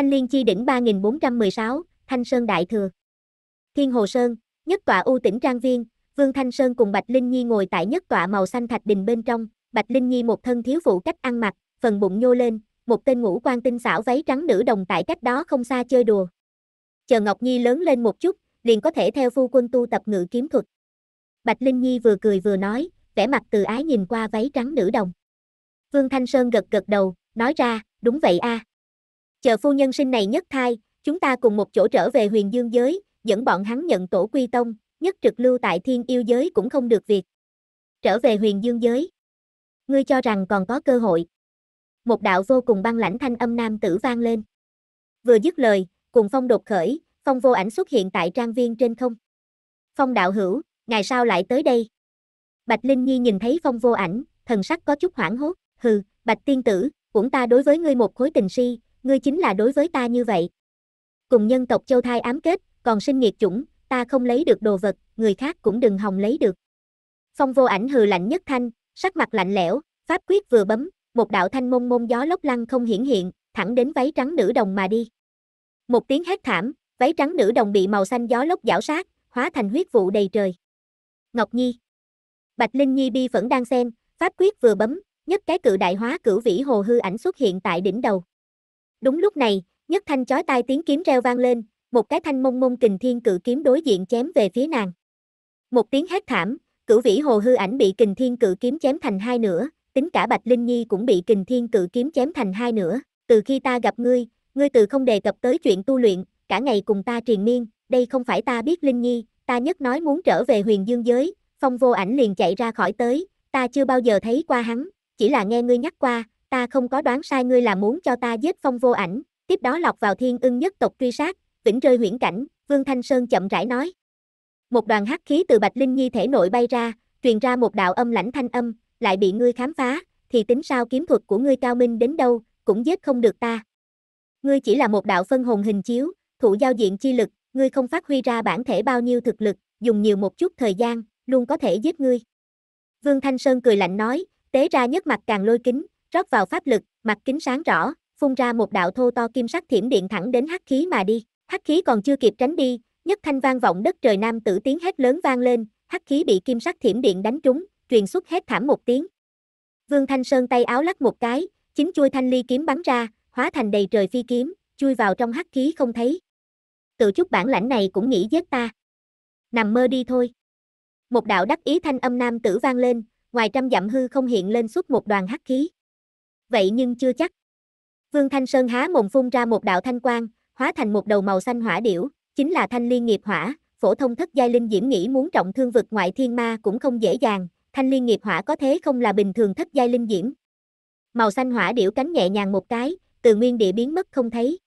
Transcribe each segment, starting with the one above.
Thanh Liên Chi Đỉnh 3416, Thanh Sơn Đại Thừa. Thiên Hồ Sơn, nhất tọa U tỉnh Trang Viên, Vương Thanh Sơn cùng Bạch Linh Nhi ngồi tại nhất tọa màu xanh thạch đình bên trong, Bạch Linh Nhi một thân thiếu phụ cách ăn mặc, phần bụng nhô lên, một tên ngũ quan tinh xảo váy trắng nữ đồng tại cách đó không xa chơi đùa. Chờ Ngọc Nhi lớn lên một chút, liền có thể theo phu quân tu tập ngự kiếm thuật. Bạch Linh Nhi vừa cười vừa nói, vẻ mặt từ ái nhìn qua váy trắng nữ đồng. Vương Thanh Sơn gật gật đầu, nói ra, đúng vậy a, à, Chờ phu nhân sinh này nhất thai, chúng ta cùng một chỗ trở về huyền dương giới, dẫn bọn hắn nhận tổ quy tông, nhất trực lưu tại thiên yêu giới cũng không được việc. Trở về huyền dương giới. Ngươi cho rằng còn có cơ hội. Một đạo vô cùng băng lãnh thanh âm nam tử vang lên. Vừa dứt lời, cùng phong đột khởi, phong vô ảnh xuất hiện tại trang viên trên không. Phong đạo hữu, ngày sau lại tới đây? Bạch Linh Nhi nhìn thấy phong vô ảnh, thần sắc có chút hoảng hốt, hừ, Bạch tiên tử, cũng ta đối với ngươi một khối tình si, ngươi chính là đối với ta như vậy. Cùng nhân tộc châu thai ám kết, còn sinh nghiệt chủng, ta không lấy được đồ vật, người khác cũng đừng hòng lấy được. Phong vô ảnh hừ lạnh nhất thanh, sắc mặt lạnh lẽo, pháp quyết vừa bấm, một đạo thanh mông môn gió lốc lăng không hiển hiện, thẳng đến váy trắng nữ đồng mà đi. Một tiếng hét thảm, váy trắng nữ đồng bị màu xanh gió lốc giảo sát, hóa thành huyết vụ đầy trời. Ngọc Nhi Bạch Linh Nhi bi vẫn đang xem, pháp quyết vừa bấm, nhất cái cự đại hóa cửu vĩ hồ hư ảnh xuất hiện tại đỉnh đầu. Đúng lúc này, nhất thanh chói tai tiếng kiếm reo vang lên, một cái thanh mông mông kình thiên cự kiếm đối diện chém về phía nàng. Một tiếng hét thảm, cửu vĩ hồ hư ảnh bị kình thiên cự kiếm chém thành hai nửa, tính cả Bạch Linh Nhi cũng bị kình thiên cự kiếm chém thành hai nửa, từ khi ta gặp ngươi, ngươi từ không đề cập tới chuyện tu luyện, cả ngày cùng ta triền miên, đây không phải ta biết Linh Nhi, ta nhất nói muốn trở về huyền dương giới, phong vô ảnh liền chạy ra khỏi tới, ta chưa bao giờ thấy qua hắn, chỉ là nghe ngươi nhắc qua, ta không có đoán sai ngươi là muốn cho ta giết phong vô ảnh, tiếp đó lọc vào thiên ưng nhất tộc truy sát, vĩnh rơi huyễn cảnh, Vương Thanh Sơn chậm rãi nói. Một đoàn hắc khí từ Bạch Linh Nhi thể nội bay ra, truyền ra một đạo âm lãnh thanh âm, lại bị ngươi khám phá, thì tính sao kiếm thuật của ngươi cao minh đến đâu, cũng giết không được ta. Ngươi chỉ là một đạo phân hồn hình chiếu, thụ giao diện chi lực, ngươi không phát huy ra bản thể bao nhiêu thực lực, dùng nhiều một chút thời gian, luôn có thể giết ngươi. Vương Thanh Sơn cười lạnh nói, tế ra nhất mặt càng lôi kính, rót vào pháp lực, mặt kính sáng rõ, phun ra một đạo thô to kim sắc thiểm điện thẳng đến hắc khí mà đi. Hắc khí còn chưa kịp tránh đi, nhất thanh vang vọng đất trời nam tử tiếng hét lớn vang lên, hắc khí bị kim sắc thiểm điện đánh trúng, truyền xuất hét thảm một tiếng. Vương Thanh Sơn tay áo lắc một cái, chính chui thanh ly kiếm bắn ra, hóa thành đầy trời phi kiếm, chui vào trong hắc khí không thấy. Tự chút bản lãnh này cũng nghĩ giết ta. Nằm mơ đi thôi. Một đạo đắc ý thanh âm nam tử vang lên, ngoài trăm dặm hư không hiện lên suốt một đoàn hắc khí vậy nhưng chưa chắc. Vương Thanh Sơn há mồm phun ra một đạo thanh quang, hóa thành một đầu màu xanh hỏa điểu, chính là thanh liên nghiệp hỏa, phổ thông thất giai linh diễm nghĩ muốn trọng thương vực ngoại thiên ma cũng không dễ dàng, thanh liên nghiệp hỏa có thế không là bình thường thất giai linh diễm. Màu xanh hỏa điểu cánh nhẹ nhàng một cái, từ nguyên địa biến mất không thấy.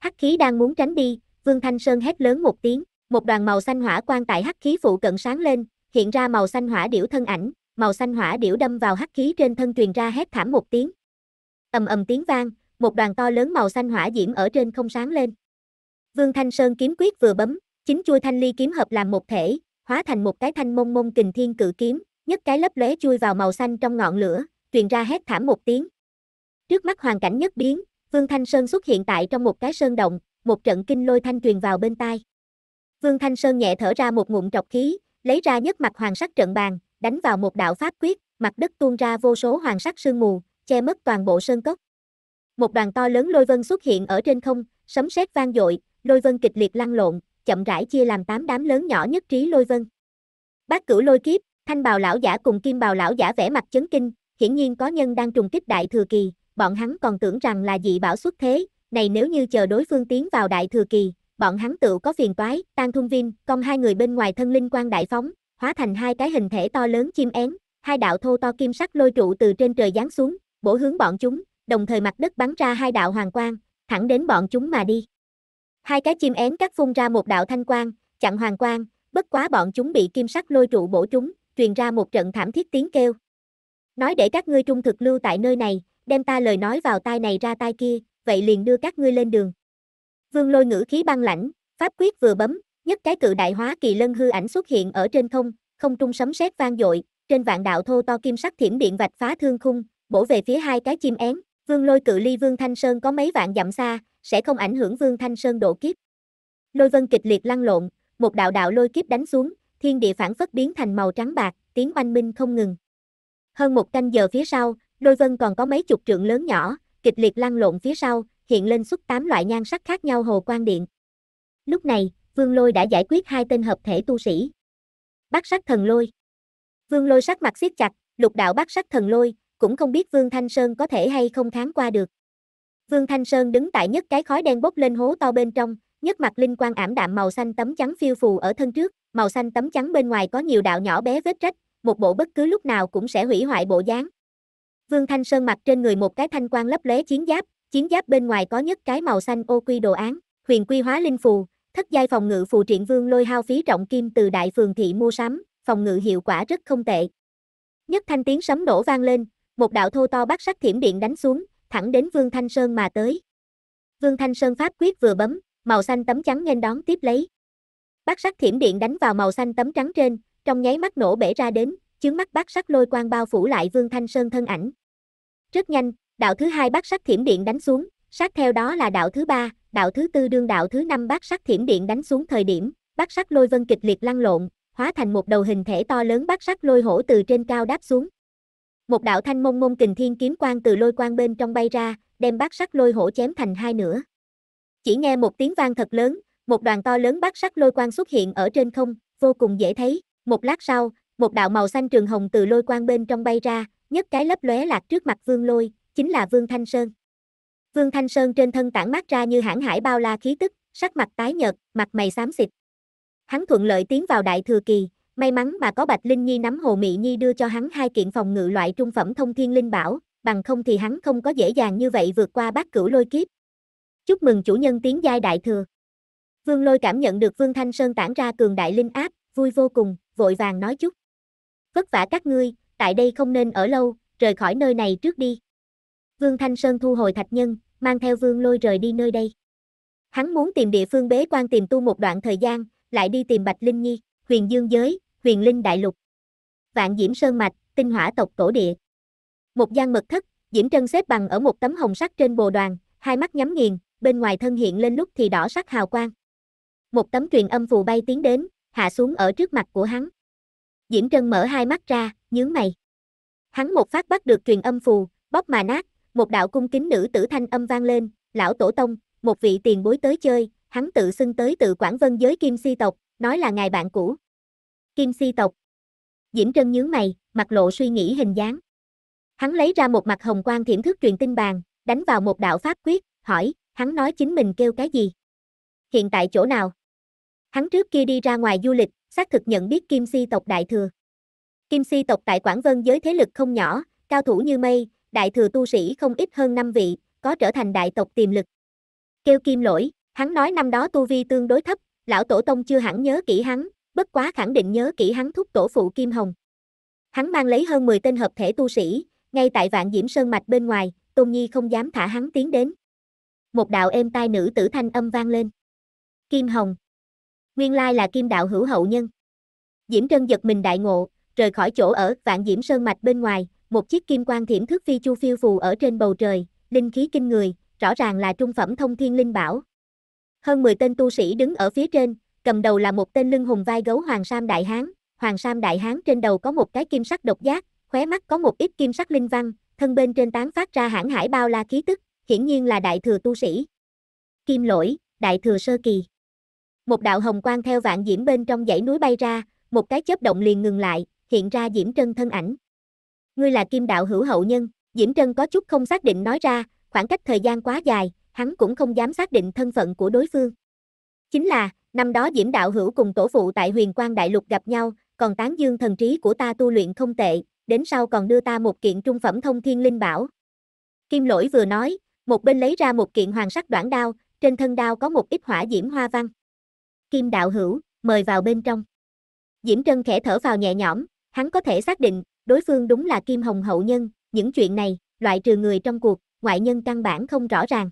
Hắc khí đang muốn tránh đi, Vương Thanh Sơn hét lớn một tiếng, một đoàn màu xanh hỏa quang tại hắc khí phụ cận sáng lên, hiện ra màu xanh hỏa điểu thân ảnh, màu xanh hỏa điểu đâm vào hắc khí trên thân truyền ra hét thảm một tiếng, ầm ầm tiếng vang, một đoàn to lớn màu xanh hỏa diễm ở trên không sáng lên. Vương Thanh Sơn kiếm quyết vừa bấm, chính chuôi thanh ly kiếm hợp làm một thể, hóa thành một cái thanh mông mông kình thiên cự kiếm, nhất cái lấp lóe chui vào màu xanh trong ngọn lửa, truyền ra hét thảm một tiếng. Trước mắt hoàn cảnh nhất biến, Vương Thanh Sơn xuất hiện tại trong một cái sơn động, một trận kinh lôi thanh truyền vào bên tai. Vương Thanh Sơn nhẹ thở ra một ngụm trọc khí, lấy ra nhất mặt hoàng sắc trận bàn, đánh vào một đạo pháp quyết, mặt đất tuôn ra vô số hoàng sắc sương mù, che mất toàn bộ sơn cốc. Một đoàn to lớn lôi vân xuất hiện ở trên không, sấm sét vang dội, lôi vân kịch liệt lăn lộn, chậm rãi chia làm tám đám lớn nhỏ nhất trí lôi vân. Bác cửu lôi kiếp, thanh bào lão giả cùng kim bào lão giả vẻ mặt chấn kinh, hiển nhiên có nhân đang trùng kích đại thừa kỳ, bọn hắn còn tưởng rằng là dị bảo xuất thế, này nếu như chờ đối phương tiến vào đại thừa kỳ, bọn hắn tự có phiền toái, tan thung viên, cong hai người bên ngoài thân linh quan đại phóng, hóa thành hai cái hình thể to lớn chim én, hai đạo thô to kim sắc lôi trụ từ trên trời giáng xuống, bổ hướng bọn chúng, đồng thời mặt đất bắn ra hai đạo hoàng quang, thẳng đến bọn chúng mà đi. Hai cái chim én cắt phun ra một đạo thanh quang, chặn hoàng quang, bất quá bọn chúng bị kim sắc lôi trụ bổ chúng, truyền ra một trận thảm thiết tiếng kêu. Nói để các ngươi trung thực lưu tại nơi này, đem ta lời nói vào tai này ra tai kia, vậy liền đưa các ngươi lên đường. Vương lôi ngữ khí băng lãnh, pháp quyết vừa bấm, nhất cái cự đại hóa kỳ lân hư ảnh xuất hiện ở trên không, không trung sấm sét vang dội, trên vạn đạo thô to kim sắc thiểm điện vạch phá thương khung, bổ về phía hai cái chim én, vương lôi cự ly vương thanh sơn có mấy vạn dặm xa, sẽ không ảnh hưởng vương thanh sơn độ kiếp. Lôi vân kịch liệt lăn lộn, một đạo đạo lôi kiếp đánh xuống, thiên địa phản phất biến thành màu trắng bạc, tiếng oanh minh không ngừng. Hơn một canh giờ phía sau, lôi vân còn có mấy chục trượng lớn nhỏ, kịch liệt lăn lộn phía sau, hiện lên xuất tám loại nhan sắc khác nhau hồ quan điện. Lúc này, Vương Lôi đã giải quyết hai tên hợp thể tu sĩ. Bát sắc thần lôi. Vương Lôi sắc mặt siết chặt, lục đạo bát sắc thần lôi, cũng không biết Vương Thanh Sơn có thể hay không kháng qua được. Vương Thanh Sơn đứng tại nhất cái khói đen bốc lên hố to bên trong, nhất mặt linh quang ảm đạm màu xanh tấm trắng phiêu phù ở thân trước, màu xanh tấm trắng bên ngoài có nhiều đạo nhỏ bé vết rách, một bộ bất cứ lúc nào cũng sẽ hủy hoại bộ dáng. Vương Thanh Sơn mặc trên người một cái thanh quang lấp lóe chiến giáp, chiến giáp bên ngoài có nhất cái màu xanh ô quy đồ án, huyền quy hóa linh phù, thất giai phòng ngự phù triện vương lôi hao phí trọng kim từ đại phường thị mua sắm, phòng ngự hiệu quả rất không tệ. Nhất thanh tiếng sấm đổ vang lên, một đạo thô to bát sắc thiểm điện đánh xuống, thẳng đến Vương Thanh Sơn mà tới. Vương Thanh Sơn pháp quyết vừa bấm, màu xanh tấm trắng nên đón tiếp lấy. Bát sắc thiểm điện đánh vào màu xanh tấm trắng trên, trong nháy mắt nổ bể ra đến, chướng mắt bát sắc lôi quang bao phủ lại Vương Thanh Sơn thân ảnh. Rất nhanh, đạo thứ hai bát sắc thiểm điện đánh xuống, sát theo đó là đạo thứ ba, đạo thứ tư đương đạo thứ năm bát sắc thiểm điện đánh xuống thời điểm, bát sắc lôi vân kịch liệt lăn lộn, hóa thành một đầu hình thể to lớn bát sắc lôi hổ từ trên cao đáp xuống. Một đạo thanh mông mông kình thiên kiếm quang từ lôi quang bên trong bay ra, đem bát sắc lôi hổ chém thành hai nửa. Chỉ nghe một tiếng vang thật lớn, một đoàn to lớn bát sắc lôi quang xuất hiện ở trên không, vô cùng dễ thấy. Một lát sau, một đạo màu xanh trường hồng từ lôi quang bên trong bay ra, nhất cái lấp lóe lạc trước mặt Vương Lôi, chính là Vương Thanh Sơn. Vương Thanh Sơn trên thân tản mát ra như hãng hải bao la khí tức, sắc mặt tái nhợt, mặt mày xám xịt. Hắn thuận lợi tiến vào đại thừa kỳ, May mắn mà có Bạch Linh Nhi nắm Hồ Mị Nhi đưa cho hắn hai kiện phòng ngự loại trung phẩm thông thiên linh bảo, bằng không thì hắn không có dễ dàng như vậy vượt qua bát cửu lôi kiếp. Chúc mừng chủ nhân tiến giai đại thừa. Vương Lôi cảm nhận được Vương Thanh Sơn tản ra cường đại linh áp, vui vô cùng, vội vàng nói chúc. Vất vả các ngươi, tại đây không nên ở lâu, rời khỏi nơi này trước đi. Vương Thanh Sơn thu hồi thạch nhân, mang theo Vương Lôi rời đi nơi đây. Hắn muốn tìm địa phương bế quan tìm tu một đoạn thời gian, lại đi tìm Bạch Linh Nhi, huyền dương giới, huyền linh đại lục. Vạn Diễm Sơn Mạch, tinh hỏa tộc tổ địa. Một gian mật thất, Diễm Trân xếp bằng ở một tấm hồng sắc trên bồ đoàn, hai mắt nhắm nghiền, bên ngoài thân hiện lên lúc thì đỏ sắc hào quang. Một tấm truyền âm phù bay tiến đến, hạ xuống ở trước mặt của hắn. Diễm Trân mở hai mắt ra, nhướng mày. Hắn một phát bắt được truyền âm phù, bóp mà nát, một đạo cung kính nữ tử thanh âm vang lên, lão tổ tông, một vị tiền bối tới chơi, hắn tự xưng tới từ Quảng Vân giới kim si tộc, nói là ngài bạn cũ. Kim si tộc. Diễm Trân nhướng mày, mặt lộ suy nghĩ hình dáng. Hắn lấy ra một mặt hồng quang thiểm thức truyền tin bàn, đánh vào một đạo pháp quyết, hỏi, hắn nói chính mình kêu cái gì? Hiện tại chỗ nào? Hắn trước kia đi ra ngoài du lịch, xác thực nhận biết Kim si tộc đại thừa. Kim si tộc tại Quảng Vân giới thế lực không nhỏ, cao thủ như mây, đại thừa tu sĩ không ít hơn 5 vị, có trở thành đại tộc tiềm lực. Kêu kim lỗi, hắn nói năm đó tu vi tương đối thấp, lão tổ tông chưa hẳn nhớ kỹ hắn, bất quá khẳng định nhớ kỹ hắn thúc tổ phụ Kim Hồng. Hắn mang lấy hơn 10 tên hợp thể tu sĩ, ngay tại vạn diễm sơn mạch bên ngoài, Tôn Nhi không dám thả hắn tiến đến. Một đạo êm tai nữ tử thanh âm vang lên. Kim Hồng. Nguyên lai là Kim đạo hữu hậu nhân. Diễm Trân giật mình đại ngộ, rời khỏi chỗ ở vạn diễm sơn mạch bên ngoài, một chiếc kim quang thiểm thước phi chu phiêu phù ở trên bầu trời, linh khí kinh người, rõ ràng là trung phẩm thông thiên linh bảo. Hơn 10 tên tu sĩ đứng ở phía trên, cầm đầu là một tên lưng hùng vai gấu Hoàng Sam Đại Hán, Hoàng Sam Đại Hán trên đầu có một cái kim sắc độc giác, khóe mắt có một ít kim sắc linh văn, thân bên trên tán phát ra hãng hải bao la khí tức, hiển nhiên là đại thừa tu sĩ. Kim lỗi, đại thừa sơ kỳ. Một đạo hồng quang theo vạn diễm bên trong dãy núi bay ra, một cái chớp động liền ngừng lại, hiện ra Diễm Trân thân ảnh. Ngươi là kim đạo hữu hậu nhân, Diễm Trân có chút không xác định nói ra, khoảng cách thời gian quá dài, hắn cũng không dám xác định thân phận của đối phương. Chính là, Năm đó Diễm Đạo Hữu cùng tổ phụ tại huyền quang đại lục gặp nhau, còn tán dương thần trí của ta tu luyện không tệ, đến sau còn đưa ta một kiện trung phẩm thông thiên linh bảo. Kim lỗi vừa nói, một bên lấy ra một kiện hoàng sắc đoạn đao, trên thân đao có một ít hỏa diễm hoa văn. Kim đạo hữu, mời vào bên trong. Diễm Trân khẽ thở vào nhẹ nhõm, hắn có thể xác định, đối phương đúng là Kim Hồng hậu nhân, những chuyện này, loại trừ người trong cuộc, ngoại nhân căn bản không rõ ràng.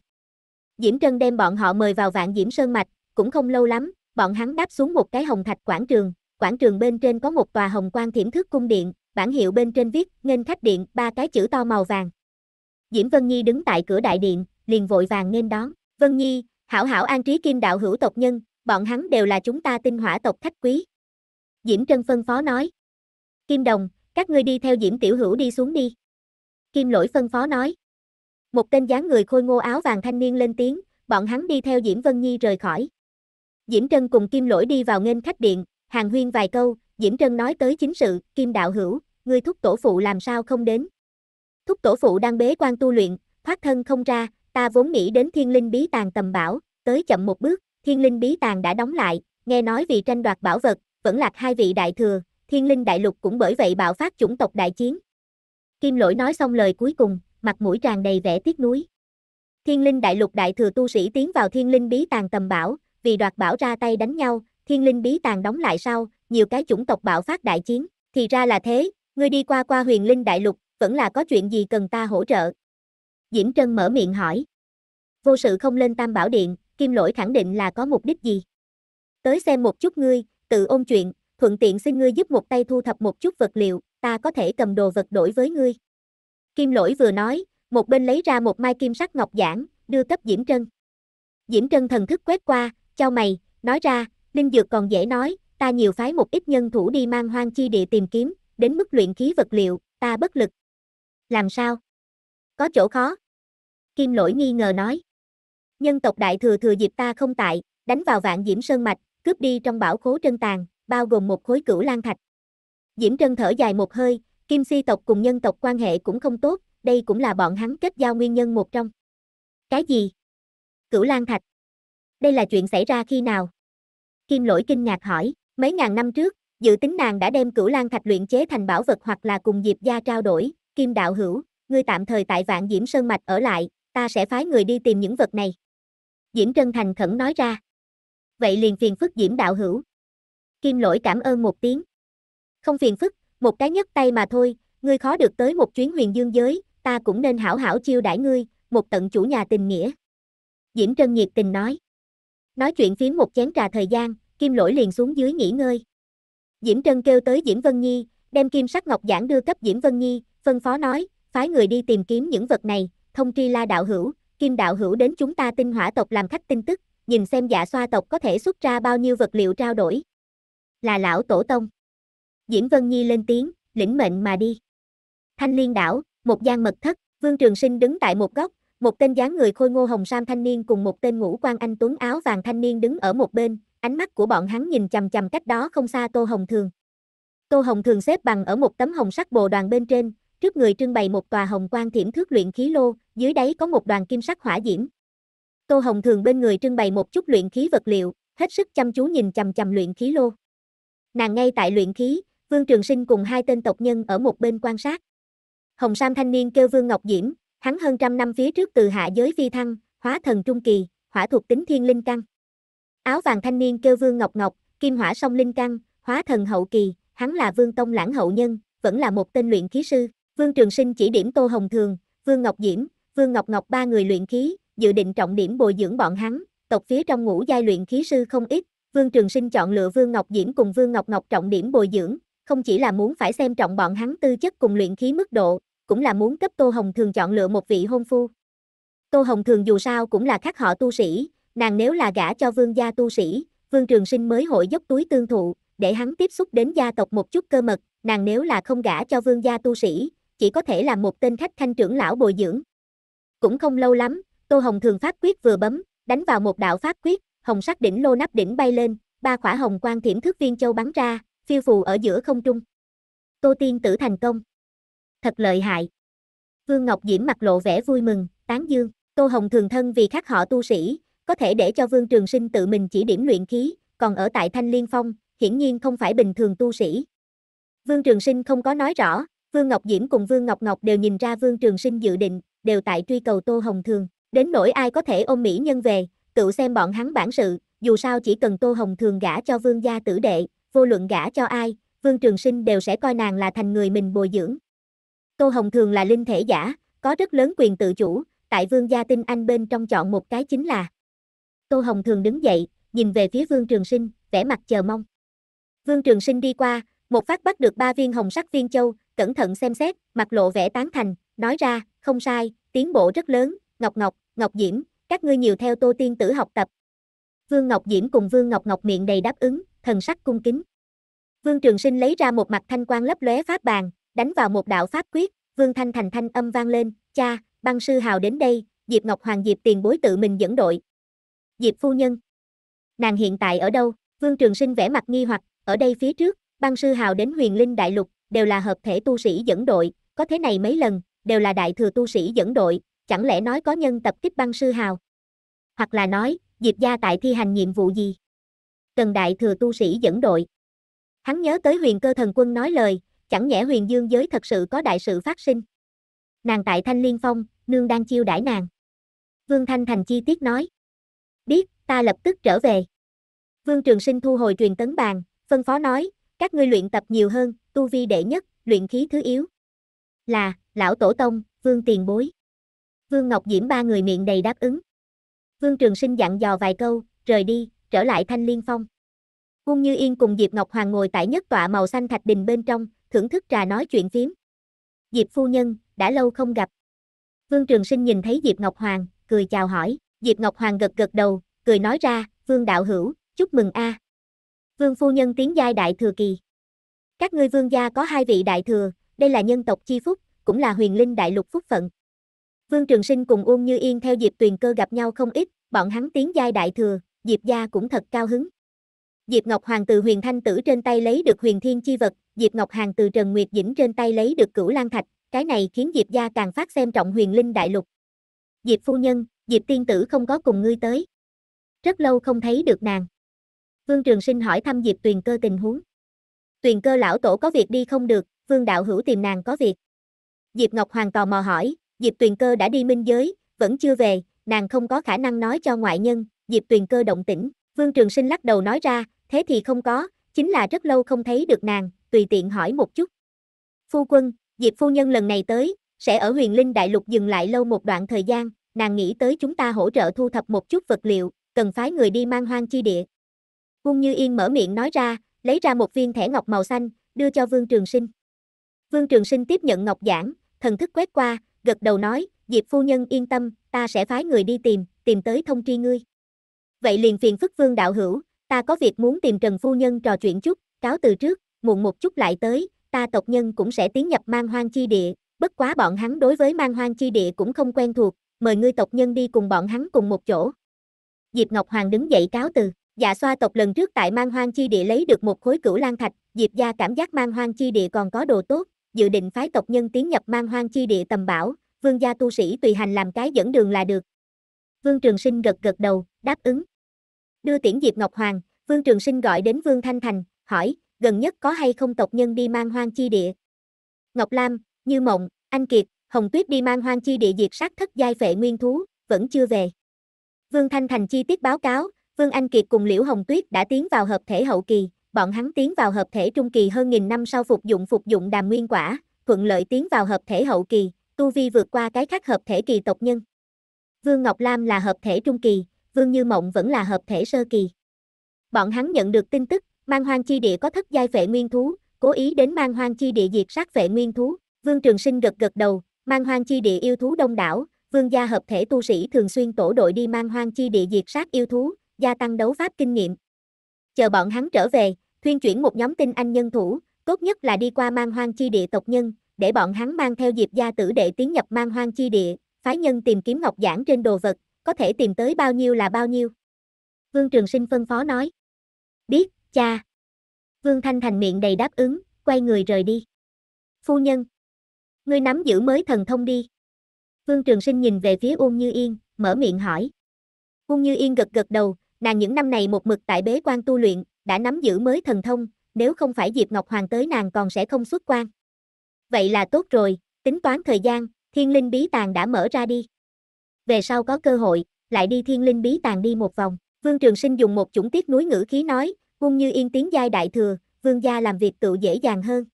Diễm Trân đem bọn họ mời vào vạn Diễm Sơn Mạch, cũng không lâu lắm, bọn hắn đáp xuống một cái hồng thạch quảng trường, quảng trường bên trên có một tòa hồng quan thiểm thức cung điện, bản hiệu bên trên viết nghênh khách điện ba cái chữ to màu vàng. Diễm Vân Nhi đứng tại cửa đại điện, liền vội vàng nghênh đón, "Vân Nhi, hảo hảo an trí kim đạo hữu tộc nhân, bọn hắn đều là chúng ta tinh hỏa tộc khách quý." Diễm Trân phân phó nói. "Kim Đồng, các ngươi đi theo Diễm tiểu hữu đi xuống đi." Kim Lỗi phân phó nói. Một tên dáng người khôi ngô áo vàng thanh niên lên tiếng, bọn hắn đi theo Diễm Vân Nhi rời khỏi, Diễm Trân cùng Kim Lỗi đi vào nghênh khách điện, hàng huyên vài câu, Diễm Trân nói tới chính sự, Kim Đạo Hữu, ngươi thúc tổ phụ làm sao không đến. Thúc tổ phụ đang bế quan tu luyện, thoát thân không ra, ta vốn nghĩ đến thiên linh bí tàng tầm bảo, tới chậm một bước, thiên linh bí tàng đã đóng lại, nghe nói vì tranh đoạt bảo vật, vẫn lạc hai vị đại thừa, thiên linh đại lục cũng bởi vậy bạo phát chủng tộc đại chiến. Kim lỗi nói xong lời cuối cùng, mặt mũi tràn đầy vẻ tiếc nuối. Thiên linh đại lục đại thừa tu sĩ tiến vào thiên linh bí tàng tầm bảo, vì đoạt bảo ra tay đánh nhau, thiên linh bí tàng đóng lại sau, nhiều cái chủng tộc bạo phát đại chiến, thì ra là thế, ngươi đi qua qua huyền linh đại lục, vẫn là có chuyện gì cần ta hỗ trợ. Diễm Trân mở miệng hỏi. Vô sự không lên tam bảo điện, kim lỗi khẳng định là có mục đích gì. Tới xem một chút ngươi, tự ôn chuyện, thuận tiện xin ngươi giúp một tay thu thập một chút vật liệu, ta có thể cầm đồ vật đổi với ngươi. Kim lỗi vừa nói, một bên lấy ra một mai kim sắc ngọc giản, đưa cấp Diễm Trân. Diễm Trân thần thức quét qua, chau mày, nói ra, linh dược còn dễ nói, ta nhiều phái một ít nhân thủ đi mang hoang chi địa tìm kiếm, đến mức luyện khí vật liệu, ta bất lực. Làm sao? Có chỗ khó. Kim lỗi nghi ngờ nói. Nhân tộc đại thừa thừa dịp ta không tại, đánh vào vạn Diễm Sơn Mạch, cướp đi trong bảo khố trân tàn, bao gồm một khối cửu lan thạch. Diễm Trân thở dài một hơi, Kim Si tộc cùng nhân tộc quan hệ cũng không tốt, đây cũng là bọn hắn kết giao nguyên nhân một trong. Cái gì? Cửu Lan Thạch đây là chuyện xảy ra khi nào? Kim lỗi kinh ngạc hỏi, mấy ngàn năm trước, dự tính nàng đã đem cửu lan thạch luyện chế thành bảo vật hoặc là cùng Diệp gia trao đổi, Kim đạo hữu, ngươi tạm thời tại vạn Diễm Sơn Mạch ở lại, ta sẽ phái người đi tìm những vật này. Diễm Trân Thành khẩn nói ra. Vậy liền phiền phức Diễm đạo hữu. Kim lỗi cảm ơn một tiếng. Không phiền phức, một cái nhấc tay mà thôi, ngươi khó được tới một chuyến huyền dương giới, ta cũng nên hảo hảo chiêu đãi ngươi, một tận chủ nhà tình nghĩa. Diễm Trân nhiệt tình nói. Nói chuyện phiếm một chén trà thời gian, Kim Lỗi liền xuống dưới nghỉ ngơi. Diễm Trân kêu tới Diễm Vân Nhi, đem kim sắc ngọc giản đưa cấp Diễm Vân Nhi, phân phó nói, phái người đi tìm kiếm những vật này, thông tri la đạo hữu, kim đạo hữu đến chúng ta tinh hỏa tộc làm khách tin tức, nhìn xem dạ xoa tộc có thể xuất ra bao nhiêu vật liệu trao đổi. Là lão tổ tông. Diễm Vân Nhi lên tiếng, lĩnh mệnh mà đi. Thanh liên đảo, một gian mật thất, Vương Trường Sinh đứng tại một góc, một tên dáng người khôi ngô hồng sam thanh niên cùng một tên ngũ quan anh tuấn áo vàng thanh niên đứng ở một bên, ánh mắt của bọn hắn nhìn chằm chằm cách đó không xa Tô Hồng Thường. Tô Hồng Thường xếp bằng ở một tấm hồng sắc bồ đoàn bên trên, trước người trưng bày một tòa hồng quan thiểm thước luyện khí lô, dưới đáy có một đoàn kim sắc hỏa diễm. Tô Hồng Thường bên người trưng bày một chút luyện khí vật liệu, hết sức chăm chú nhìn chằm chằm luyện khí lô. Nàng ngay tại luyện khí, Vương Trường Sinh cùng hai tên tộc nhân ở một bên quan sát. Hồng Sam thanh niên kêu Vương Ngọc Diễm, Hắn hơn trăm năm phía trước từ hạ giới phi thăng, hóa thần trung kỳ, hỏa thuộc tính thiên linh căn. Áo vàng thanh niên kêu Vương Ngọc Ngọc, kim hỏa song linh căn, hóa thần hậu kỳ, hắn là Vương Tông lãng hậu nhân, vẫn là một tên luyện khí sư. Vương Trường Sinh chỉ điểm Tô Hồng Thường, Vương Ngọc Diễm, Vương Ngọc Ngọc ba người luyện khí, dự định trọng điểm bồi dưỡng bọn hắn, tộc phía trong ngũ giai luyện khí sư không ít, Vương Trường Sinh chọn lựa Vương Ngọc Diễm cùng Vương Ngọc Ngọc trọng điểm bồi dưỡng, không chỉ là muốn phải xem trọng bọn hắn tư chất cùng luyện khí mức độ, cũng là muốn cấp Tô Hồng thường chọn lựa một vị hôn phu. Tô Hồng thường dù sao cũng là khác họ tu sĩ, nàng nếu là gả cho vương gia tu sĩ, vương trường sinh mới hội dốc túi tương thụ, để hắn tiếp xúc đến gia tộc một chút cơ mật, nàng nếu là không gả cho vương gia tu sĩ, chỉ có thể là một tên khách thanh trưởng lão bồi dưỡng. Cũng không lâu lắm, Tô Hồng thường phát quyết vừa bấm, đánh vào một đạo phát quyết, hồng sắc đỉnh lô nắp đỉnh bay lên, ba khỏa hồng quang thiểm thước viên châu bắn ra, phiêu phù ở giữa không trung. Tô Tiên tử thành công thật lợi hại. Vương Ngọc Diễm mặt lộ vẻ vui mừng, tán dương, Tô Hồng thường thân vì khắc họ tu sĩ, có thể để cho Vương Trường Sinh tự mình chỉ điểm luyện khí, còn ở tại Thanh Liên Phong, hiển nhiên không phải bình thường tu sĩ. Vương Trường Sinh không có nói rõ, Vương Ngọc Diễm cùng Vương Ngọc Ngọc đều nhìn ra Vương Trường Sinh dự định, đều tại truy cầu Tô Hồng Thường, đến nỗi ai có thể ôm mỹ nhân về, tự xem bọn hắn bản sự, dù sao chỉ cần Tô Hồng Thường gả cho Vương gia tử đệ, vô luận gả cho ai, Vương Trường Sinh đều sẽ coi nàng là thành người mình bồi dưỡng, Tô Hồng thường là linh thể giả, có rất lớn quyền tự chủ, tại vương gia tinh anh bên trong chọn một cái chính là. Tô Hồng thường đứng dậy, nhìn về phía vương trường sinh, vẻ mặt chờ mong. Vương trường sinh đi qua, một phát bắt được ba viên hồng sắc viên châu, cẩn thận xem xét, mặt lộ vẻ tán thành, nói ra, không sai, tiến bộ rất lớn, Ngọc Ngọc, Ngọc Diễm, các ngươi nhiều theo Tô Tiên tử học tập. Vương Ngọc Diễm cùng Vương Ngọc Ngọc miệng đầy đáp ứng, thần sắc cung kính. Vương Trường Sinh lấy ra một mặt thanh quan lấp lóe pháp bàn, đánh vào một đạo pháp quyết, Vương Thanh Thành thanh âm vang lên, cha, băng sư hào đến đây, Diệp Ngọc Hoàng Diệp tiền bối tự mình dẫn đội. Diệp phu nhân. Nàng hiện tại ở đâu? Vương Trường Sinh vẻ mặt nghi hoặc, ở đây phía trước, băng sư hào đến huyền linh đại lục, đều là hợp thể tu sĩ dẫn đội, có thế này mấy lần, đều là đại thừa tu sĩ dẫn đội, chẳng lẽ nói có nhân tập kích băng sư hào? Hoặc là nói, Diệp gia tại thi hành nhiệm vụ gì? Cần đại thừa tu sĩ dẫn đội. Hắn nhớ tới huyền cơ thần quân nói lời, chẳng nhẽ huyền dương giới thật sự có đại sự phát sinh. Nàng tại Thanh Liên Phong, nương đang chiêu đãi nàng. Vương Thanh Thành chi tiết nói. Biết, ta lập tức trở về. Vương Trường Sinh thu hồi truyền tấn bàn, phân phó nói, các ngươi luyện tập nhiều hơn, tu vi đệ nhất, luyện khí thứ yếu. Là, lão tổ tông, vương tiền bối. Vương Ngọc Diễm ba người miệng đầy đáp ứng. Vương Trường Sinh dặn dò vài câu, rời đi, trở lại Thanh Liên Phong. Ung Như Yên cùng Diệp Ngọc Hoàng ngồi tại nhất tọa màu xanh thạch đình bên trong, thưởng thức trà nói chuyện phím. Diệp phu nhân, đã lâu không gặp. Vương Trường Sinh nhìn thấy Diệp Ngọc Hoàng, cười chào hỏi, Diệp Ngọc Hoàng gật gật đầu, cười nói ra, Vương Đạo Hữu, chúc mừng a. Vương phu nhân tiến giai đại thừa kỳ. Các ngươi vương gia có hai vị đại thừa, đây là nhân tộc chi phúc, cũng là huyền linh đại lục phúc phận. Vương Trường Sinh cùng Uông Như Yên theo Diệp Tuyền Cơ gặp nhau không ít, bọn hắn tiến giai đại thừa, Diệp gia cũng thật cao hứng. Diệp Ngọc Hoàng từ huyền thanh tử trên tay lấy được huyền thiên chi vật, Diệp Ngọc Hàng từ Trần Nguyệt Dĩnh trên tay lấy được cửu lan thạch, cái này khiến Diệp gia càng phát xem trọng huyền linh đại lục. Diệp phu nhân, Diệp tiên tử không có cùng ngươi tới. Rất lâu không thấy được nàng. Vương Trường Sinh hỏi thăm Diệp Tuyền Cơ tình huống. Tuyền Cơ lão tổ có việc đi không được, Vương đạo hữu tìm nàng có việc. Diệp Ngọc Hoàng tò mò hỏi, Diệp Tuyền Cơ đã đi minh giới, vẫn chưa về, nàng không có khả năng nói cho ngoại nhân, Diệp Tuyền Cơ động tĩnh, Vương Trường Sinh lắc đầu nói ra, thế thì không có, chính là rất lâu không thấy được nàng, tùy tiện hỏi một chút. Phu quân, Diệp phu nhân lần này tới, sẽ ở huyền linh đại lục dừng lại lâu một đoạn thời gian, nàng nghĩ tới chúng ta hỗ trợ thu thập một chút vật liệu, cần phái người đi mang hoang chi địa. Quân Như Yên mở miệng nói ra, lấy ra một viên thẻ ngọc màu xanh, đưa cho Vương Trường Sinh. Vương Trường Sinh tiếp nhận ngọc giản, thần thức quét qua, gật đầu nói, Diệp phu nhân yên tâm, ta sẽ phái người đi tìm, tìm tới thông tri ngươi. Vậy liền phiền phức Vương đạo hữu, ta có việc muốn tìm Trần phu nhân trò chuyện chút, cáo từ trước, muộn một chút lại tới, ta tộc nhân cũng sẽ tiến nhập mang hoang chi địa, bất quá bọn hắn đối với mang hoang chi địa cũng không quen thuộc, mời ngươi tộc nhân đi cùng bọn hắn cùng một chỗ. Diệp Ngọc Hoàng đứng dậy cáo từ, dạ xoa tộc lần trước tại mang hoang chi địa lấy được một khối cửu lan thạch, Diệp gia cảm giác mang hoang chi địa còn có đồ tốt, dự định phái tộc nhân tiến nhập mang hoang chi địa tầm bảo, vương gia tu sĩ tùy hành làm cái dẫn đường là được. Vương Trường Sinh gật gật đầu, đáp ứng. Đưa tiễn Diệp Ngọc Hoàng, Vương Trường Sinh gọi đến Vương Thanh Thành, hỏi, gần nhất có hay không tộc nhân đi mang hoang chi địa. Ngọc Lam, Như Mộng, Anh Kiệt, Hồng Tuyết đi mang hoang chi địa diệt sát thất giai vệ nguyên thú, vẫn chưa về. Vương Thanh Thành chi tiết báo cáo, Vương Anh Kiệt cùng Liễu Hồng Tuyết đã tiến vào hợp thể hậu kỳ, bọn hắn tiến vào hợp thể trung kỳ hơn nghìn năm sau phục dụng phục dụng đàm nguyên quả, thuận lợi tiến vào hợp thể hậu kỳ, tu vi vượt qua cái khác hợp thể kỳ tộc nhân. Vương Ngọc Lam là hợp thể trung kỳ, Vương Như Mộng vẫn là hợp thể sơ kỳ. Bọn hắn nhận được tin tức, Mang hoang chi địa có thất giai vệ nguyên thú, cố ý đến mang hoang chi địa diệt sát vệ nguyên thú. Vương Trường Sinh gật gật đầu, mang hoang chi địa yêu thú đông đảo, vương gia hợp thể tu sĩ thường xuyên tổ đội đi mang hoang chi địa diệt sát yêu thú, gia tăng đấu pháp kinh nghiệm. Chờ bọn hắn trở về, thuyên chuyển một nhóm tinh anh nhân thủ, tốt nhất là đi qua mang hoang chi địa tộc nhân, để bọn hắn mang theo diệp gia tử đệ tiến nhập mang hoang chi địa, phái nhân tìm kiếm ngọc giản trên đồ vật, có thể tìm tới bao nhiêu là bao nhiêu. Vương Trường Sinh phân phó nói. Biết, cha. Vương Thanh Thành miệng đầy đáp ứng, quay người rời đi. Phu nhân, ngươi nắm giữ mới thần thông đi. Vương Trường Sinh nhìn về phía Uông Như Yên, mở miệng hỏi. Uông Như Yên gật gật đầu, nàng những năm này một mực tại bế quan tu luyện, đã nắm giữ mới thần thông, nếu không phải Diệp Ngọc Hoàng tới nàng còn sẽ không xuất quan. Vậy là tốt rồi, tính toán thời gian, thiên linh bí tàng đã mở ra đi. Về sau có cơ hội, lại đi thiên linh bí tàng đi một vòng. Vương Trường Sinh dùng một chủng tiết núi ngữ khí nói, Quân như yên tiến giai đại thừa, vương gia làm việc tự dễ dàng hơn.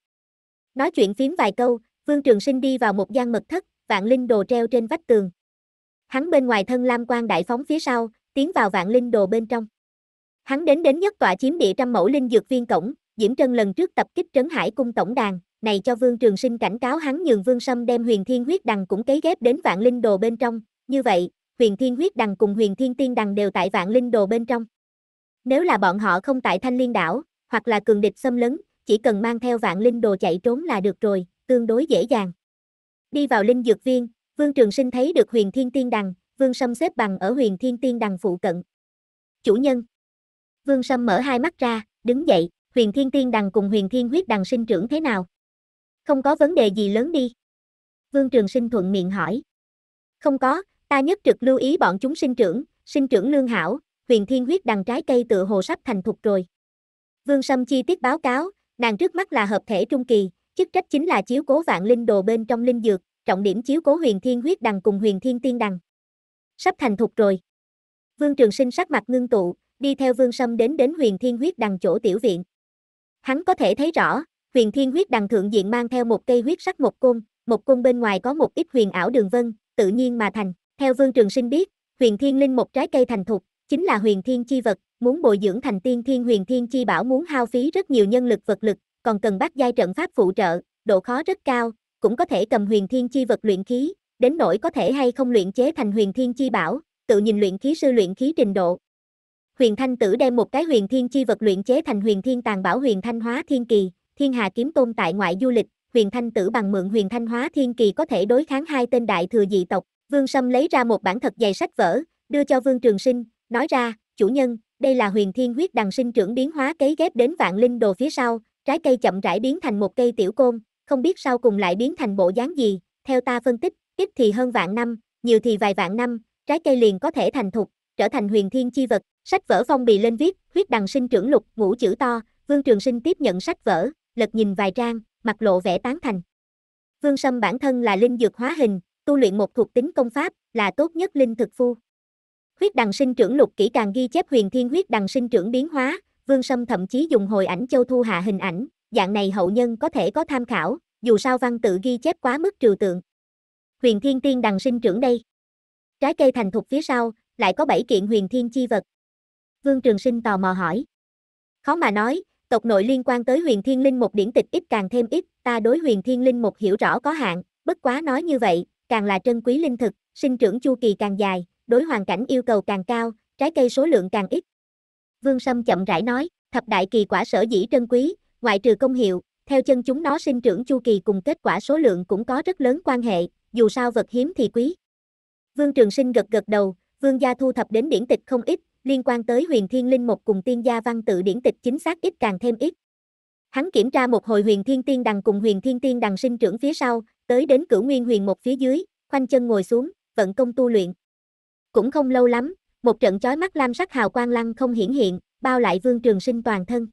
Nói chuyện phím vài câu, vương trường sinh đi vào một gian mật thất, vạn linh đồ treo trên vách tường. Hắn bên ngoài thân lam quan đại phóng phía sau, tiến vào vạn linh đồ bên trong. Hắn đến đến nhất tọa chiếm địa trăm mẫu linh dược viên cổng, Diễm Trân lần trước tập kích Trấn Hải cung tổng đàn, này cho Vương Trường Sinh cảnh cáo hắn nhường Vương Sâm đem Huyền Thiên Huyết Đằng cũng cấy ghép đến Vạn Linh Đồ bên trong, như vậy, Huyền Thiên Huyết Đằng cùng Huyền Thiên Tiên Đằng đều tại Vạn Linh Đồ bên trong. Nếu là bọn họ không tại Thanh Liên đảo, hoặc là cường địch xâm lấn, chỉ cần mang theo vạn linh đồ chạy trốn là được rồi, tương đối dễ dàng. Đi vào linh dược viên, Vương Trường Sinh thấy được huyền thiên tiên đằng, Vương Sâm xếp bằng ở huyền thiên tiên đằng phụ cận. Chủ nhân. Vương Sâm mở hai mắt ra, đứng dậy, huyền thiên tiên đằng cùng huyền thiên huyết đằng sinh trưởng thế nào? Không có vấn đề gì lớn đi. Vương Trường Sinh thuận miệng hỏi. Không có, ta nhất trực lưu ý bọn chúng sinh trưởng, sinh trưởng lương hảo, huyền thiên huyết đằng trái cây tựa hồ sắp thành thục rồi. Vương Sâm chi tiết báo cáo, nàng trước mắt là hợp thể trung kỳ, chức trách chính là chiếu cố vạn linh đồ bên trong linh dược, trọng điểm chiếu cố huyền thiên huyết đằng cùng huyền thiên tiên đằng. Sắp thành thục rồi. Vương Trường Sinh sắc mặt ngưng tụ, đi theo Vương Sâm đến đến huyền thiên huyết đằng chỗ tiểu viện. Hắn có thể thấy rõ, huyền thiên huyết đằng thượng diện mang theo một cây huyết sắc một cung, một cung bên ngoài có một ít huyền ảo đường vân, tự nhiên mà thành. Theo Vương Trường Sinh biết, huyền thiên linh một trái cây thành thục, chính là huyền thiên chi vật, muốn bồi dưỡng thành tiên thiên huyền thiên chi bảo muốn hao phí rất nhiều nhân lực vật lực, còn cần bắt giai trận pháp phụ trợ, độ khó rất cao, cũng có thể cầm huyền thiên chi vật luyện khí, đến nỗi có thể hay không luyện chế thành huyền thiên chi bảo, tự nhìn luyện khí sư luyện khí trình độ. Huyền Thanh Tử đem một cái huyền thiên chi vật luyện chế thành huyền thiên tàng bảo huyền thanh hóa thiên kỳ, thiên hà kiếm tôn tại ngoại du lịch, huyền thanh tử bằng mượn huyền thanh hóa thiên kỳ có thể đối kháng hai tên đại thừa dị tộc, Vương Sâm lấy ra một bản thật dày sách vở, đưa cho Vương Trường Sinh, nói ra, chủ nhân, đây là huyền thiên huyết đằng sinh trưởng biến hóa cấy ghép đến vạn linh đồ phía sau, trái cây chậm rãi biến thành một cây tiểu côn, không biết sau cùng lại biến thành bộ dáng gì, theo ta phân tích, ít thì hơn vạn năm, nhiều thì vài vạn năm, trái cây liền có thể thành thục, trở thành huyền thiên chi vật, sách vở phong bì lên viết, huyết đằng sinh trưởng lục, ngũ chữ to, Vương Trường Sinh tiếp nhận sách vở, lật nhìn vài trang, mặt lộ vẻ tán thành. Vương Sâm bản thân là linh dược hóa hình, tu luyện một thuộc tính công pháp, là tốt nhất linh thực phu. Huyết đằng sinh trưởng lục kỹ càng ghi chép huyền thiên huyết đằng sinh trưởng biến hóa, Vương Sâm thậm chí dùng hồi ảnh châu thu hạ hình ảnh, dạng này hậu nhân có thể có tham khảo, dù sao văn tự ghi chép quá mức trừu tượng. Huyền thiên tiên đằng sinh trưởng đây. Trái cây thành thục phía sau, lại có bảy kiện huyền thiên chi vật. Vương Trường Sinh tò mò hỏi. Khó mà nói, tộc nội liên quan tới huyền thiên linh một điển tịch ít càng thêm ít, ta đối huyền thiên linh một hiểu rõ có hạn, bất quá nói như vậy, càng là trân quý linh thực, sinh trưởng chu kỳ càng dài, đối hoàn cảnh yêu cầu càng cao, trái cây số lượng càng ít. Vương Sâm chậm rãi nói, thập đại kỳ quả sở dĩ trân quý, ngoại trừ công hiệu, theo chân chúng nó sinh trưởng chu kỳ cùng kết quả số lượng cũng có rất lớn quan hệ, dù sao vật hiếm thì quý. Vương Trường Sinh gật gật đầu, Vương gia thu thập đến điển tịch không ít, liên quan tới Huyền Thiên Linh một cùng tiên gia văn tự điển tịch chính xác ít càng thêm ít. Hắn kiểm tra một hồi Huyền Thiên Tiên đằng cùng Huyền Thiên Tiên đằng sinh trưởng phía sau, tới đến Cửu Nguyên Huyền một phía dưới, khoanh chân ngồi xuống, vận công tu luyện. Cũng không lâu lắm, một trận chói mắt lam sắc hào quang lăng không hiển hiện, bao lại Vương Trường Sinh toàn thân.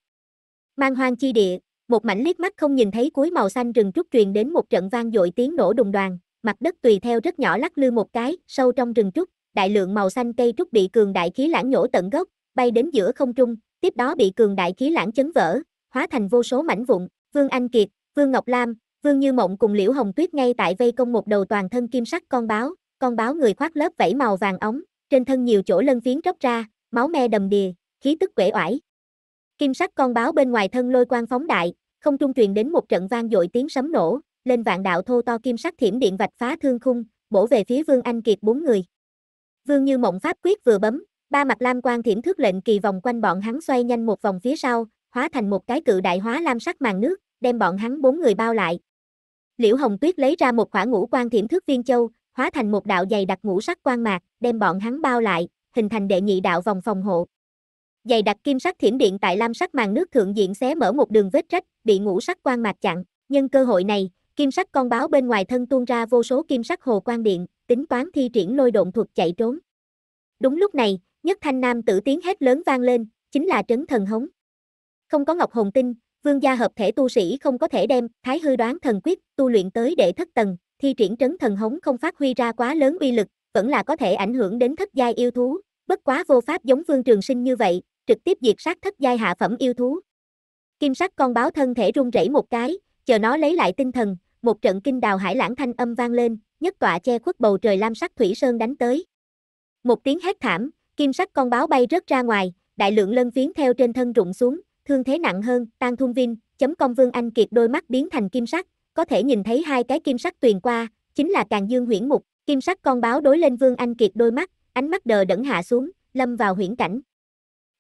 Mang hoang chi địa, một mảnh liếc mắt không nhìn thấy cuối màu xanh rừng trúc truyền đến một trận vang dội tiếng nổ đùng đoàn, mặt đất tùy theo rất nhỏ lắc lư một cái, sâu trong rừng trúc, đại lượng màu xanh cây trúc bị cường đại khí lãng nhổ tận gốc, bay đến giữa không trung, tiếp đó bị cường đại khí lãng chấn vỡ, hóa thành vô số mảnh vụn, Vương Anh Kiệt, Vương Ngọc Lam, Vương Như Mộng cùng Liễu Hồng Tuyết ngay tại vây công một đầu toàn thân kim sắc con báo, con báo người khoác lớp vảy màu vàng ống, trên thân nhiều chỗ lân phiến tróc ra, máu me đầm đìa, khí tức quể oải. Kim sắc con báo bên ngoài thân lôi quang phóng đại, không trung truyền đến một trận vang dội tiếng sấm nổ, lên vạn đạo thô to kim sắc thiểm điện vạch phá thương khung, bổ về phía Vương Anh Kiệt bốn người. Vương Như Mộng pháp quyết vừa bấm, ba mặt lam quang thiểm thước lệnh kỳ vòng quanh bọn hắn xoay nhanh một vòng phía sau, hóa thành một cái cự đại hóa lam sắc màn nước, đem bọn hắn bốn người bao lại. Liễu Hồng Tuyết lấy ra một quả ngũ quan thiểm thước viên châu, hóa thành một đạo dày đặc ngũ sắc quang mạc, đem bọn hắn bao lại, hình thành đệ nhị đạo vòng phòng hộ. Dày đặc kim sắc thiểm điện tại lam sắc màn nước thượng diện xé mở một đường vết rách, bị ngũ sắc quang mạc chặn, nhân cơ hội này, kim sắc con báo bên ngoài thân tuôn ra vô số kim sắc hồ quang điện, tính toán thi triển lôi độn thuật chạy trốn. Đúng lúc này, nhất thanh nam tử tiếng hét lớn vang lên, chính là trấn thần hống. Không có ngọc hồn tinh, vương gia hợp thể tu sĩ không có thể đem thái hư đoán thần quyết tu luyện tới đệ thất tầng, thi triển trấn thần hống không phát huy ra quá lớn uy lực, vẫn là có thể ảnh hưởng đến thất giai yêu thú, bất quá vô pháp giống Vương Trường Sinh như vậy, trực tiếp diệt sát thất giai hạ phẩm yêu thú. Kim sắc con báo thân thể rung rẩy một cái, chờ nó lấy lại tinh thần, một trận kinh đào hải lãng thanh âm vang lên, nhất tọa che khuất bầu trời lam sắc thủy sơn đánh tới. Một tiếng hét thảm, kim sắc con báo bay rớt ra ngoài, đại lượng lân phiến theo trên thân rụng xuống, thương thế nặng hơn, tan Thung Vinh, chấm công Vương Anh Kiệt đôi mắt biến thành kim sắc, có thể nhìn thấy hai cái kim sắc tuyền qua, chính là càn Dương Huyễn Mục, kim sắc con báo đối lên Vương Anh Kiệt đôi mắt, ánh mắt đờ đẫn hạ xuống, lâm vào huyễn cảnh.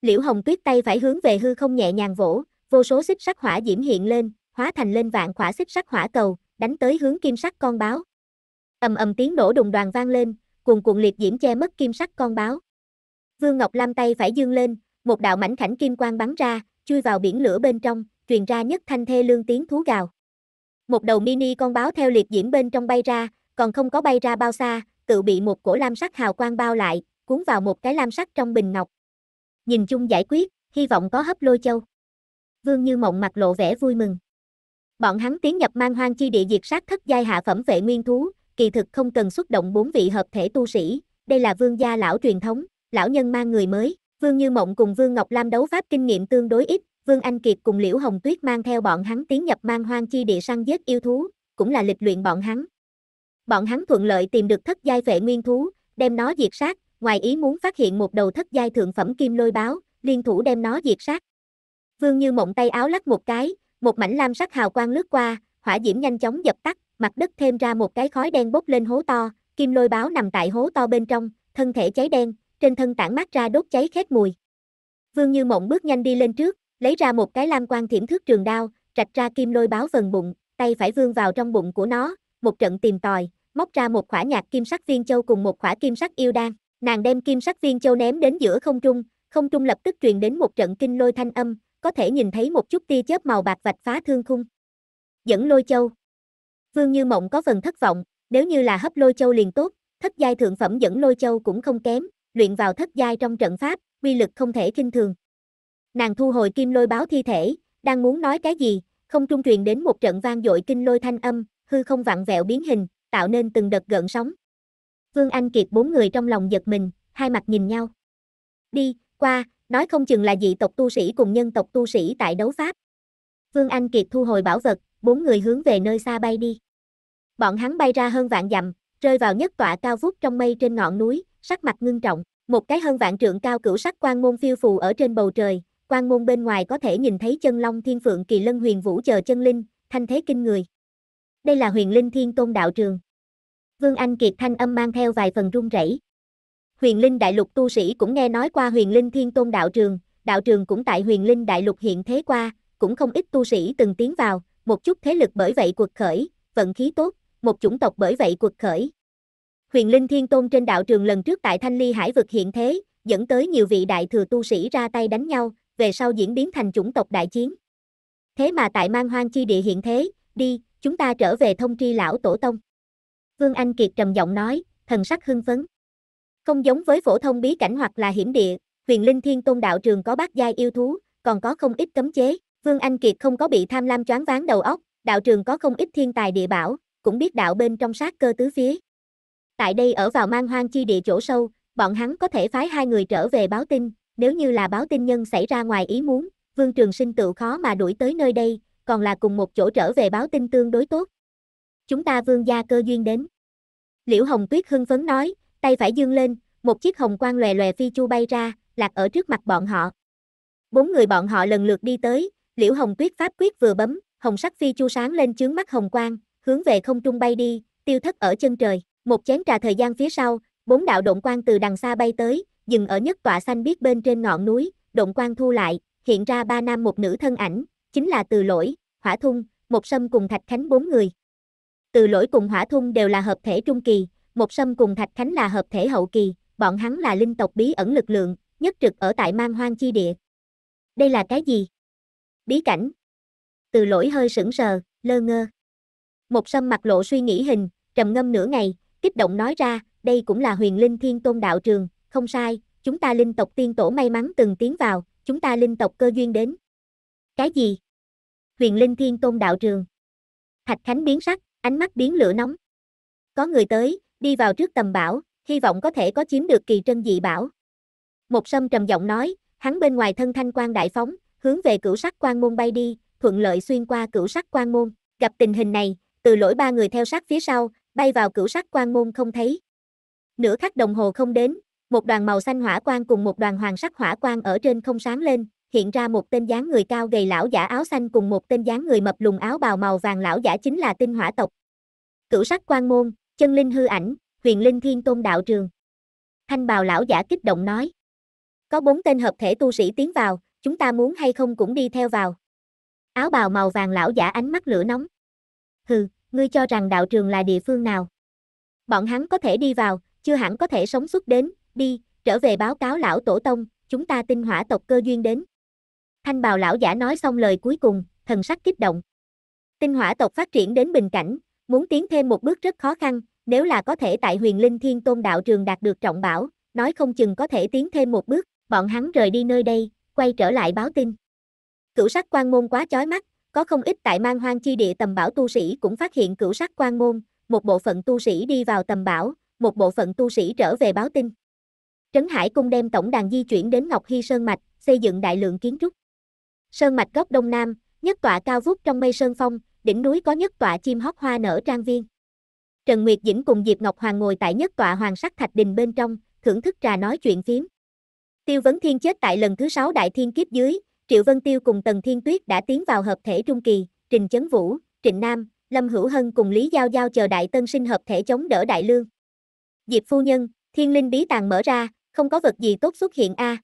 Liễu Hồng Tuyết tay phải hướng về hư không nhẹ nhàng vỗ, vô số xích sắc hỏa diễm hiện lên, hóa thành lên vạn khỏa xích sắc hỏa cầu, đánh tới hướng kim sắc con báo. Ầm ầm tiếng nổ đùng đoàn vang lên, cuồn cuộn liệt diễm che mất kim sắc con báo. Vương Ngọc Lam tay phải dương lên, một đạo mảnh khảnh kim quang bắn ra, chui vào biển lửa bên trong, truyền ra nhất thanh thê lương tiếng thú gào. Một đầu mini con báo theo liệt diễm bên trong bay ra, còn không có bay ra bao xa, tự bị một cổ lam sắc hào quang bao lại, cuốn vào một cái lam sắc trong bình ngọc. Nhìn chung giải quyết, hy vọng có hấp lôi châu. Vương Như Mộng mặt lộ vẻ vui mừng. Bọn hắn tiến nhập mang hoang chi địa diệt sát thất giai hạ phẩm vệ nguyên thú, kỳ thực không cần xuất động bốn vị hợp thể tu sĩ, đây là vương gia lão truyền thống, lão nhân mang người mới. Vương Như Mộng cùng Vương Ngọc Lam đấu pháp kinh nghiệm tương đối ít, Vương Anh Kiệt cùng Liễu Hồng Tuyết mang theo bọn hắn tiến nhập mang hoang chi địa săn giết yêu thú, cũng là lịch luyện bọn hắn. Bọn hắn thuận lợi tìm được thất giai vệ nguyên thú, đem nó diệt sát, ngoài ý muốn phát hiện một đầu thất giai thượng phẩm kim lôi báo, liên thủ đem nó diệt sát. Vương Như Mộng tay áo lắc một cái, một mảnh lam sắc hào quang lướt qua, hỏa diễm nhanh chóng dập tắt, mặt đất thêm ra một cái khói đen bốc lên hố to, kim lôi báo nằm tại hố to bên trong, thân thể cháy đen, trên thân tản mát ra đốt cháy khét mùi. Vương Như Mộng bước nhanh đi lên trước, lấy ra một cái lam quan thiểm thước trường đao, rạch ra kim lôi báo vần bụng, tay phải vương vào trong bụng của nó, một trận tìm tòi, móc ra một khỏa nhạc kim sắc viên châu cùng một khỏa kim sắc yêu đan, nàng đem kim sắc viên châu ném đến giữa không trung, không trung lập tức truyền đến một trận kinh lôi thanh âm, có thể nhìn thấy một chút tia chớp màu bạc vạch phá thương khung. Dẫn lôi châu. Vương Như Mộng có phần thất vọng, nếu như là hấp lôi châu liền tốt, thất giai thượng phẩm dẫn lôi châu cũng không kém, luyện vào thất giai trong trận pháp, uy lực không thể kinh thường. Nàng thu hồi kim lôi báo thi thể, đang muốn nói cái gì, không trung truyền đến một trận vang dội kinh lôi thanh âm, hư không vặn vẹo biến hình, tạo nên từng đợt gợn sóng. Vương Anh Kiệt bốn người trong lòng giật mình, hai mặt nhìn nhau. Đi, qua, nói không chừng là dị tộc tu sĩ cùng nhân tộc tu sĩ tại đấu pháp. Vương Anh Kiệt thu hồi bảo vật, bốn người hướng về nơi xa bay đi. Bọn hắn bay ra hơn vạn dặm, rơi vào nhất tọa cao vút trong mây trên ngọn núi, sắc mặt ngưng trọng, một cái hơn vạn trượng cao cửu sắc quan môn phiêu phù ở trên bầu trời, quan môn bên ngoài có thể nhìn thấy chân long thiên phượng kỳ lân huyền vũ chờ chân linh, thanh thế kinh người. Đây là huyền linh thiên tôn đạo trường. Vương Anh Kiệt thanh âm mang theo vài phần run rẩy. Huyền linh đại lục tu sĩ cũng nghe nói qua huyền linh thiên tôn đạo trường, đạo trường cũng tại huyền linh đại lục hiện thế qua, cũng không ít tu sĩ từng tiến vào, một chút thế lực bởi vậy cuộc khởi, vận khí tốt, một chủng tộc bởi vậy cuộc khởi, huyền linh thiên tôn trên đạo trường lần trước tại Thanh Ly Hải vực hiện thế, dẫn tới nhiều vị đại thừa tu sĩ ra tay đánh nhau, về sau diễn biến thành chủng tộc đại chiến. Thế mà tại mang hoang chi địa hiện thế, đi, chúng ta trở về thông tri lão tổ tông. Vương Anh Kiệt trầm giọng nói, thần sắc hưng phấn. Không giống với phổ thông bí cảnh hoặc là hiểm địa, huyền linh thiên tôn đạo trường có bát giai yêu thú, còn có không ít cấm chế. Vương Anh Kiệt không có bị tham lam choáng ván đầu óc, đạo trường có không ít thiên tài địa bảo, cũng biết đạo bên trong sát cơ tứ phía. Tại đây ở vào mang hoang chi địa chỗ sâu, bọn hắn có thể phái hai người trở về báo tin, nếu như là báo tin nhân xảy ra ngoài ý muốn, Vương Trường Sinh tự khó mà đuổi tới nơi đây, còn là cùng một chỗ trở về báo tin tương đối tốt. Chúng ta vương gia cơ duyên đến. Liễu Hồng Tuyết hưng phấn nói, tay phải dương lên, một chiếc hồng quang lòe lòe phi chu bay ra, lạc ở trước mặt bọn họ. Bốn người bọn họ lần lượt đi tới, Liễu Hồng Tuyết pháp quyết vừa bấm, hồng sắc phi chu sáng lên chướng mắt hồng quang, hướng về không trung bay đi, tiêu thất ở chân trời. Một chén trà thời gian phía sau, bốn đạo động quang từ đằng xa bay tới, dừng ở nhất tọa xanh biết bên trên ngọn núi, động quang thu lại, hiện ra ba nam một nữ thân ảnh, chính là Từ Lỗi, Hỏa Thung, Một Sâm cùng Thạch Khánh bốn người. Từ Lỗi cùng Hỏa Thung đều là hợp thể trung kỳ, Một Sâm cùng Thạch Khánh là hợp thể hậu kỳ, bọn hắn là linh tộc bí ẩn lực lượng, nhất trực ở tại Mang Hoang chi địa. Đây là cái gì? Bí cảnh. Từ Lỗi hơi sững sờ, lơ ngơ. Một Sâm mặt lộ suy nghĩ hình, trầm ngâm nửa ngày, kích động nói ra, đây cũng là huyền linh thiên tôn đạo trường, không sai, chúng ta linh tộc tiên tổ may mắn từng tiến vào, chúng ta linh tộc cơ duyên đến. Cái gì? Huyền linh thiên tôn đạo trường. Thạch Khánh biến sắc, ánh mắt biến lửa nóng. Có người tới, đi vào trước tầm bảo, hy vọng có thể có chiếm được kỳ trân dị bảo. Một sâm trầm giọng nói, hắn bên ngoài thân thanh quan đại phóng, hướng về cửu sắc quan môn bay đi, thuận lợi xuyên qua cửu sắc quan môn. Gặp tình hình này, từ lỗi ba người theo sát phía sau, bay vào cửu sắc quan môn không thấy. Nửa khắc đồng hồ không đến, một đoàn màu xanh hỏa quang cùng một đoàn hoàng sắc hỏa quang ở trên không sáng lên, hiện ra một tên dáng người cao gầy lão giả áo xanh cùng một tên dáng người mập lùn áo bào màu vàng lão giả chính là tinh hỏa tộc. Cửu sắc quan môn, chân linh hư ảnh, huyền linh thiên tôn đạo trường. Thanh bào lão giả kích động nói. Có bốn tên hợp thể tu sĩ tiến vào, chúng ta muốn hay không cũng đi theo vào. Áo bào màu vàng lão giả ánh mắt lửa nóng. Hừ, ngươi cho rằng đạo trường là địa phương nào? Bọn hắn có thể đi vào, chưa hẳn có thể sống xuất đến, đi, trở về báo cáo lão tổ tông, chúng ta tinh hỏa tộc cơ duyên đến. Thanh bào lão giả nói xong lời cuối cùng, thần sắc kích động. Tinh hỏa tộc phát triển đến bình cảnh, muốn tiến thêm một bước rất khó khăn, nếu là có thể tại huyền linh thiên tôn đạo trường đạt được trọng bảo, nói không chừng có thể tiến thêm một bước, bọn hắn rời đi nơi đây, quay trở lại báo tin. Cửu sắc quan môn quá chói mắt, có không ít tại mang hoang chi địa tầm bảo tu sĩ cũng phát hiện cửu sắc quan môn, một bộ phận tu sĩ đi vào tầm bảo, một bộ phận tu sĩ trở về báo tin. Trấn Hải Cung đem tổng đàn di chuyển đến Ngọc Hy Sơn Mạch, xây dựng đại lượng kiến trúc. Sơn Mạch góc Đông Nam, nhất tọa cao vút trong mây sơn phong, đỉnh núi có nhất tọa chim hót hoa nở trang viên. Trần Nguyệt Dĩnh cùng Diệp Ngọc Hoàng ngồi tại nhất tọa hoàng sắc thạch đình bên trong, thưởng thức trà nói chuyện phím. Tiêu Vấn Thiên chết tại lần thứ sáu đại thiên kiếp dưới, Triệu Vân Tiêu cùng Tần Thiên Tuyết đã tiến vào hợp thể trung kỳ, Trình Chấn Vũ, Trình Nam, Lâm Hữu Hân cùng Lý Giao Giao chờ đại tân sinh hợp thể chống đỡ đại lương. Diệp phu nhân, thiên linh bí tàng mở ra, không có vật gì tốt xuất hiện a.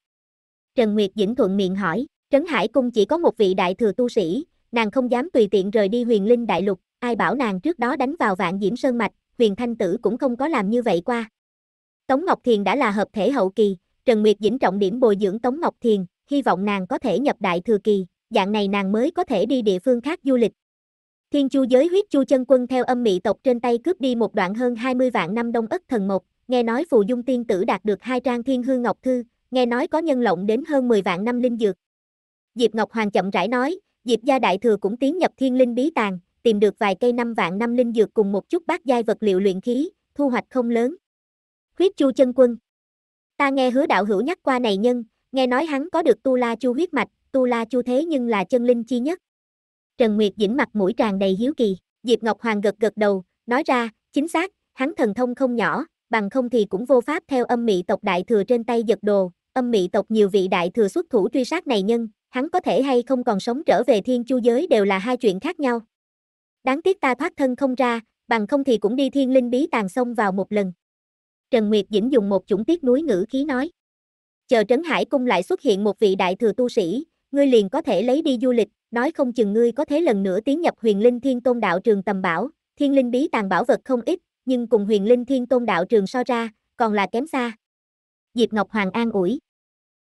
Trần Nguyệt Dĩnh thuận miệng hỏi, Trấn Hải Cung chỉ có một vị đại thừa tu sĩ, nàng không dám tùy tiện rời đi huyền linh đại lục, ai bảo nàng trước đó đánh vào vạn diễm sơn mạch, huyền thanh tử cũng không có làm như vậy qua. Tống Ngọc Thiền đã là hợp thể hậu kỳ, Trần Nguyệt Dĩnh trọng điểm bồi dưỡng Tống Ngọc Thiền, hy vọng nàng có thể nhập đại thừa kỳ, dạng này nàng mới có thể đi địa phương khác du lịch. Thiên Chu giới huyết Chu chân quân theo âm mị tộc trên tay cướp đi một đoạn hơn 20 vạn năm đông ất thần mộc, nghe nói phù dung tiên tử đạt được hai trang thiên hương ngọc thư, nghe nói có nhân lộng đến hơn 10 vạn năm linh dược. Diệp Ngọc Hoàng chậm rãi nói, Diệp gia đại thừa cũng tiến nhập thiên linh bí tàng, tìm được vài cây năm vạn năm linh dược cùng một chút bát giai vật liệu luyện khí, thu hoạch không lớn. Huyết Chu chân quân Ta nghe hứa đạo hữu nhắc qua này nhân, Nghe nói hắn có được tu la chu huyết mạch, tu la chu thế nhưng là chân linh chi nhất. Trần Nguyệt dĩnh mặt mũi tràn đầy hiếu kỳ, Diệp Ngọc Hoàng gật gật đầu, nói ra, chính xác, hắn thần thông không nhỏ, bằng không thì cũng vô pháp theo âm mị tộc đại thừa trên tay giật đồ, âm mị tộc nhiều vị đại thừa xuất thủ truy sát này nhân, hắn có thể hay không còn sống trở về thiên chu giới đều là hai chuyện khác nhau. Đáng tiếc ta thoát thân không ra, bằng không thì cũng đi thiên linh bí tàng xông vào một lần. Trần Nguyệt Dĩnh dùng một chủng tiết núi ngữ khí nói chờ trấn hải cung lại xuất hiện một vị đại thừa tu sĩ, ngươi liền có thể lấy đi du lịch, nói không chừng ngươi có thể lần nữa tiến nhập huyền linh thiên tôn đạo trường tầm bảo, thiên linh bí tàng bảo vật không ít, nhưng cùng huyền linh thiên tôn đạo trường so ra, còn là kém xa. Diệp Ngọc Hoàng an ủi.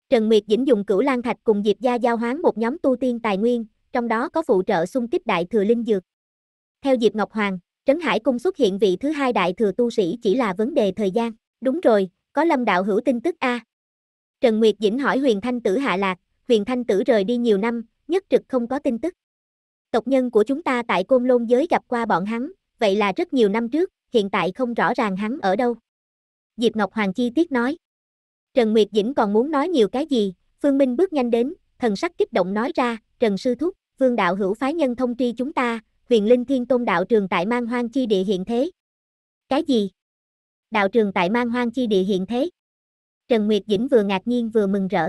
Trần Nguyệt Dĩnh dùng cửu lan thạch cùng Diệp Gia giao hoán một nhóm tu tiên tài nguyên, trong đó có phụ trợ xung kích đại thừa linh dược. Theo Diệp Ngọc Hoàng, Trấn Hải Cung xuất hiện vị thứ hai đại thừa tu sĩ chỉ là vấn đề thời gian. Đúng rồi, có lâm đạo hữu tin tức A, Trần Nguyệt Dĩnh hỏi huyền thanh tử hạ lạc, huyền thanh tử rời đi nhiều năm, nhất trực không có tin tức. Tộc nhân của chúng ta tại côn lôn giới gặp qua bọn hắn, vậy là rất nhiều năm trước, hiện tại không rõ ràng hắn ở đâu. Diệp Ngọc Hoàng chi tiết nói. Trần Nguyệt Dĩnh còn muốn nói nhiều cái gì, Phương Minh bước nhanh đến, thần sắc kích động nói ra, Trần Sư Thúc, Vương Đạo Hữu Phái Nhân thông tri chúng ta, huyền linh thiên tôn đạo trường tại mang hoang chi địa hiện thế. Cái gì? Đạo trường tại mang hoang chi địa hiện thế. Trần Nguyệt Dĩnh vừa ngạc nhiên vừa mừng rỡ.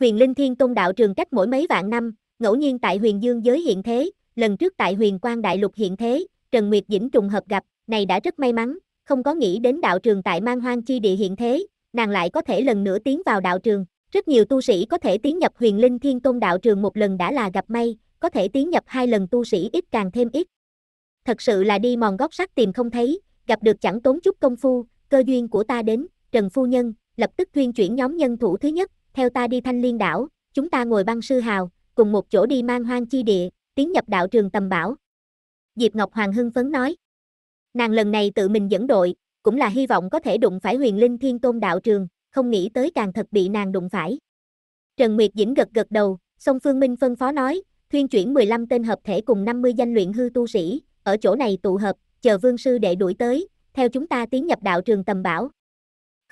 Huyền Linh Thiên Tôn đạo trường cách mỗi mấy vạn năm, ngẫu nhiên tại Huyền Dương giới hiện thế, lần trước tại Huyền Quang Đại Lục hiện thế, Trần Nguyệt Dĩnh trùng hợp gặp, này đã rất may mắn, không có nghĩ đến đạo trường tại Mang Hoang chi địa hiện thế, nàng lại có thể lần nữa tiến vào đạo trường. Rất nhiều tu sĩ có thể tiến nhập Huyền Linh Thiên Tôn đạo trường một lần đã là gặp may, có thể tiến nhập hai lần tu sĩ ít càng thêm ít. Thật sự là đi mòn góc sắt tìm không thấy, gặp được chẳng tốn chút công phu, cơ duyên của ta đến, Trần phu nhân, lập tức thuyên chuyển nhóm nhân thủ thứ nhất, theo ta đi thanh liên đảo, chúng ta ngồi băng sư hào, cùng một chỗ đi mang hoang chi địa, tiến nhập đạo trường tầm bảo. Diệp Ngọc Hoàng hưng phấn nói. Nàng lần này tự mình dẫn đội, cũng là hy vọng có thể đụng phải huyền linh thiên tôn đạo trường, không nghĩ tới càng thật bị nàng đụng phải. Trần Nguyệt Dĩnh gật gật đầu, song Phương Minh phân phó nói, thuyên chuyển 15 tên hợp thể cùng 50 danh luyện hư tu sĩ, ở chỗ này tụ hợp, chờ vương sư đệ đuổi tới, theo chúng ta tiến nhập đạo trường tầm bảo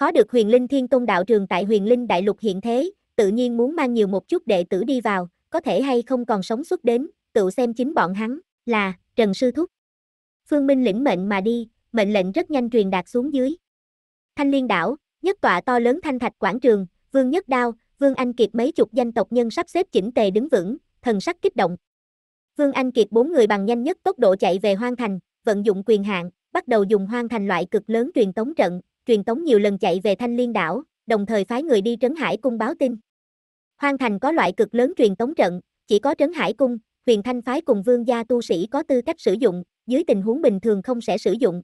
khó được huyền linh thiên tôn đạo trường tại huyền linh đại lục hiện thế, tự nhiên muốn mang nhiều một chút đệ tử đi vào, có thể hay không còn sống xuất đến, tự xem chính bọn hắn, là, Trần Sư Thúc. Phương Minh lĩnh mệnh mà đi, mệnh lệnh rất nhanh truyền đạt xuống dưới. Thanh liên đảo, nhất tọa to lớn thanh thạch quảng trường, vương nhất đao, vương anh kiệt mấy chục danh tộc nhân sắp xếp chỉnh tề đứng vững, thần sắc kích động. Vương Anh Kiệt bốn người bằng nhanh nhất tốc độ chạy về Hoang Thành, vận dụng quyền hạn, bắt đầu dùng Hoang Thành loại cực lớn truyền tống trận, truyền tống nhiều lần chạy về Thanh Liên đảo, đồng thời phái người đi Trấn Hải cung báo tin. Hoang thành có loại cực lớn truyền tống trận, chỉ có Trấn Hải cung, Huyền Thanh phái cùng Vương gia tu sĩ có tư cách sử dụng, dưới tình huống bình thường không sẽ sử dụng.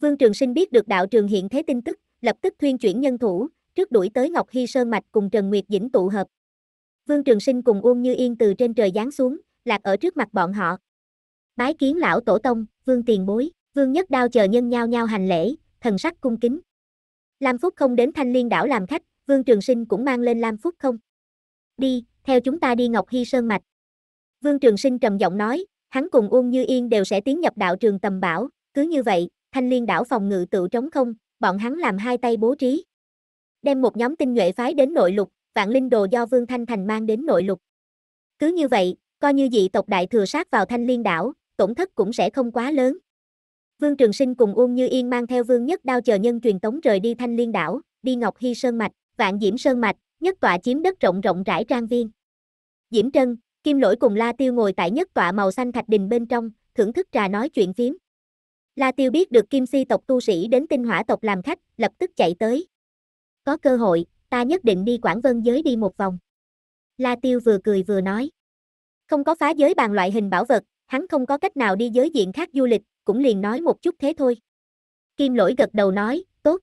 Vương Trường Sinh biết được đạo trường hiện thế tin tức, lập tức thuyên chuyển nhân thủ, trước đuổi tới Ngọc Hy Sơn mạch cùng Trần Nguyệt Dĩnh tụ hợp. Vương Trường Sinh cùng Uông Như Yên từ trên trời giáng xuống, lạc ở trước mặt bọn họ. Bái kiến lão tổ tông, Vương Tiền Bối, Vương Nhất Đao chờ nhân nhau nhau hành lễ, thần sắc cung kính. Lam Phúc không đến Thanh Liên đảo làm khách, Vương Trường Sinh cũng mang lên Lam Phúc không. Đi, theo chúng ta đi Ngọc Hy Sơn Mạch. Vương Trường Sinh trầm giọng nói, hắn cùng Uông Như Yên đều sẽ tiến nhập đạo trường tầm bảo, cứ như vậy, Thanh Liên đảo phòng ngự tự trống không, bọn hắn làm hai tay bố trí. Đem một nhóm tinh nhuệ phái đến nội lục, vạn linh đồ do Vương Thanh Thành mang đến nội lục. Cứ như vậy, coi như dị tộc đại thừa sát vào Thanh Liên đảo, tổn thất cũng sẽ không quá lớn. Vương Trường Sinh cùng Uông Như Yên mang theo Vương Nhất Đao chờ nhân truyền tống rời đi Thanh Liên đảo, đi Ngọc Hy Sơn Mạch, Vạn Diễm Sơn Mạch, nhất tọa chiếm đất rộng rộng rãi trang viên. Diễm Trân, Kim Lỗi cùng La Tiêu ngồi tại nhất tọa màu xanh thạch đình bên trong, thưởng thức trà nói chuyện phiếm. La Tiêu biết được Kim Si tộc tu sĩ đến Tinh Hỏa tộc làm khách, lập tức chạy tới. Có cơ hội, ta nhất định đi Quảng Vân giới đi một vòng. La Tiêu vừa cười vừa nói. Không có phá giới bàn loại hình bảo vật, hắn không có cách nào đi giới diện khác du lịch, cũng liền nói một chút thế thôi. Kim lỗi gật đầu nói, tốt.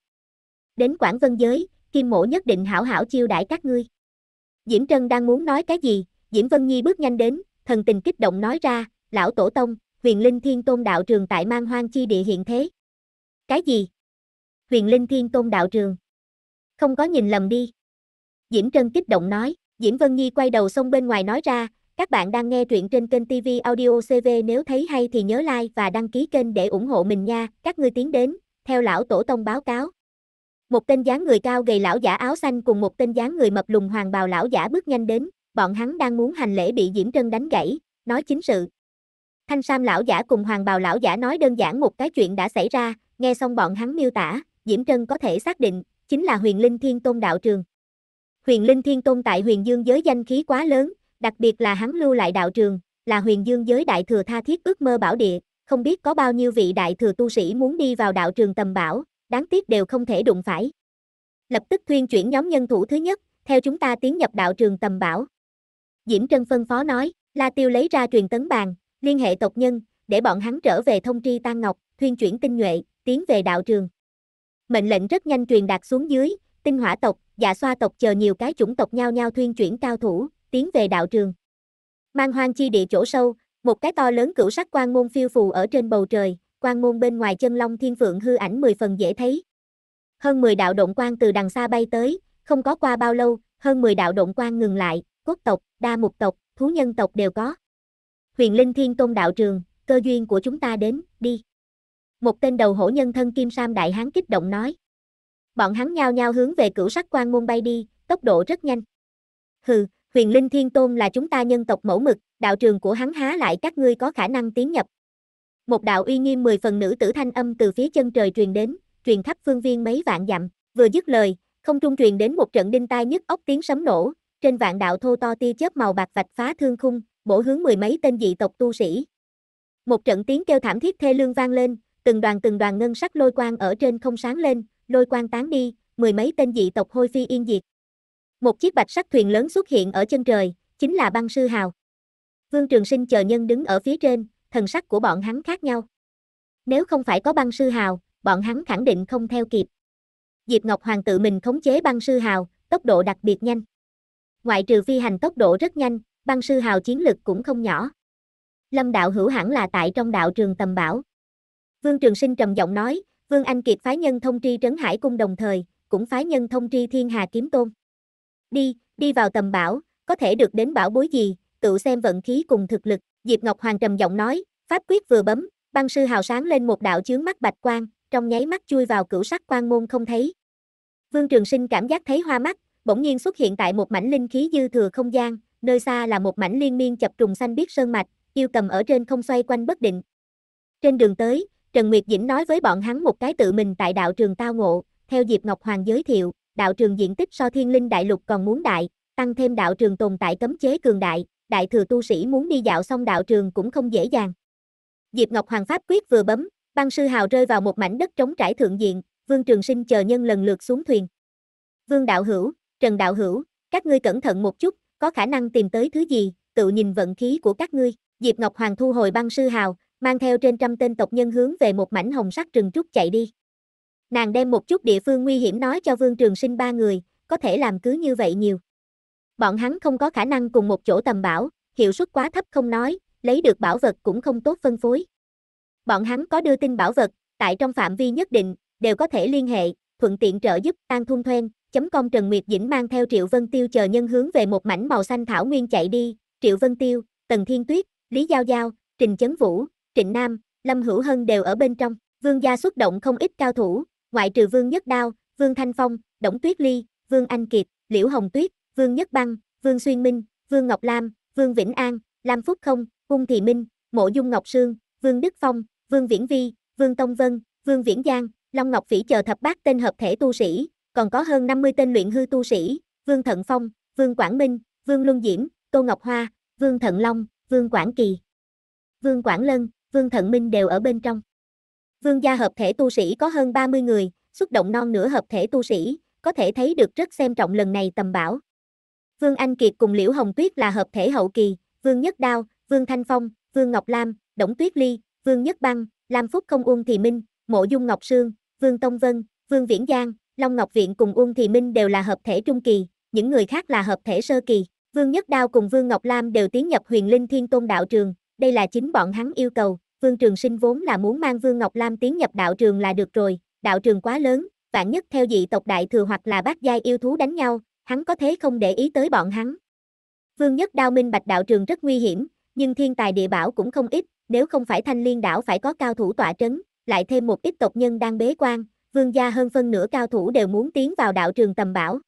Đến Quảng Vân Giới, Kim mổ nhất định hảo hảo chiêu đãi các ngươi. Diễm Trân đang muốn nói cái gì, Diễm Vân Nhi bước nhanh đến, thần tình kích động nói ra, lão tổ tông, huyền linh thiên tôn đạo trường tại mang hoang chi địa hiện thế. Cái gì? Huyền linh thiên tôn đạo trường. Không có nhìn lầm đi. Diễm Trân kích động nói, Diễm Vân Nhi quay đầu xông bên ngoài nói ra, các bạn đang nghe truyện trên kênh TV Audio CV nếu thấy hay thì nhớ like và đăng ký kênh để ủng hộ mình nha. Các ngươi tiến đến, theo lão tổ tông báo cáo. Một tên dáng người cao gầy lão giả áo xanh cùng một tên dáng người mập lùn hoàng bào lão giả bước nhanh đến, bọn hắn đang muốn hành lễ bị Diễm Trân đánh gãy, nói chính sự. Thanh Sam lão giả cùng hoàng bào lão giả nói đơn giản một cái chuyện đã xảy ra, nghe xong bọn hắn miêu tả, Diễm Trân có thể xác định, chính là huyền linh thiên tôn đạo trường. Huyền linh thiên tôn tại huyền dương giới danh khí quá lớn, đặc biệt là hắn lưu lại đạo trường, là huyền dương giới đại thừa tha thiết ước mơ bảo địa, không biết có bao nhiêu vị đại thừa tu sĩ muốn đi vào đạo trường tầm bảo, đáng tiếc đều không thể đụng phải. Lập tức thuyên chuyển nhóm nhân thủ thứ nhất, theo chúng ta tiến nhập đạo trường tầm bảo. Diễm Trân phân phó nói, La Tiêu lấy ra truyền tấn bàn, liên hệ tộc nhân, để bọn hắn trở về thông tri Tan Ngọc, thuyên chuyển tinh nhuệ, tiến về đạo trường. Mệnh lệnh rất nhanh truyền đạt xuống dưới, tinh hỏa tộc, dạ xoa tộc chờ nhiều cái chủng tộc nhau nhau thuyên chuyển cao thủ, tiến về đạo trường. Mang hoang chi địa chỗ sâu, một cái to lớn cửu sắc quan môn phiêu phù ở trên bầu trời, quan môn bên ngoài chân long thiên phượng hư ảnh mười phần dễ thấy. Hơn 10 đạo động quan từ đằng xa bay tới, không có qua bao lâu, hơn 10 đạo động quan ngừng lại, cốt tộc, đa mục tộc, thú nhân tộc đều có. Huyền Linh Thiên Tôn đạo trường, cơ duyên của chúng ta đến, đi. Một tên đầu hổ nhân thân kim sam đại hán kích động nói. Bọn hắn nhao nhao hướng về cửu sắc quan môn bay đi, tốc độ rất nhanh. Hừ, huyền linh thiên tôn là chúng ta nhân tộc mẫu mực, đạo trường của hắn há lại các ngươi có khả năng tiến nhập. Một đạo uy nghiêm mười phần nữ tử thanh âm từ phía chân trời truyền đến, truyền khắp phương viên mấy vạn dặm, vừa dứt lời, không trung truyền đến một trận đinh tai nhức óc tiếng sấm nổ, trên vạn đạo thô to tia chớp màu bạc vạch phá thương khung, bổ hướng mười mấy tên dị tộc tu sĩ. Một trận tiếng kêu thảm thiết thê lương vang lên, từng đoàn từng đoàn ngân sắc lôi quang ở trên không sáng lên, lôi quang tán đi, mười mấy tên dị tộc hôi phi yên diệt, một chiếc bạch sắc thuyền lớn xuất hiện ở chân trời, chính là băng sư hào. Vương Trường Sinh chờ nhân đứng ở phía trên, thần sắc của bọn hắn khác nhau. Nếu không phải có băng sư hào, bọn hắn khẳng định không theo kịp. Diệp Ngọc Hoàng tự mình khống chế băng sư hào, tốc độ đặc biệt nhanh. Ngoại trừ phi hành tốc độ rất nhanh, băng sư hào chiến lực cũng không nhỏ. Lâm đạo hữu hẳn là tại trong đạo trường tầm bảo. Vương Trường Sinh trầm giọng nói, Vương Anh Kiệt phái nhân thông tri trấn hải cung đồng thời, cũng phái nhân thông tri thiên hà kiếm tôn. Đi, đi vào tầm bảo, có thể được đến bảo bối gì, tự xem vận khí cùng thực lực. Diệp Ngọc Hoàng trầm giọng nói, pháp quyết vừa bấm, băng sư hào sáng lên một đạo chướng mắt bạch quang, trong nháy mắt chui vào cửu sắc quan môn không thấy. Vương Trường Sinh cảm giác thấy hoa mắt, bỗng nhiên xuất hiện tại một mảnh linh khí dư thừa không gian, nơi xa là một mảnh liên miên chập trùng xanh biết sơn mạch, yêu cầm ở trên không xoay quanh bất định. Trên đường tới, Trần Nguyệt Dĩnh nói với bọn hắn một cái tự mình tại đạo trường tao ngộ, theo Diệp Ngọc Hoàng giới thiệu, đạo trường diện tích so thiên linh đại lục còn muốn đại, tăng thêm đạo trường tồn tại cấm chế cường đại, đại thừa tu sĩ muốn đi dạo xong đạo trường cũng không dễ dàng. Diệp Ngọc Hoàng Pháp quyết vừa bấm, băng sư hào rơi vào một mảnh đất trống trải thượng diện, Vương Trường Sinh chờ nhân lần lượt xuống thuyền. Vương Đạo Hữu, Trần Đạo Hữu, các ngươi cẩn thận một chút, có khả năng tìm tới thứ gì, tự nhìn vận khí của các ngươi. Diệp Ngọc Hoàng thu hồi băng sư hào, mang theo trên trăm tên tộc nhân hướng về một mảnh hồng sắc rừng trúc chạy đi nàng đem một chút địa phương nguy hiểm nói cho Vương Trường Sinh ba người, có thể làm cứ như vậy nhiều. Bọn hắn không có khả năng cùng một chỗ tầm bảo, hiệu suất quá thấp không nói, lấy được bảo vật cũng không tốt phân phối. Bọn hắn có đưa tin bảo vật, tại trong phạm vi nhất định, đều có thể liên hệ, thuận tiện trợ giúp An Thung Thoen, chấm công Trần Nguyệt Dĩnh mang theo Triệu Vân Tiêu chờ nhân hướng về một mảnh màu xanh thảo nguyên chạy đi, Triệu Vân Tiêu, Tần Thiên Tuyết, Lý Giao Giao, Trình Chấn Vũ, Trịnh Nam, Lâm Hữu Hân đều ở bên trong, vương gia xuất động không ít cao thủ, ngoại trừ Vương Nhất Đao, Vương Thanh Phong, Đổng Tuyết Ly, Vương Anh Kiệt, Liễu Hồng Tuyết, Vương Nhất Băng, Vương Xuyên Minh, Vương Ngọc Lam, Vương Vĩnh An, Lam Phúc Không, Cung Thị Minh, Mộ Dung Ngọc Sương, Vương Đức Phong, Vương Viễn Vi, Vương Tông Vân, Vương Viễn Giang, Long Ngọc Phỉ chờ thập bát tên hợp thể tu sĩ, còn có hơn 50 tên luyện hư tu sĩ, Vương Thận Phong, Vương Quảng Minh, Vương Luân Diễm, Tô Ngọc Hoa, Vương Thận Long, Vương Quảng Kỳ, Vương Quảng Lân, Vương Thận Minh đều ở bên trong. Vương gia hợp thể tu sĩ có hơn 30 người, xúc động non nửa hợp thể tu sĩ, có thể thấy được rất xem trọng lần này tầm bảo. Vương Anh Kiệt cùng Liễu Hồng Tuyết là hợp thể hậu kỳ, Vương Nhất Đao, Vương Thanh Phong, Vương Ngọc Lam, Đổng Tuyết Ly, Vương Nhất Băng, Lam Phúc Không Uông Thị Minh, Mộ Dung Ngọc Sương, Vương Tông Vân, Vương Viễn Giang, Long Ngọc Viện cùng Uông Thị Minh đều là hợp thể trung kỳ, những người khác là hợp thể sơ kỳ. Vương Nhất Đao cùng Vương Ngọc Lam đều tiến nhập huyền linh thiên tôn đạo trường, đây là chính bọn hắn yêu cầu, Vương Trường Sinh vốn là muốn mang Vương Ngọc Lam tiến nhập đạo trường là được rồi, đạo trường quá lớn, vạn nhất theo dị tộc đại thừa hoặc là bác giai yêu thú đánh nhau, hắn có thế không để ý tới bọn hắn. Vương Nhất Đao minh bạch đạo trường rất nguy hiểm, nhưng thiên tài địa bảo cũng không ít, nếu không phải thanh liên đảo phải có cao thủ tọa trấn, lại thêm một ít tộc nhân đang bế quan, vương gia hơn phân nửa cao thủ đều muốn tiến vào đạo trường tầm bảo.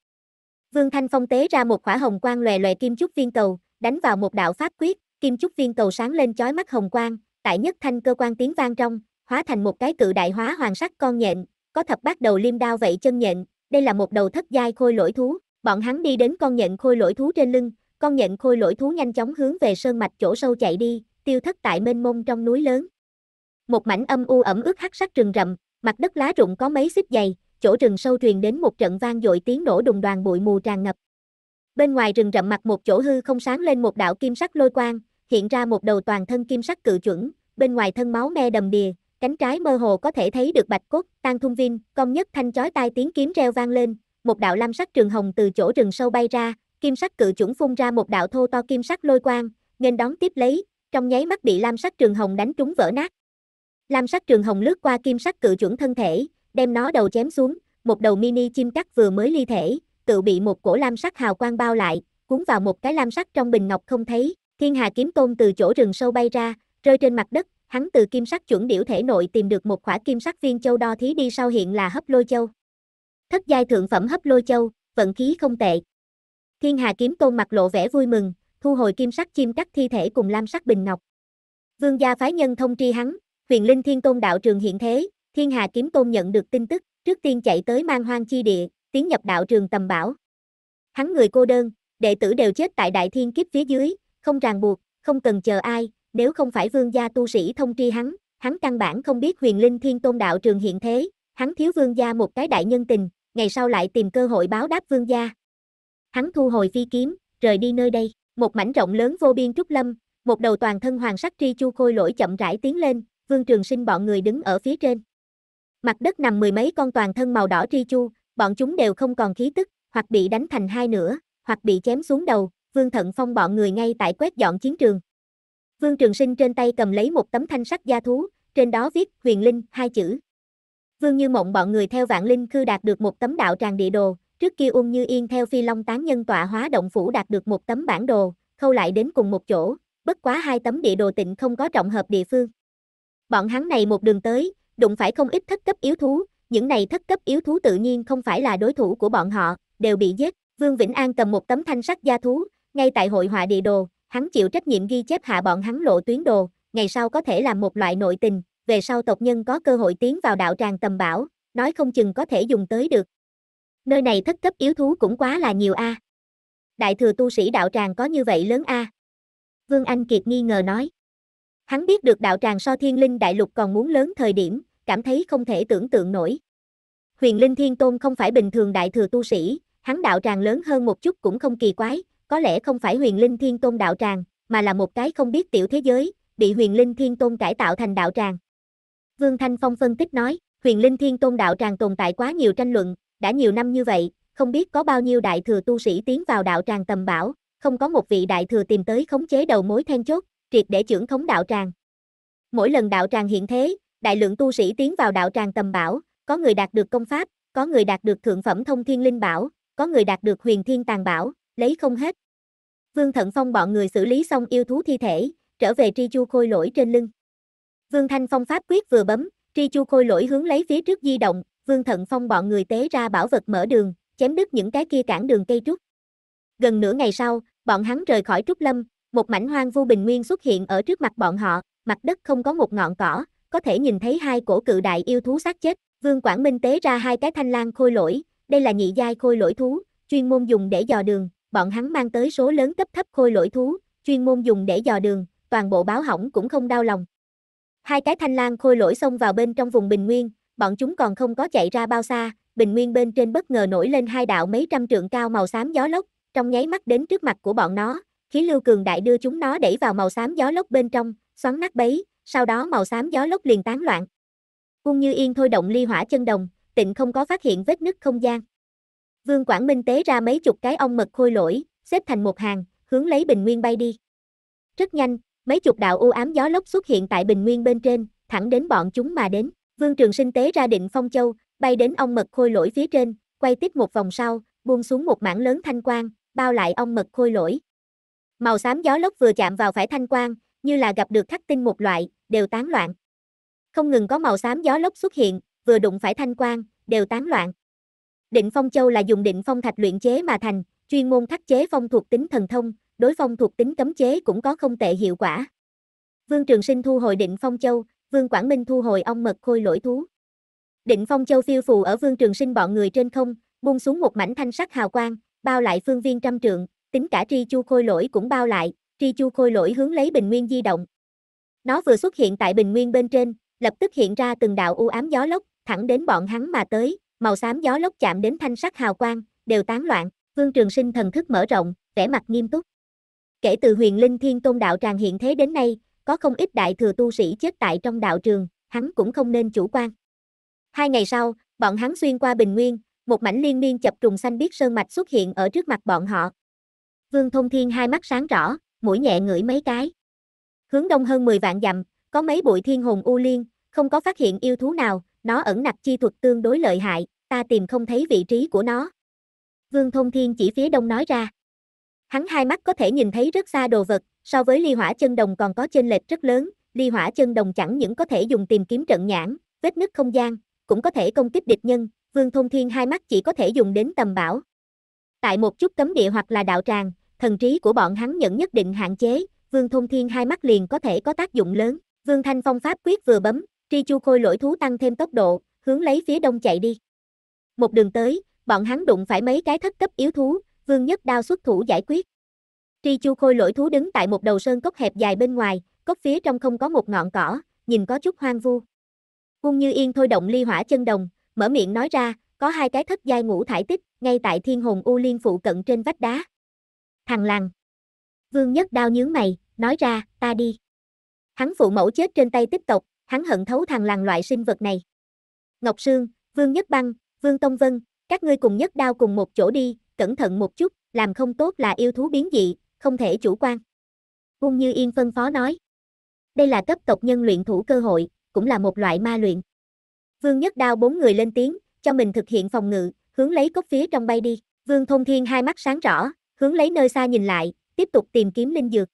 Vương Thanh Phong tế ra một khỏa hồng quang lòe lòe kim chúc viên cầu, đánh vào một đạo pháp quyết, kim chúc viên cầu sáng lên chói mắt hồng quang, tại nhất thanh cơ quan tiếng vang trong, hóa thành một cái cự đại hóa hoàng sắc con nhện, có thập bát đầu liêm đao vậy chân nhện, đây là một đầu thất giai khôi lỗi thú, bọn hắn đi đến con nhện khôi lỗi thú trên lưng, con nhện khôi lỗi thú nhanh chóng hướng về sơn mạch chỗ sâu chạy đi, tiêu thất tại mênh mông trong núi lớn. Một mảnh âm u ẩm ướt hắc sắc rừng rậm, mặt đất lá rụng có mấy xích dày, chỗ rừng sâu truyền đến một trận vang dội tiếng nổ đùng đoàn bụi mù tràn ngập. Bên ngoài rừng rậm mặt một chỗ hư không sáng lên một đạo kim sắc lôi quang, hiện ra một đầu toàn thân kim sắc cự chuẩn, bên ngoài thân máu me đầm đìa, cánh trái mơ hồ có thể thấy được bạch cốt, tan thung vin, công nhất thanh chói tai tiếng kiếm reo vang lên, một đạo lam sắc trường hồng từ chỗ rừng sâu bay ra, kim sắc cự chuẩn phun ra một đạo thô to kim sắc lôi quang, nên đón tiếp lấy, trong nháy mắt bị lam sắc trường hồng đánh trúng vỡ nát. Lam sắc trường hồng lướt qua kim sắc cự chuẩn thân thể, đem nó đầu chém xuống, một đầu mini chim cắt vừa mới ly thể, tự bị một cổ lam sắc hào quang bao lại, cuốn vào một cái lam sắc trong bình ngọc không thấy. Thiên Hà kiếm tôn từ chỗ rừng sâu bay ra, rơi trên mặt đất, hắn từ kim sắc chuẩn điểu thể nội tìm được một khỏa kim sắc viên châu đo thí đi sau hiện là hấp lôi châu. Thất giai thượng phẩm hấp lôi châu, vận khí không tệ. Thiên Hà kiếm tôn mặt lộ vẻ vui mừng, thu hồi kim sắc chim cắt thi thể cùng lam sắc bình ngọc. Vương gia phái nhân thông tri hắn, huyền linh thiên tôn đạo trường hiện thế, Thiên Hà kiếm tôn nhận được tin tức, trước tiên chạy tới mang hoang chi địa, tiến nhập đạo trường tầm bảo. Hắn người cô đơn, đệ tử đều chết tại đại thiên kiếp phía dưới, không ràng buộc, không cần chờ ai, nếu không phải vương gia tu sĩ thông tri hắn, hắn căn bản không biết huyền linh thiên tôn đạo trường hiện thế, hắn thiếu vương gia một cái đại nhân tình, ngày sau lại tìm cơ hội báo đáp vương gia. Hắn thu hồi phi kiếm, rời đi nơi đây, một mảnh rộng lớn vô biên trúc lâm, một đầu toàn thân hoàng sắc tri chu khôi lỗi chậm rãi tiến lên, vương trường sinh bọn người đứng ở phía trên. Mặt đất nằm mười mấy con toàn thân màu đỏ tri chu, bọn chúng đều không còn khí tức, hoặc bị đánh thành hai nửa, hoặc bị chém xuống đầu, Vương Thận Phong bọn người ngay tại quét dọn chiến trường. Vương Trường Sinh trên tay cầm lấy một tấm thanh sắc gia thú, trên đó viết Huyền Linh hai chữ. Vương Như Mộng bọn người theo Vạn Linh Khư đạt được một tấm đạo tràng địa đồ, trước kia Ung Như Yên theo Phi Long tán nhân tọa hóa động phủ đạt được một tấm bản đồ, khâu lại đến cùng một chỗ, bất quá hai tấm địa đồ tịnh không có trọng hợp địa phương. Bọn hắn này một đường tới, đụng phải không ít thất cấp yếu thú, những này thất cấp yếu thú tự nhiên không phải là đối thủ của bọn họ, đều bị giết. Vương Vĩnh An cầm một tấm thanh sắc gia thú, ngay tại hội họa địa đồ, hắn chịu trách nhiệm ghi chép hạ bọn hắn lộ tuyến đồ, ngày sau có thể làm một loại nội tình, về sau tộc nhân có cơ hội tiến vào đạo tràng tầm bảo, nói không chừng có thể dùng tới được. Nơi này thất cấp yếu thú cũng quá là nhiều a. Đại thừa tu sĩ đạo tràng có như vậy lớn a? Vương Anh Kiệt nghi ngờ nói. Hắn biết được đạo tràng so thiên linh đại lục còn muốn lớn thời điểm, cảm thấy không thể tưởng tượng nổi. Huyền Linh Thiên Tôn không phải bình thường đại thừa tu sĩ, hắn đạo tràng lớn hơn một chút cũng không kỳ quái, có lẽ không phải huyền linh thiên tôn đạo tràng, mà là một cái không biết tiểu thế giới, bị huyền linh thiên tôn cải tạo thành đạo tràng. Vương Thanh Phong phân tích nói, huyền linh thiên tôn đạo tràng tồn tại quá nhiều tranh luận, đã nhiều năm như vậy, không biết có bao nhiêu đại thừa tu sĩ tiến vào đạo tràng tầm bảo, không có một vị đại thừa tìm tới khống chế đầu mối then chốt, triệt để trưởng khống đạo tràng. Mỗi lần đạo tràng hiện thế, đại lượng tu sĩ tiến vào đạo tràng tầm bảo, có người đạt được công pháp, có người đạt được thượng phẩm thông thiên linh bảo, có người đạt được huyền thiên tàng bảo, lấy không hết. Vương Thận Phong bọn người xử lý xong yêu thú thi thể, trở về Tri Chu Khôi lỗi trên lưng. Vương Thanh Phong pháp quyết vừa bấm, Tri Chu Khôi lỗi hướng lấy phía trước di động, Vương Thận Phong bọn người tế ra bảo vật mở đường, chém đứt những cái kia cản đường cây trúc. Gần nửa ngày sau, bọn hắn rời khỏi trúc lâm, một mảnh hoang vu bình nguyên xuất hiện ở trước mặt bọn họ, mặt đất không có một ngọn cỏ, có thể nhìn thấy hai cổ cự đại yêu thú xác chết. Vương Quảng Minh tế ra hai cái thanh lang khôi lỗi, đây là nhị giai khôi lỗi thú, chuyên môn dùng để dò đường, bọn hắn mang tới số lớn cấp thấp khôi lỗi thú, chuyên môn dùng để dò đường, toàn bộ báo hỏng cũng không đau lòng. Hai cái thanh lang khôi lỗi xông vào bên trong vùng Bình Nguyên, bọn chúng còn không có chạy ra bao xa, Bình Nguyên bên trên bất ngờ nổi lên hai đạo mấy trăm trượng cao màu xám gió lốc, trong nháy mắt đến trước mặt của bọn nó, khí lưu cường đại đưa chúng nó đẩy vào màu xám gió lốc bên trong, xoắn nát bấy, sau đó màu xám gió lốc liền tán loạn. Cung Như Yên thôi động ly hỏa chân đồng, tịnh không có phát hiện vết nứt không gian. Vương Quảng Minh tế ra mấy chục cái ong mật khôi lỗi, xếp thành một hàng, hướng lấy bình nguyên bay đi. Rất nhanh, mấy chục đạo u ám gió lốc xuất hiện tại bình nguyên bên trên, thẳng đến bọn chúng mà đến. Vương Trường Sinh tế ra định phong châu, bay đến ong mật khôi lỗi phía trên, quay tiếp một vòng sau, buông xuống một mảng lớn thanh quang, bao lại ong mật khôi lỗi. Màu xám gió lốc vừa chạm vào phải thanh quang, như là gặp được khắc tinh một loại, đều tán loạn. Không ngừng có màu xám gió lốc xuất hiện, vừa đụng phải thanh quang, đều tán loạn. Định phong châu là dùng định phong thạch luyện chế mà thành, chuyên môn khắc chế phong thuộc tính thần thông, đối phong thuộc tính cấm chế cũng có không tệ hiệu quả. Vương Trường Sinh thu hồi định phong châu, Vương Quảng Minh thu hồi ong mật khôi lỗi thú. Định phong châu phiêu phù ở Vương Trường Sinh bọn người trên không, buông xuống một mảnh thanh sắc hào quang, bao lại phương viên trăm trượng, tính cả tri chu khôi lỗi cũng bao lại, tri chu khôi lỗi hướng lấy bình nguyên di động. Nó vừa xuất hiện tại bình nguyên bên trên, lập tức hiện ra từng đạo u ám gió lốc, thẳng đến bọn hắn mà tới, màu xám gió lốc chạm đến thanh sắc hào quang, đều tán loạn, Vương Trường Sinh thần thức mở rộng, vẻ mặt nghiêm túc. Kể từ Huyền Linh Thiên Tôn đạo tràng hiện thế đến nay, có không ít đại thừa tu sĩ chết tại trong đạo trường, hắn cũng không nên chủ quan. Hai ngày sau, bọn hắn xuyên qua bình nguyên, một mảnh liên miên chập trùng xanh biếc sơn mạch xuất hiện ở trước mặt bọn họ. Vương Thông Thiên hai mắt sáng rõ, mũi nhẹ ngửi mấy cái. Hướng đông hơn 10 vạn dặm, có mấy bụi thiên hồn u liên, không có phát hiện yêu thú nào, nó ẩn nặc chi thuật tương đối lợi hại, ta tìm không thấy vị trí của nó. Vương Thông Thiên chỉ phía đông nói ra. Hắn hai mắt có thể nhìn thấy rất xa đồ vật, so với ly hỏa chân đồng còn có chênh lệch rất lớn, ly hỏa chân đồng chẳng những có thể dùng tìm kiếm trận nhãn, vết nứt không gian, cũng có thể công kích địch nhân, Vương Thông Thiên hai mắt chỉ có thể dùng đến tầm bảo. Tại một chút cấm địa hoặc là đạo tràng, thần trí của bọn hắn nhận nhất định hạn chế, Vương Thông Thiên hai mắt liền có thể có tác dụng lớn. Vương Thanh Phong pháp quyết vừa bấm, Tri Chu Khôi lỗi thú tăng thêm tốc độ, hướng lấy phía đông chạy đi. Một đường tới, bọn hắn đụng phải mấy cái thất cấp yếu thú, Vương Nhất Đao xuất thủ giải quyết. Tri Chu Khôi lỗi thú đứng tại một đầu sơn cốc hẹp dài bên ngoài, cốc phía trong không có một ngọn cỏ, nhìn có chút hoang vu. Quân Như Yên thôi động ly hỏa chân đồng, mở miệng nói ra, có hai cái thất giai ngũ thải tích, ngay tại Thiên Hồn U Liên phụ cận trên vách đá. Thằng lằn. Vương Nhất Đao nhướng mày, nói ra, ta đi. Hắn phụ mẫu chết trên tay tích tộc, hắn hận thấu thằng làng loại sinh vật này. Ngọc Sương, Vương Nhất Băng, Vương Tông Vân, các ngươi cùng nhất đao cùng một chỗ đi, cẩn thận một chút, làm không tốt là yêu thú biến dị, không thể chủ quan. Cung Như Yên phân phó nói. Đây là cấp tộc nhân luyện thủ cơ hội, cũng là một loại ma luyện. Vương Nhất Đao bốn người lên tiếng, cho mình thực hiện phòng ngự, hướng lấy cốc phía trong bay đi. Vương Thông Thiên hai mắt sáng rõ, hướng lấy nơi xa nhìn lại, tiếp tục tìm kiếm linh dược.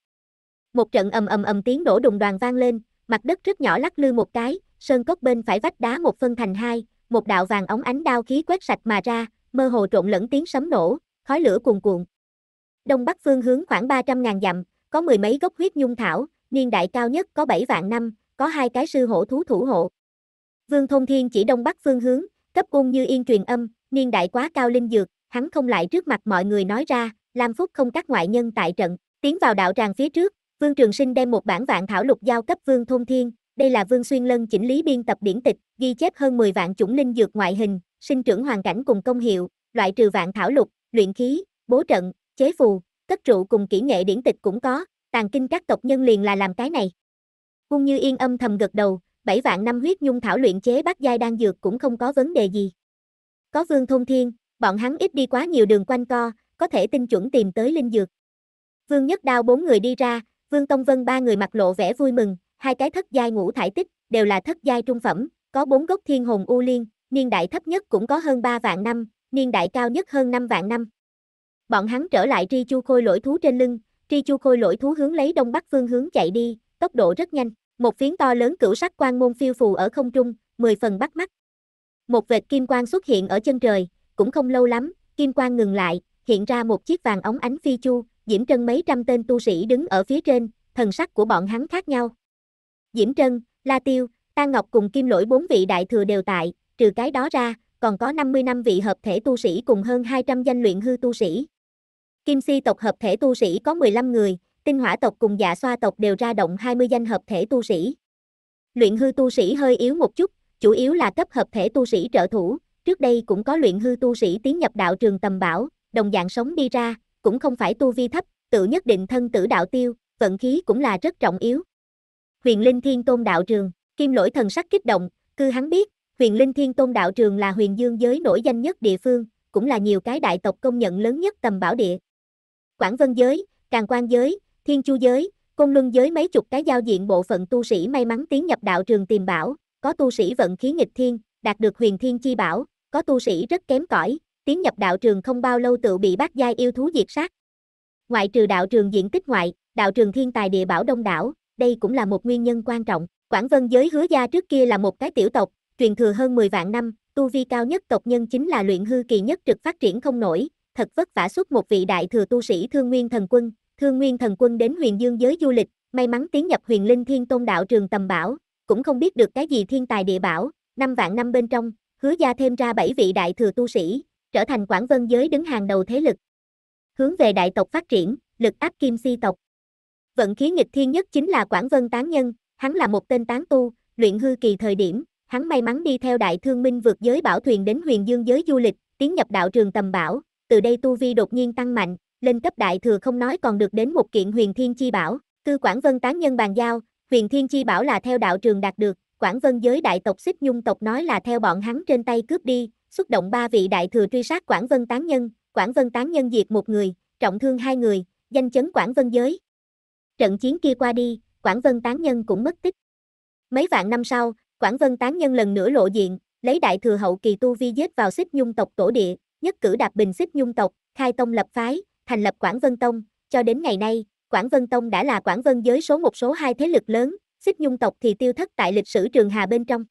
Một trận ầm ầm ầm tiếng đổ đùng đoàn vang lên, mặt đất rất nhỏ lắc lư một cái, sơn cốc bên phải vách đá một phân thành hai, một đạo vàng ống ánh đao khí quét sạch mà ra, mơ hồ trộn lẫn tiếng sấm nổ, khói lửa cuồn cuộn. Đông bắc phương hướng khoảng 300.000 dặm, có mười mấy gốc huyết nhung thảo, niên đại cao nhất có 7 vạn năm, có hai cái sư hổ thú thủ hộ. Vương Thông Thiên chỉ đông bắc phương hướng, cấp ung như yên truyền âm, niên đại quá cao linh dược, hắn không lại trước mặt mọi người nói ra, Lam Phúc không các ngoại nhân tại trận, tiến vào đạo tràng phía trước, Vương Trường Sinh đem một bản vạn thảo lục giao cấp Vương Thôn Thiên, đây là Vương Xuyên Lân chỉnh lý biên tập điển tịch, ghi chép hơn 10 vạn chủng linh dược ngoại hình, sinh trưởng hoàn cảnh cùng công hiệu, loại trừ vạn thảo lục, luyện khí, bố trận, chế phù, cất trụ cùng kỹ nghệ điển tịch cũng có, tàn kinh các tộc nhân liền là làm cái này. Cung Như Yên âm thầm gật đầu, bảy vạn năm huyết nhung thảo luyện chế bát giai đan dược cũng không có vấn đề gì. Có Vương Thôn Thiên, bọn hắn ít đi quá nhiều đường quanh co, có thể tinh chuẩn tìm tới linh dược. Vương Nhất Đao bốn người đi ra, Vương Tông Vân ba người mặt lộ vẻ vui mừng, hai cái thất giai ngũ thải tích, đều là thất giai trung phẩm, có bốn gốc thiên hồn u liên, niên đại thấp nhất cũng có hơn 3 vạn năm, niên đại cao nhất hơn 5 vạn năm. Bọn hắn trở lại tri chu khôi lỗi thú trên lưng, tri chu khôi lỗi thú hướng lấy đông bắc phương hướng chạy đi, tốc độ rất nhanh, một phiến to lớn cửu sắc quang môn phiêu phù ở không trung, 10 phần bắt mắt. Một vệt kim quang xuất hiện ở chân trời, cũng không lâu lắm, kim quang ngừng lại, hiện ra một chiếc vàng ống ánh phi chu, Diễm Trân mấy trăm tên tu sĩ đứng ở phía trên, thần sắc của bọn hắn khác nhau. Diễm Trân, La Tiêu, Tan Ngọc cùng Kim Lỗi bốn vị đại thừa đều tại, trừ cái đó ra, còn có 50 năm vị hợp thể tu sĩ cùng hơn 200 danh luyện hư tu sĩ. Kim Si tộc hợp thể tu sĩ có 15 người, Tinh Hỏa tộc cùng Dạ Xoa tộc đều ra động 20 danh hợp thể tu sĩ. Luyện hư tu sĩ hơi yếu một chút, chủ yếu là cấp hợp thể tu sĩ trợ thủ, trước đây cũng có luyện hư tu sĩ tiến nhập đạo trường tầm bảo, đồng dạng sống đi ra, cũng không phải tu vi thấp, tự nhất định thân tử đạo tiêu, vận khí cũng là rất trọng yếu. Huyền Linh Thiên Tôn Đạo Trường, Kim Lỗi thần sắc kích động, cư hắn biết, Huyền Linh Thiên Tôn Đạo Trường là huyền dương giới nổi danh nhất địa phương, cũng là nhiều cái đại tộc công nhận lớn nhất tầm bảo địa. Quảng Vân giới, Càn Quan giới, Thiên Chu giới, Côn Luân giới mấy chục cái giao diện bộ phận tu sĩ may mắn tiến nhập đạo trường tìm bảo, có tu sĩ vận khí nghịch thiên, đạt được huyền thiên chi bảo, có tu sĩ rất kém cỏi, tiến nhập đạo trường không bao lâu tự bị bác giai yêu thú diệt sát. Ngoại trừ đạo trường diện tích ngoại, đạo trường thiên tài địa bảo đông đảo, đây cũng là một nguyên nhân quan trọng. Quảng Vân giới hứa gia trước kia là một cái tiểu tộc, truyền thừa hơn 10 vạn năm, tu vi cao nhất tộc nhân chính là luyện hư kỳ nhất trực phát triển không nổi, thật vất vả xuất một vị đại thừa tu sĩ Thương Nguyên Thần Quân, Thương Nguyên Thần Quân đến Huyền Dương giới du lịch, may mắn tiến nhập Huyền Linh Thiên Tôn đạo trường tầm bảo, cũng không biết được cái gì thiên tài địa bảo, năm vạn năm bên trong, hứa gia thêm ra bảy vị đại thừa tu sĩ, trở thành Quảng Vân giới đứng hàng đầu thế lực. Hướng về đại tộc phát triển, lực áp kim si tộc. Vận khí nghịch thiên nhất chính là Quảng Vân tán nhân, hắn là một tên tán tu, luyện hư kỳ thời điểm, hắn may mắn đi theo đại thương minh vượt giới bảo thuyền đến huyền dương giới du lịch, tiến nhập đạo trường tầm bảo, từ đây tu vi đột nhiên tăng mạnh, lên cấp đại thừa không nói còn được đến một kiện huyền thiên chi bảo, cư Quảng Vân tán nhân bàn giao, huyền thiên chi bảo là theo đạo trường đạt được, Quảng Vân giới đại tộc xích nhung tộc nói là theo bọn hắn trên tay cướp đi, xuất động ba vị đại thừa truy sát Quảng Vân Tán Nhân, Quảng Vân Tán Nhân diệt một người, trọng thương hai người, danh chấn Quảng Vân giới. Trận chiến kia qua đi, Quảng Vân Tán Nhân cũng mất tích. Mấy vạn năm sau, Quảng Vân Tán Nhân lần nữa lộ diện, lấy đại thừa hậu kỳ tu vi giết vào xích nhung tộc tổ địa, nhất cử đạp bình xích nhung tộc, khai tông lập phái, thành lập Quảng Vân Tông, cho đến ngày nay, Quảng Vân Tông đã là Quảng Vân giới số một số hai thế lực lớn, xích nhung tộc thì tiêu thất tại lịch sử trường hà bên trong.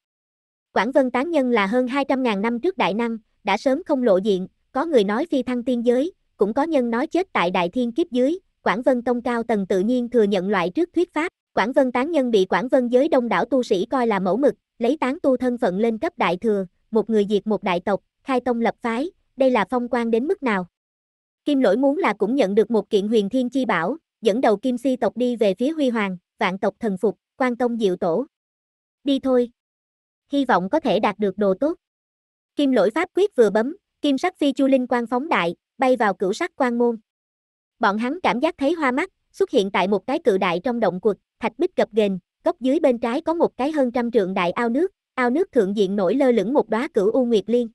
Quảng Vân Tán Nhân là hơn 200.000 năm trước đại năng, đã sớm không lộ diện, có người nói phi thăng tiên giới, cũng có nhân nói chết tại đại thiên kiếp dưới, Quảng Vân Tông cao tần tự nhiên thừa nhận loại trước thuyết pháp, Quảng Vân Tán Nhân bị Quảng Vân giới đông đảo tu sĩ coi là mẫu mực, lấy tán tu thân phận lên cấp đại thừa, một người diệt một đại tộc, khai tông lập phái, đây là phong quan đến mức nào. Kim lỗi muốn là cũng nhận được một kiện huyền thiên chi bảo, dẫn đầu kim si tộc đi về phía huy hoàng, vạn tộc thần phục, quan tông diệu tổ. Đi thôi, hy vọng có thể đạt được đồ tốt. Kim lỗi pháp quyết vừa bấm, kim sắc phi chu linh quang phóng đại, bay vào cửu sắc quan môn. Bọn hắn cảm giác thấy hoa mắt, xuất hiện tại một cái cự đại trong động quật, thạch bích gập ghềnh, góc dưới bên trái có một cái hơn trăm trượng đại ao nước, ao nước thượng diện nổi lơ lửng một đóa cửu u nguyệt liên.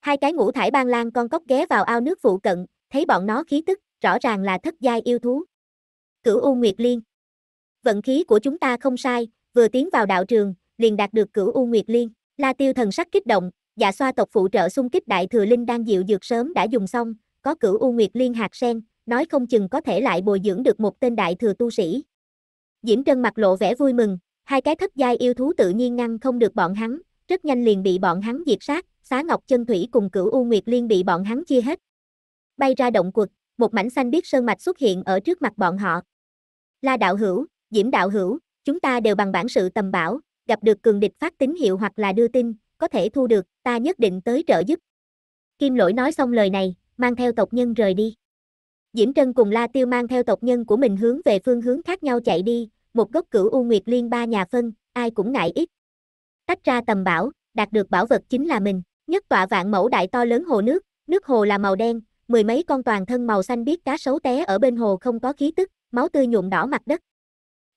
Hai cái ngũ thải ban lan con cóc ghé vào ao nước phụ cận, thấy bọn nó khí tức, rõ ràng là thất giai yêu thú. Cửu u nguyệt liên. Vận khí của chúng ta không sai, vừa tiến vào đạo trường, liền đạt được cửu U Nguyệt Liên. La Tiêu thần sắc kích động, dạ xoa tộc phụ trợ xung kích đại thừa linh đang dịu dược sớm đã dùng xong, có cửu U Nguyệt Liên hạt sen, nói không chừng có thể lại bồi dưỡng được một tên đại thừa tu sĩ. Diễm Trân mặt lộ vẻ vui mừng, hai cái thất giai yêu thú tự nhiên ngăn không được bọn hắn, rất nhanh liền bị bọn hắn diệt sát, xá ngọc chân thủy cùng cửu U Nguyệt Liên bị bọn hắn chia hết. Bay ra động quật, một mảnh xanh biết sơn mạch xuất hiện ở trước mặt bọn họ. La đạo hữu, Diễm đạo hữu, chúng ta đều bằng bản sự tầm bảo, gặp được cường địch phát tín hiệu hoặc là đưa tin, có thể thu được, ta nhất định tới trợ giúp. Kim lỗi nói xong lời này, mang theo tộc nhân rời đi. Diễm Trân cùng La Tiêu mang theo tộc nhân của mình hướng về phương hướng khác nhau chạy đi, một gốc cửu U Nguyệt Liên ba nhà phân, ai cũng ngại ít. Tách ra tầm bảo, đạt được bảo vật chính là mình, nhất tọa vạn mẫu đại to lớn hồ nước, nước hồ là màu đen, mười mấy con toàn thân màu xanh biết cá sấu té ở bên hồ không có khí tức, máu tươi nhuộm đỏ mặt đất.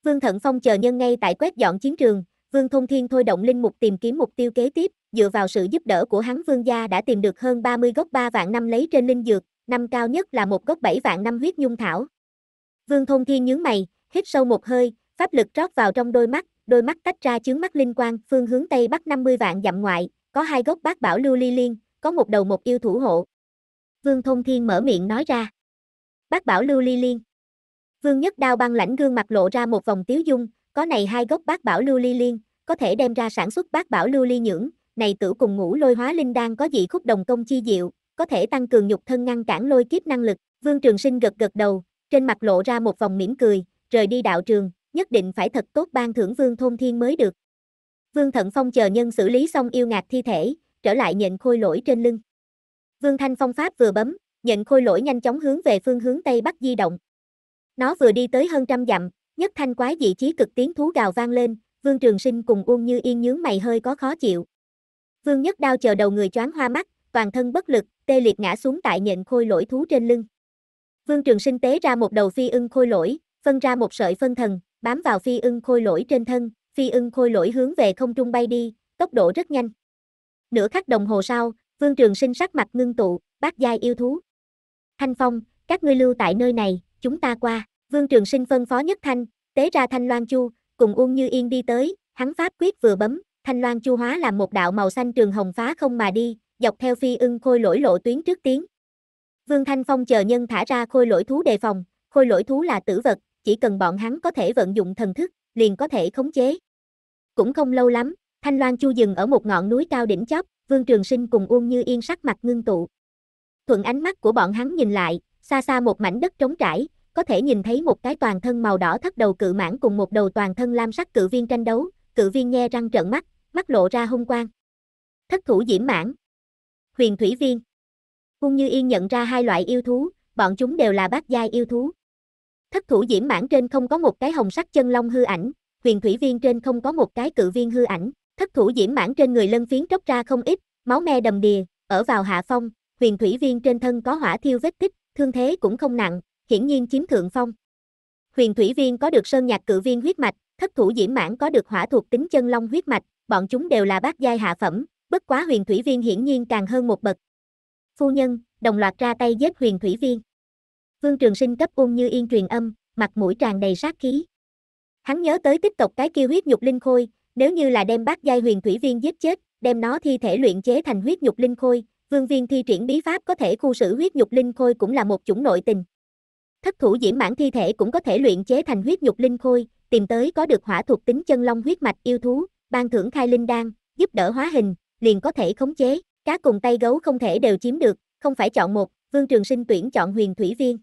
Vương Thận Phong chờ nhân ngay tại quét dọn chiến trường, Vương Thông Thiên thôi động linh mục tìm kiếm mục tiêu kế tiếp, dựa vào sự giúp đỡ của hắn Vương gia đã tìm được hơn 30 gốc 3 vạn năm lấy trên linh dược, năm cao nhất là một gốc 7 vạn năm huyết nhung thảo. Vương Thông Thiên nhướng mày, hít sâu một hơi, pháp lực rót vào trong đôi mắt, đôi mắt tách ra chướng mắt linh quang, phương hướng tây bắc 50 vạn dặm ngoại, có hai gốc bát bảo lưu ly liên, có một đầu một yêu thủ hộ. Vương Thông Thiên mở miệng nói ra. bát bảo lưu ly liên. Vương Nhất Đao băng lãnh gương mặt lộ ra một vòng tiếu dung, có này hai gốc bát bảo lưu ly liên, có thể đem ra sản xuất bát bảo lưu ly nhưỡng, này tử cùng ngũ lôi hóa linh đan có dị khúc đồng công chi diệu, có thể tăng cường nhục thân ngăn cản lôi kiếp năng lực. Vương Trường Sinh gật gật đầu, trên mặt lộ ra một vòng mỉm cười, rời đi đạo trường, nhất định phải thật tốt ban thưởng Vương Thôn Thiên mới được. Vương Thận Phong chờ nhân xử lý xong yêu ngạc thi thể, trở lại nhện khôi lỗi trên lưng. Vương Thanh Phong pháp vừa bấm, nhện khôi lỗi nhanh chóng hướng về phương hướng tây bắc di động. Nó vừa đi tới hơn trăm dặm, Nhất thanh quái dị chí cực tiếng thú gào vang lên, Vương Trường Sinh cùng Uông Như Yên nhướng mày hơi có khó chịu. Vương Nhất Đao chờ đầu người choáng hoa mắt, toàn thân bất lực, tê liệt ngã xuống tại nhện khôi lỗi thú trên lưng. Vương Trường Sinh tế ra một đầu phi ưng khôi lỗi, phân ra một sợi phân thần, bám vào phi ưng khôi lỗi trên thân, phi ưng khôi lỗi hướng về không trung bay đi, tốc độ rất nhanh. Nửa khắc đồng hồ sau, Vương Trường Sinh sắc mặt ngưng tụ, bát giai yêu thú. Thanh Phong, các ngươi lưu tại nơi này, chúng ta qua. Vương Trường Sinh phân phó nhất thanh, tế ra thanh loan chu, cùng Uông Như Yên đi tới, hắn pháp quyết vừa bấm, thanh loan chu hóa làm một đạo màu xanh trường hồng phá không mà đi, dọc theo phi ưng khôi lỗi lộ tuyến trước tiến. Vương Thanh Phong chờ nhân thả ra khôi lỗi thú đề phòng, khôi lỗi thú là tử vật, chỉ cần bọn hắn có thể vận dụng thần thức, liền có thể khống chế. Cũng không lâu lắm, Thanh Loan Chu dừng ở một ngọn núi cao đỉnh chóp, Vương Trường Sinh cùng Uông Như Yên sắc mặt ngưng tụ. Thuận ánh mắt của bọn hắn nhìn lại, xa xa một mảnh đất trống trải, có thể nhìn thấy một cái toàn thân màu đỏ thất đầu cự mãn cùng một đầu toàn thân lam sắc cự viên tranh đấu, cự viên nhe răng trợn mắt, mắt lộ ra hung quang. Thất thủ diễm mãn. Huyền thủy viên. Hung Như Yên nhận ra hai loại yêu thú, bọn chúng đều là bát giai yêu thú. Thất thủ diễm mãn trên không có một cái hồng sắc chân long hư ảnh, huyền thủy viên trên không có một cái cự viên hư ảnh, thất thủ diễm mãn trên người lân phiến tróc ra không ít, máu me đầm đìa, ở vào hạ phong, huyền thủy viên trên thân có hỏa thiêu vết tích, thương thế cũng không nặng, hiển nhiên chiếm thượng phong. Huyền Thủy Viên có được Sơn Nhạc Cự Viên huyết mạch, Thất Thủ Diễm Mãn có được Hỏa thuộc tính Chân Long huyết mạch, bọn chúng đều là bát giai hạ phẩm, bất quá Huyền Thủy Viên hiển nhiên càng hơn một bậc. Phu nhân, đồng loạt ra tay giết Huyền Thủy Viên. Vương Trường Sinh cấp ung như yên truyền âm, mặt mũi tràn đầy sát khí. Hắn nhớ tới tích tộc cái kia huyết nhục linh khôi, nếu như là đem bát giai Huyền Thủy Viên giết chết, đem nó thi thể luyện chế thành huyết nhục linh khôi, Vương Viên thi triển bí pháp có thể khu xử huyết nhục linh khôi cũng là một chủng nội tình. Thất thủ diễm mãn thi thể cũng có thể luyện chế thành huyết nhục linh khôi, tìm tới có được hỏa thuộc tính chân long huyết mạch yêu thú, ban thưởng khai linh đan, giúp đỡ hóa hình, liền có thể khống chế, cá cùng tay gấu không thể đều chiếm được, không phải chọn một, Vương Trường Sinh tuyển chọn Huyền Thủy Viên.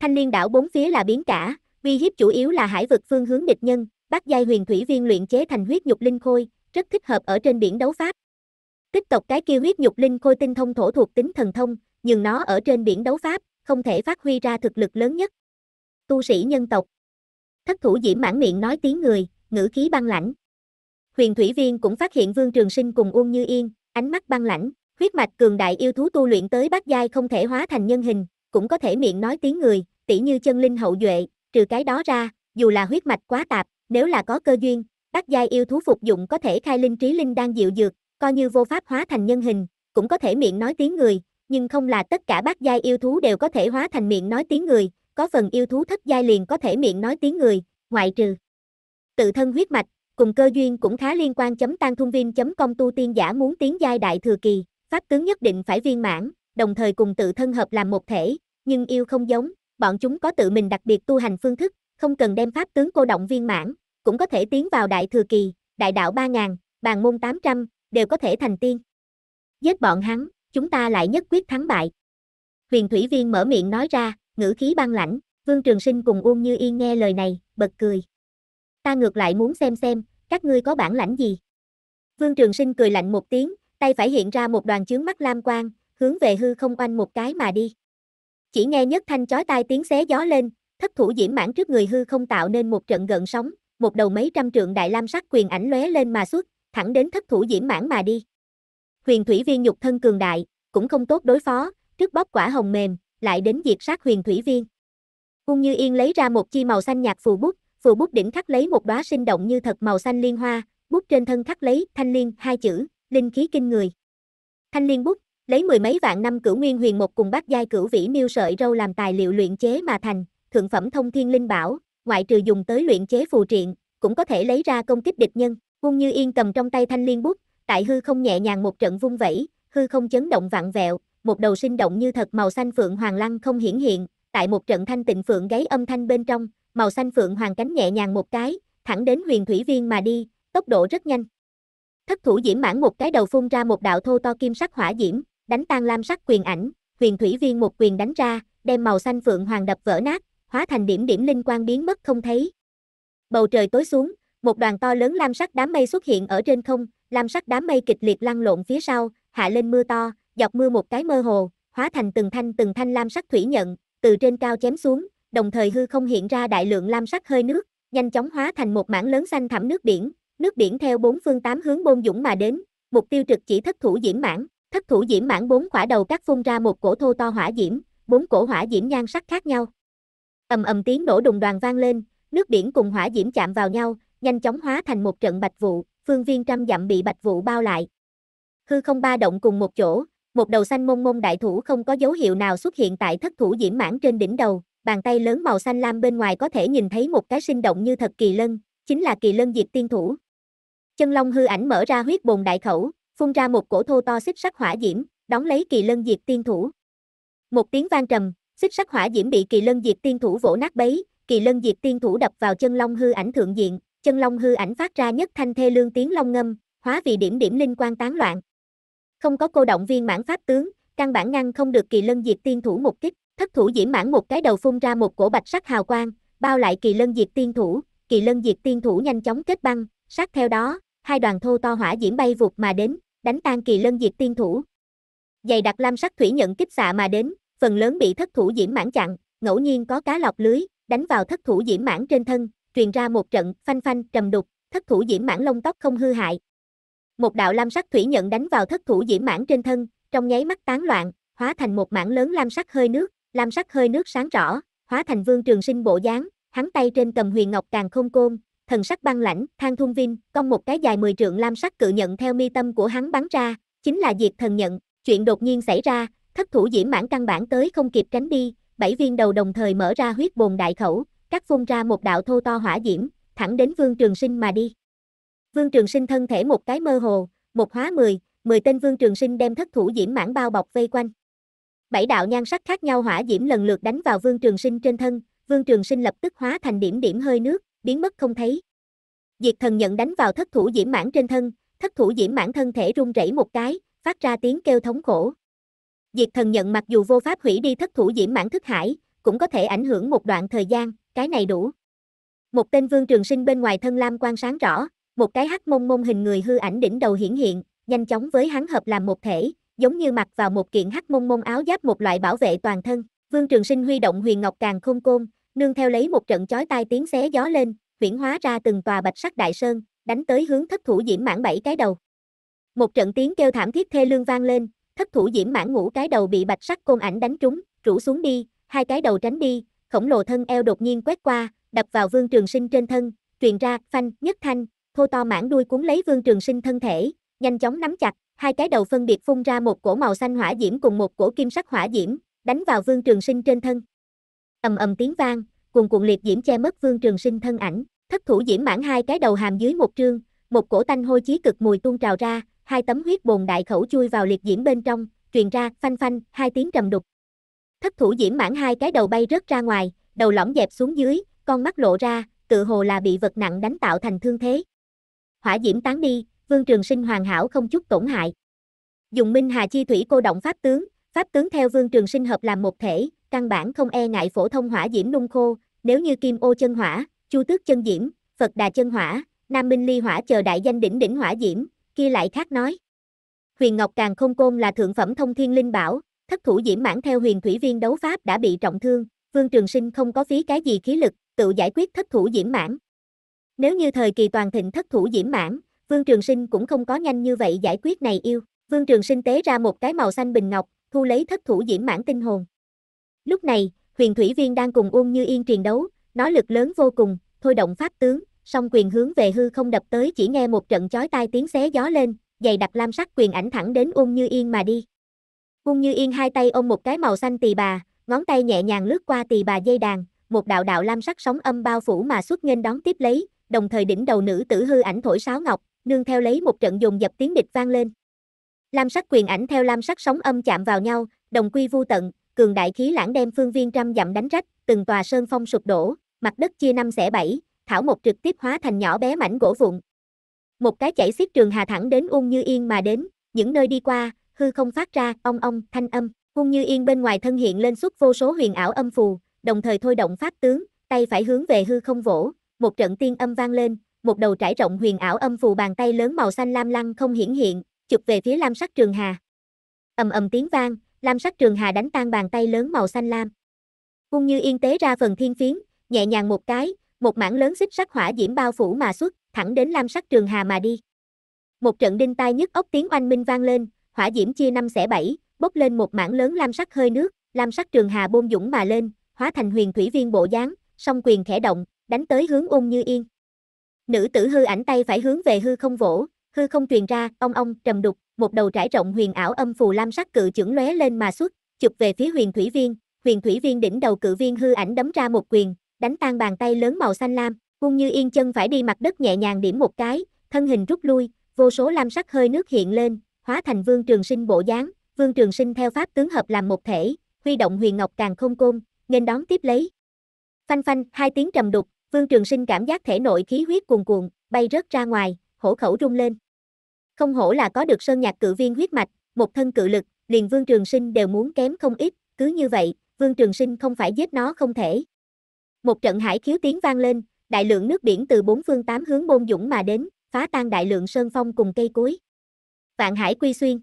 Thanh Liên đảo bốn phía là biến cả, uy hiếp chủ yếu là hải vực phương hướng địch nhân, bắt giai Huyền Thủy Viên luyện chế thành huyết nhục linh khôi, rất thích hợp ở trên biển đấu pháp. Tích tộc cái kia huyết nhục linh khôi tinh thông thổ thuộc tính thần thông, nhưng nó ở trên biển đấu pháp, không thể phát huy ra thực lực lớn nhất. Tu sĩ nhân tộc. Thất thủ diễm mãn miệng nói tiếng người, ngữ khí băng lãnh. Huyền thủy viên cũng phát hiện Vương Trường Sinh cùng Uông Như Yên, ánh mắt băng lãnh, huyết mạch cường đại yêu thú tu luyện tới bát giai không thể hóa thành nhân hình, cũng có thể miệng nói tiếng người, tỉ như chân linh hậu duệ, trừ cái đó ra, dù là huyết mạch quá tạp, nếu là có cơ duyên, bát giai yêu thú phục dụng có thể khai linh trí linh đang dịu dược, coi như vô pháp hóa thành nhân hình, cũng có thể miệng nói tiếng người, nhưng không là tất cả bát giai yêu thú đều có thể hóa thành miệng nói tiếng người, có phần yêu thú thất giai liền có thể miệng nói tiếng người, ngoại trừ. Tự thân huyết mạch, cùng cơ duyên cũng khá liên quan chấm tan thung viên chấm công tu tiên giả muốn tiến giai đại thừa kỳ, pháp tướng nhất định phải viên mãn, đồng thời cùng tự thân hợp làm một thể, nhưng yêu không giống, bọn chúng có tự mình đặc biệt tu hành phương thức, không cần đem pháp tướng cô động viên mãn, cũng có thể tiến vào đại thừa kỳ, đại đạo 3000, bàn môn 800, đều có thể thành tiên. Giết bọn hắn, chúng ta lại nhất quyết thắng bại. Huyền Thủy Viên mở miệng nói ra, ngữ khí băng lãnh, Vương Trường Sinh cùng Uông Như Yên nghe lời này, bật cười. Ta ngược lại muốn xem xem, các ngươi có bản lãnh gì. Vương Trường Sinh cười lạnh một tiếng, tay phải hiện ra một đoàn chướng mắt lam quang, hướng về hư không oanh một cái mà đi. Chỉ nghe nhất thanh chói tai tiếng xé gió lên, thất thủ diễm mãn trước người hư không tạo nên một trận gần sóng, một đầu mấy trăm trượng đại lam sắc quyền ảnh lóe lên mà xuất, thẳng đến thất thủ diễm mãn mà đi huyền thủy viên nhục thân cường đại, cũng không tốt đối phó, trước bóp quả hồng mềm, lại đến diệt sát huyền thủy viên. Ung Như Yên lấy ra một chi màu xanh nhạt phù bút, phù bút đỉnh khắc lấy một đóa sinh động như thật màu xanh liên hoa, bút trên thân khắc lấy thanh liên hai chữ, linh khí kinh người. Thanh liên bút, lấy mười mấy vạn năm cửu nguyên huyền một cùng bát giai cửu vĩ miêu sợi râu làm tài liệu luyện chế mà thành, thượng phẩm thông thiên linh bảo, ngoại trừ dùng tới luyện chế phù triện, cũng có thể lấy ra công kích địch nhân. Ung Như Yên cầm trong tay thanh liên bút, tại hư không nhẹ nhàng một trận vung vẩy, hư không chấn động vặn vẹo, một đầu sinh động như thật màu xanh phượng hoàng lăng không hiển hiện, tại một trận thanh tịnh phượng gáy âm thanh bên trong, màu xanh phượng hoàng cánh nhẹ nhàng một cái, thẳng đến huyền thủy viên mà đi, tốc độ rất nhanh. Thất thủ diễm mãn một cái đầu phun ra một đạo thô to kim sắc hỏa diễm, đánh tan lam sắc quyền ảnh, huyền thủy viên một quyền đánh ra, đem màu xanh phượng hoàng đập vỡ nát, hóa thành điểm điểm linh quang biến mất không thấy. Bầu trời tối xuống, một đoàn to lớn lam sắc đám mây xuất hiện ở trên không, lam sắc đám mây kịch liệt lăn lộn phía sau, hạ lên mưa to, dọc mưa một cái mơ hồ, hóa thành từng thanh từng thanh lam sắc thủy nhận, từ trên cao chém xuống, đồng thời hư không hiện ra đại lượng lam sắc hơi nước, nhanh chóng hóa thành một mảng lớn xanh thẳm nước biển, nước biển theo bốn phương tám hướng bôn dũng mà đến, mục tiêu trực chỉ thất thủ diễm mãn, thất thủ diễm mãn bốn quả đầu cắt phun ra một cổ thô to hỏa diễm, bốn cổ hỏa diễm nhan sắc khác nhau. Ầm ầm tiếng nổ đùng đoàn vang lên, nước biển cùng hỏa diễm chạm vào nhau, nhanh chóng hóa thành một trận bạch vụ, phương viên trăm dặm bị bạch vụ bao lại. Hư không ba động cùng một chỗ, một đầu xanh mông mông đại thủ không có dấu hiệu nào xuất hiện tại thất thủ diễm mãn trên đỉnh đầu, bàn tay lớn màu xanh lam bên ngoài có thể nhìn thấy một cái sinh động như thật kỳ lân, chính là kỳ lân diệt tiên thủ. Chân long hư ảnh mở ra huyết bồn đại khẩu, phun ra một cổ thô to xích sắc hỏa diễm, đóng lấy kỳ lân diệt tiên thủ. Một tiếng vang trầm, xích sắc hỏa diễm bị kỳ lân diệt tiên thủ vỗ nát bấy, kỳ lân diệt tiên thủ đập vào chân long hư ảnh thượng diện, chân long hư ảnh phát ra nhất thanh thê lương tiếng long ngâm, hóa vì điểm điểm linh quan tán loạn. Không có cô động viên mãn pháp tướng, căn bản ngăn không được kỳ lân diệt tiên thủ một kích, thất thủ diễm mãn một cái đầu phun ra một cổ bạch sắc hào quang, bao lại kỳ lân diệt tiên thủ, kỳ lân diệt tiên thủ nhanh chóng kết băng, sát theo đó, hai đoàn thô to hỏa diễm bay vụt mà đến, đánh tan kỳ lân diệt tiên thủ. Dày đặc lam sắc thủy nhận kích xạ mà đến, phần lớn bị thất thủ diễm mãn chặn, ngẫu nhiên có cá lọc lưới, đánh vào thất thủ diễm mãn trên thân, truyền ra một trận phanh phanh trầm đục, thất thủ diễm mãn lông tóc không hư hại. Một đạo lam sắc thủy nhận đánh vào thất thủ diễm mãn trên thân, trong nháy mắt tán loạn, hóa thành một mảng lớn lam sắc hơi nước, lam sắc hơi nước sáng rõ, hóa thành Vương Trường Sinh bộ dáng, hắn tay trên cầm huyền ngọc càng không côn, thần sắc băng lãnh, thang thung vinh, cong một cái dài 10 trượng lam sắc cự nhận theo mi tâm của hắn bắn ra, chính là diệt thần nhận, chuyện đột nhiên xảy ra, thất thủ diễm mãn căn bản tới không kịp tránh đi, bảy viên đầu đồng thời mở ra huyết bồn đại khẩu, cắt phun ra một đạo thô to hỏa diễm, thẳng đến Vương Trường Sinh mà đi. Vương Trường Sinh thân thể một cái mơ hồ, một hóa mười, mười tên Vương Trường Sinh đem thất thủ diễm mãn bao bọc vây quanh. Bảy đạo nhan sắc khác nhau hỏa diễm lần lượt đánh vào Vương Trường Sinh trên thân, Vương Trường Sinh lập tức hóa thành điểm điểm hơi nước, biến mất không thấy. Diệt thần nhận đánh vào thất thủ diễm mãn trên thân, thất thủ diễm mãn thân thể run rẩy một cái, phát ra tiếng kêu thống khổ. Diệt thần nhận mặc dù vô pháp hủy đi thất thủ diễm mãn thức hải, cũng có thể ảnh hưởng một đoạn thời gian, cái này đủ. Một tên vương trường sinh bên ngoài thân lam quan sáng rõ, một cái hắc mông mông hình người hư ảnh đỉnh đầu hiển hiện, nhanh chóng với hắn hợp làm một thể, giống như mặc vào một kiện hắc mông mông áo giáp một loại bảo vệ toàn thân. Vương Trường Sinh huy động Huyền Ngọc càng khôn côn, nương theo lấy một trận chói tai tiếng xé gió lên, chuyển hóa ra từng tòa bạch sắc đại sơn, đánh tới hướng thất thủ diễm mãn bảy cái đầu. Một trận tiếng kêu thảm thiết thê lương vang lên, thất thủ diễm mãn ngũ cái đầu bị bạch sắc côn ảnh đánh trúng, rủ xuống đi, hai cái đầu tránh đi, khổng lồ thân eo đột nhiên quét qua, đập vào Vương Trường Sinh trên thân, truyền ra phanh nhất thanh, thô to mãn đuôi cuốn lấy Vương Trường Sinh thân thể, nhanh chóng nắm chặt, hai cái đầu phân biệt phun ra một cổ màu xanh hỏa diễm cùng một cổ kim sắc hỏa diễm, đánh vào Vương Trường Sinh trên thân. Ầm ầm tiếng vang, cuồn cuộn liệt diễm che mất Vương Trường Sinh thân ảnh, thất thủ diễm mãn hai cái đầu hàm dưới một trương, một cổ tanh hôi chí cực mùi tuôn trào ra, hai tấm huyết bồn đại khẩu chui vào liệt diễm bên trong, truyền ra phanh phanh hai tiếng trầm đục. Thất thủ diễm mãn hai cái đầu bay rớt ra ngoài, đầu lõm dẹp xuống dưới, con mắt lộ ra, tự hồ là bị vật nặng đánh tạo thành thương thế. Hỏa diễm tán đi, Vương Trường Sinh hoàn hảo không chút tổn hại. Dùng Minh Hà chi thủy cô động pháp tướng, pháp tướng theo Vương Trường Sinh hợp làm một thể, căn bản không e ngại phổ thông hỏa diễm nung khô, nếu như Kim Ô chân hỏa, Chu Tước chân diễm, Phật Đà chân hỏa, Nam Minh Ly hỏa chờ đại danh đỉnh đỉnh hỏa diễm, kia lại khác nói. Huyền Ngọc Càng Không Côn là thượng phẩm thông thiên linh bảo, thất thủ diễm mãn theo huyền thủy viên đấu pháp đã bị trọng thương, Vương Trường Sinh không có phí cái gì khí lực, tự giải quyết thất thủ diễm mãn. Nếu như thời kỳ toàn thịnh thất thủ diễm mãn, Vương Trường Sinh cũng không có nhanh như vậy giải quyết này yêu. Vương Trường Sinh tế ra một cái màu xanh bình ngọc, thu lấy thất thủ diễm mãn tinh hồn. Lúc này, huyền thủy viên đang cùng Uông Như Yên truyền đấu, nó lực lớn vô cùng, thôi động pháp tướng, song quyền hướng về hư không đập tới chỉ nghe một trận chói tai tiếng xé gió lên, dày đặc lam sắc quyền ảnh thẳng đến Uông Như Yên mà đi. Ung Như Yên hai tay ôm một cái màu xanh tỳ bà, ngón tay nhẹ nhàng lướt qua tỳ bà dây đàn, một đạo đạo lam sắc sóng âm bao phủ mà xuất nghênh đón tiếp lấy, đồng thời đỉnh đầu nữ tử hư ảnh thổi sáo ngọc, nương theo lấy một trận dùng dập tiếng địch vang lên. Lam sắc quyền ảnh theo lam sắc sóng âm chạm vào nhau, đồng quy vu tận, cường đại khí lãng đem phương viên trăm dặm đánh rách, từng tòa sơn phong sụp đổ, mặt đất chia năm xẻ bảy, thảo một trực tiếp hóa thành nhỏ bé mảnh gỗ vụn. Một cái chảy xiết trường hà thẳng đến Ung Như Yên mà đến, những nơi đi qua, hư không phát ra ong ong thanh âm, Hung Như Yên bên ngoài thân hiện lên xuất vô số huyền ảo âm phù, đồng thời thôi động pháp tướng, tay phải hướng về hư không vỗ, một trận tiên âm vang lên, một đầu trải rộng huyền ảo âm phù bàn tay lớn màu xanh lam lăng không hiển hiện, chụp về phía Lam Sắc Trường Hà. Ầm ầm tiếng vang, Lam Sắc Trường Hà đánh tan bàn tay lớn màu xanh lam. Hung Như Yên tế ra phần thiên phiến, nhẹ nhàng một cái, một mảng lớn xích sắc hỏa diễm bao phủ mà xuất, thẳng đến Lam Sắc Trường Hà mà đi. Một trận đinh tai nhức ốc tiếng oanh minh vang lên, hỏa diễm chia năm xẻ bảy, bốc lên một mảng lớn lam sắc hơi nước, lam sắc trường hà bôn dũng mà lên, hóa thành huyền thủy viên bộ dáng, song quyền khẽ động, đánh tới hướng ung như yên. Nữ tử hư ảnh tay phải hướng về hư không vỗ, hư không truyền ra, ong ong, trầm đục, một đầu trải rộng huyền ảo âm phù lam sắc cự chưởng lóe lên mà xuất, chụp về phía huyền thủy viên, huyền thủy viên đỉnh đầu cự viên hư ảnh đấm ra một quyền, đánh tan bàn tay lớn màu xanh lam, Ung Như Yên chân phải đi mặt đất nhẹ nhàng điểm một cái, thân hình rút lui, vô số lam sắc hơi nước hiện lên, hóa thành Vương Trường Sinh bộ dáng, Vương Trường Sinh theo pháp tướng hợp làm một thể, huy động Huyền Ngọc càng không côn, nên đón tiếp lấy. Phanh phanh, hai tiếng trầm đục, Vương Trường Sinh cảm giác thể nội khí huyết cuồn cuộn, bay rớt ra ngoài, hổ khẩu rung lên. Không hổ là có được sơn nhạc cự viên huyết mạch, một thân cự lực, liền Vương Trường Sinh đều muốn kém không ít, cứ như vậy, Vương Trường Sinh không phải giết nó không thể. Một trận hải khiếu tiếng vang lên, đại lượng nước biển từ bốn phương tám hướng bôn dũng mà đến, phá tan đại lượng sơn phong cùng cây cối. Vạn Hải Quy Xuyên.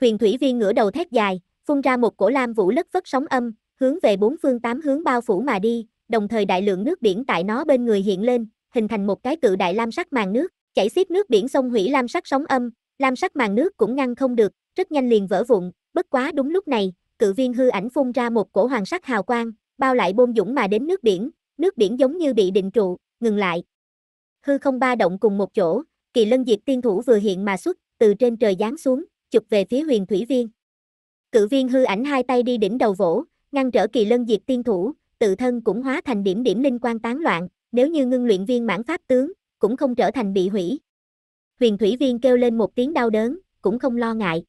Huyền Thủy Viên ngửa đầu thét dài, phun ra một cổ lam vũ lất vất sóng âm, hướng về bốn phương tám hướng bao phủ mà đi, đồng thời đại lượng nước biển tại nó bên người hiện lên, hình thành một cái cự đại lam sắc màn nước, chảy xiết nước biển sông hủy lam sắc sóng âm, lam sắc màn nước cũng ngăn không được, rất nhanh liền vỡ vụn, bất quá đúng lúc này, cự viên hư ảnh phun ra một cổ hoàng sắc hào quang, bao lại bôn dũng mà đến nước biển, nước biển giống như bị định trụ, ngừng lại. Hư không ba động cùng một chỗ, kỳ lân diệt tiên thủ vừa hiện mà xuất, từ trên trời giáng xuống, chụp về phía huyền thủy viên. Cự viên hư ảnh hai tay đi đỉnh đầu vỗ, ngăn trở kỳ lân diệt tiên thủ, tự thân cũng hóa thành điểm điểm linh quan tán loạn, nếu như ngưng luyện viên mãn pháp tướng, cũng không trở thành bị hủy. Huyền thủy viên kêu lên một tiếng đau đớn, cũng không lo ngại.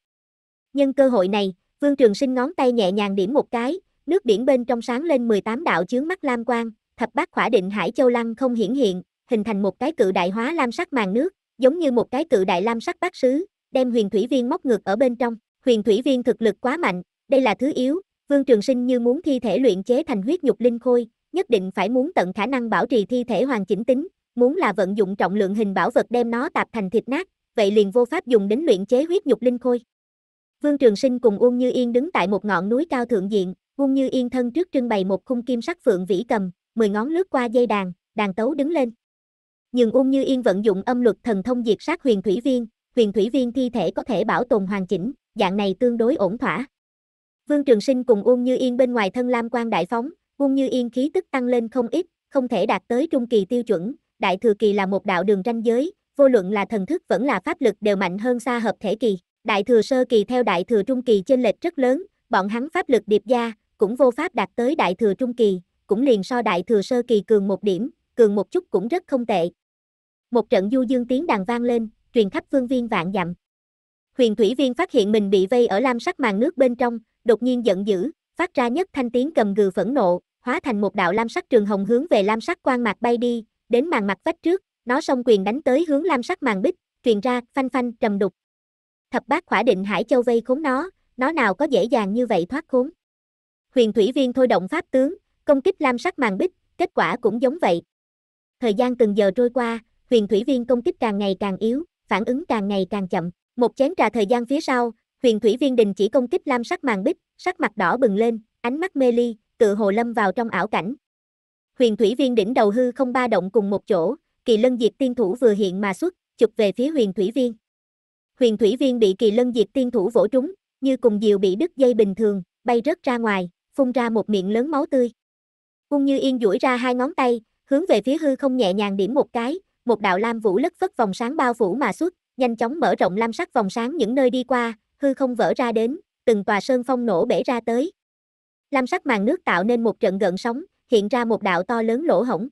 Nhân cơ hội này, Vương Trường Sinh ngón tay nhẹ nhàng điểm một cái, nước biển bên trong sáng lên 18 đạo chướng mắt lam quang, thập bát khỏa định hải châu lăng không hiển hiện, hình thành một cái cự đại hóa lam sắc màn nước, giống như một cái cự đại lam sắc bát sứ, đem huyền thủy viên móc ngược ở bên trong. Huyền thủy viên thực lực quá mạnh, đây là thứ yếu, Vương Trường Sinh như muốn thi thể luyện chế thành huyết nhục linh khôi, nhất định phải muốn tận khả năng bảo trì thi thể hoàn chỉnh tính, muốn là vận dụng trọng lượng hình bảo vật đem nó tạp thành thịt nát, vậy liền vô pháp dùng đến luyện chế huyết nhục linh khôi. Vương Trường Sinh cùng Uông Như Yên đứng tại một ngọn núi cao thượng diện, Uông Như Yên thân trước trưng bày một khung kim sắc phượng vĩ cầm, mười ngón lướt qua dây đàn, đàn tấu đứng lên nhưng Ung Như Yên vận dụng âm luật thần thông diệt sát huyền thủy viên, huyền thủy viên thi thể có thể bảo tồn hoàn chỉnh, dạng này tương đối ổn thỏa. Vương Trường Sinh cùng Ung Như Yên bên ngoài thân lam quan đại phóng, Ung Như Yên khí tức tăng lên không ít, không thể đạt tới trung kỳ tiêu chuẩn, đại thừa kỳ là một đạo đường ranh giới, vô luận là thần thức vẫn là pháp lực đều mạnh hơn xa hợp thể kỳ, đại thừa sơ kỳ theo đại thừa trung kỳ chênh lệch rất lớn, bọn hắn pháp lực điệp gia, cũng vô pháp đạt tới đại thừa trung kỳ, cũng liền so đại thừa sơ kỳ cường một điểm, cường một chút cũng rất không tệ một trận du dương tiếng đàn vang lên, truyền khắp phương viên vạn dặm. Huyền thủy viên phát hiện mình bị vây ở lam sắc màn nước bên trong, đột nhiên giận dữ, phát ra nhất thanh tiếng cầm gừ phẫn nộ, hóa thành một đạo lam sắc trường hồng hướng về lam sắc quan mạc bay đi, đến màn mặt vách trước, nó song quyền đánh tới hướng lam sắc màn bích, truyền ra phanh phanh trầm đục. Thập bát khỏa định hải châu vây khốn nó, nó nào có dễ dàng như vậy thoát khốn. Huyền thủy viên thôi động pháp tướng, công kích lam sắc màn bích, kết quả cũng giống vậy. Thời gian từng giờ trôi qua, huyền thủy viên công kích càng ngày càng yếu, phản ứng càng ngày càng chậm. Một chén trà thời gian phía sau, huyền thủy viên đình chỉ công kích lam sắc màn bích, sắc mặt đỏ bừng lên, ánh mắt mê ly, tự hồ lâm vào trong ảo cảnh. Huyền thủy viên đỉnh đầu hư không ba động cùng một chỗ, kỳ lân diệt tiên thủ vừa hiện mà xuất, chụp về phía huyền thủy viên. Huyền thủy viên bị kỳ lân diệt tiên thủ vỗ trúng, như cùng diều bị đứt dây bình thường, bay rớt ra ngoài, phun ra một miệng lớn máu tươi. Cung như yên duỗi ra hai ngón tay, hướng về phía hư không nhẹ nhàng điểm một cái, một đạo lam vũ lất phất vòng sáng bao phủ mà xuất, nhanh chóng mở rộng lam sắc vòng sáng những nơi đi qua, hư không vỡ ra đến, từng tòa sơn phong nổ bể ra tới. Lam sắc màn nước tạo nên một trận gợn sóng, hiện ra một đạo to lớn lỗ hổng.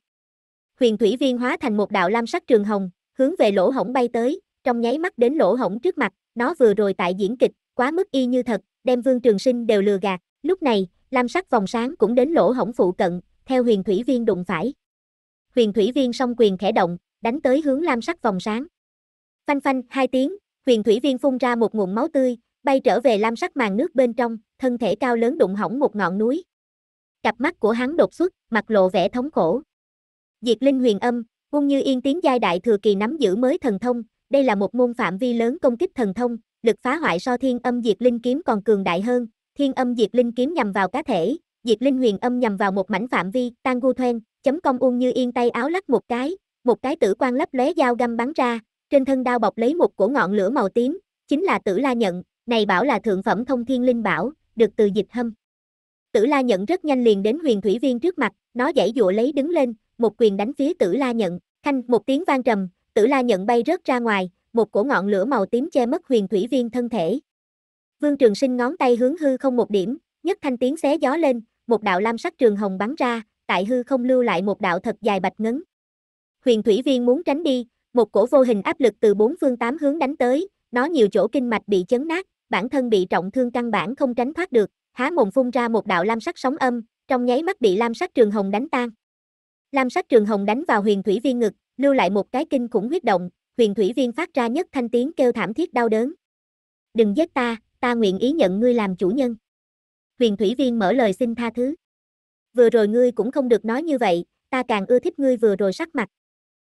Huyền thủy viên hóa thành một đạo lam sắc trường hồng, hướng về lỗ hổng bay tới, trong nháy mắt đến lỗ hổng trước mặt, nó vừa rồi tại diễn kịch, quá mức y như thật, đem Vương Trường Sinh đều lừa gạt. Lúc này, lam sắc vòng sáng cũng đến lỗ hổng phụ cận, theo Huyền thủy viên đụng phải. Huyền thủy viên song quyền khẽ động, đánh tới hướng lam sắc vòng sáng. Phanh phanh, hai tiếng, huyền thủy viên phun ra một nguồn máu tươi, bay trở về lam sắc màn nước bên trong, thân thể cao lớn đụng hỏng một ngọn núi. Cặp mắt của hắn đột xuất, mặt lộ vẻ thống khổ. Diệt linh huyền âm, ung như yên tiếng giai đại thừa kỳ nắm giữ mới thần thông, đây là một môn phạm vi lớn công kích thần thông, lực phá hoại so thiên âm diệt linh kiếm còn cường đại hơn, thiên âm diệt linh kiếm nhằm vào cá thể, diệt linh huyền âm nhằm vào một mảnh phạm vi, tang gu thoen, chấm công uông như yên tay áo lắc một cái, một cái tử quan lấp lóe dao găm bắn ra, trên thân đao bọc lấy một cổ ngọn lửa màu tím, chính là tử la nhận, này bảo là thượng phẩm thông thiên linh bảo, được từ dịch hâm. Tử la nhận rất nhanh liền đến huyền thủy viên trước mặt, nó dãy dụa lấy đứng lên, một quyền đánh phía tử la nhận, khanh một tiếng vang trầm, tử la nhận bay rớt ra ngoài, một cổ ngọn lửa màu tím che mất huyền thủy viên thân thể. Vương Trường Sinh ngón tay hướng hư không một điểm, nhất thanh tiếng xé gió lên, một đạo lam sắc trường hồng bắn ra, tại hư không lưu lại một đạo thật dài bạch ngấn huyền thủy viên muốn tránh đi, một cổ vô hình áp lực từ bốn phương tám hướng đánh tới, nó nhiều chỗ kinh mạch bị chấn nát, bản thân bị trọng thương căn bản không tránh thoát được, há mồm phun ra một đạo lam sắc sóng âm, trong nháy mắt bị lam sắc trường hồng đánh tan. Lam sắc trường hồng đánh vào huyền thủy viên ngực, lưu lại một cái kinh khủng huyết động, huyền thủy viên phát ra nhất thanh tiếng kêu thảm thiết đau đớn. Đừng giết ta, ta nguyện ý nhận ngươi làm chủ nhân. Huyền thủy viên mở lời xin tha thứ. Vừa rồi ngươi cũng không được nói như vậy, ta càng ưa thích ngươi vừa rồi sắc mặt.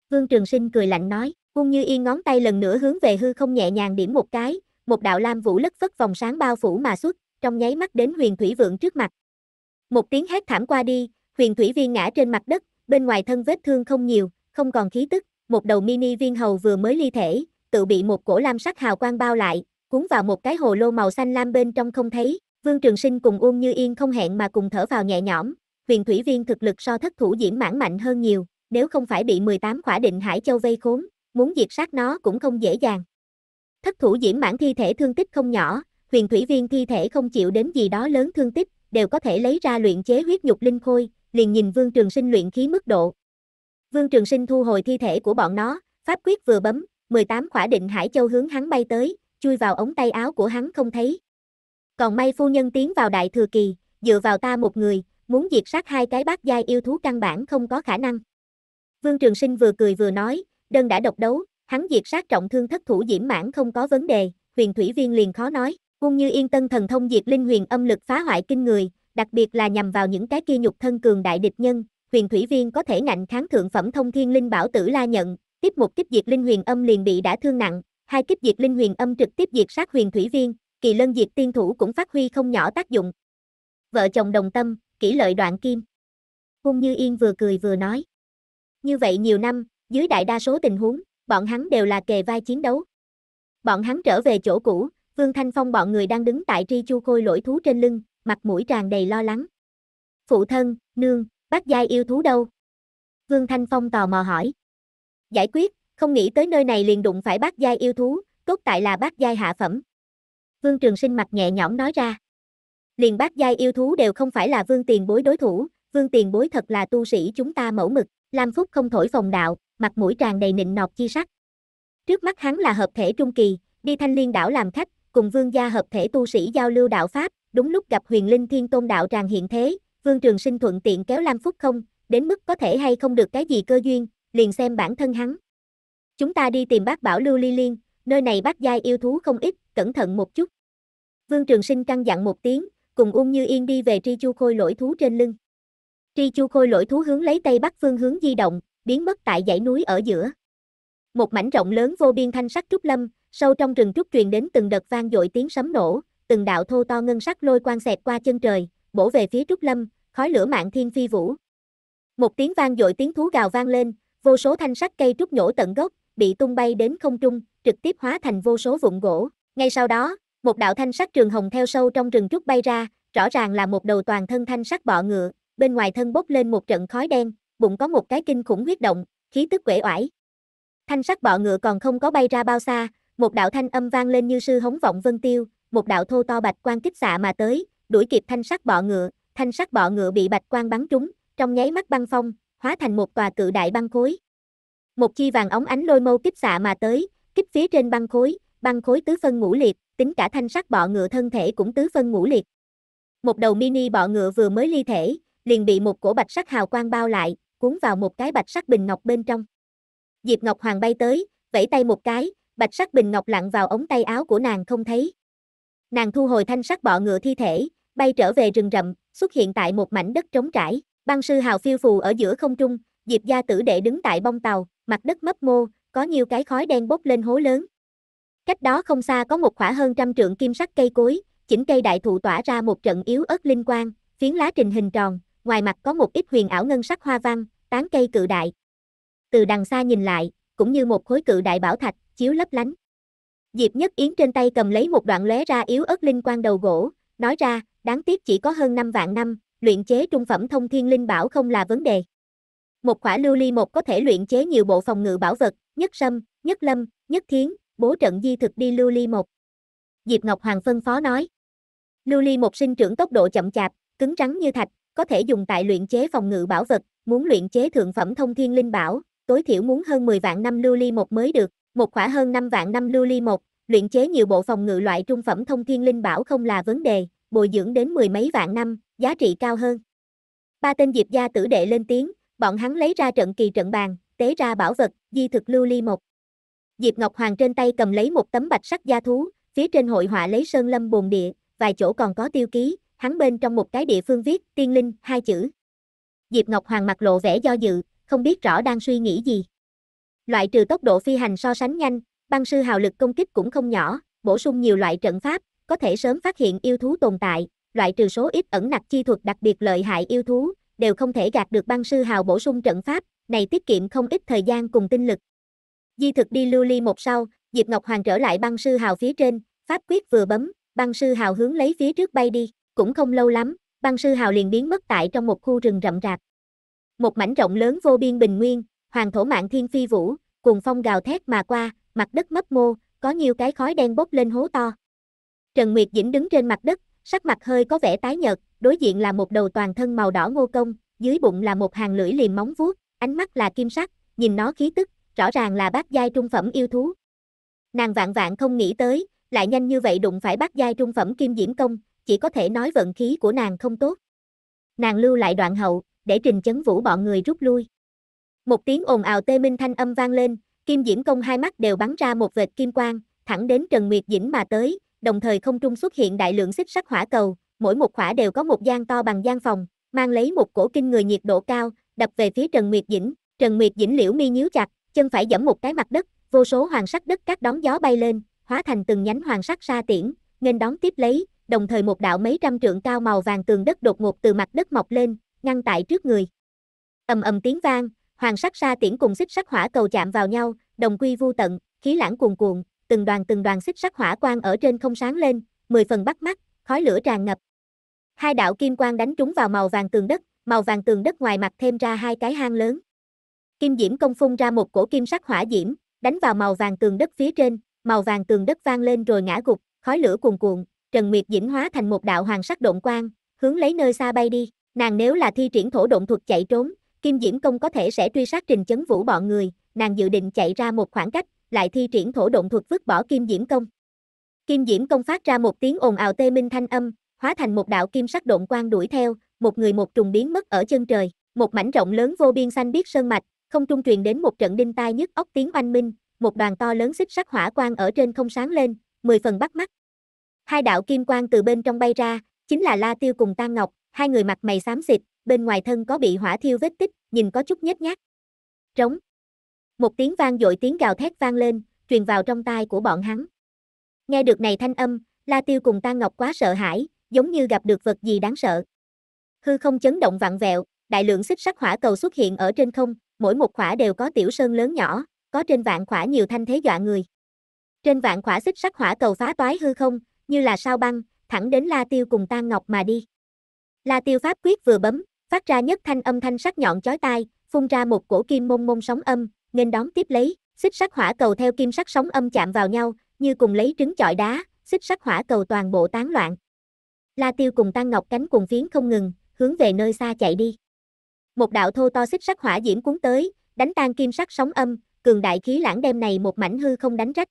Vương Trường Sinh cười lạnh nói, Ung Như Yên ngón tay lần nữa hướng về hư không nhẹ nhàng điểm một cái, một đạo lam vũ lất phất vòng sáng bao phủ mà xuất, trong nháy mắt đến Huyền Thủy Vượng trước mặt. Một tiếng hét thảm qua đi, Huyền Thủy Viên ngã trên mặt đất, bên ngoài thân vết thương không nhiều, không còn khí tức, một đầu mini viên hầu vừa mới ly thể, tự bị một cổ lam sắc hào quang bao lại, cuốn vào một cái hồ lô màu xanh lam bên trong không thấy, Vương Trường Sinh cùng Ung Như Yên không hẹn mà cùng thở vào nhẹ nhõm, Huyền Thủy Viên thực lực so thất thủ diễn mãn mạnh hơn nhiều, nếu không phải bị 18 khỏa định Hải Châu vây khốn, muốn diệt sát nó cũng không dễ dàng. Thất thủ diễm mãn thi thể thương tích không nhỏ, huyền thủy viên thi thể không chịu đến gì đó lớn thương tích, đều có thể lấy ra luyện chế huyết nhục linh khôi, liền nhìn Vương Trường Sinh luyện khí mức độ. Vương Trường Sinh thu hồi thi thể của bọn nó, pháp quyết vừa bấm, 18 khỏa định Hải Châu hướng hắn bay tới, chui vào ống tay áo của hắn không thấy. Còn may phu nhân tiến vào đại thừa kỳ, dựa vào ta một người, muốn diệt sát hai cái bát giai yêu thú căn bản không có khả năng. Vương Trường Sinh vừa cười vừa nói, đơn đã độc đấu, hắn diệt sát trọng thương thất thủ diễm mãn không có vấn đề, huyền thủy viên liền khó nói, cũng như yên tân thần thông diệt linh huyền âm lực phá hoại kinh người, đặc biệt là nhằm vào những cái kia nhục thân cường đại địch nhân, huyền thủy viên có thể ngạnh kháng thượng phẩm thông thiên linh bảo tử la nhận, tiếp một kích diệt linh huyền âm liền bị đã thương nặng, hai kích diệt linh huyền âm trực tiếp diệt sát huyền thủy viên, kỳ lân diệt tiên thủ cũng phát huy không nhỏ tác dụng. Vợ chồng đồng tâm, kỹ lợi đoạn kim. Hung Như Yên vừa cười vừa nói. Như vậy nhiều năm, dưới đại đa số tình huống, bọn hắn đều là kề vai chiến đấu. Bọn hắn trở về chỗ cũ, Vương Thanh Phong bọn người đang đứng tại tri chu khôi lỗi thú trên lưng, mặt mũi tràn đầy lo lắng. Phụ thân, nương, bác giai yêu thú đâu? Vương Thanh Phong tò mò hỏi. Giải quyết, không nghĩ tới nơi này liền đụng phải bác giai yêu thú, tốt tại là bác giai hạ phẩm. Vương Trường Sinh mặt nhẹ nhõm nói ra. Liền bác giai yêu thú đều không phải là vương tiền bối đối thủ, vương tiền bối thật là tu sĩ chúng ta mẫu mực. Lam Phúc không thổi phòng đạo, mặt mũi tràn đầy nịnh nọt chi sắc. Trước mắt hắn là hợp thể trung kỳ, đi thanh liên đảo làm khách, cùng vương gia hợp thể tu sĩ giao lưu đạo Pháp, đúng lúc gặp huyền linh thiên tôn đạo tràn hiện thế, vương trường sinh thuận tiện kéo Lam Phúc không, đến mức có thể hay không được cái gì cơ duyên, liền xem bản thân hắn. Chúng ta đi tìm bác bảo lưu ly liên, nơi này bác giai yêu thú không ít, cẩn thận một chút. Vương trường sinh căng dặn một tiếng, cùng ung như yên đi về tri chu khôi lỗi thú trên lưng. Tri Chu Khôi lỗi thú hướng lấy tây bắc phương hướng di động, biến mất tại dãy núi ở giữa. Một mảnh rộng lớn vô biên thanh sắc trúc lâm, sâu trong rừng trúc truyền đến từng đợt vang dội tiếng sấm nổ, từng đạo thô to ngân sắc lôi quang xẹt qua chân trời, bổ về phía trúc lâm, khói lửa mạng thiên phi vũ. Một tiếng vang dội tiếng thú gào vang lên, vô số thanh sắc cây trúc nhổ tận gốc, bị tung bay đến không trung, trực tiếp hóa thành vô số vụn gỗ. Ngay sau đó, một đạo thanh sắc trường hồng theo sâu trong rừng trúc bay ra, rõ ràng là một đầu toàn thân thanh sắc bọ ngựa, bên ngoài thân bốc lên một trận khói đen, bụng có một cái kinh khủng huyết động, khí tức quể oải. Thanh sắc bọ ngựa còn không có bay ra bao xa, một đạo thanh âm vang lên như sư hống vọng vân tiêu, một đạo thô to bạch quan kích xạ mà tới, đuổi kịp thanh sắc bọ ngựa, thanh sắc bọ ngựa bị bạch quan bắn trúng, trong nháy mắt băng phong, hóa thành một tòa cự đại băng khối. Một chi vàng ống ánh lôi mâu kích xạ mà tới, kích phía trên băng khối, băng khối tứ phân ngũ liệt, tính cả thanh sắc bọ ngựa thân thể cũng tứ phân ngũ liệt. Một đầu mini bọ ngựa vừa mới ly thể, liền bị một cổ bạch sắc hào quang bao lại, cuốn vào một cái bạch sắc bình ngọc bên trong. Diệp Ngọc Hoàng bay tới, vẫy tay một cái, bạch sắc bình ngọc lặn vào ống tay áo của nàng không thấy. Nàng thu hồi thanh sắc bọ ngựa thi thể, bay trở về rừng rậm, xuất hiện tại một mảnh đất trống trải, băng sư hào phiêu phù ở giữa không trung, Diệp gia tử đệ đứng tại bông tàu, mặt đất mấp mô, có nhiều cái khói đen bốc lên hố lớn. Cách đó không xa có một khỏa hơn trăm trượng kim sắc cây cối, chỉnh cây đại thụ tỏa ra một trận yếu ớt linh quang, phiến lá trình hình tròn, ngoài mặt có một ít huyền ảo ngân sắc hoa văn, tán cây cự đại. Từ đằng xa nhìn lại, cũng như một khối cự đại bảo thạch, chiếu lấp lánh. Diệp Nhất Yến trên tay cầm lấy một đoạn lóe ra yếu ớt linh quang đầu gỗ, nói ra, đáng tiếc chỉ có hơn 5 vạn năm, luyện chế trung phẩm thông thiên linh bảo không là vấn đề. Một khỏa lưu ly một có thể luyện chế nhiều bộ phòng ngự bảo vật, nhất sâm, nhất lâm, nhất thiến, bố trận di thực đi lưu ly một. Diệp Ngọc Hoàng phân phó nói. Lưu ly một sinh trưởng tốc độ chậm chạp, cứng rắn như thạch, có thể dùng tại luyện chế phòng ngự bảo vật, muốn luyện chế thượng phẩm thông thiên linh bảo, tối thiểu muốn hơn 10 vạn năm lưu ly một mới được, một khỏa hơn 5 vạn năm lưu ly một, luyện chế nhiều bộ phòng ngự loại trung phẩm thông thiên linh bảo không là vấn đề, bồi dưỡng đến mười mấy vạn năm, giá trị cao hơn. Ba tên Diệp gia tử đệ lên tiếng, bọn hắn lấy ra trận kỳ trận bàn, tế ra bảo vật, di thực lưu ly một. Diệp Ngọc Hoàng trên tay cầm lấy một tấm bạch sắc gia thú, phía trên hội họa lấy sơn lâm bồn địa, vài chỗ còn có tiêu ký, hắn bên trong một cái địa phương viết tiên linh hai chữ. Diệp Ngọc Hoàng mặt lộ vẻ do dự, không biết rõ đang suy nghĩ gì. Loại trừ tốc độ phi hành so sánh nhanh, băng sư hào lực công kích cũng không nhỏ, bổ sung nhiều loại trận pháp, có thể sớm phát hiện yêu thú tồn tại, loại trừ số ít ẩn nặc chi thuật đặc biệt lợi hại yêu thú, đều không thể gạt được băng sư hào bổ sung trận pháp, này tiết kiệm không ít thời gian cùng tinh lực. Di thực đi lưu ly một sau, Diệp Ngọc Hoàng trở lại băng sư hào phía trên, pháp quyết vừa bấm, băng sư hào hướng lấy phía trước bay đi. Cũng không lâu lắm, băng sư hào liền biến mất tại trong một khu rừng rậm rạp. Một mảnh rộng lớn vô biên bình nguyên, hoàng thổ mạng thiên phi vũ, cuồng phong gào thét mà qua, mặt đất mấp mô, có nhiều cái khói đen bốc lên hố to. Trần Nguyệt Dĩnh đứng trên mặt đất, sắc mặt hơi có vẻ tái nhợt, đối diện là một đầu toàn thân màu đỏ ngô công, dưới bụng là một hàng lưỡi liềm móng vuốt, ánh mắt là kim sắc, nhìn nó khí tức, rõ ràng là bát giai trung phẩm yêu thú. Nàng vạn vạn không nghĩ tới, lại nhanh như vậy đụng phải bát giai trung phẩm kim diễm công, chỉ có thể nói vận khí của nàng không tốt. Nàng lưu lại đoạn hậu, để trình chấn vũ bọn người rút lui. Một tiếng ồn ào tê minh thanh âm vang lên, Kim Diễm Công hai mắt đều bắn ra một vệt kim quang, thẳng đến Trần Nguyệt Dĩnh mà tới, đồng thời không trung xuất hiện đại lượng xích sắc hỏa cầu, mỗi một khỏa đều có một gian to bằng gian phòng, mang lấy một cổ kinh người nhiệt độ cao, đập về phía Trần Nguyệt Dĩnh, Trần Nguyệt Dĩnh liễu mi nhíu chặt, chân phải dẫm một cái mặt đất, vô số hoàng sắc đất các đón gió bay lên, hóa thành từng nhánh hoàng sắc sa tiễn, nên đón tiếp lấy, đồng thời một đạo mấy trăm trượng cao màu vàng tường đất đột ngột từ mặt đất mọc lên, ngăn tại trước người. Ầm ầm tiếng vang, hoàng sắc sa tiễn cùng xích sắc hỏa cầu chạm vào nhau, đồng quy vu tận, khí lãng cuồn cuộn, từng đoàn từng đoàn xích sắc hỏa quang ở trên không sáng lên, mười phần bắt mắt, khói lửa tràn ngập. Hai đạo kim quang đánh trúng vào màu vàng tường đất, màu vàng tường đất ngoài mặt thêm ra hai cái hang lớn. Kim diễm công phun ra một cổ kim sắc hỏa diễm, đánh vào màu vàng tường đất phía trên, màu vàng tường đất vang lên rồi ngã gục, khói lửa cuồn cuộn, Trần Nguyệt Dĩnh hóa thành một đạo hoàng sắc độn quang, hướng lấy nơi xa bay đi. Nàng nếu là thi triển thổ độn thuật chạy trốn, Kim Diễm Công có thể sẽ truy sát Trình Chấn Vũ bọn người, nàng dự định chạy ra một khoảng cách, lại thi triển thổ độn thuật vứt bỏ Kim Diễm Công. Kim Diễm Công phát ra một tiếng ồn ào tê minh thanh âm, hóa thành một đạo kim sắc độn quang đuổi theo, một người một trùng biến mất ở chân trời, một mảnh rộng lớn vô biên xanh biết sơn mạch, không trung truyền đến một trận đinh tai nhức óc tiếng oanh minh, một đoàn to lớn xích sắc hỏa quang ở trên không sáng lên, mười phần bắt mắt, Hai đạo kim quang từ bên trong bay ra, chính là La Tiêu cùng Tam Ngọc, hai người mặt mày xám xịt, bên ngoài thân có bị hỏa thiêu vết tích, nhìn có chút nhếch nhác. Trống. Một tiếng vang dội tiếng gào thét vang lên, truyền vào trong tai của bọn hắn. Nghe được này thanh âm, La Tiêu cùng Tam Ngọc quá sợ hãi, giống như gặp được vật gì đáng sợ. Hư không chấn động vặn vẹo, đại lượng xích sắc hỏa cầu xuất hiện ở trên không, mỗi một khỏa đều có tiểu sơn lớn nhỏ, có trên vạn khỏa nhiều thanh thế dọa người. Trên vạn khỏa xích sắc hỏa cầu phá toái hư không, như là sao băng, thẳng đến La Tiêu cùng Tan Ngọc mà đi. La Tiêu pháp quyết vừa bấm, phát ra nhất thanh âm thanh sắc nhọn chói tai, phun ra một cổ kim môn môn sóng âm, nên đón tiếp lấy, xích sắc hỏa cầu theo kim sắc sóng âm chạm vào nhau, như cùng lấy trứng chọi đá, xích sắc hỏa cầu toàn bộ tán loạn. La Tiêu cùng Tăng Ngọc cánh cùng phiến không ngừng, hướng về nơi xa chạy đi. Một đạo thô to xích sắc hỏa diễm cuốn tới, đánh tan kim sắc sóng âm, cường đại khí lãng đem này một mảnh hư không đánh rách.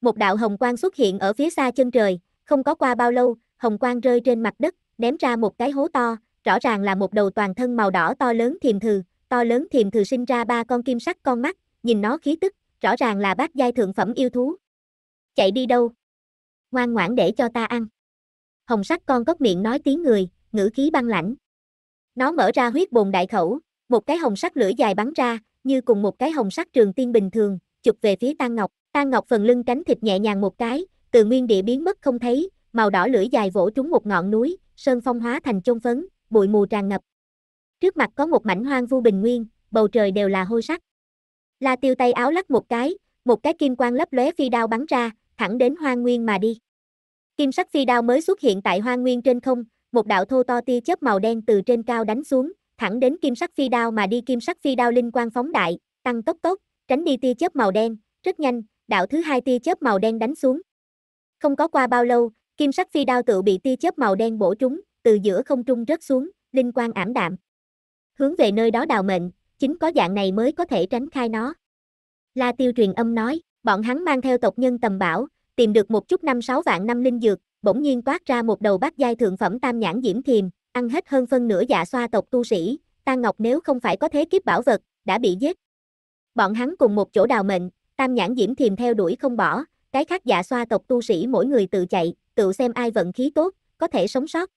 Một đạo hồng quang xuất hiện ở phía xa chân trời, không có qua bao lâu, hồng quang rơi trên mặt đất, ném ra một cái hố to, rõ ràng là một đầu toàn thân màu đỏ to lớn thiềm thừ, to lớn thiềm thừ sinh ra ba con kim sắc con mắt, nhìn nó khí tức, rõ ràng là bác giai thượng phẩm yêu thú. Chạy đi đâu? Ngoan ngoãn để cho ta ăn. Hồng sắc con cốc miệng nói tiếng người, ngữ khí băng lãnh. Nó mở ra huyết bồn đại khẩu, một cái hồng sắc lưỡi dài bắn ra, như cùng một cái hồng sắc trường tiên bình thường, chụp về phía Tăng Ngọc. An Ngọc phần lưng cánh thịt nhẹ nhàng một cái, từ nguyên địa biến mất không thấy, màu đỏ lưỡi dài vỗ trúng một ngọn núi, sơn phong hóa thành chôn phấn, bụi mù tràn ngập. Trước mặt có một mảnh hoang vu bình nguyên, bầu trời đều là hôi sắc. La Tiêu tay áo lắc một cái, một cái kim quang lấp lóe phi đao bắn ra, thẳng đến hoang nguyên mà đi. Kim sắc phi đao mới xuất hiện tại hoang nguyên trên không, một đạo thô to tia chớp màu đen từ trên cao đánh xuống, thẳng đến kim sắc phi đao mà đi kim sắc phi đao linh quang phóng đại, tăng tốc tốc, tránh đi tia chớp màu đen, rất nhanh, đạo thứ hai tia chớp màu đen đánh xuống. Không có qua bao lâu, kim sắc phi đao tự bị tia chớp màu đen bổ trúng, từ giữa không trung rớt xuống, linh quang ảm đạm. Hướng về nơi đó đào mệnh, chính có dạng này mới có thể tránh khai nó. La Tiêu truyền âm nói, bọn hắn mang theo tộc nhân tầm bảo, tìm được một chút năm sáu vạn năm linh dược, bỗng nhiên toát ra một đầu bát giai thượng phẩm tam nhãn diễm thiềm, ăn hết hơn phân nửa dạ xoa tộc tu sĩ, ta ngọc nếu không phải có thế kiếp bảo vật, đã bị giết. Bọn hắn cùng một chỗ đào mệnh, tam nhãn diễm thiềm theo đuổi không bỏ, cái khác dạ xoa tộc tu sĩ mỗi người tự chạy, tự xem ai vận khí tốt, có thể sống sót.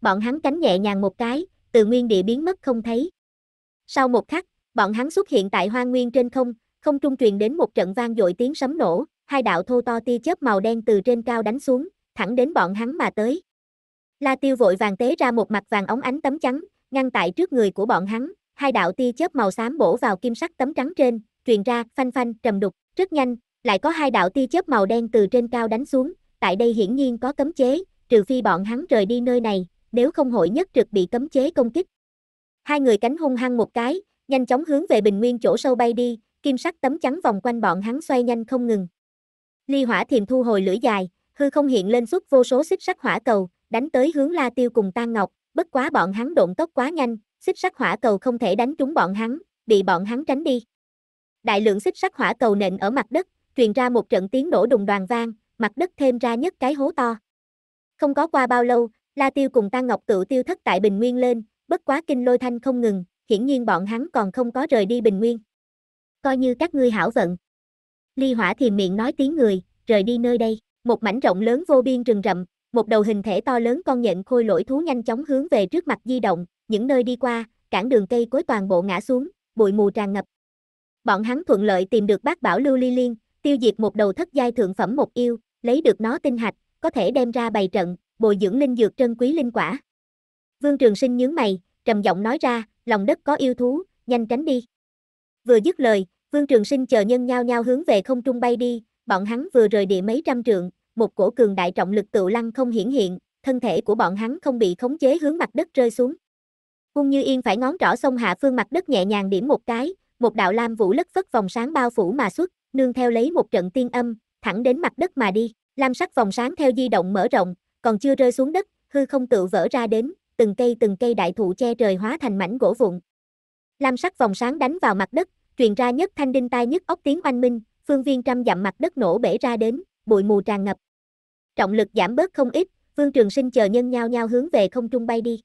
Bọn hắn cánh nhẹ nhàng một cái, từ nguyên địa biến mất không thấy. Sau một khắc, bọn hắn xuất hiện tại hoang nguyên trên không, không trung truyền đến một trận vang dội tiếng sấm nổ, hai đạo thô to tia chớp màu đen từ trên cao đánh xuống, thẳng đến bọn hắn mà tới. La Tiêu vội vàng tế ra một mặt vàng ống ánh tấm trắng, ngăn tại trước người của bọn hắn, hai đạo tia chớp màu xám bổ vào kim sắc tấm trắng trên, truyền ra phanh phanh trầm đục, rất nhanh, lại có hai đạo tia chớp màu đen từ trên cao đánh xuống, tại đây hiển nhiên có cấm chế, trừ phi bọn hắn rời đi nơi này, nếu không hội nhất trực bị cấm chế công kích. Hai người cánh hung hăng một cái, nhanh chóng hướng về bình nguyên chỗ sâu bay đi, kim sắc tấm chắn vòng quanh bọn hắn xoay nhanh không ngừng. Ly Hỏa Thiềm thu hồi lưỡi dài, hư không hiện lên suốt vô số xích sắc hỏa cầu, đánh tới hướng La Tiêu cùng Tan Ngọc, bất quá bọn hắn độn tốc quá nhanh, xích sắc hỏa cầu không thể đánh trúng bọn hắn, bị bọn hắn tránh đi. Đại lượng xích sắt hỏa cầu nện ở mặt đất, truyền ra một trận tiếng nổ đùng đoàn vang, mặt đất thêm ra nhất cái hố to. Không có qua bao lâu, La Tiêu cùng Tăng Ngọc tự tiêu thất tại Bình Nguyên lên, bất quá kinh lôi thanh không ngừng, hiển nhiên bọn hắn còn không có rời đi Bình Nguyên. Coi như các ngươi hảo vận. Ly Hỏa thì miệng nói tiếng người, rời đi nơi đây, một mảnh rộng lớn vô biên rừng rậm, một đầu hình thể to lớn con nhện khôi lỗi thú nhanh chóng hướng về trước mặt di động, những nơi đi qua, cản đường cây cối toàn bộ ngã xuống, bụi mù tràn ngập, bọn hắn thuận lợi tìm được bác bảo lưu ly liên, tiêu diệt một đầu thất giai thượng phẩm một yêu, lấy được nó tinh hạch, có thể đem ra bày trận, bồi dưỡng linh dược trân quý linh quả. Vương Trường Sinh nhướng mày, trầm giọng nói ra, lòng đất có yêu thú, nhanh tránh đi. Vừa dứt lời, Vương Trường Sinh chờ nhân nhao nhao hướng về không trung bay đi, bọn hắn vừa rời địa mấy trăm trượng, một cổ cường đại trọng lực tự lăng không hiển hiện, thân thể của bọn hắn không bị khống chế hướng mặt đất rơi xuống. hung Như Yên phải ngón trỏ sông hạ phương mặt đất nhẹ nhàng điểm một cái, một đạo lam vũ lất phất vòng sáng bao phủ mà xuất, nương theo lấy một trận tiên âm, thẳng đến mặt đất mà đi. Lam sắc vòng sáng theo di động mở rộng, còn chưa rơi xuống đất, hư không tự vỡ ra đến, từng cây từng cây đại thụ che trời hóa thành mảnh gỗ vụn. Lam sắc vòng sáng đánh vào mặt đất, truyền ra nhất thanh đinh tai nhất ốc tiếng oanh minh, phương viên trăm dặm mặt đất nổ bể ra đến, bụi mù tràn ngập. Trọng lực giảm bớt không ít, Vương Trường Sinh chờ nhân nhau nhau hướng về không trung bay đi.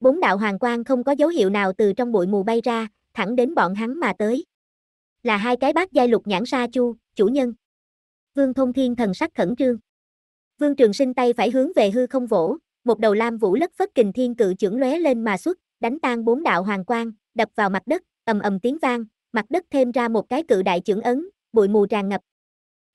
Bốn đạo hoàng quang không có dấu hiệu nào từ trong bụi mù bay ra, thẳng đến bọn hắn mà tới. Là hai cái bát giai lục nhãn sa chu, chủ nhân. Vương Thông Thiên thần sắc khẩn trương. Vương Trường Sinh tay phải hướng về hư không vỗ, một đầu lam vũ lất phất kình thiên cự trưởng lóe lên mà xuất, đánh tan bốn đạo hoàng quang, đập vào mặt đất, ầm ầm tiếng vang, mặt đất thêm ra một cái cự đại trưởng ấn, bụi mù tràn ngập.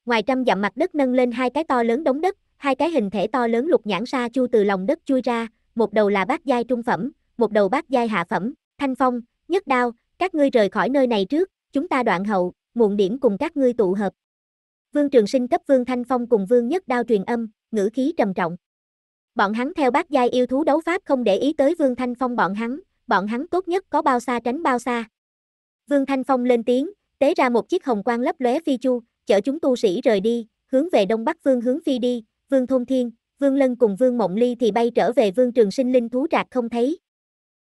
Ngoài trăm dặm mặt đất nâng lên hai cái to lớn đống đất, hai cái hình thể to lớn lục nhãn sa chu từ lòng đất chui ra, một đầu là bát giai trung phẩm, một đầu bát giai hạ phẩm, thanh phong, nhất đao, các ngươi rời khỏi nơi này trước, chúng ta đoạn hậu, muộn điểm cùng các ngươi tụ hợp. Vương Trường Sinh cấp Vương Thanh Phong cùng Vương Nhất Đao truyền âm, ngữ khí trầm trọng. Bọn hắn theo bác giai yêu thú đấu pháp không để ý tới Vương Thanh Phong bọn hắn, bọn hắn tốt nhất có bao xa tránh bao xa. Vương Thanh Phong lên tiếng, tế ra một chiếc hồng quang lấp lóe phi chu, chở chúng tu sĩ rời đi, hướng về đông bắc phương hướng phi đi, Vương Thôn Thiên, Vương Lân cùng Vương Mộng Ly thì bay trở về Vương Trường Sinh linh thú trạc không thấy.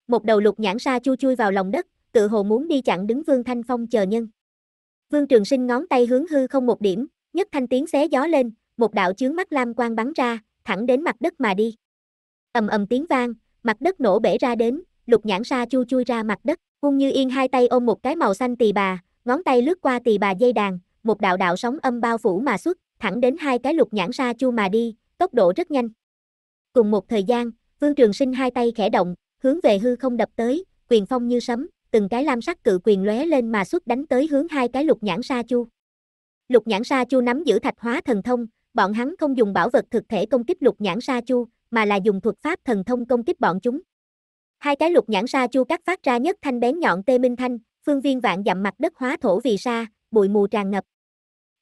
Một đầu lục nhãn sa chu chui vào lòng đất, tự hồ muốn đi chặn đứng Vương Thanh Phong chờ nhân. Vương Trường Sinh ngón tay hướng hư không một điểm, nhất thanh tiếng xé gió lên, một đạo chướng mắt lam quang bắn ra, thẳng đến mặt đất mà đi. Ầm ầm tiếng vang, mặt đất nổ bể ra đến, lục nhãn sa chu chui ra mặt đất, cung như yên hai tay ôm một cái màu xanh tỳ bà, ngón tay lướt qua tỳ bà dây đàn, một đạo đạo sóng âm bao phủ mà xuất, thẳng đến hai cái lục nhãn sa chu mà đi, tốc độ rất nhanh. Cùng một thời gian, Vương Trường Sinh hai tay khẽ động, hướng về hư không đập tới, quyền phong như sấm, từng cái lam sắc cự quyền lóe lên mà xuất đánh tới hướng hai cái lục nhãn sa chu. Lục nhãn sa chu nắm giữ thạch hóa thần thông, bọn hắn không dùng bảo vật thực thể công kích lục nhãn sa chu, mà là dùng thuật pháp thần thông công kích bọn chúng. Hai cái lục nhãn sa chu cắt phát ra nhất thanh bén nhọn tê minh thanh, phương viên vạn dặm mặt đất hóa thổ vì sa, bụi mù tràn ngập.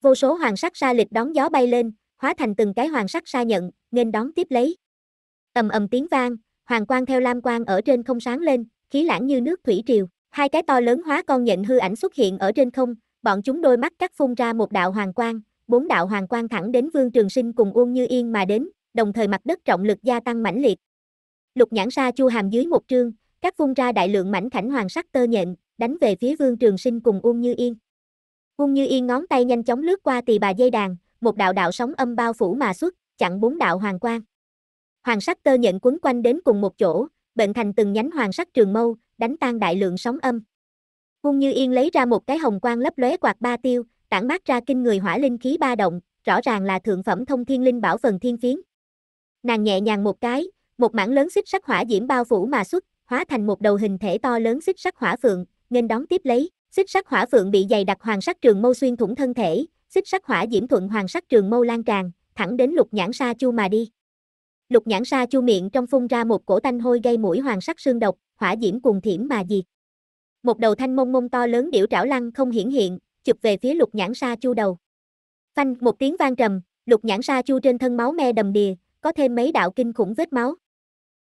Vô số hoàng sắc sa lịch đón gió bay lên, hóa thành từng cái hoàng sắc sa nhận, nên đón tiếp lấy. Ầm ầm tiếng vang, hoàng quang theo lam quang ở trên không sáng lên, khí lãng như nước thủy triều. Hai cái to lớn hóa con nhện hư ảnh xuất hiện ở trên không, bọn chúng đôi mắt cắt phun ra một đạo hoàng quang, bốn đạo hoàng quang thẳng đến Vương Trường Sinh cùng Uông Như Yên mà đến, đồng thời mặt đất trọng lực gia tăng mãnh liệt. Lục nhãn sa chu hàm dưới một trương, các phun ra đại lượng mảnh khảnh hoàng sắc tơ nhện, đánh về phía Vương Trường Sinh cùng Uông Như Yên. Uông Như Yên ngón tay nhanh chóng lướt qua tỳ bà dây đàn, một đạo đạo sóng âm bao phủ mà xuất, chặn bốn đạo hoàng quang. Hoàng sắc tơ nhện quấn quanh đến cùng một chỗ, bệnh thành từng nhánh hoàng sắc trường mâu, đánh tan đại lượng sóng âm. Hung Như Yên lấy ra một cái hồng quang lấp lóe quạt ba tiêu, tản mát ra kinh người hỏa linh khí ba động, rõ ràng là thượng phẩm thông thiên linh bảo phần thiên phiến. Nàng nhẹ nhàng một cái, một mảng lớn xích sắc hỏa diễm bao phủ mà xuất, hóa thành một đầu hình thể to lớn xích sắc hỏa phượng, nên đón tiếp lấy, xích sắc hỏa phượng bị dày đặc hoàng sắc trường mâu xuyên thủng thân thể, xích sắc hỏa diễm thuận hoàng sắc trường mâu lan tràn, thẳng đến Lục Nhãn Sa Chu mà đi. Lục Nhãn Sa Chu miệng trong phun ra một cổ tanh hôi gây mũi hoàng sắc xương độc, hỏa diễm cuồng thiểm mà diệt. Một đầu thanh mông mông to lớn điểu trảo lăng không hiển hiện, chụp về phía lục nhãn sa chu đầu. Phanh một tiếng vang trầm, lục nhãn sa chu trên thân máu me đầm đìa, có thêm mấy đạo kinh khủng vết máu.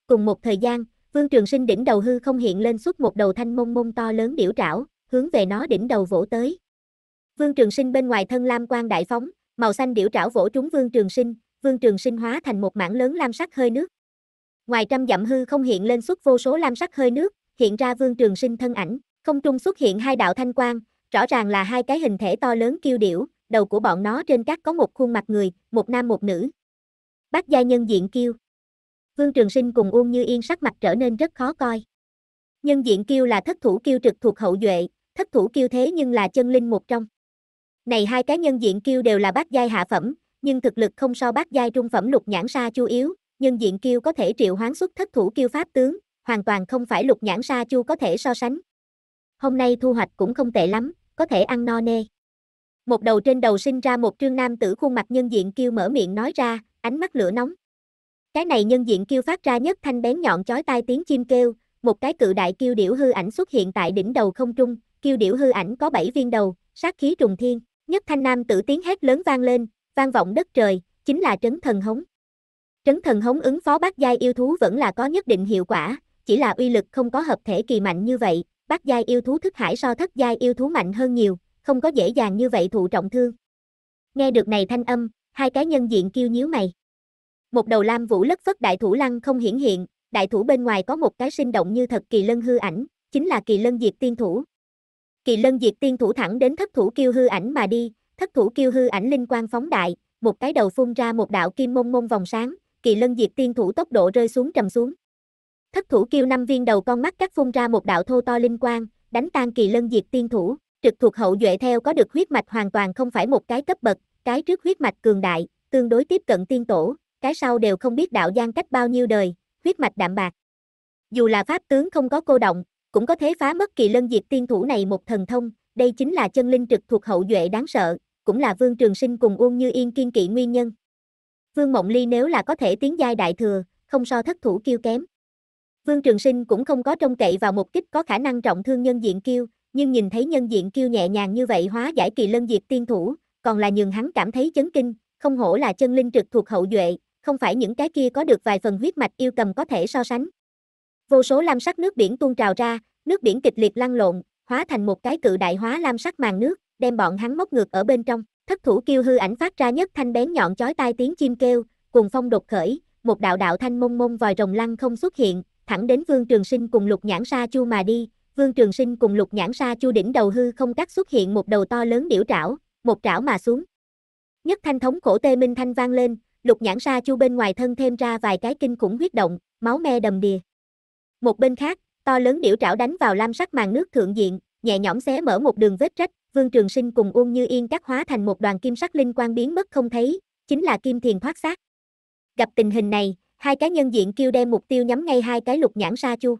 Cùng một thời gian, Vương Trường Sinh đỉnh đầu hư không hiện lên xuất một đầu thanh mông mông to lớn điểu trảo, hướng về nó đỉnh đầu vỗ tới. Vương Trường Sinh bên ngoài thân lam quang đại phóng, màu xanh điểu trảo vỗ trúng Vương Trường Sinh, Vương Trường Sinh hóa thành một mảng lớn lam sắc hơi nước ngoài trăm dặm hư không hiện lên xuất vô số lam sắc hơi nước, hiện ra Vương Trường Sinh thân ảnh, không trung xuất hiện hai đạo thanh quang, rõ ràng là hai cái hình thể to lớn kiêu điểu, đầu của bọn nó trên các có một khuôn mặt người, một nam một nữ. Bác gia nhân diện kiêu. Vương Trường Sinh cùng Uông Như Yên sắc mặt trở nên rất khó coi. Nhân diện kiêu là thất thủ kiêu trực thuộc hậu duệ, thất thủ kiêu thế nhưng là chân linh một trong. Này hai cái nhân diện kiêu đều là bác giai hạ phẩm, nhưng thực lực không so bác giai trung phẩm lục nhãn sa chu yếu, nhân diện kiêu có thể triệu hoán xuất thất thủ kiêu pháp tướng, hoàn toàn không phải lục nhãn sa chu có thể so sánh. Hôm nay thu hoạch cũng không tệ lắm, có thể ăn no nê. Một đầu trên đầu sinh ra một trương nam tử khuôn mặt nhân diện kiêu mở miệng nói ra, ánh mắt lửa nóng. Cái này nhân diện kiêu phát ra nhất thanh bén nhọn chói tai tiếng chim kêu, một cái cự đại kiêu điểu hư ảnh xuất hiện tại đỉnh đầu không trung, kiêu điểu hư ảnh có bảy viên đầu, sát khí trùng thiên, nhất thanh nam tử tiếng hét lớn vang lên, vang vọng đất trời, chính là trấn thần hống chấn thần hống ứng phó bát giai yêu thú vẫn là có nhất định hiệu quả, chỉ là uy lực không có hợp thể kỳ mạnh như vậy, bát giai yêu thú thức hải so thất giai yêu thú mạnh hơn nhiều, không có dễ dàng như vậy thụ trọng thương. Nghe được này thanh âm, hai cái nhân diện kêu nhíu mày. Một đầu lam vũ lất phất đại thủ lăng không hiển hiện, đại thủ bên ngoài có một cái sinh động như thật kỳ lân hư ảnh, chính là kỳ lân diệt tiên thủ. Kỳ lân diệt tiên thủ thẳng đến thất thủ kêu hư ảnh mà đi, thất thủ kêu hư ảnh linh quang phóng đại, một cái đầu phun ra một đạo kim mông mông vòng sáng, kỳ lân diệt tiên thủ tốc độ rơi xuống trầm xuống. Thất thủ kêu năm viên đầu con mắt cắt phun ra một đạo thô to linh quang, đánh tan kỳ lân diệt tiên thủ, trực thuộc hậu duệ theo có được huyết mạch hoàn toàn không phải một cái cấp bậc, cái trước huyết mạch cường đại, tương đối tiếp cận tiên tổ, cái sau đều không biết đạo gian cách bao nhiêu đời, huyết mạch đạm bạc. Dù là pháp tướng không có cô động, cũng có thể phá mất kỳ lân diệt tiên thủ này một thần thông, đây chính là chân linh trực thuộc hậu duệ đáng sợ, cũng là Vương Trường Sinh cùng Uông Như Yên kiên kỵ nguyên nhân. Vương Mộng Ly nếu là có thể tiến giai đại thừa, không so thất thủ kiêu kém. Vương Trường Sinh cũng không có trông cậy vào một kích có khả năng trọng thương nhân diện kiêu, nhưng nhìn thấy nhân diện kiêu nhẹ nhàng như vậy hóa giải kỳ lân diệt tiên thủ, còn là nhường hắn cảm thấy chấn kinh, không hổ là chân linh trực thuộc hậu duệ, không phải những cái kia có được vài phần huyết mạch yêu cầm có thể so sánh. Vô số lam sắc nước biển tuôn trào ra, nước biển kịch liệt lăn lộn, hóa thành một cái cự đại hóa lam sắc màn nước, đem bọn hắn móc ngược ở bên trong. Thất thủ kiêu hư ảnh phát ra nhất thanh bén nhọn chói tai tiếng chim kêu, cùng phong đột khởi, một đạo đạo thanh mông mông vòi rồng lăng không xuất hiện, thẳng đến Vương Trường Sinh cùng Lục Nhãn Sa Chu mà đi. Vương Trường Sinh cùng Lục Nhãn Sa Chu đỉnh đầu hư không cắt xuất hiện một đầu to lớn điểu trảo, một trảo mà xuống. Nhất thanh thống khổ tê minh thanh vang lên, Lục Nhãn Sa Chu bên ngoài thân thêm ra vài cái kinh khủng huyết động, máu me đầm đìa. Một bên khác, to lớn điểu trảo đánh vào lam sắc màn nước thượng diện, nhẹ nhõm xé mở một đường vết rách, Vương Trường Sinh cùng Uông Như Yên cắt hóa thành một đoàn kim sắc linh quang biến mất không thấy, chính là kim thiền thoát xác. Gặp tình hình này, hai cá nhân diện kêu đem mục tiêu nhắm ngay hai cái lục nhãn sa chu.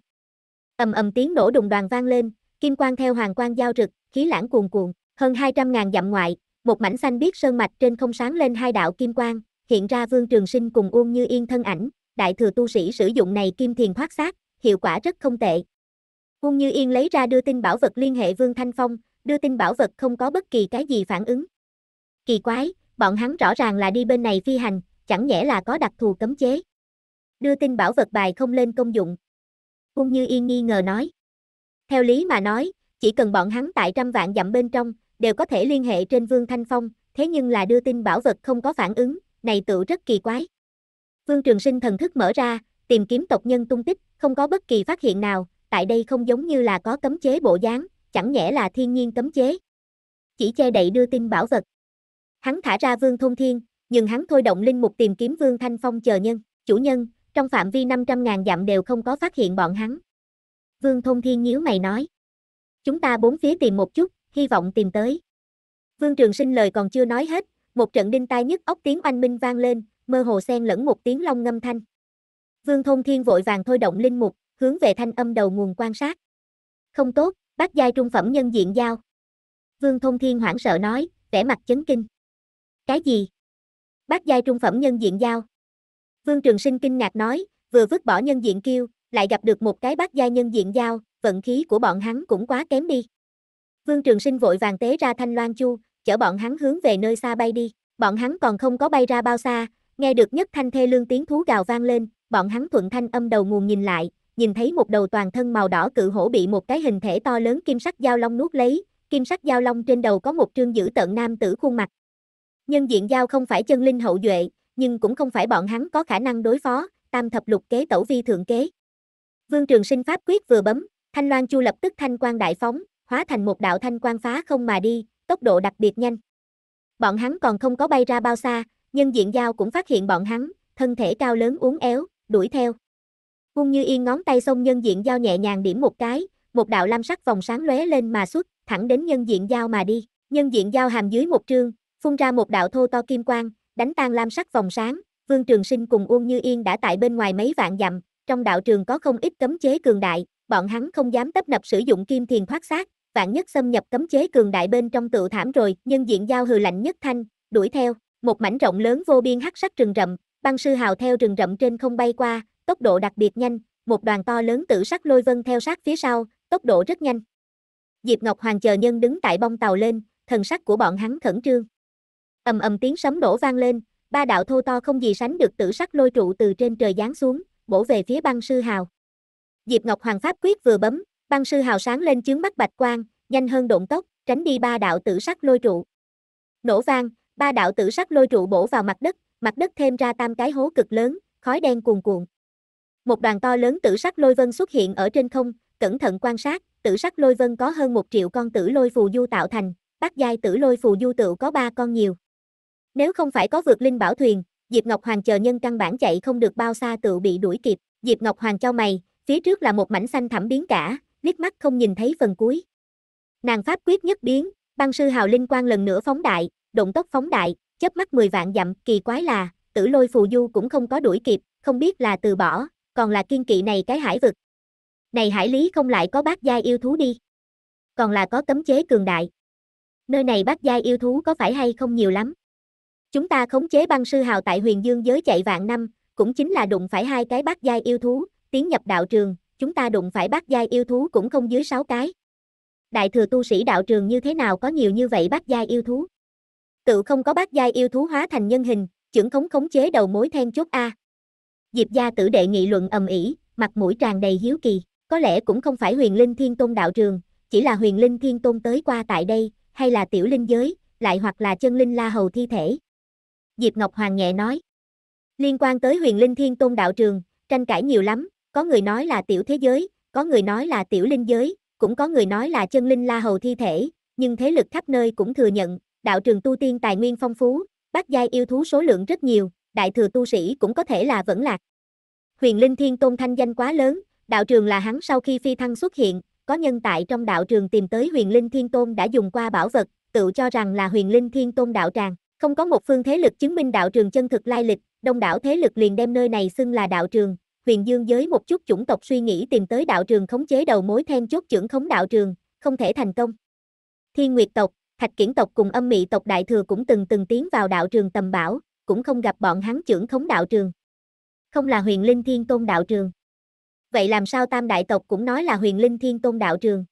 Ầm ầm tiếng nổ đùng đoàn vang lên, kim quang theo hoàng quang giao rực, khí lãng cuồn cuộn, hơn 200 ngàn dặm ngoại, một mảnh xanh biếc sơn mạch trên không sáng lên hai đạo kim quang, hiện ra Vương Trường Sinh cùng Uông Như Yên thân ảnh, đại thừa tu sĩ sử dụng này kim thiền thoát xác, hiệu quả rất không tệ. Uông Như Yên lấy ra đưa tin bảo vật liên hệ Vương Thanh Phong, đưa tin bảo vật không có bất kỳ cái gì phản ứng. Kỳ quái, bọn hắn rõ ràng là đi bên này phi hành, chẳng nhẽ là có đặc thù cấm chế. Đưa tin bảo vật bài không lên công dụng. Ung Như Yên nghi ngờ nói. Theo lý mà nói, chỉ cần bọn hắn tại trăm vạn dặm bên trong, đều có thể liên hệ trên Vương Thanh Phong, thế nhưng là đưa tin bảo vật không có phản ứng, này tự rất kỳ quái. Vương Trường Sinh thần thức mở ra, tìm kiếm tộc nhân tung tích, không có bất kỳ phát hiện nào, tại đây không giống như là có cấm chế bộ dáng, chẳng nhẽ là thiên nhiên cấm chế. Chỉ che đậy đưa tin bảo vật. Hắn thả ra Vương Thông Thiên, nhưng hắn thôi động linh mục tìm kiếm Vương Thanh Phong chờ nhân, chủ nhân, trong phạm vi 500.000 dặm đều không có phát hiện bọn hắn. Vương Thông Thiên nhíu mày nói. Chúng ta bốn phía tìm một chút, hy vọng tìm tới. Vương Trường Sinh lời còn chưa nói hết, một trận đinh tai nhức óc tiếng oanh minh vang lên, mơ hồ xen lẫn một tiếng long ngâm thanh. Vương Thông Thiên vội vàng thôi động linh mục, hướng về thanh âm đầu nguồn quan sát. Không tốt, bát giai trung phẩm nhân diện giao. Vương Thông Thiên hoảng sợ nói, vẻ mặt chấn kinh. Cái gì? Bát giai trung phẩm nhân diện giao. Vương Trường Sinh kinh ngạc nói, vừa vứt bỏ nhân diện kiêu, lại gặp được một cái bát giai nhân diện giao, vận khí của bọn hắn cũng quá kém đi. Vương Trường Sinh vội vàng tế ra thanh loan chu, chở bọn hắn hướng về nơi xa bay đi. Bọn hắn còn không có bay ra bao xa, nghe được nhất thanh thê lương tiếng thú gào vang lên, bọn hắn thuận thanh âm đầu nguồn nhìn lại, nhìn thấy một đầu toàn thân màu đỏ cự hổ bị một cái hình thể to lớn kim sắc dao long nuốt lấy, kim sắc dao long trên đầu có một trương dữ tận nam tử khuôn mặt. Nhân diện dao không phải chân linh hậu duệ, nhưng cũng không phải bọn hắn có khả năng đối phó, tam thập lục kế tẩu vi thượng kế. Vương Trường Sinh pháp quyết vừa bấm, Thanh Loan Chu lập tức thanh quang đại phóng, hóa thành một đạo thanh quang phá không mà đi, tốc độ đặc biệt nhanh. Bọn hắn còn không có bay ra bao xa, nhân diện dao cũng phát hiện bọn hắn, thân thể cao lớn uốn éo, đuổi theo. Vung như yên ngón tay xông nhân diện giao nhẹ nhàng điểm một cái, một đạo lam sắc vòng sáng lóe lên mà xuất, thẳng đến nhân diện giao mà đi. Nhân diện giao hàm dưới một trương, phun ra một đạo thô to kim quang, đánh tan lam sắc vòng sáng. Vương Trường Sinh cùng Uông Như Yên đã tại bên ngoài mấy vạn dặm, trong đạo trường có không ít cấm chế cường đại, bọn hắn không dám tấp nập sử dụng kim thiền thoát xác, vạn nhất xâm nhập cấm chế cường đại bên trong tự thảm rồi, nhân diện giao hừ lạnh nhất thanh, đuổi theo, một mảnh rộng lớn vô biên hắc sắc rừng rậm, băng sư hào theo rừng rậm trên không bay qua, tốc độ đặc biệt nhanh, một đoàn to lớn tử sắc lôi vân theo sát phía sau, tốc độ rất nhanh. Diệp Ngọc Hoàng chờ nhân đứng tại bông tàu lên, thần sắc của bọn hắn khẩn trương. Ầm ầm tiếng sấm đổ vang lên, ba đạo thô to không gì sánh được tử sắc lôi trụ từ trên trời giáng xuống, bổ về phía băng sư hào. Diệp Ngọc Hoàng pháp quyết vừa bấm, băng sư hào sáng lên chướng mắt bạch quang, nhanh hơn động tốc, tránh đi ba đạo tử sắc lôi trụ. Nổ vang, ba đạo tử sắc lôi trụ bổ vào mặt đất, mặt đất thêm ra tam cái hố cực lớn, khói đen cuồn cuộn một đoàn to lớn tử sắc lôi vân xuất hiện ở trên không, cẩn thận quan sát, tử sắc lôi vân có hơn một triệu con tử lôi phù du tạo thành, bát giai tử lôi phù du tựu có ba con nhiều. Nếu không phải có vượt linh bảo thuyền, Diệp Ngọc Hoàng chờ nhân căn bản chạy không được bao xa tựu bị đuổi kịp, Diệp Ngọc Hoàng cho mày, phía trước là một mảnh xanh thẳm biến cả, liếc mắt không nhìn thấy phần cuối. Nàng pháp quyết nhất biến, băng sư hào linh quang lần nữa phóng đại, động tốc phóng đại, chớp mắt 10 vạn dặm, kỳ quái là, tử lôi phù du cũng không có đuổi kịp, không biết là từ bỏ, còn là kiên kỵ này cái hải vực. Này hải lý không lại có bát giai yêu thú đi. Còn là có cấm chế cường đại. Nơi này bát giai yêu thú có phải hay không nhiều lắm. Chúng ta khống chế băng sư hào tại huyền dương giới chạy vạn năm, cũng chính là đụng phải hai cái bát giai yêu thú, tiến nhập đạo trường, chúng ta đụng phải bát giai yêu thú cũng không dưới sáu cái. Đại thừa tu sĩ đạo trường như thế nào có nhiều như vậy bát giai yêu thú? Tự không có bát giai yêu thú hóa thành nhân hình, trưởng khống khống chế đầu mối then chốt A. Diệp gia tử đệ nghị luận ầm ĩ, mặt mũi tràn đầy hiếu kỳ, có lẽ cũng không phải huyền linh thiên tôn đạo trường, chỉ là huyền linh thiên tôn tới qua tại đây, hay là tiểu linh giới, lại hoặc là chân linh la hầu thi thể. Diệp Ngọc Hoàng nhẹ nói, liên quan tới huyền linh thiên tôn đạo trường, tranh cãi nhiều lắm, có người nói là tiểu thế giới, có người nói là tiểu linh giới, cũng có người nói là chân linh la hầu thi thể, nhưng thế lực khắp nơi cũng thừa nhận, đạo trường tu tiên tài nguyên phong phú, bác giai yêu thú số lượng rất nhiều, đại thừa tu sĩ cũng có thể là vẫn lạc. Huyền Linh Thiên Tôn thanh danh quá lớn, đạo trường là hắn sau khi phi thăng xuất hiện, có nhân tại trong đạo trường tìm tới Huyền Linh Thiên Tôn đã dùng qua bảo vật, tự cho rằng là Huyền Linh Thiên Tôn đạo tràng, không có một phương thế lực chứng minh đạo trường chân thực lai lịch, đông đảo thế lực liền đem nơi này xưng là đạo trường. Huyền Dương giới một chút chủng tộc suy nghĩ tìm tới đạo trường khống chế đầu mối then chốt trưởng khống đạo trường, không thể thành công. Thiên Nguyệt tộc, Thạch Kiển tộc cùng âm mị tộc đại thừa cũng từng từng tiến vào đạo trường tầm bảo, cũng không gặp bọn hắn trưởng khống đạo trường. Không là huyền linh thiên tôn đạo trường. Vậy làm sao tam đại tộc cũng nói là huyền linh thiên tôn đạo trường?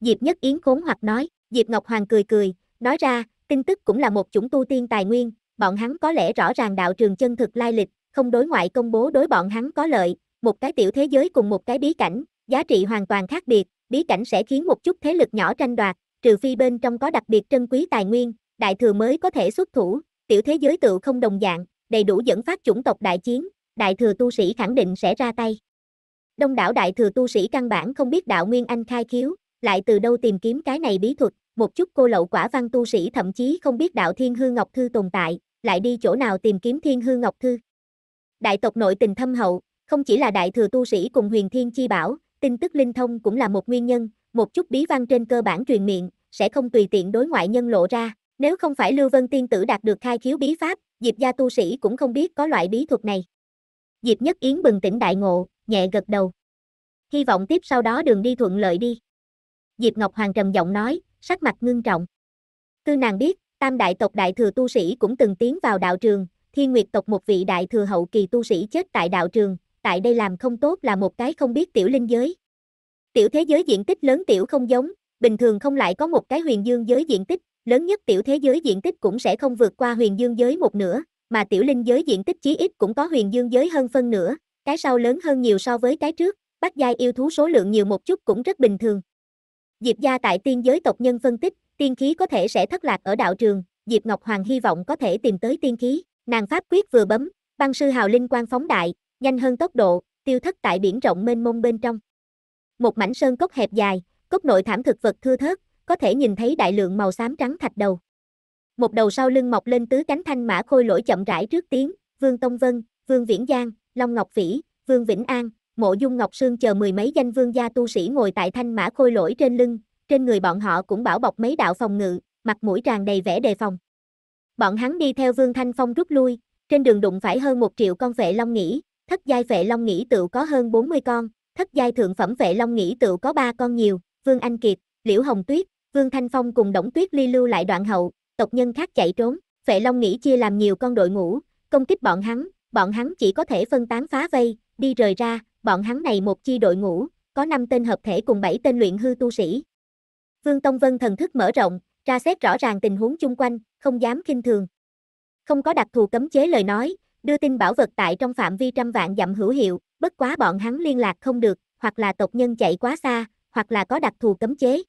Diệp Nhất Yến khốn hoặc nói, Diệp Ngọc Hoàng cười cười, nói ra, tin tức cũng là một chủng tu tiên tài nguyên, bọn hắn có lẽ rõ ràng đạo trường chân thực lai lịch, không đối ngoại công bố đối bọn hắn có lợi, một cái tiểu thế giới cùng một cái bí cảnh, giá trị hoàn toàn khác biệt, bí cảnh sẽ khiến một chút thế lực nhỏ tranh đoạt, trừ phi bên trong có đặc biệt trân quý tài nguyên, đại thừa mới có thể xuất thủ, tiểu thế giới tựu không đồng dạng, đầy đủ dẫn phát chủng tộc đại chiến, đại thừa tu sĩ khẳng định sẽ ra tay. Đông đảo đại thừa tu sĩ căn bản không biết đạo Nguyên Anh khai khiếu, lại từ đâu tìm kiếm cái này bí thuật, một chút cô lậu quả văn tu sĩ thậm chí không biết đạo Thiên Hư Ngọc Thư tồn tại, lại đi chỗ nào tìm kiếm Thiên Hư Ngọc Thư. Đại tộc nội tình thâm hậu, không chỉ là đại thừa tu sĩ cùng huyền thiên chi bảo, tin tức linh thông cũng là một nguyên nhân, một chút bí văn trên cơ bản truyền miệng, sẽ không tùy tiện đối ngoại nhân lộ ra, nếu không phải Lưu Vân Tiên Tử đạt được khai khiếu bí pháp, Diệp gia tu sĩ cũng không biết có loại bí thuật này. Diệp Nhất Yến bừng tỉnh đại ngộ, nhẹ gật đầu. Hy vọng tiếp sau đó đường đi thuận lợi đi. Diệp Ngọc Hoàng trầm giọng nói, sắc mặt ngưng trọng. Tư nàng biết, tam đại tộc đại thừa tu sĩ cũng từng tiến vào đạo trường, thiên nguyệt tộc một vị đại thừa hậu kỳ tu sĩ chết tại đạo trường, tại đây làm không tốt là một cái không biết tiểu linh giới. Tiểu thế giới diện tích lớn tiểu không giống, bình thường không lại có một cái huyền dương giới diện tích, lớn nhất tiểu thế giới diện tích cũng sẽ không vượt qua huyền dương giới một nửa, mà tiểu linh giới diện tích chí ít cũng có huyền dương giới hơn phân nửa, cái sau lớn hơn nhiều so với cái trước, bắt giai yêu thú số lượng nhiều một chút cũng rất bình thường. Diệp gia tại tiên giới tộc nhân phân tích, tiên khí có thể sẽ thất lạc ở đạo trường, Diệp Ngọc Hoàng hy vọng có thể tìm tới tiên khí, nàng pháp quyết vừa bấm, băng sư hào linh quang phóng đại, nhanh hơn tốc độ, tiêu thất tại biển rộng mênh mông bên trong. Một mảnh sơn cốc hẹp dài, cốc nội thảm thực vật thưa thớt, có thể nhìn thấy đại lượng màu xám trắng thạch đầu. Một đầu sau lưng mọc lên tứ cánh thanh mã khôi lỗi chậm rãi trước tiếng, Vương Tông Vân, Vương Viễn Giang, Long Ngọc Vĩ, Vương Vĩnh An, Mộ Dung Ngọc Sương chờ mười mấy danh vương gia tu sĩ ngồi tại thanh mã khôi lỗi trên lưng, trên người bọn họ cũng bảo bọc mấy đạo phòng ngự, mặt mũi tràn đầy vẻ đề phòng. Bọn hắn đi theo Vương Thanh Phong rút lui, trên đường đụng phải hơn một triệu con vệ long nghĩ, thất giai vệ long nghĩ tự có hơn 40 con, thất giai thượng phẩm vệ long nghĩ tự có ba con nhiều, Vương Anh Kiệt, Liễu Hồng Tuyết, Vương Thanh Phong cùng Đổng Tuyết Ly lưu lại đoạn hậu, tộc nhân khác chạy trốn, Phệ Long nghĩ chia làm nhiều con đội ngũ, công kích bọn hắn, bọn hắn chỉ có thể phân tán phá vây, đi rời ra, bọn hắn này một chi đội ngũ, có 5 tên hợp thể cùng 7 tên luyện hư tu sĩ. Vương Tông Vân thần thức mở rộng, tra xét rõ ràng tình huống chung quanh, không dám kinh thường. Không có đặc thù cấm chế lời nói, đưa tin bảo vật tại trong phạm vi trăm vạn dặm hữu hiệu, bất quá bọn hắn liên lạc không được, hoặc là tộc nhân chạy quá xa, hoặc là có đặc thù cấm chế.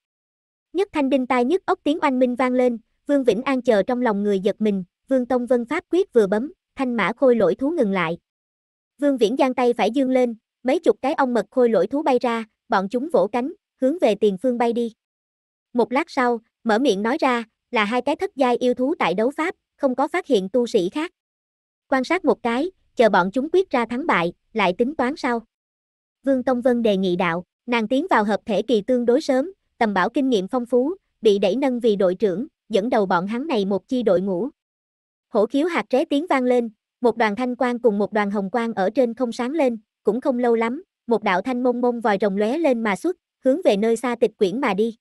Nhất thanh đinh tai nhất ốc tiếng oanh minh vang lên, Vương Vĩnh An chờ trong lòng người giật mình, Vương Tông Vân pháp quyết vừa bấm, thanh mã khôi lỗi thú ngừng lại. Vương Viễn giang tay phải dương lên, mấy chục cái ong mật khôi lỗi thú bay ra, bọn chúng vỗ cánh, hướng về tiền phương bay đi. Một lát sau, mở miệng nói ra, là hai cái thất giai yêu thú tại đấu pháp, không có phát hiện tu sĩ khác. Quan sát một cái, chờ bọn chúng quyết ra thắng bại, lại tính toán sau. Vương Tông Vân đề nghị đạo, nàng tiến vào hợp thể kỳ tương đối sớm, tầm bảo kinh nghiệm phong phú, bị đẩy nâng vì đội trưởng, dẫn đầu bọn hắn này một chi đội ngũ. Hổ khiếu hạt trế tiếng vang lên, một đoàn thanh quang cùng một đoàn hồng quang ở trên không sáng lên, cũng không lâu lắm, một đạo thanh mông mông vòi rồng lóe lên mà xuất, hướng về nơi xa tịch quyển mà đi.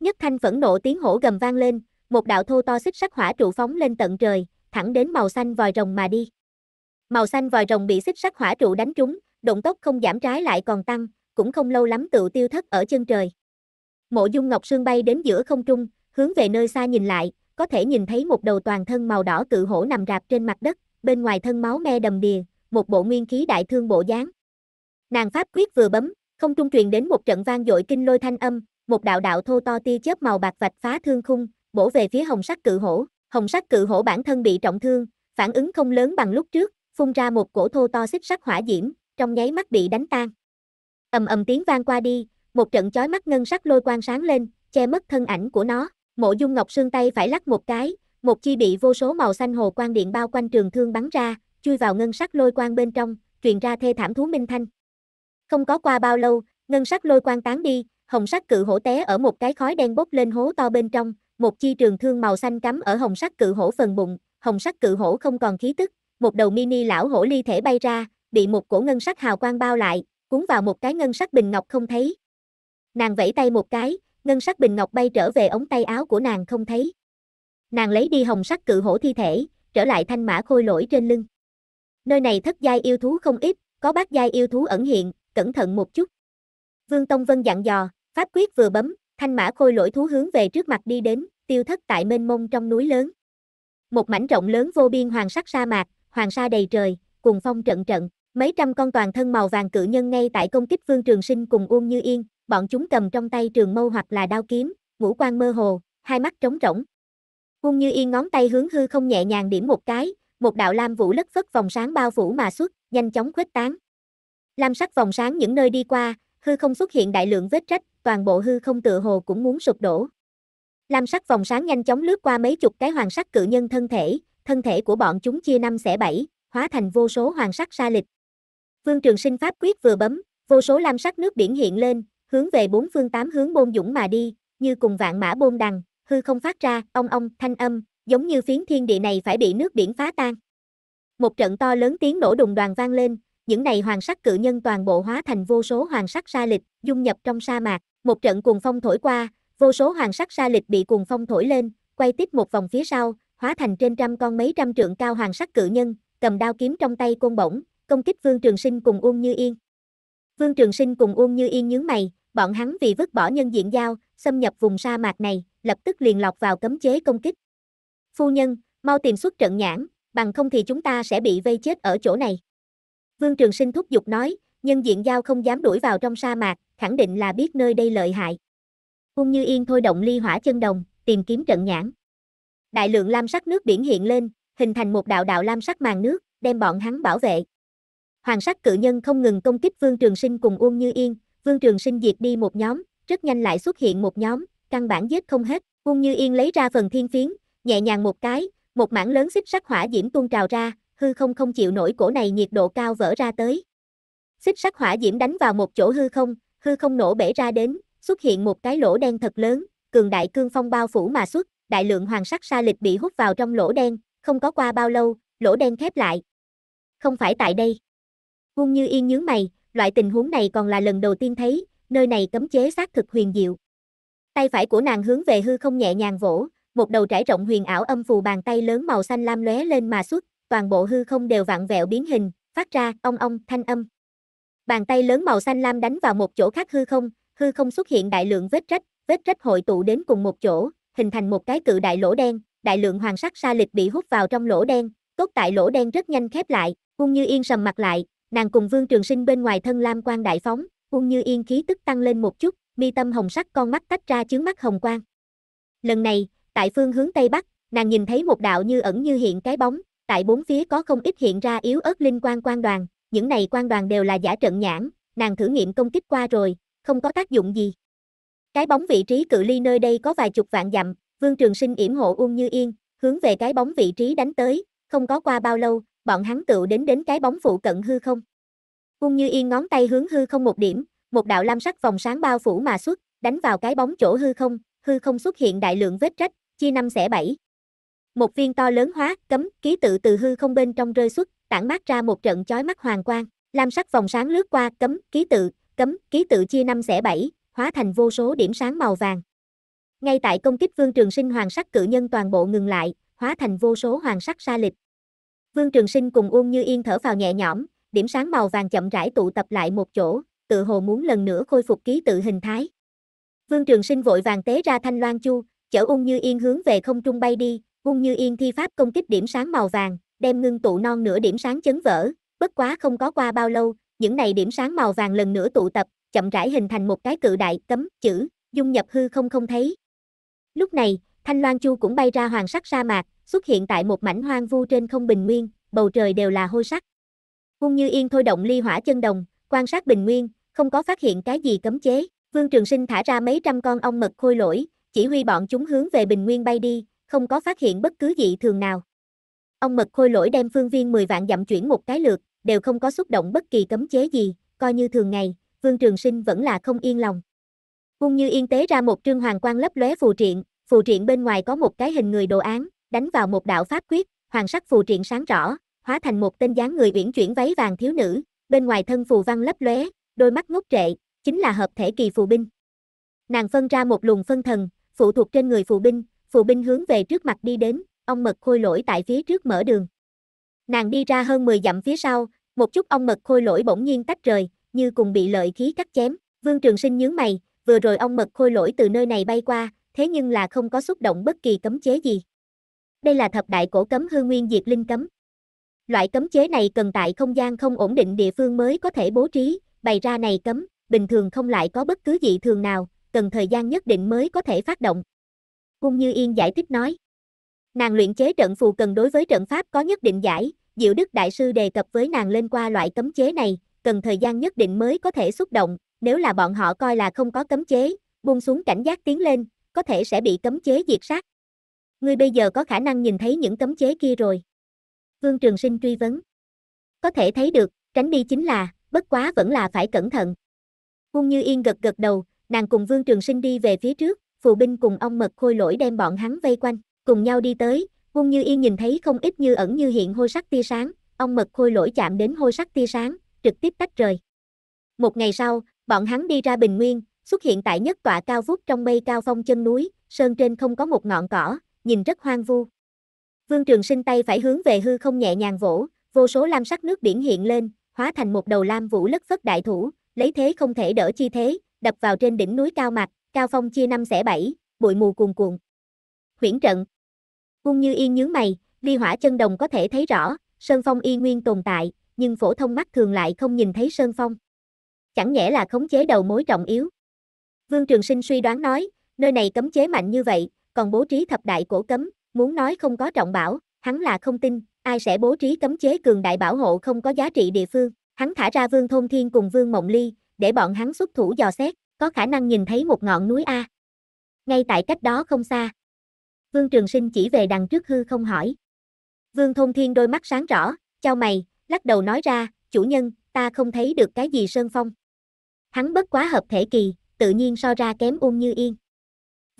Nhất thanh phẫn nộ tiếng hổ gầm vang lên, một đạo thô to xích sắc hỏa trụ phóng lên tận trời, thẳng đến màu xanh vòi rồng mà đi. Màu xanh vòi rồng bị xích sắc hỏa trụ đánh trúng, động tốc không giảm trái lại còn tăng, cũng không lâu lắm tự tiêu thất ở chân trời. Mộ Dung Ngọc Sương bay đến giữa không trung, hướng về nơi xa nhìn lại, có thể nhìn thấy một đầu toàn thân màu đỏ cự hổ nằm rạp trên mặt đất, bên ngoài thân máu me đầm đìa, một bộ nguyên khí đại thương bộ dáng. Nàng pháp quyết vừa bấm, không trung truyền đến một trận vang dội kinh lôi thanh âm, một đạo đạo thô to tia chớp màu bạc vạch phá thương khung, bổ về phía hồng sắc cự hổ. Hồng sắc cự hổ bản thân bị trọng thương, phản ứng không lớn bằng lúc trước, phun ra một cổ thô to xích sắc hỏa diễm, trong nháy mắt bị đánh tan. Ầm ầm tiếng vang qua đi, một trận chói mắt ngân sắc lôi quang sáng lên, che mất thân ảnh của nó. Mộ Dung Ngọc Sương tay phải lắc một cái, một chi bị vô số màu xanh hồ quang điện bao quanh trường thương bắn ra, chui vào ngân sắc lôi quang bên trong, truyền ra thê thảm thú minh thanh. Không có qua bao lâu, ngân sắc lôi quang tán đi, hồng sắc cự hổ té ở một cái khói đen bốc lên hố to bên trong, một chi trường thương màu xanh cắm ở hồng sắc cự hổ phần bụng, hồng sắc cự hổ không còn khí tức, một đầu mini lão hổ ly thể bay ra, bị một cổ ngân sắc hào quang bao lại, cuốn vào một cái ngân sắc bình ngọc không thấy, Nàng vẫy tay một cái, ngân sắc bình ngọc bay trở về ống tay áo của nàng không thấy. Nàng lấy đi hồng sắc cự hổ thi thể, trở lại thanh mã khôi lỗi trên lưng. Nơi này thất giai yêu thú không ít, có bát giai yêu thú ẩn hiện, cẩn thận một chút. Vương Tông Vân dặn dò, pháp quyết vừa bấm, thanh mã khôi lỗi thú hướng về trước mặt đi đến, tiêu thất tại mênh mông trong núi lớn. Một mảnh rộng lớn vô biên hoàng sắc sa mạc, hoàng sa đầy trời, cùng phong trận trận, mấy trăm con toàn thân màu vàng cự nhân ngay tại công kích Vương Trường Sinh cùng Uông Như Yên, bọn chúng cầm trong tay trường mâu hoặc là đao kiếm, ngũ quan mơ hồ, hai mắt trống rỗng. Cung Như Yên ngón tay hướng hư không nhẹ nhàng điểm một cái, một đạo lam vũ lất phất vòng sáng bao phủ mà xuất, nhanh chóng khuếch tán. Lam sắc vòng sáng những nơi đi qua, hư không xuất hiện đại lượng vết rách, toàn bộ hư không tựa hồ cũng muốn sụp đổ. Lam sắc vòng sáng nhanh chóng lướt qua mấy chục cái hoàng sắc cự nhân thân thể, thân thể của bọn chúng chia năm xẻ bảy, hóa thành vô số hoàng sắc sa lịch. Vương Trường Sinh pháp quyết vừa bấm, vô số lam sắc nước biển hiện lên, hướng về bốn phương tám hướng bôn dũng mà đi, như cùng vạn mã bôn đằng, hư không phát ra, ông ông thanh âm, giống như phiến thiên địa này phải bị nước biển phá tan. Một trận to lớn tiếng nổ đùng đoàn vang lên, những này hoàng sắc cự nhân toàn bộ hóa thành vô số hoàng sắc sa lịch, dung nhập trong sa mạc, một trận cuồng phong thổi qua, vô số hoàng sắc sa lịch bị cuồng phong thổi lên, quay tiếp một vòng phía sau, hóa thành trên trăm con mấy trăm trượng cao hoàng sắc cự nhân, cầm đao kiếm trong tay côn bổng, công kích Vương Trường Sinh cùng Uông Như Yên. Vương Trường Sinh cùng Uông Như Yên nhướng mày, bọn hắn vì vứt bỏ nhân diện giao, xâm nhập vùng sa mạc này, lập tức liền lọc vào cấm chế công kích. Phu nhân, mau tìm xuất trận nhãn, bằng không thì chúng ta sẽ bị vây chết ở chỗ này. Vương Trường Sinh thúc giục nói, nhân diện giao không dám đuổi vào trong sa mạc, khẳng định là biết nơi đây lợi hại. Ung Như Yên thôi động ly hỏa chân đồng, tìm kiếm trận nhãn. Đại lượng lam sắc nước biển hiện lên, hình thành một đạo đạo lam sắc màn nước, đem bọn hắn bảo vệ. Hoàng sắc cự nhân không ngừng công kích Vương Trường Sinh cùng uông Như Yên, Vương Trường Sinh diệt đi một nhóm, rất nhanh lại xuất hiện một nhóm, căn bản giết không hết. Ung Như Yên lấy ra phần thiên phiến, nhẹ nhàng một cái, một mảng lớn xích sắc hỏa diễm tuôn trào ra, hư không không chịu nổi cổ này nhiệt độ cao vỡ ra tới. Xích sắc hỏa diễm đánh vào một chỗ hư không, hư không nổ bể ra đến, xuất hiện một cái lỗ đen thật lớn, cường đại cương phong bao phủ mà xuất, đại lượng hoàng sắc sa lịch bị hút vào trong lỗ đen, không có qua bao lâu, lỗ đen khép lại. Không phải tại đây. Ung Như Yên nhướng mày, loại tình huống này còn là lần đầu tiên thấy, nơi này cấm chế xác thực huyền diệu. Tay phải của nàng hướng về hư không nhẹ nhàng vỗ, một đầu trải rộng huyền ảo âm phù bàn tay lớn màu xanh lam lóe lên mà xuất, toàn bộ hư không đều vặn vẹo biến hình, phát ra ong ong thanh âm. Bàn tay lớn màu xanh lam đánh vào một chỗ khác hư không, hư không xuất hiện đại lượng vết rách, vết rách hội tụ đến cùng một chỗ, hình thành một cái cự đại lỗ đen, đại lượng hoàng sắc sa lịch bị hút vào trong lỗ đen, tốt tại lỗ đen rất nhanh khép lại, cung Như Yên sầm mặt lại, nàng cùng Vương Trường Sinh bên ngoài thân lam quan đại phóng, Ung Như Yên khí tức tăng lên một chút, mi tâm hồng sắc con mắt tách ra chướng mắt hồng quang. Lần này, tại phương hướng tây bắc, nàng nhìn thấy một đạo như ẩn như hiện cái bóng, tại bốn phía có không ít hiện ra yếu ớt linh quan quan đoàn, những này quan đoàn đều là giả trận nhãn, nàng thử nghiệm công kích qua rồi, không có tác dụng gì. Cái bóng vị trí cự ly nơi đây có vài chục vạn dặm, Vương Trường Sinh yểm hộ Ung Như Yên, hướng về cái bóng vị trí đánh tới, không có qua bao lâu, bọn hắn tựu đến đến cái bóng phụ cận hư không. Cung Như Yên ngón tay hướng hư không một điểm, một đạo lam sắc vòng sáng bao phủ mà xuất, đánh vào cái bóng chỗ hư không, hư không xuất hiện đại lượng vết rách, chia năm xẻ bảy. Một viên to lớn hóa, cấm, ký tự từ hư không bên trong rơi xuất, tản mát ra một trận chói mắt hoàng quang, lam sắc vòng sáng lướt qua, cấm, ký tự, cấm, ký tự chia năm xẻ bảy, hóa thành vô số điểm sáng màu vàng. Ngay tại công kích Vương Trường Sinh hoàng sắc cự nhân toàn bộ ngừng lại, hóa thành vô số hoàng sắc sa lịch, Vương Trường Sinh cùng Uông Như Yên thở vào nhẹ nhõm, điểm sáng màu vàng chậm rãi tụ tập lại một chỗ, tự hồ muốn lần nữa khôi phục ký tự hình thái. Vương Trường Sinh vội vàng tế ra Thanh Loan Chu, chở Ung Như Yên hướng về không trung bay đi, Ung Như Yên thi pháp công kích điểm sáng màu vàng, đem ngưng tụ non nửa điểm sáng chấn vỡ, bất quá không có qua bao lâu, những này điểm sáng màu vàng lần nữa tụ tập, chậm rãi hình thành một cái cự đại cấm chữ, dung nhập hư không không thấy. Lúc này, Thanh Loan Chu cũng bay ra hoàng sắc sa mạc, xuất hiện tại một mảnh hoang vu trên không bình nguyên, bầu trời đều là hôi sắc. Ung Như Yên thôi động ly hỏa chân đồng, quan sát bình nguyên, không có phát hiện cái gì cấm chế. Vương Trường Sinh thả ra mấy trăm con ong mật khôi lỗi, chỉ huy bọn chúng hướng về bình nguyên bay đi, không có phát hiện bất cứ dị thường nào. ong mật khôi lỗi đem phương viên 10 vạn dặm chuyển một cái lượt, đều không có xúc động bất kỳ cấm chế gì, coi như thường ngày, Vương Trường Sinh vẫn là không yên lòng. Ung Như Yên tế ra một trương hoàng quan lấp lóe phù triện, phù triện bên ngoài có một cái hình người đồ án, đánh vào một đạo pháp quyết, hoàng sắc phù triện sáng rõ, hóa thành một tên dáng người uyển chuyển váy vàng thiếu nữ, bên ngoài thân phù văn lấp lóe, đôi mắt ngốc trệ, chính là hợp thể kỳ phù binh. Nàng phân ra một luồng phân thần, phụ thuộc trên người phù binh, phù binh hướng về trước mặt đi đến, ông mật khôi lỗi tại phía trước mở đường. Nàng đi ra hơn 10 dặm phía sau, một chút ông mật khôi lỗi bỗng nhiên tách rời, như cùng bị lợi khí cắt chém. Vương Trường Sinh nhướng mày, vừa rồi ông mật khôi lỗi từ nơi này bay qua, thế nhưng là không có xúc động bất kỳ cấm chế gì. Đây là thập đại cổ cấm hư nguyên diệt linh cấm. Loại cấm chế này cần tại không gian không ổn định địa phương mới có thể bố trí, bày ra này cấm, bình thường không lại có bất cứ dị thường nào, cần thời gian nhất định mới có thể phát động. Cung Như Yên giải thích nói. Nàng luyện chế trận phù cần đối với trận pháp có nhất định giải, Diệu Đức Đại Sư đề cập với nàng lên qua loại cấm chế này, cần thời gian nhất định mới có thể xúc động, nếu là bọn họ coi là không có cấm chế, buông xuống cảnh giác tiến lên, có thể sẽ bị cấm chế diệt sát. Ngươi bây giờ có khả năng nhìn thấy những cấm chế kia rồi. Vương Trường Sinh truy vấn. Có thể thấy được, tránh đi chính là, bất quá vẫn là phải cẩn thận. Cung Như Yên gật gật đầu, nàng cùng Vương Trường Sinh đi về phía trước, phù binh cùng ông mật khôi lỗi đem bọn hắn vây quanh, cùng nhau đi tới, Cung Như Yên nhìn thấy không ít như ẩn như hiện hôi sắc tia sáng, ông mật khôi lỗi chạm đến hôi sắc tia sáng, trực tiếp tách rời. Một ngày sau, bọn hắn đi ra bình nguyên, xuất hiện tại nhất tọa cao vút trong mây cao phong chân núi, sơn trên không có một ngọn cỏ, nhìn rất hoang vu. Vương Trường Sinh tay phải hướng về hư không nhẹ nhàng vỗ, vô số lam sắc nước biển hiện lên, hóa thành một đầu lam vũ lất phất đại thủ, lấy thế không thể đỡ chi thế, đập vào trên đỉnh núi cao mạch, cao phong chia năm xẻ bảy, bụi mù cuồn cuộn. Huyễn trận. Cung Như Yên nhướng mày, ly hỏa chân đồng có thể thấy rõ, sơn phong y nguyên tồn tại, nhưng phổ thông mắt thường lại không nhìn thấy sơn phong. Chẳng nhẽ là khống chế đầu mối trọng yếu. Vương Trường Sinh suy đoán nói, nơi này cấm chế mạnh như vậy, còn bố trí thập đại cổ cấm, muốn nói không có trọng bảo, hắn là không tin, ai sẽ bố trí cấm chế cường đại bảo hộ không có giá trị địa phương, hắn thả ra Vương Thôn Thiên cùng Vương Mộng Ly, để bọn hắn xuất thủ dò xét, có khả năng nhìn thấy một ngọn núi A. Ngay tại cách đó không xa. Vương Trường Sinh chỉ về đằng trước hư không hỏi. Vương Thôn Thiên đôi mắt sáng rõ, chào mày, lắc đầu nói ra, chủ nhân, ta không thấy được cái gì sơn phong. Hắn bất quá hợp thể kỳ, tự nhiên so ra kém ung như yên.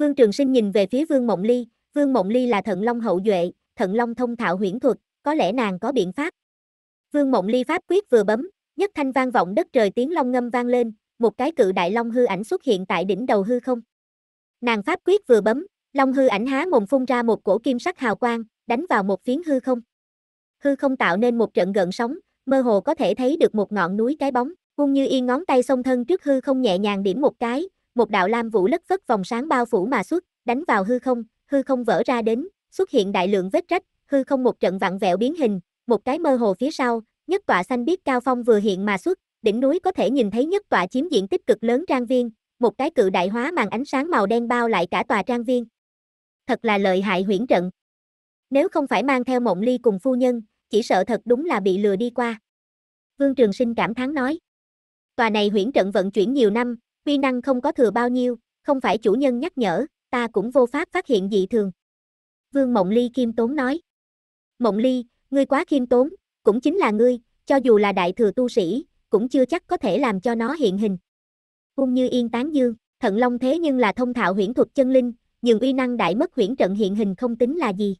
Vương Trường Sinh nhìn về phía Vương Mộng Ly, Vương Mộng Ly là Thận Long hậu duệ, Thận Long thông thạo huyễn thuật, có lẽ nàng có biện pháp. Vương Mộng Ly pháp quyết vừa bấm, nhất thanh vang vọng đất trời tiếng long ngâm vang lên, một cái cự đại long hư ảnh xuất hiện tại đỉnh đầu hư không. Nàng pháp quyết vừa bấm, long hư ảnh há mồm phun ra một cổ kim sắc hào quang, đánh vào một phiến hư không. Hư không tạo nên một trận gợn sóng, mơ hồ có thể thấy được một ngọn núi cái bóng, Quân Như Yên ngón tay song thân trước hư không nhẹ nhàng điểm một cái, một đạo lam vũ lất phất vòng sáng bao phủ mà xuất, đánh vào hư không, hư không vỡ ra đến, xuất hiện đại lượng vết rách, hư không một trận vặn vẹo biến hình, một cái mơ hồ phía sau, nhất tọa xanh biết cao phong vừa hiện mà xuất, đỉnh núi có thể nhìn thấy nhất tọa chiếm diện tích cực lớn trang viên, một cái cự đại hóa màn ánh sáng màu đen bao lại cả tòa trang viên. Thật là lợi hại huyễn trận. Nếu không phải mang theo mộng ly cùng phu nhân, chỉ sợ thật đúng là bị lừa đi qua. Vương Trường Sinh cảm thán nói. Tòa này huyễn trận vận chuyển nhiều năm, Huy năng không có thừa bao nhiêu, không phải chủ nhân nhắc nhở, ta cũng vô pháp phát hiện dị thường. Vương Mộng Ly khiêm tốn nói. Mộng Ly, ngươi quá khiêm tốn, cũng chính là ngươi, cho dù là đại thừa tu sĩ, cũng chưa chắc có thể làm cho nó hiện hình. Cung như yên tán dương, thận long thế nhưng là thông thạo huyễn thuật chân linh, nhưng uy năng đại mất huyễn trận hiện hình không tính là gì.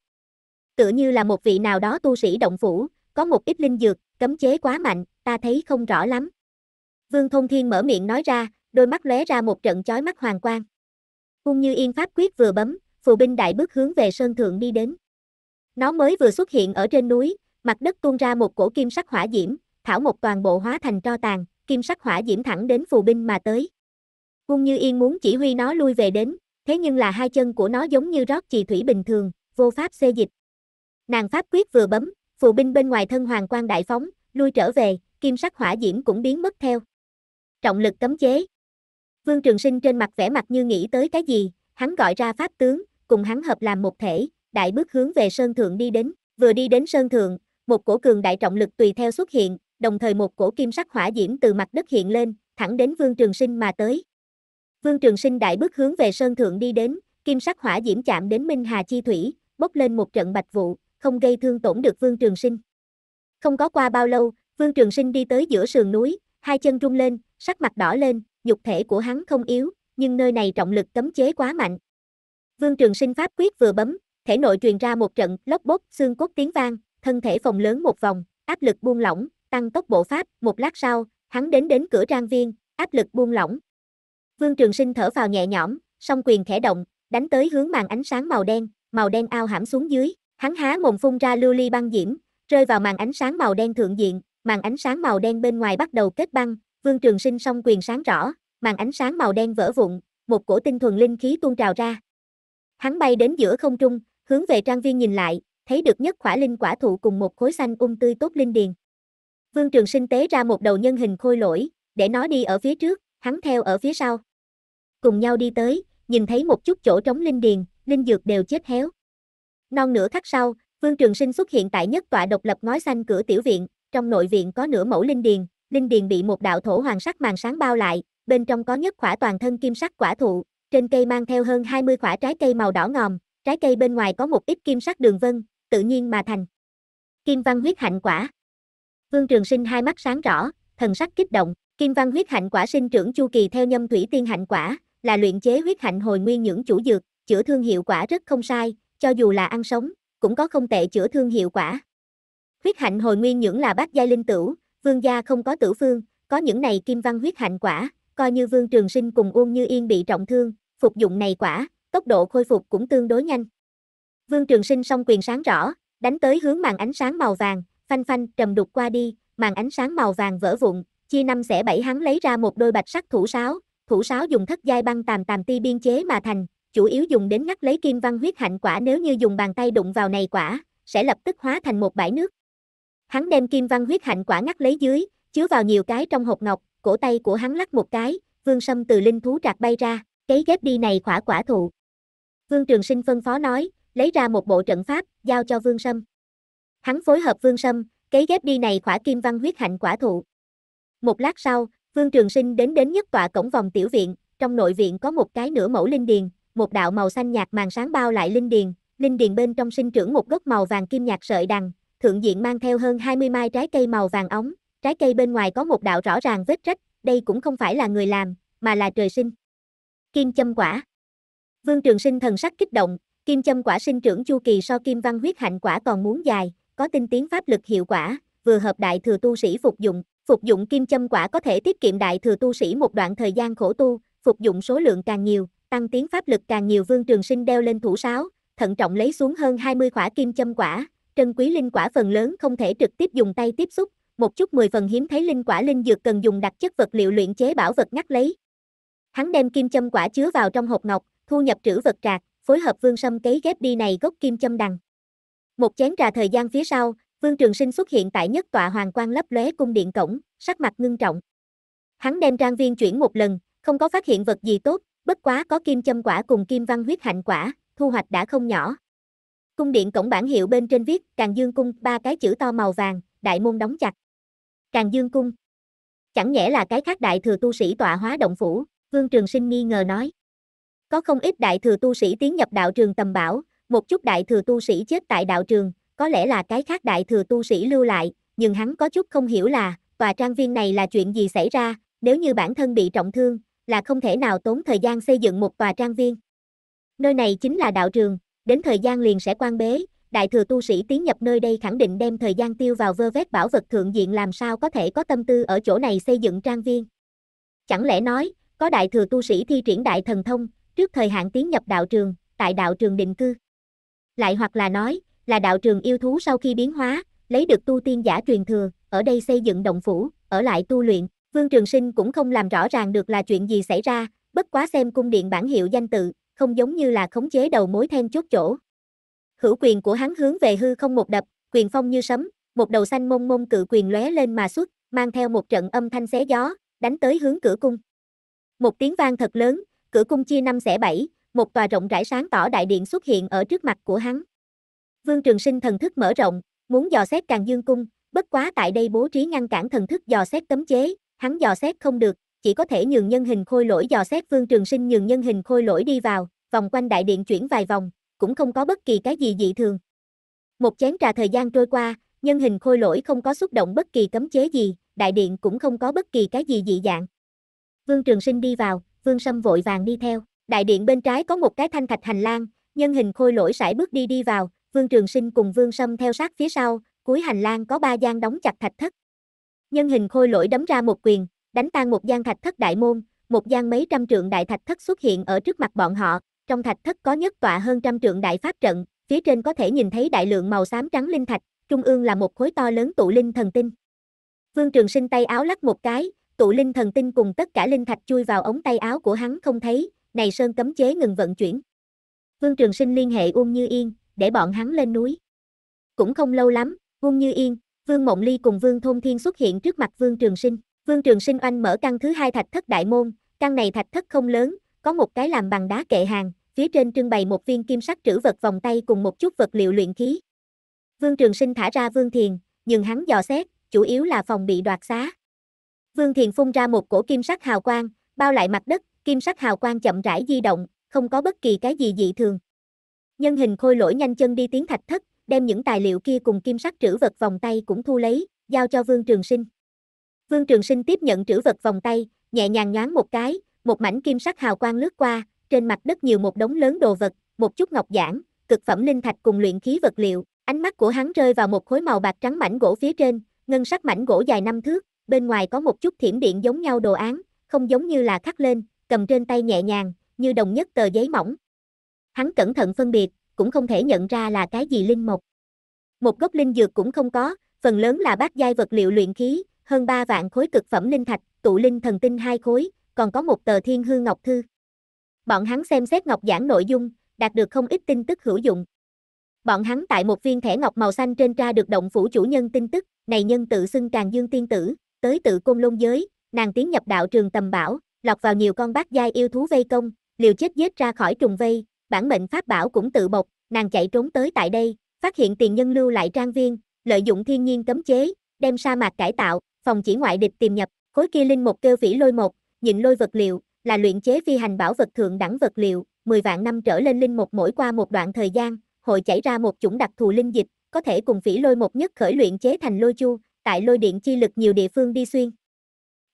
Tựa như là một vị nào đó tu sĩ động phủ, có một ít linh dược, cấm chế quá mạnh, ta thấy không rõ lắm. Vương Thông Thiên mở miệng nói ra, đôi mắt lóe ra một trận chói mắt hoàng quang. Hung Như Yên pháp quyết vừa bấm, phù binh đại bước hướng về sơn thượng đi đến. Nó mới vừa xuất hiện ở trên núi, mặt đất tuôn ra một cổ kim sắc hỏa diễm, thảo một toàn bộ hóa thành tro tàn, kim sắc hỏa diễm thẳng đến phù binh mà tới. Hung Như Yên muốn chỉ huy nó lui về đến, thế nhưng là hai chân của nó giống như rót trì thủy bình thường, vô pháp xê dịch. Nàng pháp quyết vừa bấm, phù binh bên ngoài thân hoàng quang đại phóng, lui trở về, kim sắc hỏa diễm cũng biến mất theo. Trọng lực cấm chế, Vương Trường Sinh trên mặt vẻ mặt như nghĩ tới cái gì, hắn gọi ra pháp tướng, cùng hắn hợp làm một thể, đại bước hướng về sơn thượng đi đến, vừa đi đến sơn thượng, một cổ cường đại trọng lực tùy theo xuất hiện, đồng thời một cổ kim sắc hỏa diễm từ mặt đất hiện lên, thẳng đến Vương Trường Sinh mà tới. Vương Trường Sinh đại bước hướng về sơn thượng đi đến, kim sắc hỏa diễm chạm đến Minh Hà chi thủy, bốc lên một trận bạch vụ, không gây thương tổn được Vương Trường Sinh. Không có qua bao lâu, Vương Trường Sinh đi tới giữa sườn núi, hai chân rung lên, sắc mặt đỏ lên, Dục thể của hắn không yếu, nhưng nơi này trọng lực cấm chế quá mạnh. Vương Trường Sinh pháp quyết vừa bấm, thể nội truyền ra một trận lốc bốc, xương cốt tiếng vang, thân thể phồng lớn một vòng, áp lực buông lỏng, tăng tốc bộ pháp, một lát sau, hắn đến đến cửa trang viên, áp lực buông lỏng. Vương Trường Sinh thở vào nhẹ nhõm, song quyền khẽ động, đánh tới hướng màn ánh sáng màu đen, màu đen ao hãm xuống dưới, hắn há mồm phun ra lưu ly băng diễm, rơi vào màn ánh sáng màu đen thượng diện, màn ánh sáng màu đen bên ngoài bắt đầu kết băng, Vương Trường Sinh song quyền sáng rõ, màn ánh sáng màu đen vỡ vụn, một cổ tinh thuần linh khí tuôn trào ra. Hắn bay đến giữa không trung, hướng về trang viên nhìn lại, thấy được nhất khỏa linh quả thụ cùng một khối xanh ung um tươi tốt linh điền. Vương Trường Sinh tế ra một đầu nhân hình khôi lỗi, để nó đi ở phía trước, hắn theo ở phía sau. Cùng nhau đi tới, nhìn thấy một chút chỗ trống linh điền, linh dược đều chết héo. Non nửa khắc sau, Vương Trường Sinh xuất hiện tại nhất tọa độc lập ngói xanh cửa tiểu viện, trong nội viện có nửa mẫu linh điền, linh điền bị một đạo thổ hoàng sắc màn sáng bao lại, bên trong có nhất khỏa toàn thân kim sắc quả thụ, trên cây mang theo hơn 20 quả trái cây màu đỏ ngòm, trái cây bên ngoài có một ít kim sắc đường vân, tự nhiên mà thành. Kim văn huyết hạnh quả. Vương Trường Sinh hai mắt sáng rõ, thần sắc kích động, kim văn huyết hạnh quả sinh trưởng chu kỳ theo nhâm thủy tiên hạnh quả, là luyện chế huyết hạnh hồi nguyên những chủ dược, chữa thương hiệu quả rất không sai, cho dù là ăn sống, cũng có không tệ chữa thương hiệu quả. Huyết hạnh hồi nguyên những là bát giai linh tửu, Vương gia không có tử phương, có những này kim văn huyết hạnh quả, coi như Vương Trường Sinh cùng Uông Như Yên bị trọng thương, phục dụng này quả, tốc độ khôi phục cũng tương đối nhanh. Vương Trường Sinh song quyền sáng rõ, đánh tới hướng màn ánh sáng màu vàng, phanh phanh trầm đục qua đi, màn ánh sáng màu vàng vỡ vụn, chia năm xẻ bảy hắn lấy ra một đôi bạch sắc thủ sáo, thủ sáo dùng thất giai băng tàm tàm ti biên chế mà thành, chủ yếu dùng đến ngắt lấy kim văn huyết hạnh quả nếu như dùng bàn tay đụng vào này quả, sẽ lập tức hóa thành một bãi nước. Hắn đem kim văn huyết hạnh quả ngắt lấy dưới, chứa vào nhiều cái trong hộp ngọc, cổ tay của hắn lắc một cái, vương sâm từ linh thú trạc bay ra, cấy ghép đi này khỏa quả thụ. Vương Trường Sinh phân phó nói, lấy ra một bộ trận pháp, giao cho vương sâm. Hắn phối hợp vương sâm, cấy ghép đi này khỏa kim văn huyết hạnh quả thụ. Một lát sau, Vương Trường Sinh đến đến nhất tọa cổng vòng tiểu viện, trong nội viện có một cái nửa mẫu linh điền, một đạo màu xanh nhạt màn sáng bao lại linh điền, linh điền bên trong sinh trưởng một gốc màu vàng kim nhạt sợi đằng, thượng diện mang theo hơn 20 mai trái cây màu vàng óng, trái cây bên ngoài có một đạo rõ ràng vết rách, đây cũng không phải là người làm, mà là trời sinh. Kim châm quả Vương Trường Sinh thần sắc kích động, kim châm quả sinh trưởng chu kỳ so kim văn huyết hạnh quả còn muốn dài, có tinh tiến pháp lực hiệu quả, vừa hợp đại thừa tu sĩ phục dụng, phục dụng kim châm quả có thể tiết kiệm đại thừa tu sĩ một đoạn thời gian khổ tu, phục dụng số lượng càng nhiều, tăng tiến pháp lực càng nhiều Vương Trường Sinh đeo lên thủ sáo, thận trọng lấy xuống hơn 20 khỏa kim châm quả, trân quý linh quả phần lớn không thể trực tiếp dùng tay tiếp xúc, một chút 10 phần hiếm thấy linh quả linh dược cần dùng đặc chất vật liệu luyện chế bảo vật ngắt lấy. Hắn đem kim châm quả chứa vào trong hộp ngọc, thu nhập trữ vật trạc, phối hợp Vương Sâm cấy ghép đi này gốc kim châm đằng. Một chén trà thời gian phía sau, Vương Trường Sinh xuất hiện tại nhất tọa hoàng quan lấp lóe cung điện cổng, sắc mặt ngưng trọng. Hắn đem trang viên chuyển một lần, không có phát hiện vật gì tốt, bất quá có kim châm quả cùng kim văn huyết hạnh quả, thu hoạch đã không nhỏ. Cung điện cổng bản hiệu bên trên viết Càng Dương Cung ba cái chữ to màu vàng, đại môn đóng chặt. Càng Dương Cung. Chẳng nhẽ là cái khác đại thừa tu sĩ tọa hóa động phủ, Vương Trường Sinh nghi ngờ nói. Có không ít đại thừa tu sĩ tiến nhập đạo trường tầm bảo, một chút đại thừa tu sĩ chết tại đạo trường, có lẽ là cái khác đại thừa tu sĩ lưu lại, nhưng hắn có chút không hiểu là, tòa trang viên này là chuyện gì xảy ra, nếu như bản thân bị trọng thương, là không thể nào tốn thời gian xây dựng một tòa trang viên. Nơi này chính là đạo trường, đến thời gian liền sẽ quan bế, đại thừa tu sĩ tiến nhập nơi đây khẳng định đem thời gian tiêu vào vơ vét bảo vật thượng diện làm sao có thể có tâm tư ở chỗ này xây dựng trang viên. Chẳng lẽ nói, có đại thừa tu sĩ thi triển đại thần thông, trước thời hạn tiến nhập đạo trường, tại đạo trường định cư. Lại hoặc là nói, là đạo trường yêu thú sau khi biến hóa, lấy được tu tiên giả truyền thừa, ở đây xây dựng động phủ, ở lại tu luyện, Vương Trường Sinh cũng không làm rõ ràng được là chuyện gì xảy ra, bất quá xem cung điện bản hiệu danh tự, không giống như là khống chế đầu mối then chốt chỗ. Hữu quyền của hắn hướng về hư không một đập, quyền phong như sấm, một đầu xanh mông mông cự quyền lóe lên mà xuất, mang theo một trận âm thanh xé gió, đánh tới hướng cửa cung. Một tiếng vang thật lớn, cửa cung chia năm xẻ bảy, một tòa rộng rãi sáng tỏ đại điện xuất hiện ở trước mặt của hắn. Vương Trường Sinh thần thức mở rộng, muốn dò xét Càng Dương cung, bất quá tại đây bố trí ngăn cản thần thức dò xét cấm chế, hắn dò xét không được, chỉ có thể nhường nhân hình khôi lỗi dò xét Vương Trường Sinh nhường nhân hình khôi lỗi đi vào, vòng quanh đại điện chuyển vài vòng, cũng không có bất kỳ cái gì dị thường. Một chén trà thời gian trôi qua, nhân hình khôi lỗi không có xúc động bất kỳ cấm chế gì, đại điện cũng không có bất kỳ cái gì dị dạng. Vương Trường Sinh đi vào, Vương Sâm vội vàng đi theo. Đại điện bên trái có một cái thanh thạch hành lang, nhân hình khôi lỗi sải bước đi đi vào, Vương Trường Sinh cùng Vương Sâm theo sát phía sau, cuối hành lang có ba gian đóng chặt thạch thất. Nhân hình khôi lỗi đấm ra một quyền, đánh tan một gian thạch thất đại môn, một gian mấy trăm trượng đại thạch thất xuất hiện ở trước mặt bọn họ, trong thạch thất có nhất tọa hơn trăm trượng đại pháp trận, phía trên có thể nhìn thấy đại lượng màu xám trắng linh thạch, trung ương là một khối to lớn tụ linh thần tinh. Vương Trường Sinh tay áo lắc một cái, tụ linh thần tinh cùng tất cả linh thạch chui vào ống tay áo của hắn không thấy, này sơn cấm chế ngừng vận chuyển. Vương Trường Sinh liên hệ Uông Như Yên, để bọn hắn lên núi. Cũng không lâu lắm, Uông Như Yên, Vương Mộng Ly cùng Vương Thôn Thiên xuất hiện trước mặt Vương Trường Sinh. Vương Trường Sinh oanh mở căn thứ hai thạch thất đại môn, căn này thạch thất không lớn, có một cái làm bằng đá kệ hàng, phía trên trưng bày một viên kim sắc trữ vật vòng tay cùng một chút vật liệu luyện khí. Vương Trường Sinh thả ra Vương Thiền, nhưng hắn dò xét, chủ yếu là phòng bị đoạt xá. Vương Thiền phun ra một cổ kim sắc hào quang, bao lại mặt đất, kim sắc hào quang chậm rãi di động, không có bất kỳ cái gì dị thường. Nhân hình khôi lỗi nhanh chân đi tiến thạch thất, đem những tài liệu kia cùng kim sắc trữ vật vòng tay cũng thu lấy, giao cho Vương Trường Sinh. Vương Trường Sinh tiếp nhận trữ vật vòng tay, nhẹ nhàng nhoáng một cái, một mảnh kim sắc hào quang lướt qua, trên mặt đất nhiều một đống lớn đồ vật, một chút ngọc giản, cực phẩm linh thạch cùng luyện khí vật liệu, ánh mắt của hắn rơi vào một khối màu bạc trắng mảnh gỗ phía trên, ngân sắc mảnh gỗ dài năm thước, bên ngoài có một chút thiểm điện giống nhau đồ án, không giống như là khắc lên, cầm trên tay nhẹ nhàng, như đồng nhất tờ giấy mỏng. Hắn cẩn thận phân biệt, cũng không thể nhận ra là cái gì linh mộc. Một gốc linh dược cũng không có, phần lớn là bát giai vật liệu luyện khí, hơn 3 vạn khối cực phẩm linh thạch, tụ linh thần tinh hai khối, còn có một tờ thiên hư ngọc thư. Bọn hắn xem xét ngọc giảng nội dung, đạt được không ít tin tức hữu dụng. Bọn hắn tại một viên thẻ ngọc màu xanh trên tra được động phủ chủ nhân tin tức, này nhân tự xưng Tràng Dương tiên tử, tới tự côn lôn giới, nàng tiến nhập đạo trường tầm bảo, lọt vào nhiều con bát giai yêu thú vây công, liều chết giết ra khỏi trùng vây, bản mệnh pháp bảo cũng tự bộc, nàng chạy trốn tới tại đây, phát hiện tiền nhân lưu lại trang viên, lợi dụng thiên nhiên cấm chế, đem sa mạc cải tạo, phòng chỉ ngoại địch tìm nhập, khối kia linh một kêu vĩ lôi một, nhịn lôi vật liệu, là luyện chế phi hành bảo vật thượng đẳng vật liệu, 10 vạn năm trở lên linh một mỗi qua một đoạn thời gian, hội chảy ra một chủng đặc thù linh dịch, có thể cùng vĩ lôi một nhất khởi luyện chế thành lôi chu, tại lôi điện chi lực nhiều địa phương đi xuyên.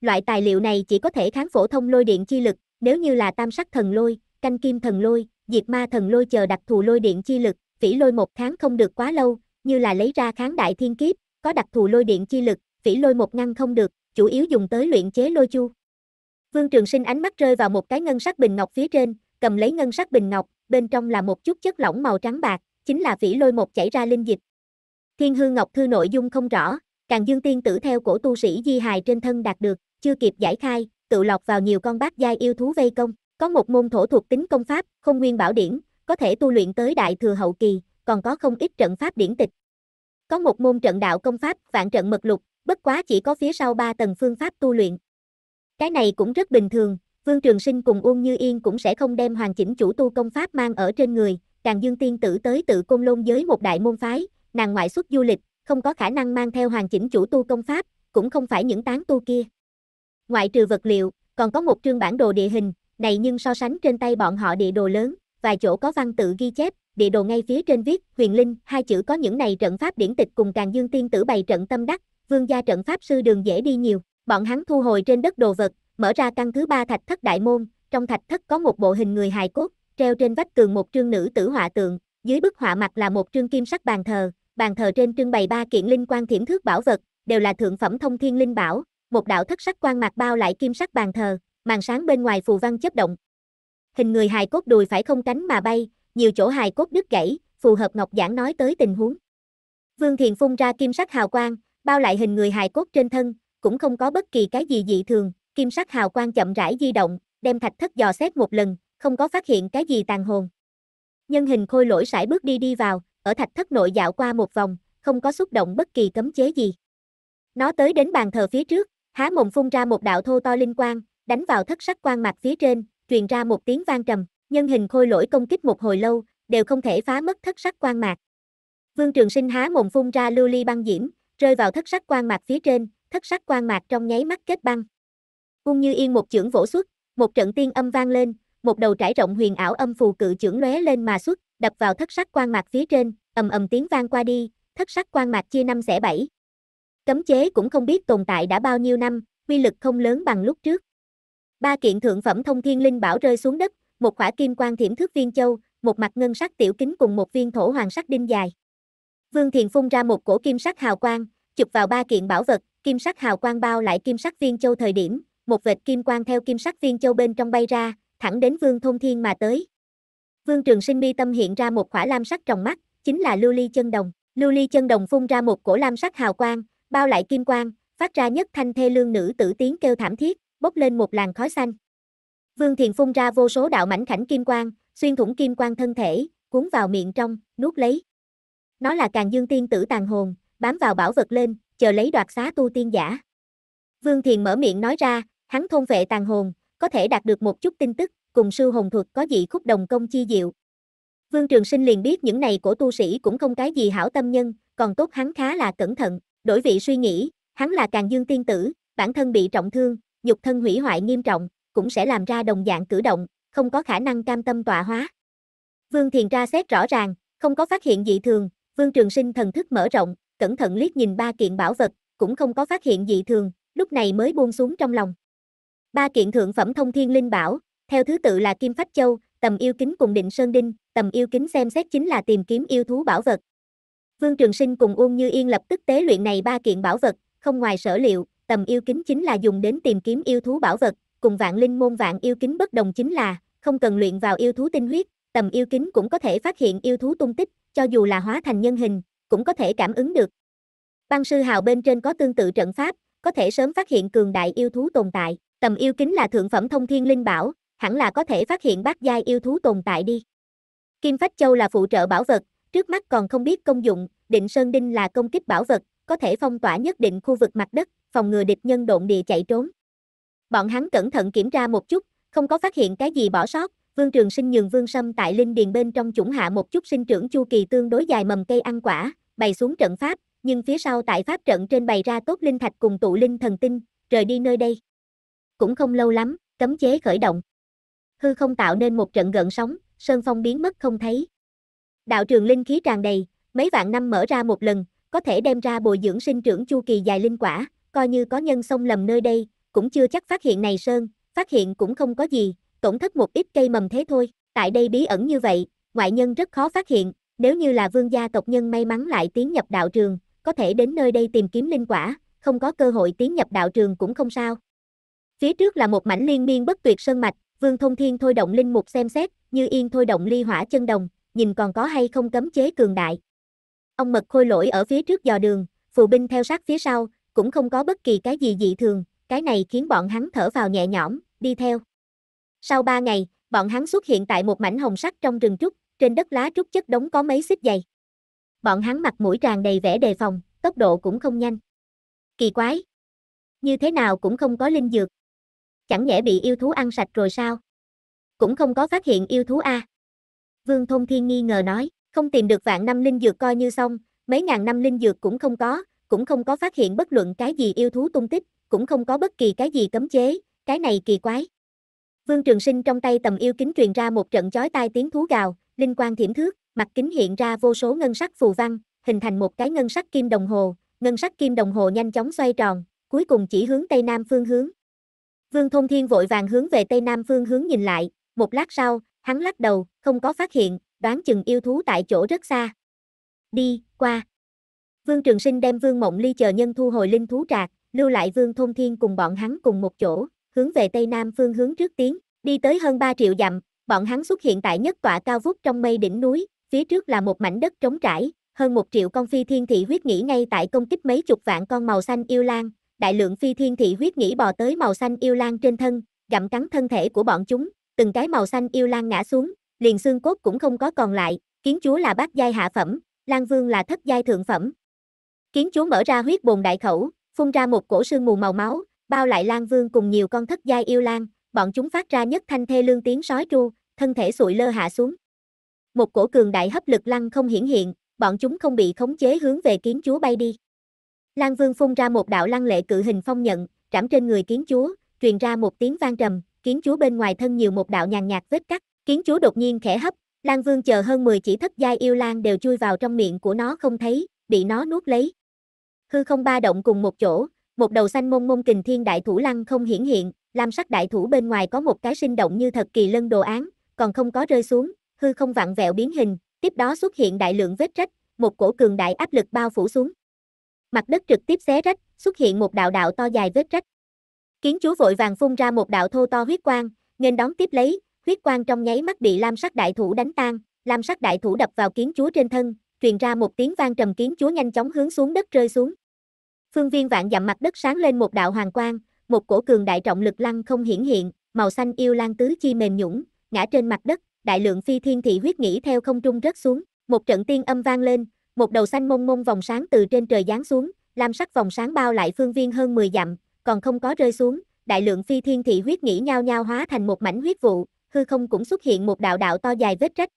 Loại tài liệu này chỉ có thể kháng phổ thông lôi điện chi lực, nếu như là tam sắc thần lôi, canh kim thần lôi, diệt ma thần lôi chờ đặc thù lôi điện chi lực, vĩ lôi một tháng không được quá lâu, như là lấy ra kháng đại thiên kiếp, có đặc thù lôi điện chi lực, phỉ lôi một ngăn không được, chủ yếu dùng tới luyện chế lôi chu. Vương Trường Sinh ánh mắt rơi vào một cái ngân sắc bình ngọc phía trên, cầm lấy ngân sắc bình ngọc, bên trong là một chút chất lỏng màu trắng bạc, chính là phỉ lôi một chảy ra linh dịch. Thiên hương Ngọc thư nội dung không rõ, Càng Dương Tiên tử theo cổ tu sĩ Di Hài trên thân đạt được, chưa kịp giải khai, tự lọt vào nhiều con bát giai yêu thú vây công, có một môn thổ thuộc tính công pháp, không nguyên bảo điển, có thể tu luyện tới đại thừa hậu kỳ, còn có không ít trận pháp điển tịch. Có một môn trận đạo công pháp, vạn trận mật lục, bất quá chỉ có phía sau ba tầng phương pháp tu luyện. Cái này cũng rất bình thường, Vương Trường Sinh cùng Uông Như Yên cũng sẽ không đem hoàn chỉnh chủ tu công pháp mang ở trên người, Càng Dương tiên tử tới tự Côn Lôn giới một đại môn phái, nàng ngoại xuất du lịch, không có khả năng mang theo hoàn chỉnh chủ tu công pháp, cũng không phải những tán tu kia. Ngoại trừ vật liệu, còn có một trương bản đồ địa hình, này nhưng so sánh trên tay bọn họ địa đồ lớn, vài chỗ có văn tự ghi chép, địa đồ ngay phía trên viết Huyền Linh, hai chữ có những này trận pháp điển tịch cùng Càng Dương tiên tử bày trận tâm đắc, vương gia trận pháp sư đường dễ đi nhiều, bọn hắn thu hồi trên đất đồ vật, mở ra căn thứ ba thạch thất đại môn, trong thạch thất có một bộ hình người hài cốt, treo trên vách tường một trương nữ tử họa tượng, dưới bức họa mặt là một trương kim sắc bàn thờ, bàn thờ trên trưng bày ba kiện linh quan thiểm thước bảo vật, đều là thượng phẩm thông thiên linh bảo, một đạo thất sắc quan mặt bao lại kim sắc bàn thờ, màn sáng bên ngoài phù văn chấp động. Hình người hài cốt đùi phải không cánh mà bay, nhiều chỗ hài cốt đứt gãy, phù hợp Ngọc Giảng nói tới tình huống. Vương Thiền phun ra kim sắc hào quang, bao lại hình người hài cốt trên thân, cũng không có bất kỳ cái gì dị thường, kim sắc hào quang chậm rãi di động, đem thạch thất dò xét một lần, không có phát hiện cái gì tàn hồn. Nhân hình khôi lỗi sải bước đi đi vào, ở thạch thất nội dạo qua một vòng, không có xúc động bất kỳ cấm chế gì. Nó tới đến bàn thờ phía trước, há mồm phun ra một đạo thô to linh quang, đánh vào thất sắc quang mạch phía trên, truyền ra một tiếng vang trầm, nhân hình khôi lỗi công kích một hồi lâu, đều không thể phá mất thất sắc quang mạch Vương Trường Sinh há mồm phun ra lưu ly băng diễm, rơi vào thất sắc quan mạc phía trên, thất sắc quan mạc trong nháy mắt kết băng. cung Như Yên một chưởng vỗ xuất, một trận tiên âm vang lên, một đầu trải rộng huyền ảo âm phù cự chưởng lóe lên mà xuất, đập vào thất sắc quan mạc phía trên, ầm ầm tiếng vang qua đi, thất sắc quan mạc chia năm xẻ bảy. Cấm chế cũng không biết tồn tại đã bao nhiêu năm, uy lực không lớn bằng lúc trước. Ba kiện thượng phẩm thông thiên linh bảo rơi xuống đất, một khỏa kim quan thiểm thước viên châu, một mặt ngân sắc tiểu kính cùng một viên thổ hoàng sắc đinh dài. Vương Thiền phun ra một cổ kim sắc hào quang, chụp vào ba kiện bảo vật, kim sắc hào quang bao lại kim sắc viên châu thời điểm, một vệt kim quang theo kim sắc viên châu bên trong bay ra, thẳng đến Vương Thông Thiên mà tới. Vương Trường Sinh mi tâm hiện ra một khỏa lam sắc trong mắt, chính là lưu ly chân đồng. Lưu ly chân đồng phun ra một cổ lam sắc hào quang, bao lại kim quang, phát ra nhất thanh thê lương nữ tử tiếng kêu thảm thiết, bốc lên một làn khói xanh. Vương Thiền phun ra vô số đạo mảnh khảnh kim quang, xuyên thủng kim quang thân thể, cuốn vào miệng trong, nuốt lấy. Nó là càng dương tiên tử tàn hồn, bám vào bảo vật lên, chờ lấy đoạt xá tu tiên giả. Vương Thiền mở miệng nói ra, hắn thôn vệ tàn hồn, có thể đạt được một chút tin tức, cùng sư hồn thuật có dị khúc đồng công chi diệu. Vương Trường Sinh liền biết những này của tu sĩ cũng không cái gì hảo tâm nhân, còn tốt hắn khá là cẩn thận, đổi vị suy nghĩ, hắn là càng dương tiên tử, bản thân bị trọng thương, nhục thân hủy hoại nghiêm trọng, cũng sẽ làm ra đồng dạng cử động, không có khả năng cam tâm tọa hóa. Vương Thiền tra xét rõ ràng, không có phát hiện dị thường, Vương Trường Sinh thần thức mở rộng, cẩn thận liếc nhìn ba kiện bảo vật, cũng không có phát hiện dị thường, lúc này mới buông xuống trong lòng. Ba kiện thượng phẩm thông thiên linh bảo, theo thứ tự là Kim Phách Châu, Tầm Yêu Kính cùng Định Sơn Đinh, Tầm Yêu Kính xem xét chính là tìm kiếm yêu thú bảo vật. Vương Trường Sinh cùng Uông Như Yên lập tức tế luyện này ba kiện bảo vật, không ngoài sở liệu, Tầm Yêu Kính chính là dùng đến tìm kiếm yêu thú bảo vật, cùng Vạn Linh môn Vạn Yêu Kính bất đồng chính là, không cần luyện vào yêu thú tinh huyết, Tầm Yêu Kính cũng có thể phát hiện yêu thú tung tích, cho dù là hóa thành nhân hình, cũng có thể cảm ứng được. Băng sư hào bên trên có tương tự trận pháp, có thể sớm phát hiện cường đại yêu thú tồn tại, tầm yêu kính là thượng phẩm thông thiên linh bảo, hẳn là có thể phát hiện bát giai yêu thú tồn tại đi. Kim Phách Châu là phụ trợ bảo vật, trước mắt còn không biết công dụng, định Sơn Đinh là công kích bảo vật, có thể phong tỏa nhất định khu vực mặt đất, phòng ngừa địch nhân độn địa chạy trốn. Bọn hắn cẩn thận kiểm tra một chút, không có phát hiện cái gì bỏ sót, Vương Trường Sinh nhường Vương Sâm tại linh điền bên trong chủng hạ một chút sinh trưởng chu kỳ tương đối dài mầm cây ăn quả, bày xuống trận pháp, nhưng phía sau tại pháp trận trên bày ra tốt linh thạch cùng tụ linh thần tinh, rời đi nơi đây. Cũng không lâu lắm, cấm chế khởi động. Hư không tạo nên một trận gợn sóng, sơn phong biến mất không thấy. Đạo trường linh khí tràn đầy, mấy vạn năm mở ra một lần, có thể đem ra bồi dưỡng sinh trưởng chu kỳ dài linh quả, coi như có nhân sông lầm nơi đây, cũng chưa chắc phát hiện này sơn, phát hiện cũng không có gì, tổn thất một ít cây mầm thế thôi, tại đây bí ẩn như vậy, ngoại nhân rất khó phát hiện, nếu như là vương gia tộc nhân may mắn lại tiến nhập đạo trường, có thể đến nơi đây tìm kiếm linh quả, không có cơ hội tiến nhập đạo trường cũng không sao. Phía trước là một mảnh liên miên bất tuyệt sơn mạch, Vương Thông Thiên thôi động linh mục xem xét, Như Yên thôi động ly hỏa chân đồng, nhìn còn có hay không cấm chế cường đại. Ông mật khôi lỗi ở phía trước dò đường, phù binh theo sát phía sau, cũng không có bất kỳ cái gì dị thường, cái này khiến bọn hắn thở vào nhẹ nhõm, đi theo. Sau ba ngày, bọn hắn xuất hiện tại một mảnh hồng sắc trong rừng trúc, trên đất lá trúc chất đống có mấy xếp dày. Bọn hắn mặt mũi tràn đầy vẻ đề phòng, tốc độ cũng không nhanh. Kỳ quái! Như thế nào cũng không có linh dược. Chẳng nhẽ bị yêu thú ăn sạch rồi sao? Cũng không có phát hiện yêu thú A. Vương Thông Thiên nghi ngờ nói, không tìm được vạn năm linh dược coi như xong, mấy ngàn năm linh dược cũng không có, cũng không có phát hiện bất luận cái gì yêu thú tung tích, cũng không có bất kỳ cái gì cấm chế, cái này kỳ quái. Vương Trường Sinh trong tay tầm yêu kính truyền ra một trận chói tai tiếng thú gào, linh quang thiểm thước, mặt kính hiện ra vô số ngân sắc phù văn, hình thành một cái ngân sắc kim đồng hồ, ngân sắc kim đồng hồ nhanh chóng xoay tròn, cuối cùng chỉ hướng tây nam phương hướng. Vương Thông Thiên vội vàng hướng về tây nam phương hướng nhìn lại, một lát sau, hắn lắc đầu, không có phát hiện, đoán chừng yêu thú tại chỗ rất xa. Đi, qua. Vương Trường Sinh đem Vương Mộng Ly chờ nhân thu hồi linh thú trạc, lưu lại Vương Thông Thiên cùng bọn hắn cùng một chỗ hướng về tây nam phương hướng trước tiến, đi tới hơn 3 triệu dặm, bọn hắn xuất hiện tại nhất tọa cao vút trong mây đỉnh núi, phía trước là một mảnh đất trống trải, hơn một triệu con phi thiên thị huyết nghĩ ngay tại công kích mấy chục vạn con màu xanh yêu lang đại lượng phi thiên thị huyết nghĩ bò tới màu xanh yêu lang trên thân, gặm cắn thân thể của bọn chúng, từng cái màu xanh yêu lang ngã xuống, liền xương cốt cũng không có còn lại, kiến chúa là bát giai hạ phẩm, lang Vương là thất giai thượng phẩm. Kiến chúa mở ra huyết bồn đại khẩu, phun ra một cổ sương mù màu máu, bao lại lang Vương cùng nhiều con thất giai yêu lang bọn chúng phát ra nhất thanh thê lương tiếng sói tru, thân thể sụi lơ hạ xuống. Một cổ cường đại hấp lực lăng không hiển hiện, bọn chúng không bị khống chế hướng về kiến chúa bay đi. lang Vương phun ra một đạo lăng lệ cự hình phong nhận, trảm trên người kiến chúa, truyền ra một tiếng vang trầm, kiến chúa bên ngoài thân nhiều một đạo nhàn nhạt vết cắt, kiến chúa đột nhiên khẽ hấp, lang Vương chờ hơn 10 chỉ thất giai yêu lang đều chui vào trong miệng của nó không thấy, bị nó nuốt lấy. Hư không ba động cùng một chỗ, một đầu xanh mông mông kình thiên đại thủ lăng không hiển hiện, lam sắc đại thủ bên ngoài có một cái sinh động như thật kỳ lân đồ án, còn không có rơi xuống, hư không vặn vẹo biến hình, tiếp đó xuất hiện đại lượng vết rách, một cổ cường đại áp lực bao phủ xuống. Mặt đất trực tiếp xé rách, xuất hiện một đạo đạo to dài vết rách. Kiến chúa vội vàng phun ra một đạo thô to huyết quang, nên đón tiếp lấy, huyết quang trong nháy mắt bị lam sắc đại thủ đánh tan, lam sắc đại thủ đập vào kiến chúa trên thân, truyền ra một tiếng vang trầm kiến chúa nhanh chóng hướng xuống đất rơi xuống. Phương viên vạn dặm mặt đất sáng lên một đạo hoàng quang, một cổ cường đại trọng lực lăng không hiển hiện, màu xanh yêu lan tứ chi mềm nhũng, ngã trên mặt đất, đại lượng phi thiên thị huyết nghĩ theo không trung rớt xuống, một trận tiên âm vang lên, một đầu xanh mông mông vòng sáng từ trên trời giáng xuống, lam sắc vòng sáng bao lại phương viên hơn 10 dặm, còn không có rơi xuống, đại lượng phi thiên thị huyết nghĩ nhau nhau hóa thành một mảnh huyết vụ, hư không cũng xuất hiện một đạo đạo to dài vết rách.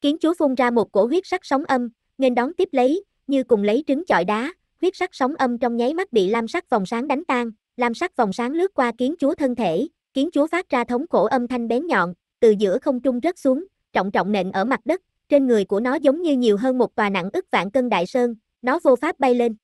Kiến chúa phun ra một cổ huyết sắc sóng âm, nên đón tiếp lấy, như cùng lấy trứng chọi đá, huyết sắc sóng âm trong nháy mắt bị lam sắc vòng sáng đánh tan, lam sắc vòng sáng lướt qua kiến chúa thân thể, kiến chúa phát ra thống khổ âm thanh bén nhọn, từ giữa không trung rớt xuống, trọng trọng nện ở mặt đất, trên người của nó giống như nhiều hơn một tòa nặng ức vạn cân đại sơn, nó vô pháp bay lên.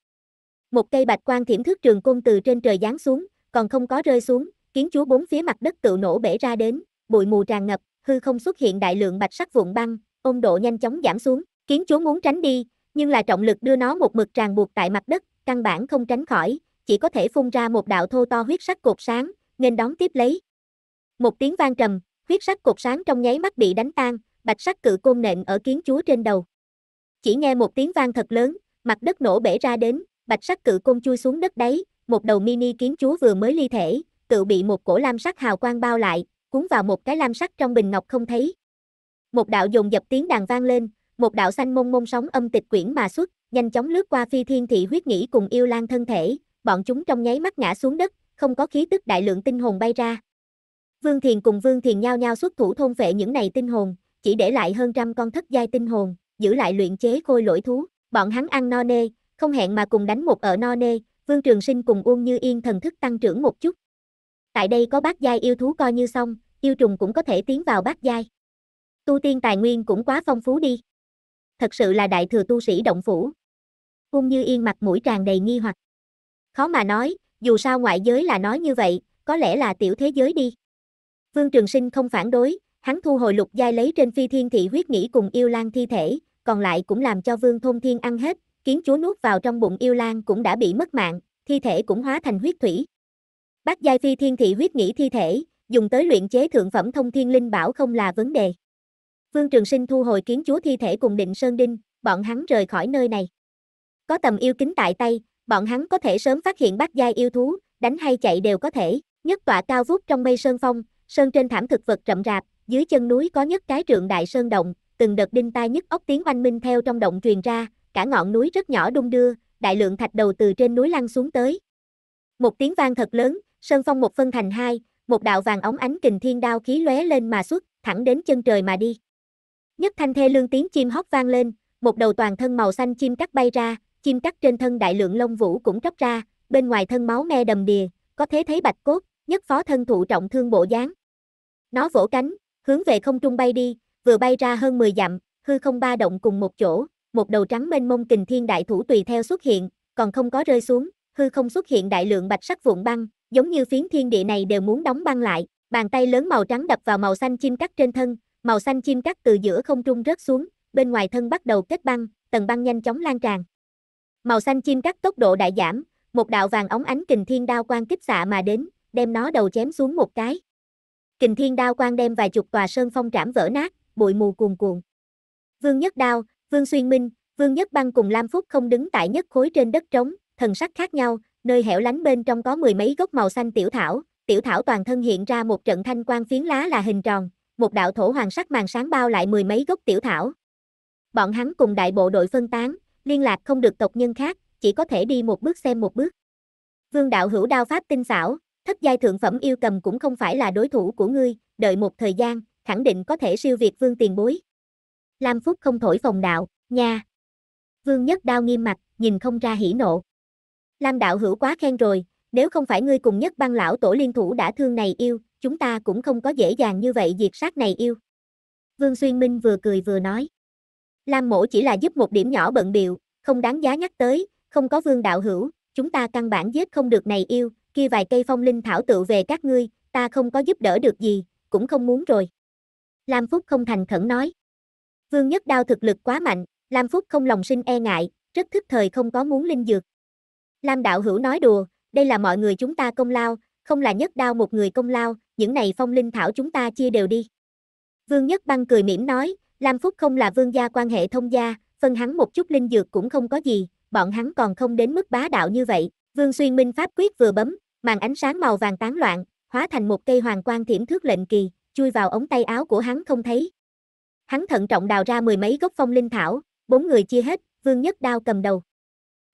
Một cây bạch quan thiểm thước trường côn từ trên trời giáng xuống, còn không có rơi xuống, kiến chúa bốn phía mặt đất tự nổ bể ra đến, bụi mù tràn ngập, hư không xuất hiện đại lượng bạch sắc vụn băng, ôn độ nhanh chóng giảm xuống, kiến chúa muốn tránh đi, nhưng là trọng lực đưa nó một mực tràn buộc tại mặt đất, căn bản không tránh khỏi, chỉ có thể phun ra một đạo thô to huyết sắc cột sáng, nên đón tiếp lấy. Một tiếng vang trầm, huyết sắc cột sáng trong nháy mắt bị đánh tan, bạch sắc cự côn nện ở kiến chúa trên đầu. Chỉ nghe một tiếng vang thật lớn, mặt đất nổ bể ra đến, bạch sắc cự côn chui xuống đất đáy, một đầu mini kiến chúa vừa mới ly thể, tự bị một cổ lam sắc hào quang bao lại, cuốn vào một cái lam sắc trong bình ngọc không thấy. Một đạo dồn dập tiếng đàn vang lên, một đạo xanh mông mông sóng âm tịch quyển mà xuất, nhanh chóng lướt qua phi thiên thị huyết nghĩ cùng yêu lan thân thể, bọn chúng trong nháy mắt ngã xuống đất, không có khí tức đại lượng tinh hồn bay ra. Vương Thiền cùng Vương Thiền nhao nhau xuất thủ thôn vệ những này tinh hồn, chỉ để lại hơn trăm con thất giai tinh hồn, giữ lại luyện chế khôi lỗi thú, bọn hắn ăn no nê, không hẹn mà cùng đánh một ở no nê, Vương Trường Sinh cùng Uông Như Yên thần thức tăng trưởng một chút. Tại đây có bát giai yêu thú coi như xong, yêu trùng cũng có thể tiến vào bát giai. Tu tiên tài nguyên cũng quá phong phú đi thật sự là đại thừa tu sĩ động phủ. Cung Như Yên mặt mũi tràn đầy nghi hoặc. Khó mà nói, dù sao ngoại giới là nói như vậy, có lẽ là tiểu thế giới đi. Vương Trường Sinh không phản đối, hắn thu hồi lục giai lấy trên phi thiên thị huyết nghĩ cùng yêu lang thi thể, còn lại cũng làm cho Vương Thôn Thiên ăn hết, kiến chúa nuốt vào trong bụng yêu lang cũng đã bị mất mạng, thi thể cũng hóa thành huyết thủy. Bác giai phi thiên thị huyết nghĩ thi thể, dùng tới luyện chế thượng phẩm thông thiên linh bảo không là vấn đề. Vương Trường Sinh thu hồi kiến chúa thi thể cùng định Sơn Đinh, bọn hắn rời khỏi nơi này. Có tầm yêu kính tại tay, bọn hắn có thể sớm phát hiện bắt giai yêu thú, đánh hay chạy đều có thể, nhất tọa cao vút trong mây sơn phong, sơn trên thảm thực vật rậm rạp, dưới chân núi có nhất cái trượng đại sơn động, từng đợt đinh tai nhất ốc tiếng oanh minh theo trong động truyền ra, cả ngọn núi rất nhỏ đung đưa, đại lượng thạch đầu từ trên núi lăn xuống tới. Một tiếng vang thật lớn, sơn phong một phân thành hai, một đạo vàng ống ánh kình thiên đao khí lóe lên mà xuất, thẳng đến chân trời mà đi. Nhất thanh thê lương tiếng chim hót vang lên, một đầu toàn thân màu xanh chim cắt bay ra, chim cắt trên thân đại lượng lông vũ cũng tróc ra, bên ngoài thân máu me đầm đìa, có thế thấy bạch cốt, nhất phó thân thụ trọng thương bộ dáng. Nó vỗ cánh, hướng về không trung bay đi, vừa bay ra hơn 10 dặm, hư không ba động cùng một chỗ, một đầu trắng mênh mông kình thiên đại thủ tùy theo xuất hiện, còn không có rơi xuống, hư không xuất hiện đại lượng bạch sắc vụn băng, giống như phiến thiên địa này đều muốn đóng băng lại, bàn tay lớn màu trắng đập vào màu xanh chim cắt trên thân, màu xanh chim cắt từ giữa không trung rớt xuống, bên ngoài thân bắt đầu kết băng, tầng băng nhanh chóng lan tràn. Màu xanh chim cắt tốc độ đại giảm, một đạo vàng ống ánh kình thiên đao quang kích xạ mà đến, đem nó đầu chém xuống một cái. Kình thiên đao quang đem vài chục tòa sơn phong trảm vỡ nát, bụi mù cuồn cuộn. Vương Nhất Đao, Vương Xuyên Minh, Vương Nhất Băng cùng Lam Phúc không đứng tại nhất khối trên đất trống, thần sắc khác nhau, nơi hẻo lánh bên trong có mười mấy gốc màu xanh tiểu thảo, tiểu thảo toàn thân hiện ra một trận thanh quang phiến lá là hình tròn, một đạo thổ hoàng sắc màn sáng bao lại mười mấy gốc tiểu thảo. Bọn hắn cùng đại bộ đội phân tán, liên lạc không được tộc nhân khác, chỉ có thể đi một bước xem một bước. Vương đạo hữu đao pháp tinh xảo, thất giai thượng phẩm yêu cầm cũng không phải là đối thủ của ngươi, đợi một thời gian, khẳng định có thể siêu việt vương tiền bối. Lam Phúc không thổi phòng đạo, nha. Vương nhất đao nghiêm mặt, nhìn không ra hỉ nộ. Lam đạo hữu quá khen rồi, nếu không phải ngươi cùng nhất băng lão tổ liên thủ đã thương này yêu, chúng ta cũng không có dễ dàng như vậy diệt sát này yêu. Vương Xuyên Minh vừa cười vừa nói. Lam mổ chỉ là giúp một điểm nhỏ bận biệu, không đáng giá nhắc tới, không có vương đạo hữu, chúng ta căn bản giết không được này yêu, kia vài cây phong linh thảo tự về các ngươi, ta không có giúp đỡ được gì, cũng không muốn rồi. Lam Phúc không thành khẩn nói. Vương Nhất Đao thực lực quá mạnh, Lam Phúc không lòng sinh e ngại, rất thức thời không có muốn linh dược. Lam Đạo Hữu nói đùa, đây là mọi người chúng ta công lao, không là Nhất Đao một người công lao, những này phong linh thảo chúng ta chia đều đi. Vương Nhất Băng cười mỉm nói, Lam Phúc không là vương gia quan hệ thông gia, phân hắn một chút linh dược cũng không có gì, bọn hắn còn không đến mức bá đạo như vậy. Vương Xuyên Minh pháp quyết vừa bấm, màn ánh sáng màu vàng tán loạn, hóa thành một cây hoàng quan thiểm thước lệnh kỳ, chui vào ống tay áo của hắn không thấy. Hắn thận trọng đào ra mười mấy gốc phong linh thảo, bốn người chia hết, Vương Nhất Đao cầm đầu.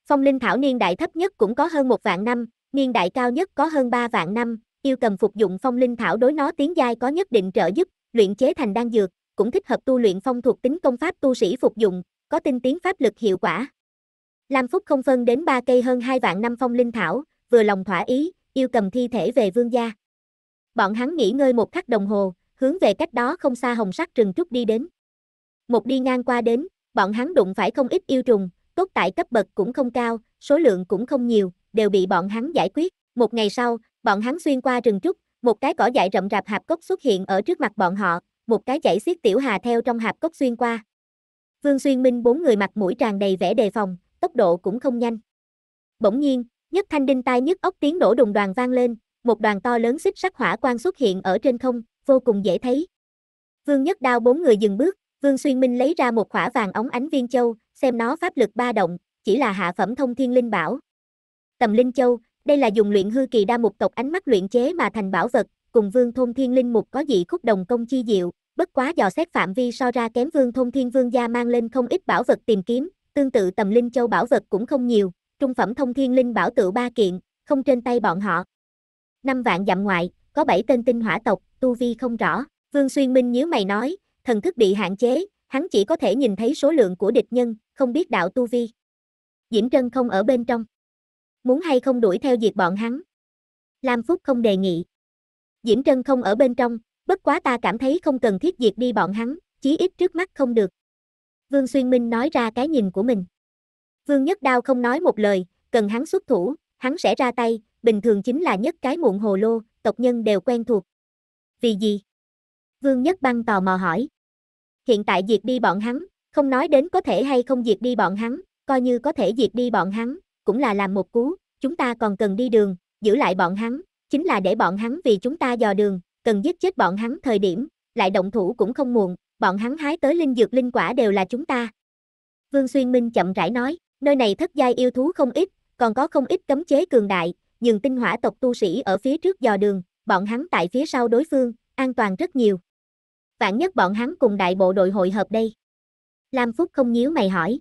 Phong linh thảo niên đại thấp nhất cũng có hơn một vạn năm, niên đại cao nhất có hơn ba vạn năm, yêu cầm phục dụng phong linh thảo đối nó tiến giai có nhất định trợ giúp, luyện chế thành đan dược, cũng thích hợp tu luyện phong thuộc tính công pháp tu sĩ phục dụng, có tinh tiến pháp lực hiệu quả. Lam Phúc không phân đến ba cây hơn hai vạn năm phong linh thảo, vừa lòng thỏa ý, yêu cầm thi thể về vương gia. Bọn hắn nghỉ ngơi một khắc đồng hồ, hướng về cách đó không xa hồng sắc rừng trúc đi đến. Một đi ngang qua đến, bọn hắn đụng phải không ít yêu trùng, tốt tại cấp bậc cũng không cao, số lượng cũng không nhiều, đều bị bọn hắn giải quyết. Một ngày sau, Bọn hắn xuyên qua rừng trúc, một cái cỏ dại rậm rạp hạp cốc xuất hiện ở trước mặt bọn họ, một cái chảy xiết tiểu hà theo trong hạp cốc xuyên qua. Vương Xuyên Minh bốn người mặt mũi tràn đầy vẻ đề phòng, tốc độ cũng không nhanh. Bỗng nhiên, nhất thanh đinh tai nhất ốc tiếng nổ đùng đoàn vang lên, một đoàn to lớn xích sắc hỏa quang xuất hiện ở trên không, vô cùng dễ thấy. Vương Nhất Đao bốn người dừng bước, Vương Xuyên Minh lấy ra một khỏa vàng ống ánh viên châu, xem nó pháp lực ba động, chỉ là hạ phẩm thông thiên linh bảo. Tầm linh châu, đây là dùng luyện hư kỳ đa mục tộc ánh mắt luyện chế mà thành bảo vật, cùng vương thôn thiên linh mục có dị khúc đồng công chi diệu, bất quá dò xét phạm vi so ra kém vương thôn thiên vương gia mang lên không ít bảo vật tìm kiếm, tương tự tầm linh châu bảo vật cũng không nhiều, trung phẩm thông thiên linh bảo tự ba kiện, không trên tay bọn họ. Năm vạn dặm ngoại, có bảy tên tinh hỏa tộc, tu vi không rõ, vương xuyên minh nhíu mày nói, thần thức bị hạn chế, hắn chỉ có thể nhìn thấy số lượng của địch nhân, không biết đạo tu vi. Diễm Trân không ở bên trong muốn hay không đuổi theo diệt bọn hắn. Lam Phúc không đề nghị. Diễm Trân không ở bên trong, bất quá ta cảm thấy không cần thiết diệt đi bọn hắn, chí ít trước mắt không được. Vương Xuyên Minh nói ra cái nhìn của mình. Vương Nhất Đao không nói một lời, cần hắn xuất thủ, hắn sẽ ra tay, bình thường chính là nhất cái muộn hồ lô, tộc nhân đều quen thuộc. Vì gì? Vương Nhất Băng tò mò hỏi. Hiện tại diệt đi bọn hắn, không nói đến có thể hay không diệt đi bọn hắn, coi như có thể diệt đi bọn hắn, cũng là làm một cú, chúng ta còn cần đi đường, giữ lại bọn hắn, chính là để bọn hắn vì chúng ta dò đường, cần giết chết bọn hắn thời điểm, lại động thủ cũng không muộn, bọn hắn hái tới linh dược linh quả đều là chúng ta. Vương Xuyên Minh chậm rãi nói, nơi này thất giai yêu thú không ít, còn có không ít cấm chế cường đại, nhưng tinh hỏa tộc tu sĩ ở phía trước dò đường, bọn hắn tại phía sau đối phương, an toàn rất nhiều. Vạn nhất bọn hắn cùng đại bộ đội hội hợp đây. Lam Phúc không nhíu mày hỏi.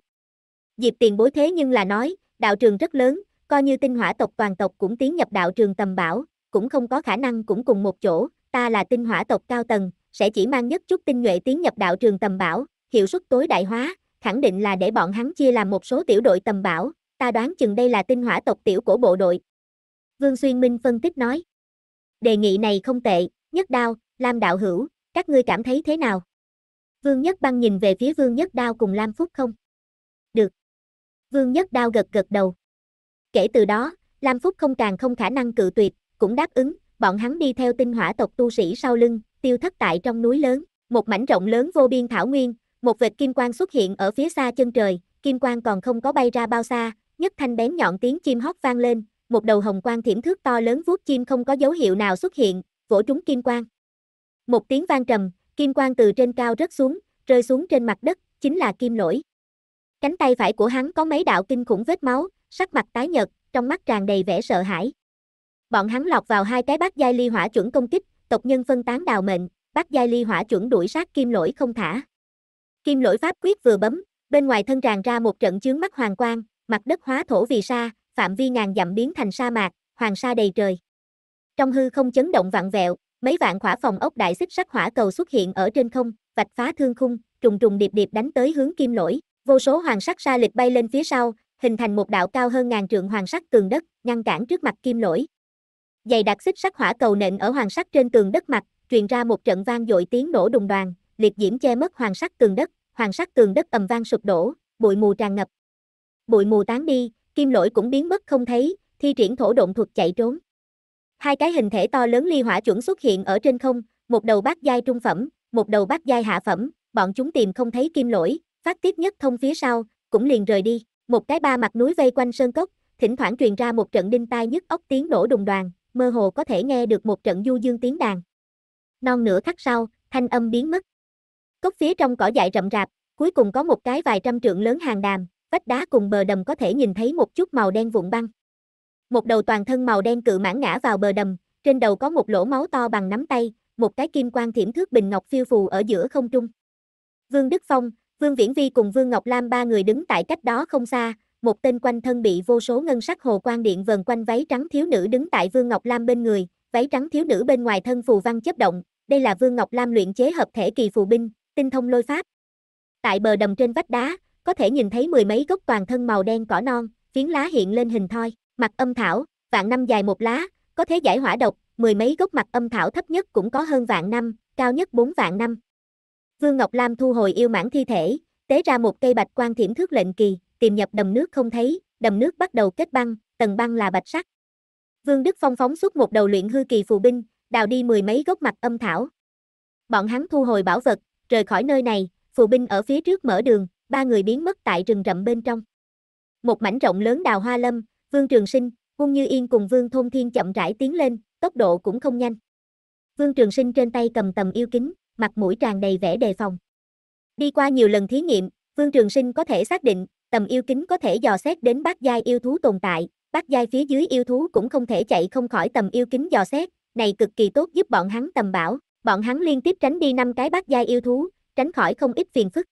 Diệp tiền bối thế nhưng là nói, đạo trường rất lớn, coi như tinh hỏa tộc toàn tộc cũng tiến nhập đạo trường tầm bảo, cũng không có khả năng cũng cùng một chỗ, ta là tinh hỏa tộc cao tầng, sẽ chỉ mang nhất chút tinh nhuệ tiến nhập đạo trường tầm bảo, hiệu suất tối đại hóa, khẳng định là để bọn hắn chia làm một số tiểu đội tầm bảo, ta đoán chừng đây là tinh hỏa tộc tiểu của bộ đội. Vương Xuyên Minh phân tích nói. Đề nghị này không tệ, nhất đao, Lam đạo hữu, các ngươi cảm thấy thế nào? Vương Nhất Băng nhìn về phía Vương Nhất Đao cùng Lam Phúc không? Được. Vương Nhất Đao gật gật đầu. Kể từ đó, Lam Phúc không càng không khả năng cự tuyệt, cũng đáp ứng, bọn hắn đi theo tinh hỏa tộc tu sĩ sau lưng, tiêu thất tại trong núi lớn, một mảnh rộng lớn vô biên thảo nguyên, một vệt kim quang xuất hiện ở phía xa chân trời, kim quang còn không có bay ra bao xa, nhất thanh bén nhọn tiếng chim hót vang lên, một đầu hồng quang thiểm thước to lớn vuốt chim không có dấu hiệu nào xuất hiện, vỗ trúng kim quang. Một tiếng vang trầm, kim quang từ trên cao rớt xuống, rơi xuống trên mặt đất, chính là kim lỗi. Cánh tay phải của hắn có mấy đạo kinh khủng vết máu, sắc mặt tái nhợt, trong mắt tràn đầy vẻ sợ hãi. Bọn hắn lọt vào hai cái bát giai ly hỏa chuẩn công kích, tộc nhân phân tán đào mệnh, bát giai ly hỏa chuẩn đuổi sát kim lỗi không thả. Kim lỗi pháp quyết vừa bấm, bên ngoài thân tràn ra một trận chướng mắt hoàng quang, mặt đất hóa thổ vì sa, phạm vi ngàn dặm biến thành sa mạc, hoàng sa đầy trời. Trong hư không chấn động vặn vẹo, mấy vạn khỏa phòng ốc đại xích sắc hỏa cầu xuất hiện ở trên không, vạch phá thương khung, trùng trùng điệp điệp đánh tới hướng kim lỗi. Vô số hoàng sắc sa lịch bay lên phía sau, hình thành một đạo cao hơn ngàn trượng hoàng sắc tường đất, ngăn cản trước mặt kim lỗi. Dày đặc xích sắc hỏa cầu nện ở hoàng sắc trên tường đất mặt, truyền ra một trận vang dội tiếng nổ đùng đoàn, liệt diễm che mất hoàng sắc tường đất, hoàng sắc tường đất ầm vang sụp đổ, bụi mù tràn ngập. Bụi mù tán đi, kim lỗi cũng biến mất không thấy, thi triển thổ động thuật chạy trốn. Hai cái hình thể to lớn ly hỏa chuẩn xuất hiện ở trên không, một đầu bát giai trung phẩm, một đầu bát giai hạ phẩm, bọn chúng tìm không thấy kim lỗi, Phát tiếp nhất thông phía sau, cũng liền rời đi, một cái ba mặt núi vây quanh sơn cốc, thỉnh thoảng truyền ra một trận đinh tai nhức óc tiếng nổ đùng đoàn, mơ hồ có thể nghe được một trận du dương tiếng đàn. Non nửa khắc sau, thanh âm biến mất. Cốc phía trong cỏ dại rậm rạp, cuối cùng có một cái vài trăm trượng lớn hàng đàm, vách đá cùng bờ đầm có thể nhìn thấy một chút màu đen vụn băng. Một đầu toàn thân màu đen cự mãn ngã vào bờ đầm, trên đầu có một lỗ máu to bằng nắm tay, một cái kim quang thiểm thước bình ngọc phiêu phù ở giữa không trung. Vương Đức Phong, Vương Viễn Vi cùng Vương Ngọc Lam ba người đứng tại cách đó không xa, một tên quanh thân bị vô số ngân sắc hồ quan điện vần quanh váy trắng thiếu nữ đứng tại Vương Ngọc Lam bên người, váy trắng thiếu nữ bên ngoài thân phù văn chấp động, đây là Vương Ngọc Lam luyện chế hợp thể kỳ phù binh, tinh thông lôi pháp. Tại bờ đầm trên vách đá, có thể nhìn thấy mười mấy gốc toàn thân màu đen cỏ non, phiến lá hiện lên hình thoi, mặt âm thảo, vạn năm dài một lá, có thể giải hỏa độc, mười mấy gốc mặt âm thảo thấp nhất cũng có hơn vạn năm, cao nhất bốn vạn năm. Vương Ngọc Lam thu hồi yêu mãn thi thể, tế ra một cây bạch quan thiểm thước lệnh kỳ, tìm nhập đầm nước không thấy, đầm nước bắt đầu kết băng, tầng băng là bạch sắc. Vương Đức Phong phóng suốt một đầu luyện hư kỳ phù binh, đào đi mười mấy gốc mặt âm thảo. Bọn hắn thu hồi bảo vật, rời khỏi nơi này, phù binh ở phía trước mở đường, ba người biến mất tại rừng rậm bên trong. Một mảnh rộng lớn đào hoa lâm, Vương Trường Sinh, Quân Như Yên cùng Vương Thôn Thiên chậm rãi tiến lên, tốc độ cũng không nhanh. Vương Trường Sinh trên tay cầm tầm yêu kính, mặt mũi tràn đầy vẻ đề phòng. Đi qua nhiều lần thí nghiệm, Vương Trường Sinh có thể xác định, tầm yêu kính có thể dò xét đến bát giai yêu thú tồn tại, bát giai phía dưới yêu thú cũng không thể chạy không khỏi tầm yêu kính dò xét, này cực kỳ tốt giúp bọn hắn tầm bảo, bọn hắn liên tiếp tránh đi năm cái bát giai yêu thú, tránh khỏi không ít phiền phức.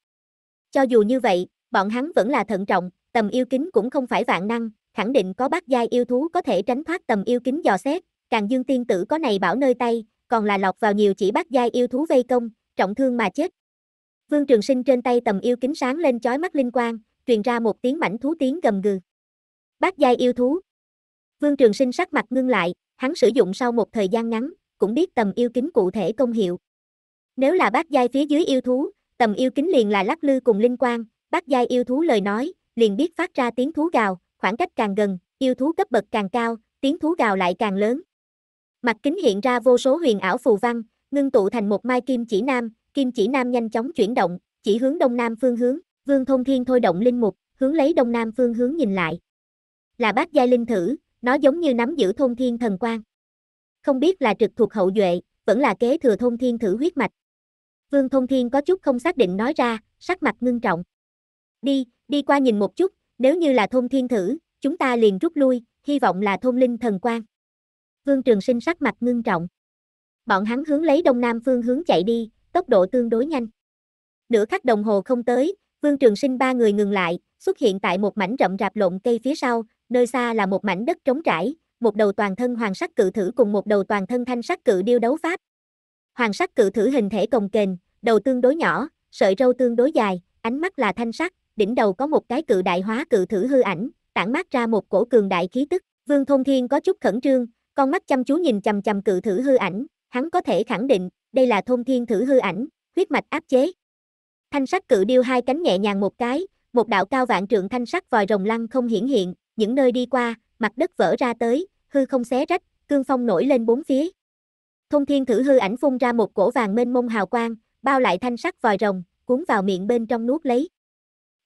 Cho dù như vậy, bọn hắn vẫn là thận trọng, tầm yêu kính cũng không phải vạn năng, khẳng định có bát giai yêu thú có thể tránh thoát tầm yêu kính dò xét, càng dương tiên tử có này bảo nơi tay, còn là lọt vào nhiều chỉ bắt giai yêu thú vây công, trọng thương mà chết. Vương Trường Sinh trên tay tầm yêu kính sáng lên chói mắt linh quang, truyền ra một tiếng mảnh thú tiếng gầm gừ. Bát giai yêu thú. Vương Trường Sinh sắc mặt ngưng lại, hắn sử dụng sau một thời gian ngắn, cũng biết tầm yêu kính cụ thể công hiệu. Nếu là bát giai phía dưới yêu thú, tầm yêu kính liền là lắc lư cùng linh quang, bát giai yêu thú lời nói, liền biết phát ra tiếng thú gào, khoảng cách càng gần, yêu thú cấp bậc càng cao, tiếng thú gào lại càng lớn. Mặt kính hiện ra vô số huyền ảo phù văn, ngưng tụ thành một mai kim chỉ nam, kim chỉ nam nhanh chóng chuyển động, chỉ hướng đông nam phương hướng, Vương Thông Thiên thôi động linh mục, hướng lấy đông nam phương hướng nhìn lại. Là bát giai linh thử, nó giống như nắm giữ thông thiên thần quan. Không biết là trực thuộc hậu duệ, vẫn là kế thừa thông thiên thử huyết mạch. Vương Thông Thiên có chút không xác định nói ra, sắc mặt ngưng trọng. Đi, đi qua nhìn một chút, nếu như là thông thiên thử, chúng ta liền rút lui, hy vọng là thông linh thần quan. Vương Trường Sinh sắc mặt ngưng trọng. Bọn hắn hướng lấy đông nam phương hướng chạy đi, tốc độ tương đối nhanh. Nửa khắc đồng hồ không tới, Vương Trường Sinh ba người ngừng lại, xuất hiện tại một mảnh rậm rạp lộn cây phía sau, nơi xa là một mảnh đất trống trải, một đầu toàn thân hoàng sắc cự thử cùng một đầu toàn thân thanh sắc cự điêu đấu pháp. Hoàng sắc cự thử hình thể cồng kềnh, đầu tương đối nhỏ, sợi râu tương đối dài, ánh mắt là thanh sắc, đỉnh đầu có một cái cự đại hóa cự thử hư ảnh, tản mát ra một cổ cường đại khí tức. Vương Thông Thiên có chút khẩn trương, con mắt chăm chú nhìn chằm chằm cự thử hư ảnh, hắn có thể khẳng định, đây là thôn thiên thử hư ảnh, huyết mạch áp chế. Thanh sắc cự điêu hai cánh nhẹ nhàng một cái, một đạo cao vạn trượng thanh sắc vòi rồng lăng không hiển hiện, những nơi đi qua, mặt đất vỡ ra tới, hư không xé rách, cương phong nổi lên bốn phía. Thông thiên thử hư ảnh phun ra một cổ vàng mênh mông hào quang, bao lại thanh sắc vòi rồng, cuốn vào miệng bên trong nuốt lấy.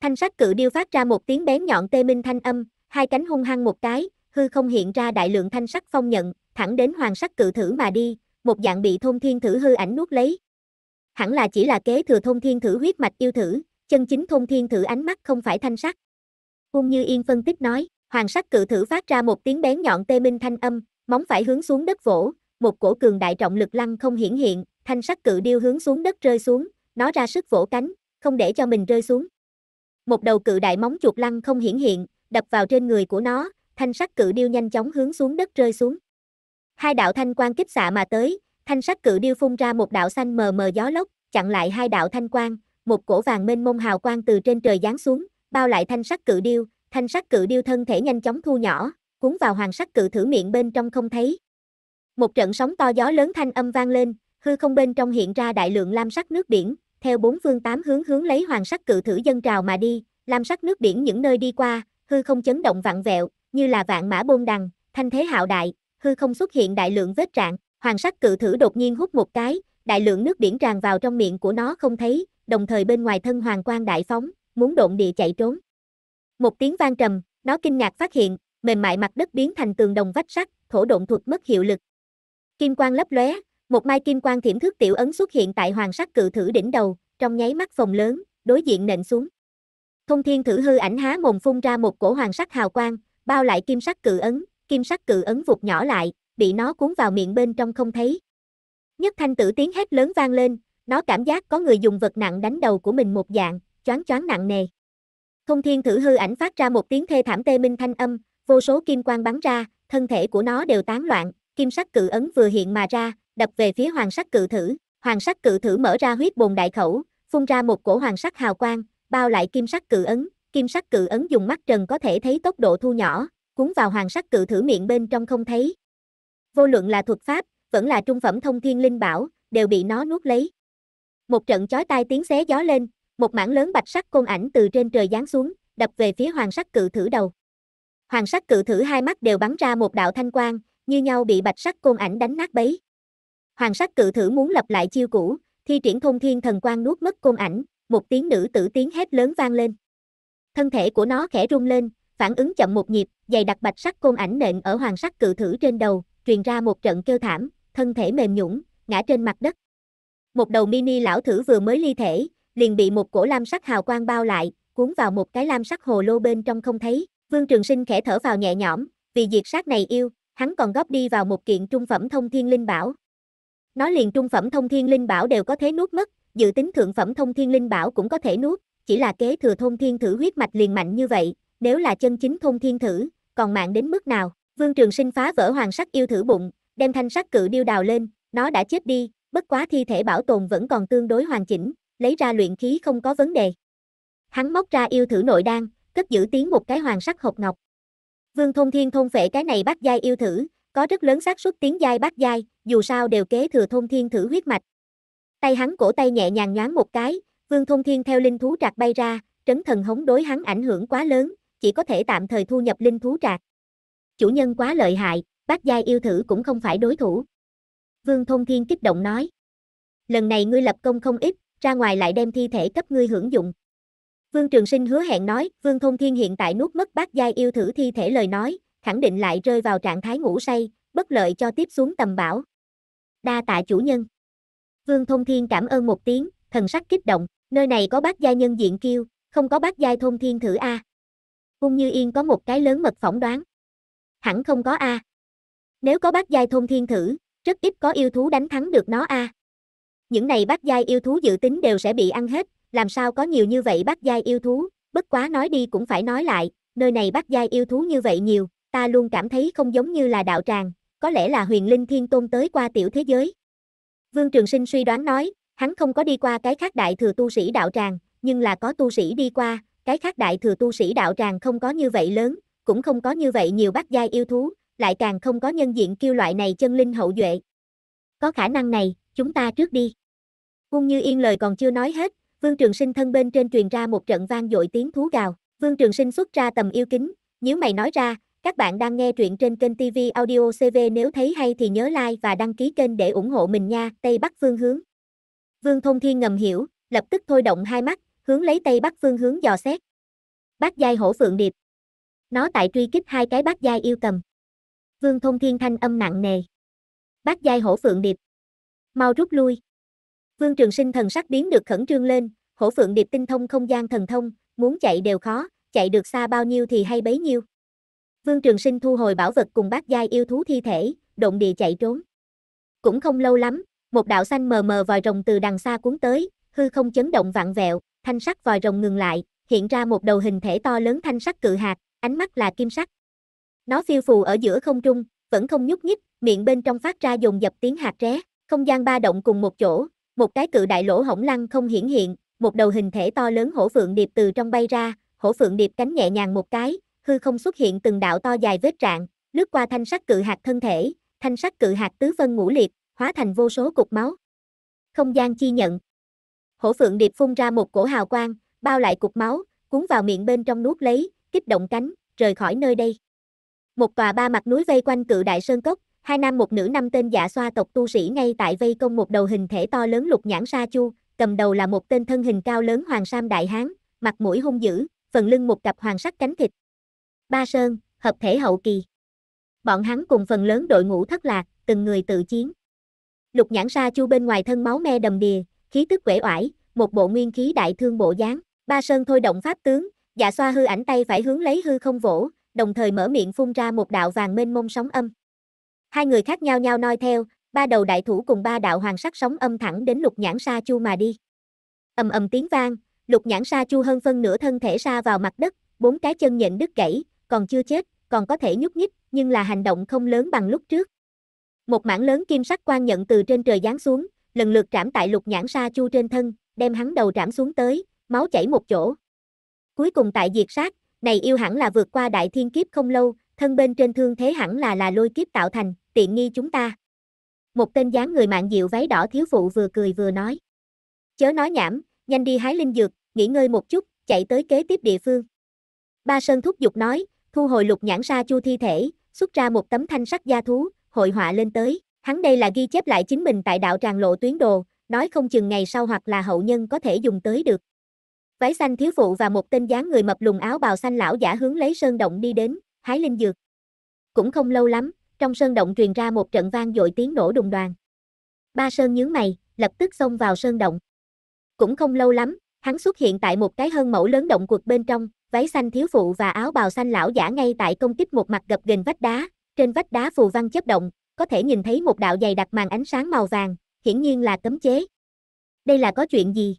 Thanh sắc cự điêu phát ra một tiếng bén nhọn tê minh thanh âm, hai cánh hung hăng một cái, hư không hiện ra đại lượng thanh sắc phong nhận, thẳng đến hoàng sắc cự thử mà đi, một dạng bị thôn thiên thử hư ảnh nuốt lấy. Hẳn là chỉ là kế thừa thôn thiên thử huyết mạch yêu thử, chân chính thôn thiên thử ánh mắt không phải thanh sắc. Ung Như Yên phân tích nói, hoàng sắc cự thử phát ra một tiếng bén nhọn tê minh thanh âm, móng phải hướng xuống đất vỗ, một cổ cường đại trọng lực lăng không hiển hiện, thanh sắc cự điêu hướng xuống đất rơi xuống, nó ra sức vỗ cánh, không để cho mình rơi xuống. Một đầu cự đại móng chuột lăng không hiển hiện, đập vào trên người của nó, thanh sắc cự điêu nhanh chóng hướng xuống đất rơi xuống. Hai đạo thanh quang kích xạ mà tới, thanh sắc cự điêu phun ra một đạo xanh mờ mờ gió lốc, chặn lại hai đạo thanh quang, một cổ vàng mênh mông hào quang từ trên trời giáng xuống, bao lại thanh sắc cự điêu, thanh sắc cự điêu thân thể nhanh chóng thu nhỏ, cuốn vào hoàng sắc cự thử miệng bên trong không thấy. Một trận sóng to gió lớn thanh âm vang lên, hư không bên trong hiện ra đại lượng lam sắc nước biển, theo bốn phương tám hướng hướng lấy hoàng sắc cự thử dân trào mà đi, lam sắc nước biển những nơi đi qua, hư không chấn động vặn vẹo, như là vạn mã bôn đằng, thanh thế hạo đại, hư không xuất hiện đại lượng vết trạng, hoàng sắc cự thử đột nhiên hút một cái, đại lượng nước biển tràn vào trong miệng của nó không thấy, đồng thời bên ngoài thân hoàng quang đại phóng, muốn độn địa chạy trốn. Một tiếng vang trầm, nó kinh ngạc phát hiện, mềm mại mặt đất biến thành tường đồng vách sắt, thổ độn thuật mất hiệu lực. Kim quang lấp lóe, một mai kim quang thiểm thước tiểu ấn xuất hiện tại hoàng sắc cự thử đỉnh đầu, trong nháy mắt phồng lớn, đối diện nện xuống. Thông thiên thử hư ảnh há mồm phun ra một cổ hoàng sắc hào quang, bao lại kim sắc cự ấn, kim sắc cự ấn vụt nhỏ lại, bị nó cuốn vào miệng bên trong không thấy. Nhất thanh tử tiếng hét lớn vang lên, nó cảm giác có người dùng vật nặng đánh đầu của mình một dạng, choáng choáng nặng nề. thông thiên thử hư ảnh phát ra một tiếng thê thảm tê minh thanh âm, vô số kim quang bắn ra, thân thể của nó đều tán loạn, kim sắc cự ấn vừa hiện mà ra, đập về phía hoàng sắc cự thử, hoàng sắc cự thử mở ra huyết bồn đại khẩu, phun ra một cổ hoàng sắc hào quang, bao lại kim sắc cự ấn, kim sắc cự ấn dùng mắt trần có thể thấy tốc độ thu nhỏ, cuốn vào hoàng sắc cự thử miệng bên trong không thấy. Vô luận là thuật pháp, vẫn là trung phẩm thông thiên linh bảo, đều bị nó nuốt lấy. Một trận chói tai tiếng xé gió lên, một mảng lớn bạch sắc côn ảnh từ trên trời giáng xuống, đập về phía hoàng sắc cự thử đầu. Hoàng sắc cự thử hai mắt đều bắn ra một đạo thanh quang, như nhau bị bạch sắc côn ảnh đánh nát bấy. Hoàng sắc cự thử muốn lập lại chiêu cũ, thi triển thông thiên thần quang nuốt mất côn ảnh, một tiếng nữ tử tiếng hét lớn vang lên. Thân thể của nó khẽ rung lên, phản ứng chậm một nhịp, dày đặc bạch sắc côn ảnh nện ở hoàng sắc cự thử trên đầu, truyền ra một trận kêu thảm, thân thể mềm nhũn, ngã trên mặt đất. Một đầu mini lão thử vừa mới ly thể, liền bị một cổ lam sắc hào quang bao lại, cuốn vào một cái lam sắc hồ lô bên trong không thấy. Vương Trường Sinh khẽ thở vào nhẹ nhõm, vì diệt sát này yêu, hắn còn góp đi vào một kiện trung phẩm thông thiên linh bảo. Nó liền trung phẩm thông thiên linh bảo đều có thế nuốt mất, dự tính thượng phẩm thông thiên linh bảo cũng có thể nuốt, chỉ là kế thừa thôn thiên thử huyết mạch liền mạnh như vậy, nếu là chân chính thôn thiên thử, còn mạng đến mức nào? Vương Trường Sinh phá vỡ hoàng sắc yêu thử bụng, đem thanh sắc cự điêu đào lên, nó đã chết đi, bất quá thi thể bảo tồn vẫn còn tương đối hoàn chỉnh, lấy ra luyện khí không có vấn đề. Hắn móc ra yêu thử nội đan, cất giữ tiếng một cái hoàng sắc hộp ngọc. Vương Thông Thiên thôn phệ cái này bắt giai yêu thử, có rất lớn xác suất tiếng giai bắt giai, dù sao đều kế thừa Thông Thiên thử huyết mạch. Tay hắn cổ tay nhẹ nhàng nhoáng một cái, Vương Thông Thiên theo linh thú trạc bay ra, trấn thần hống đối hắn ảnh hưởng quá lớn, chỉ có thể tạm thời thu nhập linh thú trạc. Chủ nhân quá lợi hại, bác giai yêu thử cũng không phải đối thủ. Vương Thông Thiên kích động nói. Lần này ngươi lập công không ít, ra ngoài lại đem thi thể cấp ngươi hưởng dụng. Vương Trường Sinh hứa hẹn nói, Vương Thông Thiên hiện tại nuốt mất bác giai yêu thử thi thể lời nói, khẳng định lại rơi vào trạng thái ngủ say, bất lợi cho tiếp xuống tầm bảo. Đa tạ chủ nhân. Vương Thông Thiên cảm ơn một tiếng, thần sắc kích động. Nơi này có bác gia nhân diện kiêu, không có bác giai thôn thiên thử A. Ung Như Yên có một cái lớn mật phỏng đoán. Hẳn không có A. Nếu có bác giai thôn thiên thử, rất ít có yêu thú đánh thắng được nó A. Những này bác giai yêu thú dự tính đều sẽ bị ăn hết, làm sao có nhiều như vậy bác giai yêu thú, bất quá nói đi cũng phải nói lại, nơi này bác giai yêu thú như vậy nhiều, ta luôn cảm thấy không giống như là đạo tràng, có lẽ là huyền linh thiên tôn tới qua tiểu thế giới. Vương Trường Sinh suy đoán nói, Hắn không có đi qua cái khác đại thừa tu sĩ đạo tràng, nhưng là có tu sĩ đi qua, cái khác đại thừa tu sĩ đạo tràng không có như vậy lớn, cũng không có như vậy nhiều bác giai yêu thú, lại càng không có nhân diện kêu loại này chân linh hậu duệ. Có khả năng này, chúng ta trước đi. Ung Như Yên lời còn chưa nói hết, Vương Trường Sinh thân bên trên truyền ra một trận vang dội tiếng thú gào, Vương Trường Sinh xuất ra tầm yêu kính, nếu mày nói ra, các bạn đang nghe truyện trên kênh TV Audio CV nếu thấy hay thì nhớ like và đăng ký kênh để ủng hộ mình nha, Tây Bắc Phương hướng. Vương Thông Thiên ngầm hiểu, lập tức thôi động hai mắt, hướng lấy Tây Bắc phương hướng dò xét. Bát giai hổ phượng điệp. Nó tại truy kích hai cái bát giai yêu cầm. Vương Thông Thiên thanh âm nặng nề. Bát giai hổ phượng điệp. Mau rút lui. Vương Trường Sinh thần sắc biến được khẩn trương lên, hổ phượng điệp tinh thông không gian thần thông, muốn chạy đều khó, chạy được xa bao nhiêu thì hay bấy nhiêu. Vương Trường Sinh thu hồi bảo vật cùng bát giai yêu thú thi thể, động địa chạy trốn. Cũng không lâu lắm, một đạo xanh mờ mờ vòi rồng từ đằng xa cuốn tới, hư không chấn động vặn vẹo, thanh sắc vòi rồng ngừng lại, hiện ra một đầu hình thể to lớn thanh sắc cự hạt, ánh mắt là kim sắc. Nó phiêu phù ở giữa không trung, vẫn không nhúc nhích, miệng bên trong phát ra dồn dập tiếng hạt ré, không gian ba động cùng một chỗ, một cái cự đại lỗ hổng lăng không hiển hiện, một đầu hình thể to lớn hổ phượng điệp từ trong bay ra, hổ phượng điệp cánh nhẹ nhàng một cái, hư không xuất hiện từng đạo to dài vết trạng, lướt qua thanh sắc cự hạt thân thể, thanh sắc cự hạt tứ phân ngũ liệt, hóa thành vô số cục máu. Không gian chi nhận. Hổ phượng điệp phun ra một cổ hào quang, bao lại cục máu, cuốn vào miệng bên trong nuốt lấy, kích động cánh, rời khỏi nơi đây. Một tòa ba mặt núi vây quanh cự đại sơn cốc, hai nam một nữ năm tên giả dạ xoa tộc tu sĩ ngay tại vây công một đầu hình thể to lớn lục nhãn sa chu, cầm đầu là một tên thân hình cao lớn hoàng sam đại hán, mặt mũi hung dữ, phần lưng một cặp hoàng sắc cánh thịt. Ba Sơn, hợp thể hậu kỳ. Bọn hắn cùng phần lớn đội ngũ thất lạc, từng người tự chiến. Lục nhãn sa chu bên ngoài thân máu me đầm đìa, khí tức quể oải, một bộ nguyên khí đại thương bộ dáng. Ba Sơn thôi động pháp tướng, dạ xoa hư ảnh tay phải hướng lấy hư không vỗ, đồng thời mở miệng phun ra một đạo vàng mênh mông sóng âm. Hai người khác nhau nhau noi theo, ba đầu đại thủ cùng ba đạo hoàng sắc sóng âm thẳng đến lục nhãn sa chu mà đi. ầm ầm tiếng vang, lục nhãn sa chu hơn phân nửa thân thể sa vào mặt đất, bốn cái chân nhện đứt gãy, còn chưa chết, còn có thể nhúc nhích, nhưng là hành động không lớn bằng lúc trước. Một mảng lớn kim sắc quan nhận từ trên trời giáng xuống, lần lượt trảm tại lục nhãn sa chu trên thân, đem hắn đầu trảm xuống tới, máu chảy một chỗ. Cuối cùng tại diệt sát, này yêu hẳn là vượt qua đại thiên kiếp không lâu, thân bên trên thương thế hẳn là là lôi kiếp tạo thành, tiện nghi chúng ta. Một tên dáng người mạng dịu váy đỏ thiếu phụ vừa cười vừa nói. Chớ nói nhảm, nhanh đi hái linh dược, nghỉ ngơi một chút, chạy tới kế tiếp địa phương. Ba Sơn thúc giục nói, thu hồi lục nhãn sa chu thi thể, xuất ra một tấm thanh sắc gia thú, hội họa lên tới, hắn đây là ghi chép lại chính mình tại đạo tràng lộ tuyến đồ, nói không chừng ngày sau hoặc là hậu nhân có thể dùng tới được. Váy xanh thiếu phụ và một tên dáng người mập lùng áo bào xanh lão giả hướng lấy sơn động đi đến, hái linh dược. Cũng không lâu lắm, trong sơn động truyền ra một trận vang dội tiếng nổ đùng đoàn. Ba sơn nhướng mày, lập tức xông vào sơn động. Cũng không lâu lắm, hắn xuất hiện tại một cái hơn mẫu lớn động quật bên trong, váy xanh thiếu phụ và áo bào xanh lão giả ngay tại công kích một mặt gập ghềnh vách đá, trên vách đá phù văn chớp động, có thể nhìn thấy một đạo dày đặc màn ánh sáng màu vàng, hiển nhiên là cấm chế. Đây là có chuyện gì?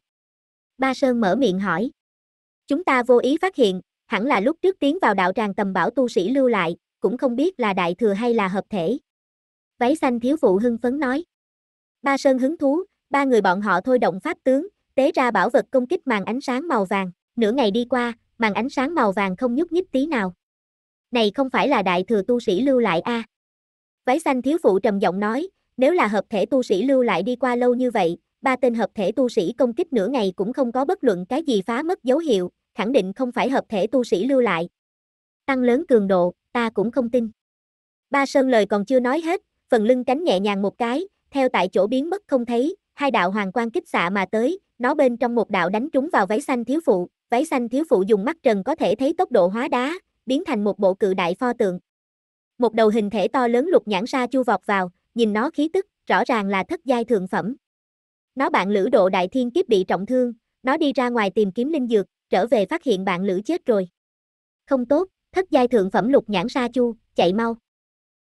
Ba Sơn mở miệng hỏi. Chúng ta vô ý phát hiện, hẳn là lúc trước tiến vào đạo tràng tầm bảo tu sĩ lưu lại, cũng không biết là đại thừa hay là hợp thể. Váy xanh thiếu phụ hưng phấn nói. Ba Sơn hứng thú, ba người bọn họ thôi động pháp tướng, tế ra bảo vật công kích màn ánh sáng màu vàng. Nửa ngày đi qua, màn ánh sáng màu vàng không nhúc nhích tí nào này không phải là đại thừa tu sĩ lưu lại a à? Váy xanh thiếu phụ trầm giọng nói, nếu là hợp thể tu sĩ lưu lại đi qua lâu như vậy, ba tên hợp thể tu sĩ công kích nửa ngày cũng không có bất luận cái gì phá mất dấu hiệu, khẳng định không phải hợp thể tu sĩ lưu lại. Tăng lớn cường độ, ta cũng không tin. Ba Sơn lời còn chưa nói hết, phần lưng cánh nhẹ nhàng một cái, theo tại chỗ biến mất không thấy, hai đạo hoàng quang kích xạ mà tới, nó bên trong một đạo đánh trúng vào váy xanh thiếu phụ, váy xanh thiếu phụ dùng mắt trần có thể thấy tốc độ hóa đá, biến thành một bộ cự đại pho tượng. Một đầu hình thể to lớn lục nhãn sa chu vọt vào, nhìn nó khí tức, rõ ràng là thất giai thượng phẩm. Nó bạn Lữ Độ Đại Thiên kiếp bị trọng thương, nó đi ra ngoài tìm kiếm linh dược, trở về phát hiện bạn Lữ chết rồi. Không tốt, thất giai thượng phẩm lục nhãn sa chu, chạy mau.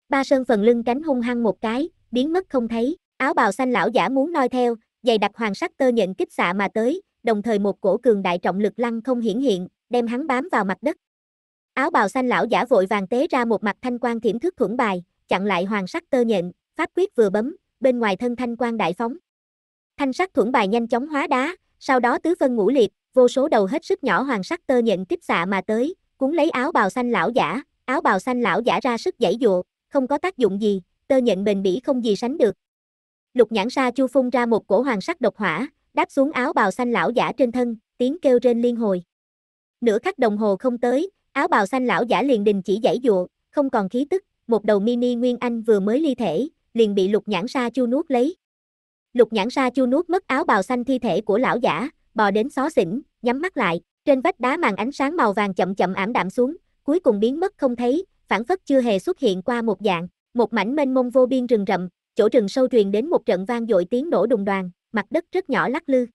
Ba Sơn phần lưng cánh hung hăng một cái, biến mất không thấy, áo bào xanh lão giả muốn noi theo, giày đặc hoàng sắc tơ nhận kích xạ mà tới, đồng thời một cổ cường đại trọng lực lăng không hiển hiện, đem hắn bám vào mặt đất. Áo bào xanh lão giả vội vàng tế ra một mặt thanh quan thiểm thức thuẫn bài, chặn lại hoàng sắc tơ nhện, pháp quyết vừa bấm, bên ngoài thân thanh quan đại phóng. Thanh sắc thuẫn bài nhanh chóng hóa đá, sau đó tứ phân ngũ liệt, vô số đầu hết sức nhỏ hoàng sắc tơ nhện kích xạ mà tới, cuốn lấy áo bào xanh lão giả, áo bào xanh lão giả ra sức giãy dụa, không có tác dụng gì, tơ nhện bền bỉ không gì sánh được. Lục nhãn sa chu phun ra một cổ hoàng sắc độc hỏa, đáp xuống áo bào xanh lão giả trên thân, tiếng kêu trên liên hồi. Nửa khắc đồng hồ không tới, áo bào xanh lão giả liền đình chỉ giải dụa, không còn khí tức, một đầu mini nguyên anh vừa mới ly thể, liền bị lục nhãn sa chu nuốt lấy. Lục nhãn sa chu nuốt mất áo bào xanh thi thể của lão giả, bò đến xó xỉnh, nhắm mắt lại, trên vách đá màn ánh sáng màu vàng chậm chậm ảm đạm xuống, cuối cùng biến mất không thấy, phản phất chưa hề xuất hiện qua một dạng, một mảnh mênh mông vô biên rừng rậm, chỗ rừng sâu truyền đến một trận vang dội tiếng nổ đùng đoàn, mặt đất rất nhỏ lắc lư.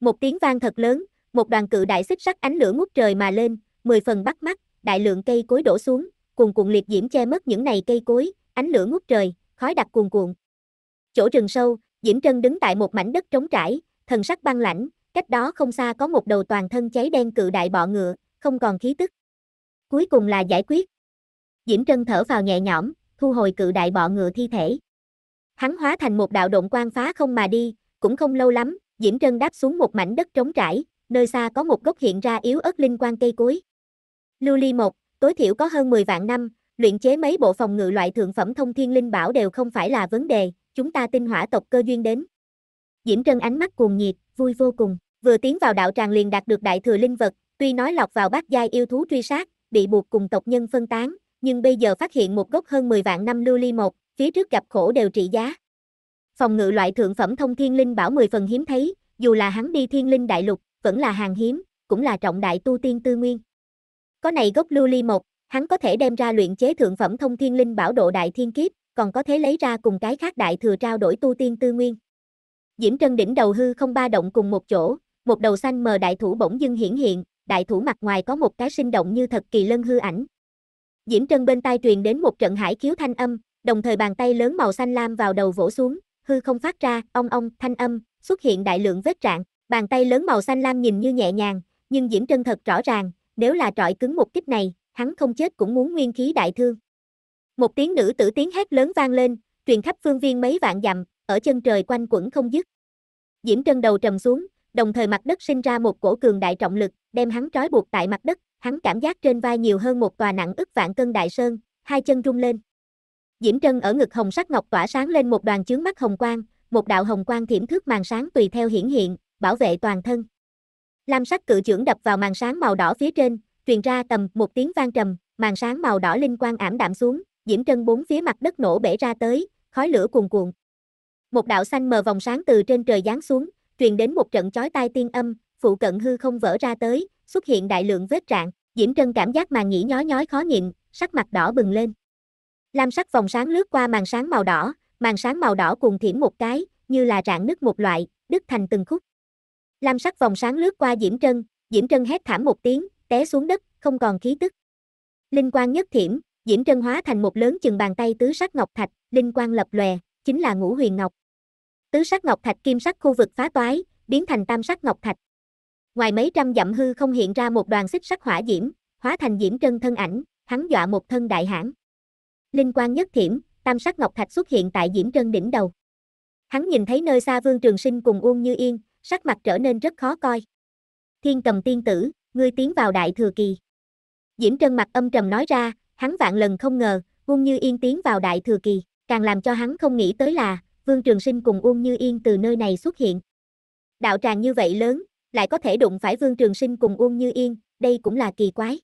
Một tiếng vang thật lớn, một đoàn cự đại xích sắt ánh lửa ngút trời mà lên, mười phần bắt mắt, đại lượng cây cối đổ xuống, cuồn cuộn liệt diễm che mất những này cây cối, ánh lửa ngút trời, khói đặc cuồn cuộn. Chỗ rừng sâu, Diễm Trân đứng tại một mảnh đất trống trải, thần sắc băng lãnh, cách đó không xa có một đầu toàn thân cháy đen cự đại bọ ngựa, không còn khí tức. Cuối cùng là giải quyết. Diễm Trân thở vào nhẹ nhõm, thu hồi cự đại bọ ngựa thi thể. Hắn hóa thành một đạo động quang phá không mà đi, cũng không lâu lắm, Diễm Trân đáp xuống một mảnh đất trống trải, nơi xa có một gốc hiện ra yếu ớt linh quang cây cối. Lưu Ly một tối thiểu có hơn 10 vạn năm, luyện chế mấy bộ phòng ngự loại thượng phẩm thông thiên linh bảo đều không phải là vấn đề, chúng ta tinh hỏa tộc cơ duyên đến. Diễm Trân ánh mắt cuồng nhiệt, vui vô cùng, vừa tiến vào đạo tràng liền đạt được đại thừa linh vật, tuy nói lọc vào bát giai yêu thú truy sát, bị buộc cùng tộc nhân phân tán, nhưng bây giờ phát hiện một gốc hơn 10 vạn năm lưu ly một, phía trước gặp khổ đều trị giá. Phòng ngự loại thượng phẩm thông thiên linh bảo 10 phần hiếm thấy, dù là hắn đi thiên linh đại lục, vẫn là hàng hiếm, cũng là trọng đại tu tiên tư nguyên. Có này gốc lưu ly một, hắn có thể đem ra luyện chế thượng phẩm thông thiên linh bảo độ đại thiên kiếp, còn có thể lấy ra cùng cái khác đại thừa trao đổi tu tiên tư nguyên. Diễm Trân đỉnh đầu hư không ba động cùng một chỗ, một đầu xanh mờ đại thủ bỗng dưng hiển hiện, đại thủ mặt ngoài có một cái sinh động như thật kỳ lân hư ảnh. Diễm Trân bên tai truyền đến một trận hải khiếu thanh âm, đồng thời bàn tay lớn màu xanh lam vào đầu vỗ xuống, hư không phát ra ong ong thanh âm, xuất hiện đại lượng vết trạng, bàn tay lớn màu xanh lam nhìn như nhẹ nhàng, nhưng Diễm Trân thật rõ ràng, nếu là trọi cứng một kích này, hắn không chết cũng muốn nguyên khí đại thương. Một tiếng nữ tử tiếng hét lớn vang lên, truyền khắp phương viên mấy vạn dặm, ở chân trời quanh quẩn không dứt. Diễm Trân đầu trầm xuống, đồng thời mặt đất sinh ra một cổ cường đại trọng lực, đem hắn trói buộc tại mặt đất, hắn cảm giác trên vai nhiều hơn một tòa nặng ức vạn cân đại sơn, hai chân rung lên. Diễm Trân ở ngực hồng sắc ngọc tỏa sáng lên một đoàn chướng mắt hồng quang, một đạo hồng quang thiểm thước màn sáng tùy theo hiển hiện, bảo vệ toàn thân. Lam sắc cự chưởng đập vào màn sáng màu đỏ phía trên, truyền ra tầm một tiếng vang trầm, màn sáng màu đỏ linh quang ảm đạm xuống, diễm chân bốn phía mặt đất nổ bể ra tới, khói lửa cuồn cuộn. Một đạo xanh mờ vòng sáng từ trên trời giáng xuống, truyền đến một trận chói tai tiên âm, phụ cận hư không vỡ ra tới, xuất hiện đại lượng vết trạng. Diễm chân cảm giác màn nhĩ nhói nhói khó nhịn, sắc mặt đỏ bừng lên. Lam sắc vòng sáng lướt qua màn sáng màu đỏ, màn sáng màu đỏ cùng thiểm một cái, như là rạn nứt một loại, đứt thành từng khúc. Lam sắc vòng sáng lướt qua Diễm Trân, Diễm Trân hét thảm một tiếng, té xuống đất, không còn khí tức. Linh quang nhất thiểm, Diễm Trân hóa thành một lớn chừng bàn tay tứ sắc ngọc thạch, linh quang lập lòe, chính là Ngũ Huyền Ngọc. Tứ sắc ngọc thạch kim sắc khu vực phá toái, biến thành tam sắc ngọc thạch. Ngoài mấy trăm dặm hư không hiện ra một đoàn xích sắc hỏa diễm, hóa thành Diễm Trân thân ảnh, hắn dọa một thân đại hãn. Linh quang nhất thiểm, tam sắc ngọc thạch xuất hiện tại Diễm Trân đỉnh đầu. Hắn nhìn thấy nơi xa Vương Trường Sinh cùng Uông Như Yên, sắc mặt trở nên rất khó coi. Thiên cầm tiên tử, ngươi tiến vào đại thừa kỳ. Diễm Trân mặt âm trầm nói ra, hắn vạn lần không ngờ, Uông Như Yên tiến vào đại thừa kỳ, càng làm cho hắn không nghĩ tới là, Vương Trường Sinh cùng Uông Như Yên từ nơi này xuất hiện. Đạo tràng như vậy lớn, lại có thể đụng phải Vương Trường Sinh cùng Uông Như Yên, đây cũng là kỳ quái.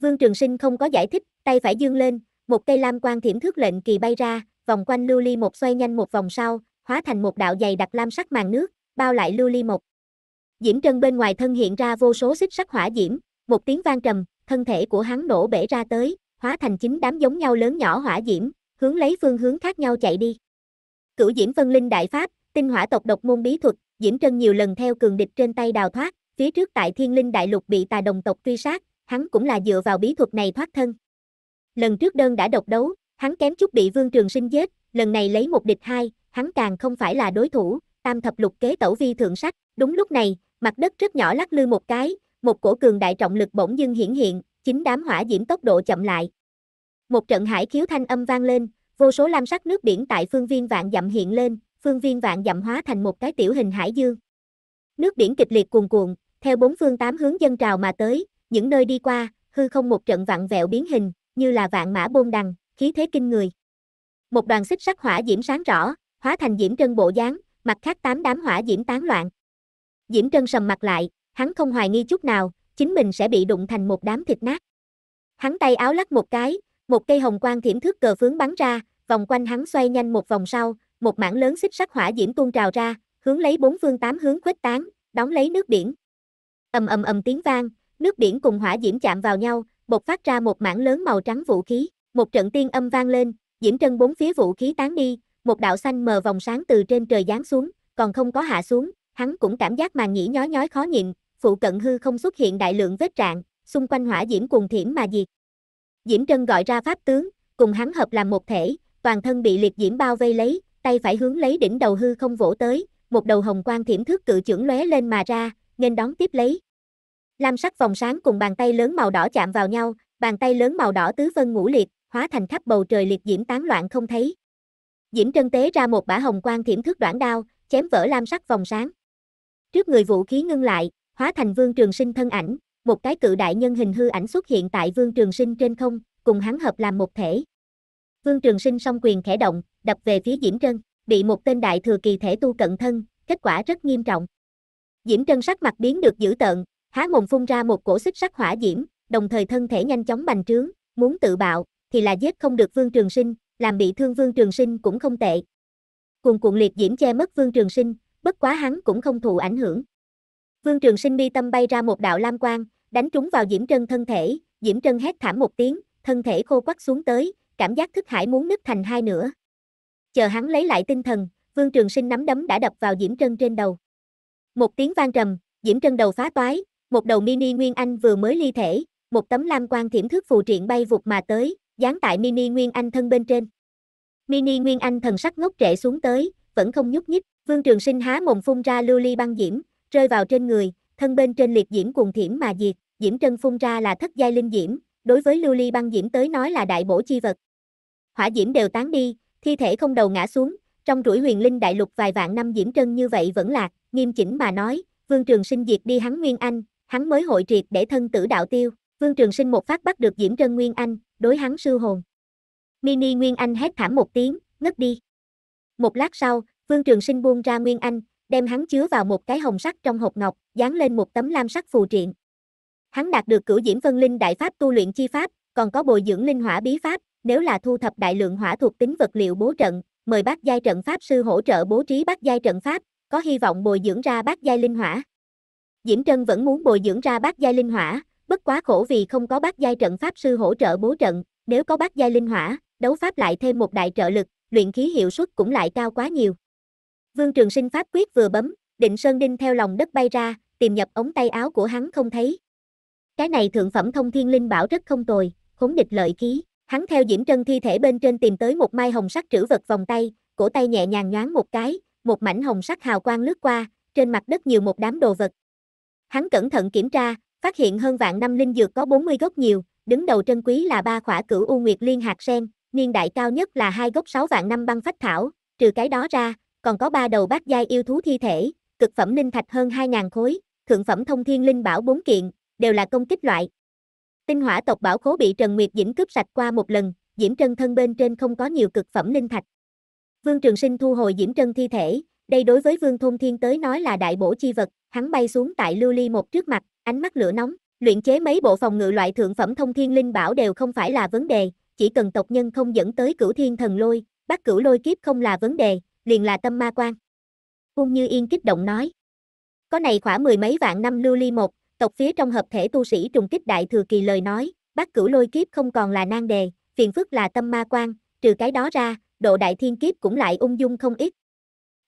Vương Trường Sinh không có giải thích, tay phải dương lên, một cây lam quan thiểm thước lệnh kỳ bay ra, vòng quanh lưu ly một xoay nhanh một vòng sau, hóa thành một đạo dày đặc lam sắc màn nước, bao lại lưu ly một. Diễm Trân bên ngoài thân hiện ra vô số xích sắc hỏa diễm, một tiếng vang trầm, thân thể của hắn nổ bể ra tới, hóa thành chính đám giống nhau lớn nhỏ hỏa diễm, hướng lấy phương hướng khác nhau chạy đi. Cửu Diễm Vân Linh Đại Pháp, tinh hỏa tộc độc môn bí thuật, Diễm Trân nhiều lần theo cường địch trên tay đào thoát, phía trước tại Thiên Linh Đại Lục bị tà đồng tộc truy sát, hắn cũng là dựa vào bí thuật này thoát thân. Lần trước đơn đã độc đấu, hắn kém chút bị Vương Trường Sinh giết, lần này lấy một địch hai, hắn càng không phải là đối thủ, tam thập lục kế tẩu vi thượng sách, đúng lúc này, mặt đất rất nhỏ lắc lư một cái, một cổ cường đại trọng lực bỗng dưng hiển hiện, chính đám hỏa diễm tốc độ chậm lại. Một trận hải khiếu thanh âm vang lên, vô số lam sắc nước biển tại phương viên vạn dặm hiện lên, phương viên vạn dặm hóa thành một cái tiểu hình hải dương. Nước biển kịch liệt cuồn cuộn, theo bốn phương tám hướng dân trào mà tới, những nơi đi qua, hư không một trận vạn vẹo biến hình, như là vạn mã bôn đằng, khí thế kinh người. Một đoàn xích sắc hỏa diễm sáng rõ, hóa thành diễm trân bộ dáng, mặt khác tám đám hỏa diễm tán loạn. Diễm Trân sầm mặt lại, hắn không hoài nghi chút nào, chính mình sẽ bị đụng thành một đám thịt nát. Hắn tay áo lắc một cái, một cây hồng quang thiểm thước cờ phướng bắn ra, vòng quanh hắn xoay nhanh một vòng sau, một mảng lớn xích sắc hỏa diễm tuôn trào ra, hướng lấy bốn phương tám hướng khuếch tán, đóng lấy nước biển. Ầm ầm ầm tiếng vang, nước biển cùng hỏa diễm chạm vào nhau, bộc phát ra một mảng lớn màu trắng vũ khí, một trận tiên âm vang lên, diễm trân bốn phía vũ khí tán đi, một đạo xanh mờ vòng sáng từ trên trời giáng xuống, còn không có hạ xuống, hắn cũng cảm giác màn nhĩ nhói nhói khó nhịn, phụ cận hư không xuất hiện đại lượng vết trạng, xung quanh hỏa diễm cuồng thiểm mà diệt. Diễm Trân gọi ra pháp tướng, cùng hắn hợp làm một thể, toàn thân bị liệt diễm bao vây lấy, tay phải hướng lấy đỉnh đầu hư không vỗ tới, một đầu hồng quang thiểm thước cự trưởng lóe lên mà ra, nên đón tiếp lấy. Lam sắc vòng sáng cùng bàn tay lớn màu đỏ chạm vào nhau, bàn tay lớn màu đỏ tứ vân ngũ liệt, hóa thành khắp bầu trời liệt diễm tán loạn không thấy. Diễm Trân tế ra một bả hồng quang thiểm thước đoạn đao, chém vỡ lam sắc vòng sáng. Trước người vũ khí ngưng lại, hóa thành Vương Trường Sinh thân ảnh, một cái cự đại nhân hình hư ảnh xuất hiện tại Vương Trường Sinh trên không, cùng hắn hợp làm một thể. Vương Trường Sinh song quyền khẽ động, đập về phía Diễm Trân, bị một tên đại thừa kỳ thể tu cận thân, kết quả rất nghiêm trọng. Diễm Trân sắc mặt biến được dữ tợn, há mồm phun ra một cổ xích sắc hỏa diễm, đồng thời thân thể nhanh chóng bành trướng, muốn tự bạo, thì là giết không được Vương Trường Sinh, làm bị thương Vương Trường Sinh cũng không tệ. Cuồn cuộn liệt diễm che mất Vương Trường Sinh, bất quá hắn cũng không thụ ảnh hưởng. Vương Trường Sinh mi tâm bay ra một đạo lam quang, đánh trúng vào Diễm Trân thân thể, Diễm Trân hét thảm một tiếng, thân thể khô quắt xuống tới, cảm giác thức hải muốn nứt thành hai nửa. Chờ hắn lấy lại tinh thần, Vương Trường Sinh nắm đấm đã đập vào Diễm Trân trên đầu. Một tiếng vang trầm, Diễm Trân đầu phá toái, một đầu mini Nguyên Anh vừa mới ly thể, một tấm lam quang thiểm thước phù triện bay vụt mà tới, dán tại Mini Nguyên Anh thân bên trên. Mini Nguyên Anh thần sắc ngốc trệ xuống tới, vẫn không nhúc nhích, Vương Trường Sinh há mồm phun ra lưu ly băng diễm, rơi vào trên người, thân bên trên liệt diễm cuồng thiểm mà diệt, diễm chân phun ra là thất giai linh diễm, đối với lưu ly băng diễm tới nói là đại bổ chi vật. Hỏa diễm đều tán đi, thi thể không đầu ngã xuống, trong rủi huyền linh đại lục vài vạn năm diễm chân như vậy vẫn lạc, nghiêm chỉnh mà nói, Vương Trường Sinh diệt đi hắn Nguyên Anh, hắn mới hội triệt để thân tử đạo tiêu, Vương Trường Sinh một phát bắt được diễm chân Nguyên Anh, đối hắn sư hồn. Mini Nguyên Anh hét thảm một tiếng, ngất đi. Một lát sau, Vương Trường Sinh buông ra Nguyên Anh, đem hắn chứa vào một cái hồng sắc trong hộp ngọc, dán lên một tấm lam sắc phù triện. Hắn đạt được cửu diễm vân linh đại pháp tu luyện chi pháp, còn có bồi dưỡng linh hỏa bí pháp, nếu là thu thập đại lượng hỏa thuộc tính vật liệu bố trận, mời bác giai trận pháp sư hỗ trợ bố trí bác giai trận pháp, có hy vọng bồi dưỡng ra bác giai linh hỏa. Diễm Trân vẫn muốn bồi dưỡng ra bác giai linh hỏa, Bất quá khổ vì không có bát giai trận pháp sư hỗ trợ bố trận, nếu có bát giai linh hỏa, đấu pháp lại thêm một đại trợ lực, luyện khí hiệu suất cũng lại cao quá nhiều. Vương Trường Sinh pháp quyết vừa bấm, Định Sơn Đinh theo lòng đất bay ra, tìm nhập ống tay áo của hắn không thấy. Cái này thượng phẩm thông thiên linh bảo rất không tồi, khốn địch lợi khí. Hắn theo Diễm chân thi thể bên trên tìm tới một mai hồng sắc trữ vật vòng tay, cổ tay nhẹ nhàng nhoáng một cái, một mảnh hồng sắc hào quang lướt qua, trên mặt đất nhiều một đám đồ vật. Hắn cẩn thận kiểm tra, Phát hiện hơn vạn năm linh dược có 40 gốc nhiều, đứng đầu trân quý là ba khỏa cửu U Nguyệt Liên hạt sen, niên đại cao nhất là hai gốc 6 vạn năm băng phách thảo, trừ cái đó ra, còn có ba đầu bát giai yêu thú thi thể, cực phẩm linh thạch hơn 2.000 khối, thượng phẩm thông thiên linh bảo 4 kiện, đều là công kích loại. Tinh hỏa tộc bảo khố bị Trần Nguyệt Dĩnh cướp sạch qua một lần, Diễm Trân thân bên trên không có nhiều cực phẩm linh thạch. Vương Trường Sinh thu hồi Diễm Trân thi thể, đây đối với Vương Thôn Thiên tới nói là đại bổ chi vật, hắn bay xuống tại lưu ly một trước mặt, ánh mắt lửa nóng, luyện chế mấy bộ phòng ngự loại thượng phẩm thông thiên linh bảo đều không phải là vấn đề, chỉ cần tộc nhân không dẫn tới cửu thiên thần lôi, bắt cửu lôi kiếp không là vấn đề, liền là tâm ma quan. Ung Như Yên kích động nói. Có này khoảng mười mấy vạn năm lưu ly một, tộc phía trong hợp thể tu sĩ trùng kích đại thừa kỳ lời nói, bắt cửu lôi kiếp không còn là nan đề, phiền phức là tâm ma quan, trừ cái đó ra, độ đại thiên kiếp cũng lại ung dung không ít.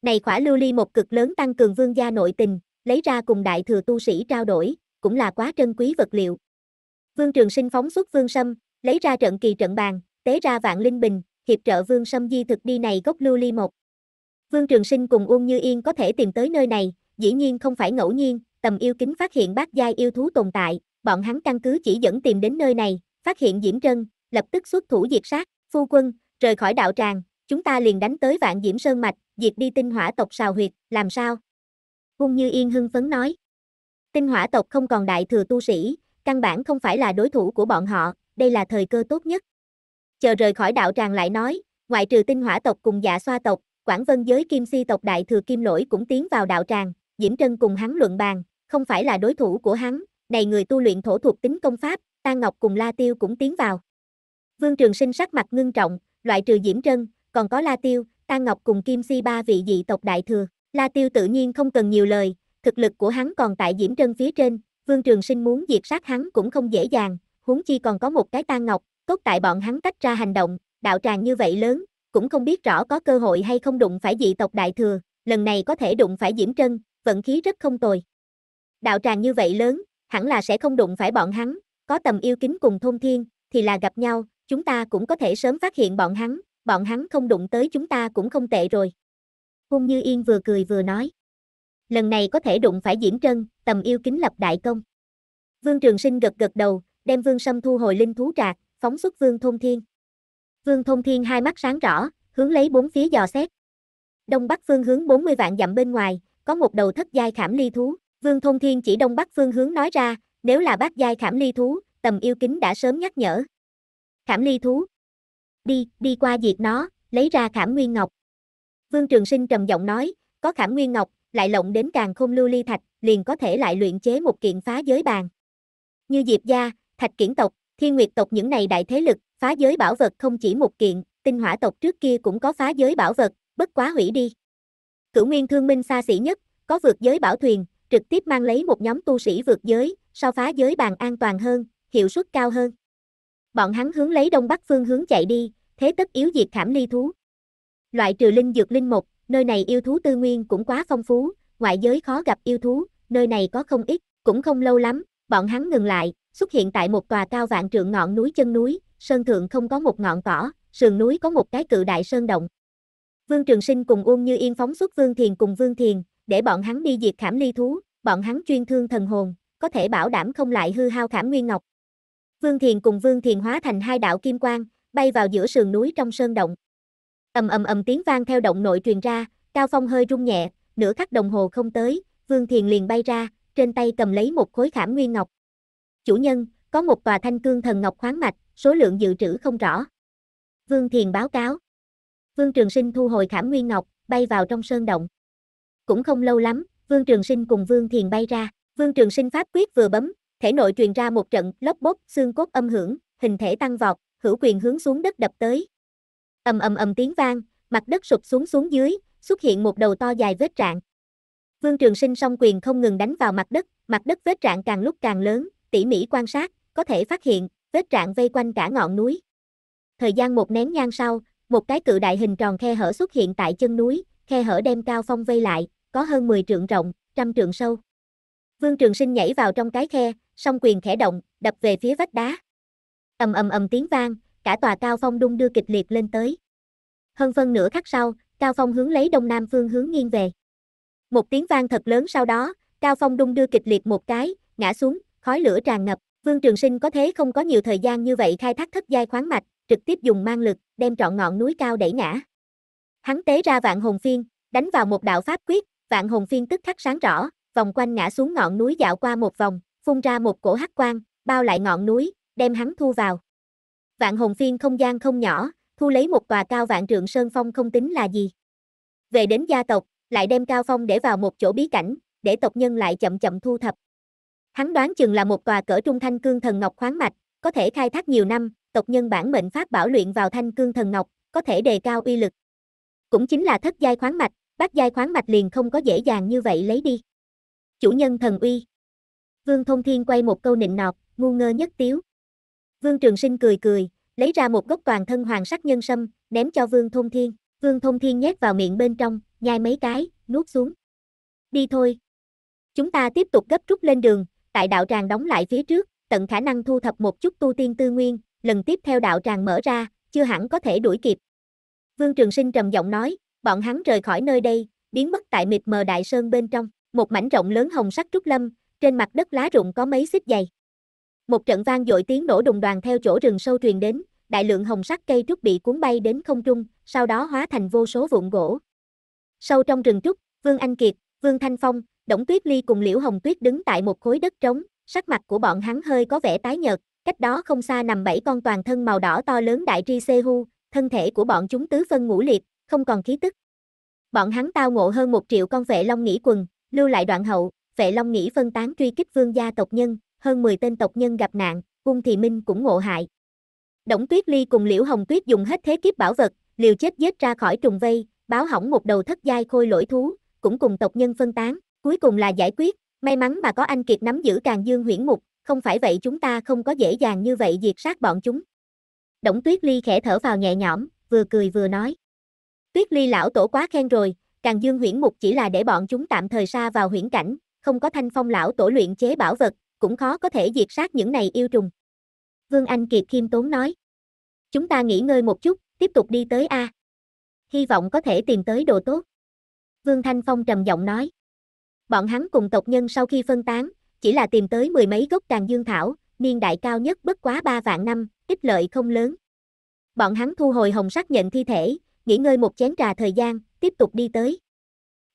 Này khỏa lưu ly một cực lớn tăng cường vương gia nội tình, lấy ra cùng đại thừa tu sĩ trao đổi, cũng là quá trân quý vật liệu. Vương Trường Sinh phóng xuất Vương Sâm, lấy ra trận kỳ trận bàn, tế ra vạn linh bình, hiệp trợ Vương Sâm di thực đi này gốc lưu ly một. Vương Trường Sinh cùng Uông Như Yên có thể tìm tới nơi này, dĩ nhiên không phải ngẫu nhiên, tầm yêu kính phát hiện bát giai yêu thú tồn tại, bọn hắn căn cứ chỉ dẫn tìm đến nơi này, phát hiện Diễm Trân, lập tức xuất thủ diệt sát, phu quân, rời khỏi đạo tràng, chúng ta liền đánh tới vạn Diễm Sơn Mạch, diệt đi tinh hỏa tộc xào huyệt, làm sao? Uông Như Yên hưng phấn nói. Tinh hỏa tộc không còn đại thừa tu sĩ, căn bản không phải là đối thủ của bọn họ, đây là thời cơ tốt nhất. Chờ rời khỏi đạo tràng lại nói, ngoại trừ tinh hỏa tộc cùng dạ xoa tộc, Quảng Vân giới kim si tộc đại thừa kim lỗi cũng tiến vào đạo tràng, Diễm Trân cùng hắn luận bàn, không phải là đối thủ của hắn, này người tu luyện thổ thuộc tính công pháp, Tan Ngọc cùng La Tiêu cũng tiến vào. Vương Trường Sinh sắc mặt ngưng trọng, loại trừ Diễm Trân, còn có La Tiêu, Tan Ngọc cùng Kim Si ba vị dị tộc đại thừa. La Tiêu tự nhiên không cần nhiều lời, Thực lực của hắn còn tại Diễm Trân phía trên, Vương Trường Sinh muốn diệt sát hắn cũng không dễ dàng, huống chi còn có một cái tan ngọc, cốt tại bọn hắn tách ra hành động, đạo tràng như vậy lớn, cũng không biết rõ có cơ hội hay không đụng phải dị tộc đại thừa, lần này có thể đụng phải Diễm Trân, vận khí rất không tồi. Đạo tràng như vậy lớn, hẳn là sẽ không đụng phải bọn hắn, có tầm yêu kính cùng thôn thiên, thì là gặp nhau, chúng ta cũng có thể sớm phát hiện bọn hắn, bọn hắn không đụng tới chúng ta cũng không tệ rồi. Hôn Như Yên vừa cười vừa nói lần này có thể đụng phải diễn Trân, tầm yêu kính lập đại công. Vương Trường Sinh gật gật đầu, đem Vương Sâm thu hồi linh thú trạc, phóng xuất Vương thông Thiên. Vương thông Thiên hai mắt sáng rõ, hướng lấy bốn phía dò xét. Đông Bắc phương hướng 40 vạn dặm bên ngoài, có một đầu thất giai khảm ly thú, Vương thông Thiên chỉ Đông Bắc phương hướng nói ra, nếu là bát giai khảm ly thú, tầm yêu kính đã sớm nhắc nhở. Khảm ly thú. Đi, đi qua diệt nó, lấy ra khảm nguyên ngọc. Vương Trường Sinh trầm giọng nói, có khảm nguyên ngọc, lại lộng đến càng không lưu ly thạch, liền có thể lại luyện chế một kiện phá giới bàn. Như Diệp gia, Thạch Kiển tộc, Thiên Nguyệt tộc những này đại thế lực, phá giới bảo vật không chỉ một kiện, tinh hỏa tộc trước kia cũng có phá giới bảo vật, bất quá hủy đi. Cửu Nguyên Thương Minh xa xỉ nhất, có vượt giới bảo thuyền, trực tiếp mang lấy một nhóm tu sĩ vượt giới, sau phá giới bàn an toàn hơn, hiệu suất cao hơn. Bọn hắn hướng lấy đông bắc phương hướng chạy đi, thế tất yếu diệt thảm ly thú. Loại trừ linh dược linh mục, nơi này yêu thú tư nguyên cũng quá phong phú, ngoại giới khó gặp yêu thú, nơi này có không ít, cũng không lâu lắm, bọn hắn ngừng lại, xuất hiện tại một tòa cao vạn trượng ngọn núi chân núi, sơn thượng không có một ngọn cỏ, sườn núi có một cái cự đại sơn động. Vương Trường Sinh cùng Uông Như Yên phóng xuất Vương Thiền cùng Vương Thiền, để bọn hắn đi diệt khảm ly thú, bọn hắn chuyên thương thần hồn, có thể bảo đảm không lại hư hao khảm nguyên ngọc. Vương Thiền cùng Vương Thiền hóa thành hai đạo kim quang, bay vào giữa sườn núi trong sơn động, ầm ầm ầm tiếng vang theo động nội truyền ra, Cao Phong hơi rung nhẹ, nửa khắc đồng hồ không tới, Vương Thiền liền bay ra, trên tay cầm lấy một khối khảm nguyên ngọc. Chủ nhân, có một tòa thanh cương thần ngọc khoáng mạch, số lượng dự trữ không rõ. Vương Thiền báo cáo. Vương Trường Sinh thu hồi khảm nguyên ngọc, bay vào trong sơn động. Cũng không lâu lắm, Vương Trường Sinh cùng Vương Thiền bay ra, Vương Trường Sinh pháp quyết vừa bấm, thể nội truyền ra một trận lốc bốc, xương cốt âm hưởng, hình thể tăng vọt, hữu quyền hướng xuống đất đập tới, ầm ầm ầm tiếng vang, mặt đất sụp xuống xuống dưới, xuất hiện một đầu to dài vết rạn. Vương Trường Sinh song quyền không ngừng đánh vào mặt đất, mặt đất vết rạn càng lúc càng lớn, tỉ mỉ quan sát, có thể phát hiện, vết rạn vây quanh cả ngọn núi. Thời gian một nén nhang sau, một cái cự đại hình tròn khe hở xuất hiện tại chân núi, khe hở đem cao phong vây lại, có hơn 10 trượng rộng, trăm trượng sâu. Vương Trường Sinh nhảy vào trong cái khe, song quyền khẽ động, đập về phía vách đá. Ầm ầm ầm tiếng vang, cả tòa cao phong đung đưa kịch liệt lên tới. Hơn phân nửa khắc sau, cao phong hướng lấy đông nam phương hướng nghiêng về. Một tiếng vang thật lớn sau đó, cao phong đung đưa kịch liệt một cái, ngã xuống, khói lửa tràn ngập. Vương Trường Sinh có thế không có nhiều thời gian như vậy khai thác thất giai khoáng mạch, trực tiếp dùng mang lực, đem trọn ngọn núi cao đẩy ngã. Hắn tế ra vạn hồn phiên, đánh vào một đạo pháp quyết, vạn hồn phiên tức khắc sáng rõ, vòng quanh ngã xuống ngọn núi dạo qua một vòng, phun ra một cổ hắc quang, bao lại ngọn núi, đem hắn thu vào vạn hồn phiên không gian không nhỏ, thu lấy một tòa cao vạn trượng sơn phong không tính là gì. Về đến gia tộc, lại đem cao phong để vào một chỗ bí cảnh, để tộc nhân lại chậm chậm thu thập. Hắn đoán chừng là một tòa cỡ trung thanh cương thần ngọc khoáng mạch, có thể khai thác nhiều năm, tộc nhân bản mệnh pháp bảo luyện vào thanh cương thần ngọc, có thể đề cao uy lực. Cũng chính là thất giai khoáng mạch, bát giai khoáng mạch liền không có dễ dàng như vậy lấy đi. Chủ nhân thần uy. Vương Thông Thiên quay một câu nịnh nọt, ngu ngơ nhất tiếu. Vương Trường Sinh cười cười, lấy ra một gốc toàn thân hoàng sắc nhân sâm, ném cho Vương Thông Thiên. Vương Thông Thiên nhét vào miệng bên trong, nhai mấy cái, nuốt xuống. Đi thôi. Chúng ta tiếp tục gấp rút lên đường, tại đạo tràng đóng lại phía trước, tận khả năng thu thập một chút tu tiên tư nguyên, lần tiếp theo đạo tràng mở ra, chưa hẳn có thể đuổi kịp. Vương Trường Sinh trầm giọng nói, bọn hắn rời khỏi nơi đây, biến mất tại mịt mờ đại sơn bên trong, một mảnh rộng lớn hồng sắc trúc lâm, trên mặt đất lá rụng có mấy xích dày. Một trận vang dội tiếng nổ đùng đoàn theo chỗ rừng sâu truyền đến, đại lượng hồng sắc cây trúc bị cuốn bay đến không trung, sau đó hóa thành vô số vụn gỗ. Sâu trong rừng trúc, Vương Anh Kiệt, Vương Thanh Phong, Đổng Tuyết Ly cùng Liễu Hồng Tuyết đứng tại một khối đất trống, sắc mặt của bọn hắn hơi có vẻ tái nhợt, cách đó không xa nằm bảy con toàn thân màu đỏ to lớn đại tri xê hu, thân thể của bọn chúng tứ phân ngũ liệt, không còn khí tức. Bọn hắn tao ngộ hơn một triệu con vệ long nghĩ quần, lưu lại đoạn hậu, vệ long nghĩ phân tán truy kích vương gia tộc nhân, hơn 10 tên tộc nhân gặp nạn, Cung thì Minh cũng ngộ hại. Đổng Tuyết Ly cùng Liễu Hồng Tuyết dùng hết thế kiếp bảo vật, liều chết giết ra khỏi trùng vây, báo hỏng một đầu thất giai khôi lỗi thú, cũng cùng tộc nhân phân tán, cuối cùng là giải quyết, may mắn mà có anh Kiệt nắm giữ Càng Dương Huyễn Mục, không phải vậy chúng ta không có dễ dàng như vậy diệt sát bọn chúng. Đổng Tuyết Ly khẽ thở vào nhẹ nhõm, vừa cười vừa nói. Tuyết Ly lão tổ quá khen rồi, Càng Dương Huyễn Mục chỉ là để bọn chúng tạm thời xa vào huyễn cảnh, không có Thanh Phong lão tổ luyện chế bảo vật, cũng khó có thể diệt sát những này yêu trùng. Vương Anh Kiệt khiêm tốn nói. Chúng ta nghỉ ngơi một chút, tiếp tục đi tới A. Hy vọng có thể tìm tới đồ tốt. Vương Thanh Phong trầm giọng nói. Bọn hắn cùng tộc nhân sau khi phân tán, chỉ là tìm tới mười mấy gốc càng dương thảo, niên đại cao nhất bất quá ba vạn năm, ích lợi không lớn. Bọn hắn thu hồi hồng sắc nhận thi thể, nghỉ ngơi một chén trà thời gian, tiếp tục đi tới.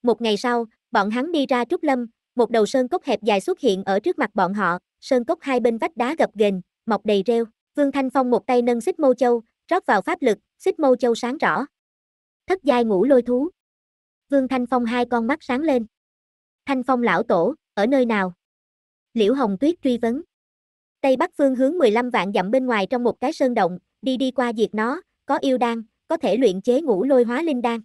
Một ngày sau, bọn hắn đi ra trúc lâm, một đầu sơn cốc hẹp dài xuất hiện ở trước mặt bọn họ, sơn cốc hai bên vách đá gập ghềnh, mọc đầy rêu. Vương Thanh Phong một tay nâng xích mâu châu, rót vào pháp lực, xích mâu châu sáng rõ. Thất giai ngũ lôi thú. Vương Thanh Phong hai con mắt sáng lên. Thanh Phong lão tổ, ở nơi nào? Liễu Hồng Tuyết truy vấn. Tây Bắc phương hướng 15 vạn dặm bên ngoài trong một cái sơn động, đi đi qua diệt nó, có yêu đan, có thể luyện chế ngũ lôi hóa linh đan.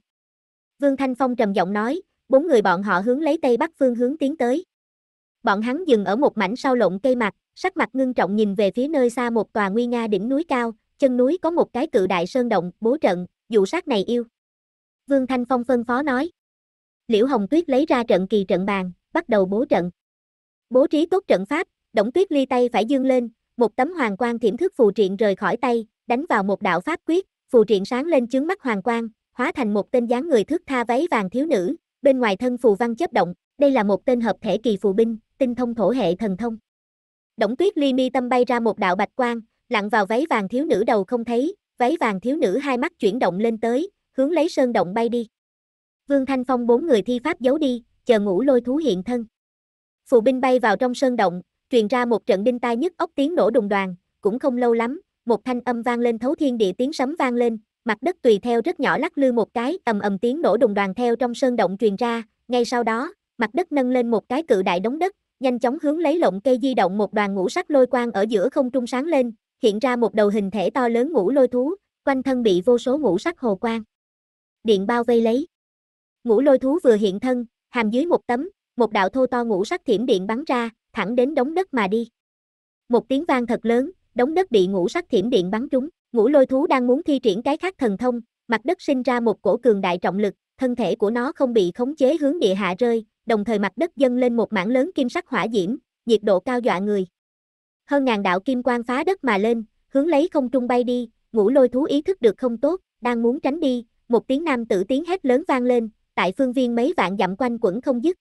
Vương Thanh Phong trầm giọng nói, bốn người bọn họ hướng lấy tây bắc phương hướng tiến tới. Bọn hắn dừng ở một mảnh sau lộn cây mặt, sắc mặt ngưng trọng nhìn về phía nơi xa một tòa nguy nga đỉnh núi cao, chân núi có một cái cự đại sơn động, bố trận, dụ sát này yêu. Vương Thanh Phong phân phó nói. Liễu Hồng Tuyết lấy ra trận kỳ trận bàn, bắt đầu bố trận. Bố trí tốt trận pháp, Đổng Tuyết ly tay phải dương lên, một tấm hoàng quang thiểm thức phù triện rời khỏi tay, đánh vào một đạo pháp quyết, phù triện sáng lên chướng mắt hoàng quang, hóa thành một tên dáng người thước tha váy vàng thiếu nữ, Bên ngoài thân phù văn chớp động, đây là một tên hợp thể kỳ phù binh, tinh thông thổ hệ thần thông. Đổng tuyết ly mi tâm bay ra một đạo bạch quang, lặn vào váy vàng thiếu nữ đầu không thấy, váy vàng thiếu nữ hai mắt chuyển động lên tới, hướng lấy sơn động bay đi. Vương Thanh Phong bốn người thi pháp giấu đi, chờ ngủ lôi thú hiện thân. Phù binh bay vào trong sơn động, truyền ra một trận đinh tai nhức óc tiếng nổ đùng đoàn, cũng không lâu lắm, một thanh âm vang lên thấu thiên địa tiếng sấm vang lên, mặt đất tùy theo rất nhỏ lắc lư một cái, ầm ầm tiếng nổ đùng đoàn theo trong sơn động truyền ra, ngay sau đó, mặt đất nâng lên một cái cự đại đống đất, nhanh chóng hướng lấy lộng cây di động một đoàn ngũ sắc lôi quang ở giữa không trung sáng lên, hiện ra một đầu hình thể to lớn ngũ lôi thú, quanh thân bị vô số ngũ sắc hồ quang. Điện bao vây lấy. Ngũ lôi thú vừa hiện thân, hàm dưới một tấm, một đạo thô to ngũ sắc thiểm điện bắn ra, thẳng đến đống đất mà đi. Một tiếng vang thật lớn, đống đất bị ngũ sắc thiểm điện bắn trúng. Ngũ lôi thú đang muốn thi triển cái khác thần thông, mặt đất sinh ra một cổ cường đại trọng lực, thân thể của nó không bị khống chế hướng địa hạ rơi, đồng thời mặt đất dâng lên một mảng lớn kim sắc hỏa diễm, nhiệt độ cao dọa người. Hơn ngàn đạo kim quang phá đất mà lên, hướng lấy không trung bay đi, ngũ lôi thú ý thức được không tốt, đang muốn tránh đi, một tiếng nam tử tiếng hét lớn vang lên, tại phương viên mấy vạn dặm quanh quẩn không dứt.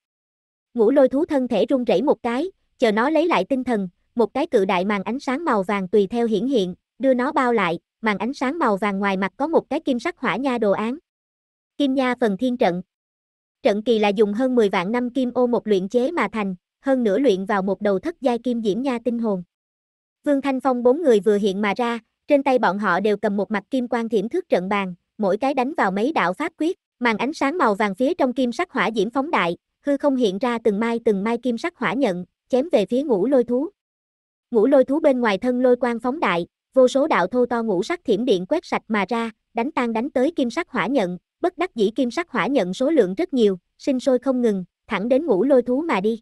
Ngũ lôi thú thân thể rung rẩy một cái, chờ nó lấy lại tinh thần, một cái cự đại màn ánh sáng màu vàng tùy theo hiển hiện, đưa nó bao lại, màn ánh sáng màu vàng ngoài mặt có một cái kim sắc hỏa nha đồ án. Kim nha phần thiên trận. Trận kỳ là dùng hơn 10 vạn năm kim ô một luyện chế mà thành, hơn nửa luyện vào một đầu thất giai kim diễm nha tinh hồn. Vương Thanh Phong bốn người vừa hiện mà ra, trên tay bọn họ đều cầm một mặt kim quan thiểm thước trận bàn, mỗi cái đánh vào mấy đạo pháp quyết, màn ánh sáng màu vàng phía trong kim sắc hỏa diễm phóng đại, hư không hiện ra từng mai từng mai kim sắc hỏa nhận, chém về phía ngũ lôi thú. Ngũ lôi thú bên ngoài thân lôi quang phóng đại, vô số đạo thô to ngũ sắc thiểm điện quét sạch mà ra, đánh tan đánh tới kim sắc hỏa nhận, bất đắc dĩ kim sắc hỏa nhận số lượng rất nhiều, sinh sôi không ngừng, thẳng đến ngũ lôi thú mà đi.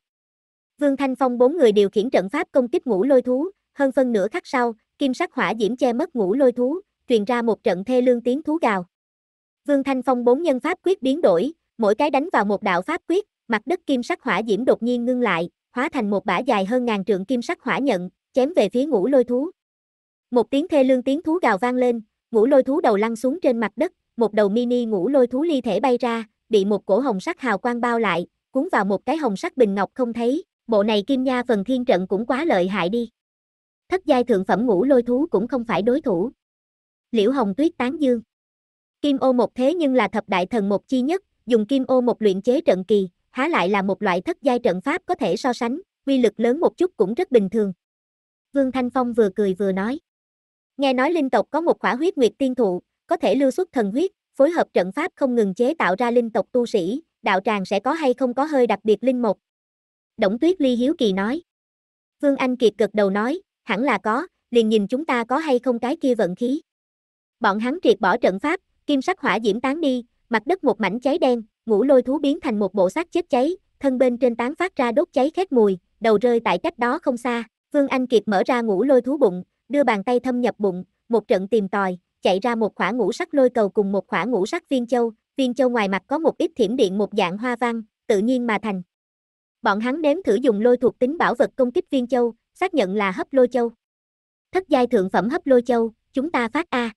Vương Thanh Phong bốn người điều khiển trận pháp công kích ngũ lôi thú, hơn phân nửa khắc sau, kim sắc hỏa diễm che mất ngũ lôi thú, truyền ra một trận thê lương tiếng thú gào. Vương Thanh Phong bốn nhân pháp quyết biến đổi, mỗi cái đánh vào một đạo pháp quyết, mặt đất kim sắc hỏa diễm đột nhiên ngưng lại, hóa thành một bả dài hơn ngàn trượng kim sắc hỏa nhận, chém về phía ngũ lôi thú. Một tiếng thê lương tiếng thú gào vang lên, ngũ lôi thú đầu lăn xuống trên mặt đất, một đầu mini ngũ lôi thú ly thể bay ra, bị một cổ hồng sắc hào quang bao lại, cuốn vào một cái hồng sắc bình ngọc không thấy, bộ này kim nha phần thiên trận cũng quá lợi hại đi. Thất giai thượng phẩm ngũ lôi thú cũng không phải đối thủ. Liễu Hồng Tuyết tán dương. Kim ô một thế nhưng là thập đại thần một chi nhất, dùng kim ô một luyện chế trận kỳ, há lại là một loại thất giai trận pháp có thể so sánh, quy lực lớn một chút cũng rất bình thường. Vương Thanh Phong vừa cười vừa nói. Nghe nói linh tộc có một khỏa huyết nguyệt tiên thụ, có thể lưu xuất thần huyết, phối hợp trận pháp không ngừng chế tạo ra linh tộc tu sĩ, đạo tràng sẽ có hay không có hơi đặc biệt linh mục. Đổng Tuyết Ly hiếu kỳ nói. Vương Anh Kiệt gật đầu nói, hẳn là có, liền nhìn chúng ta có hay không cái kia vận khí. Bọn hắn triệt bỏ trận pháp, kim sắc hỏa diễm tán đi, mặt đất một mảnh cháy đen, ngũ lôi thú biến thành một bộ xác chết cháy, thân bên trên tán phát ra đốt cháy khét mùi, đầu rơi tại cách đó không xa. Vương Anh Kiệt mở ra ngũ lôi thú bụng, đưa bàn tay thâm nhập bụng, một trận tìm tòi, chạy ra một khỏa ngũ sắc lôi cầu cùng một khỏa ngũ sắc viên châu, viên châu ngoài mặt có một ít thiểm điện một dạng hoa văn, tự nhiên mà thành. Bọn hắn nếm thử dùng lôi thuộc tính bảo vật công kích viên châu, xác nhận là hấp lôi châu. Thất giai thượng phẩm hấp lôi châu, chúng ta phát A.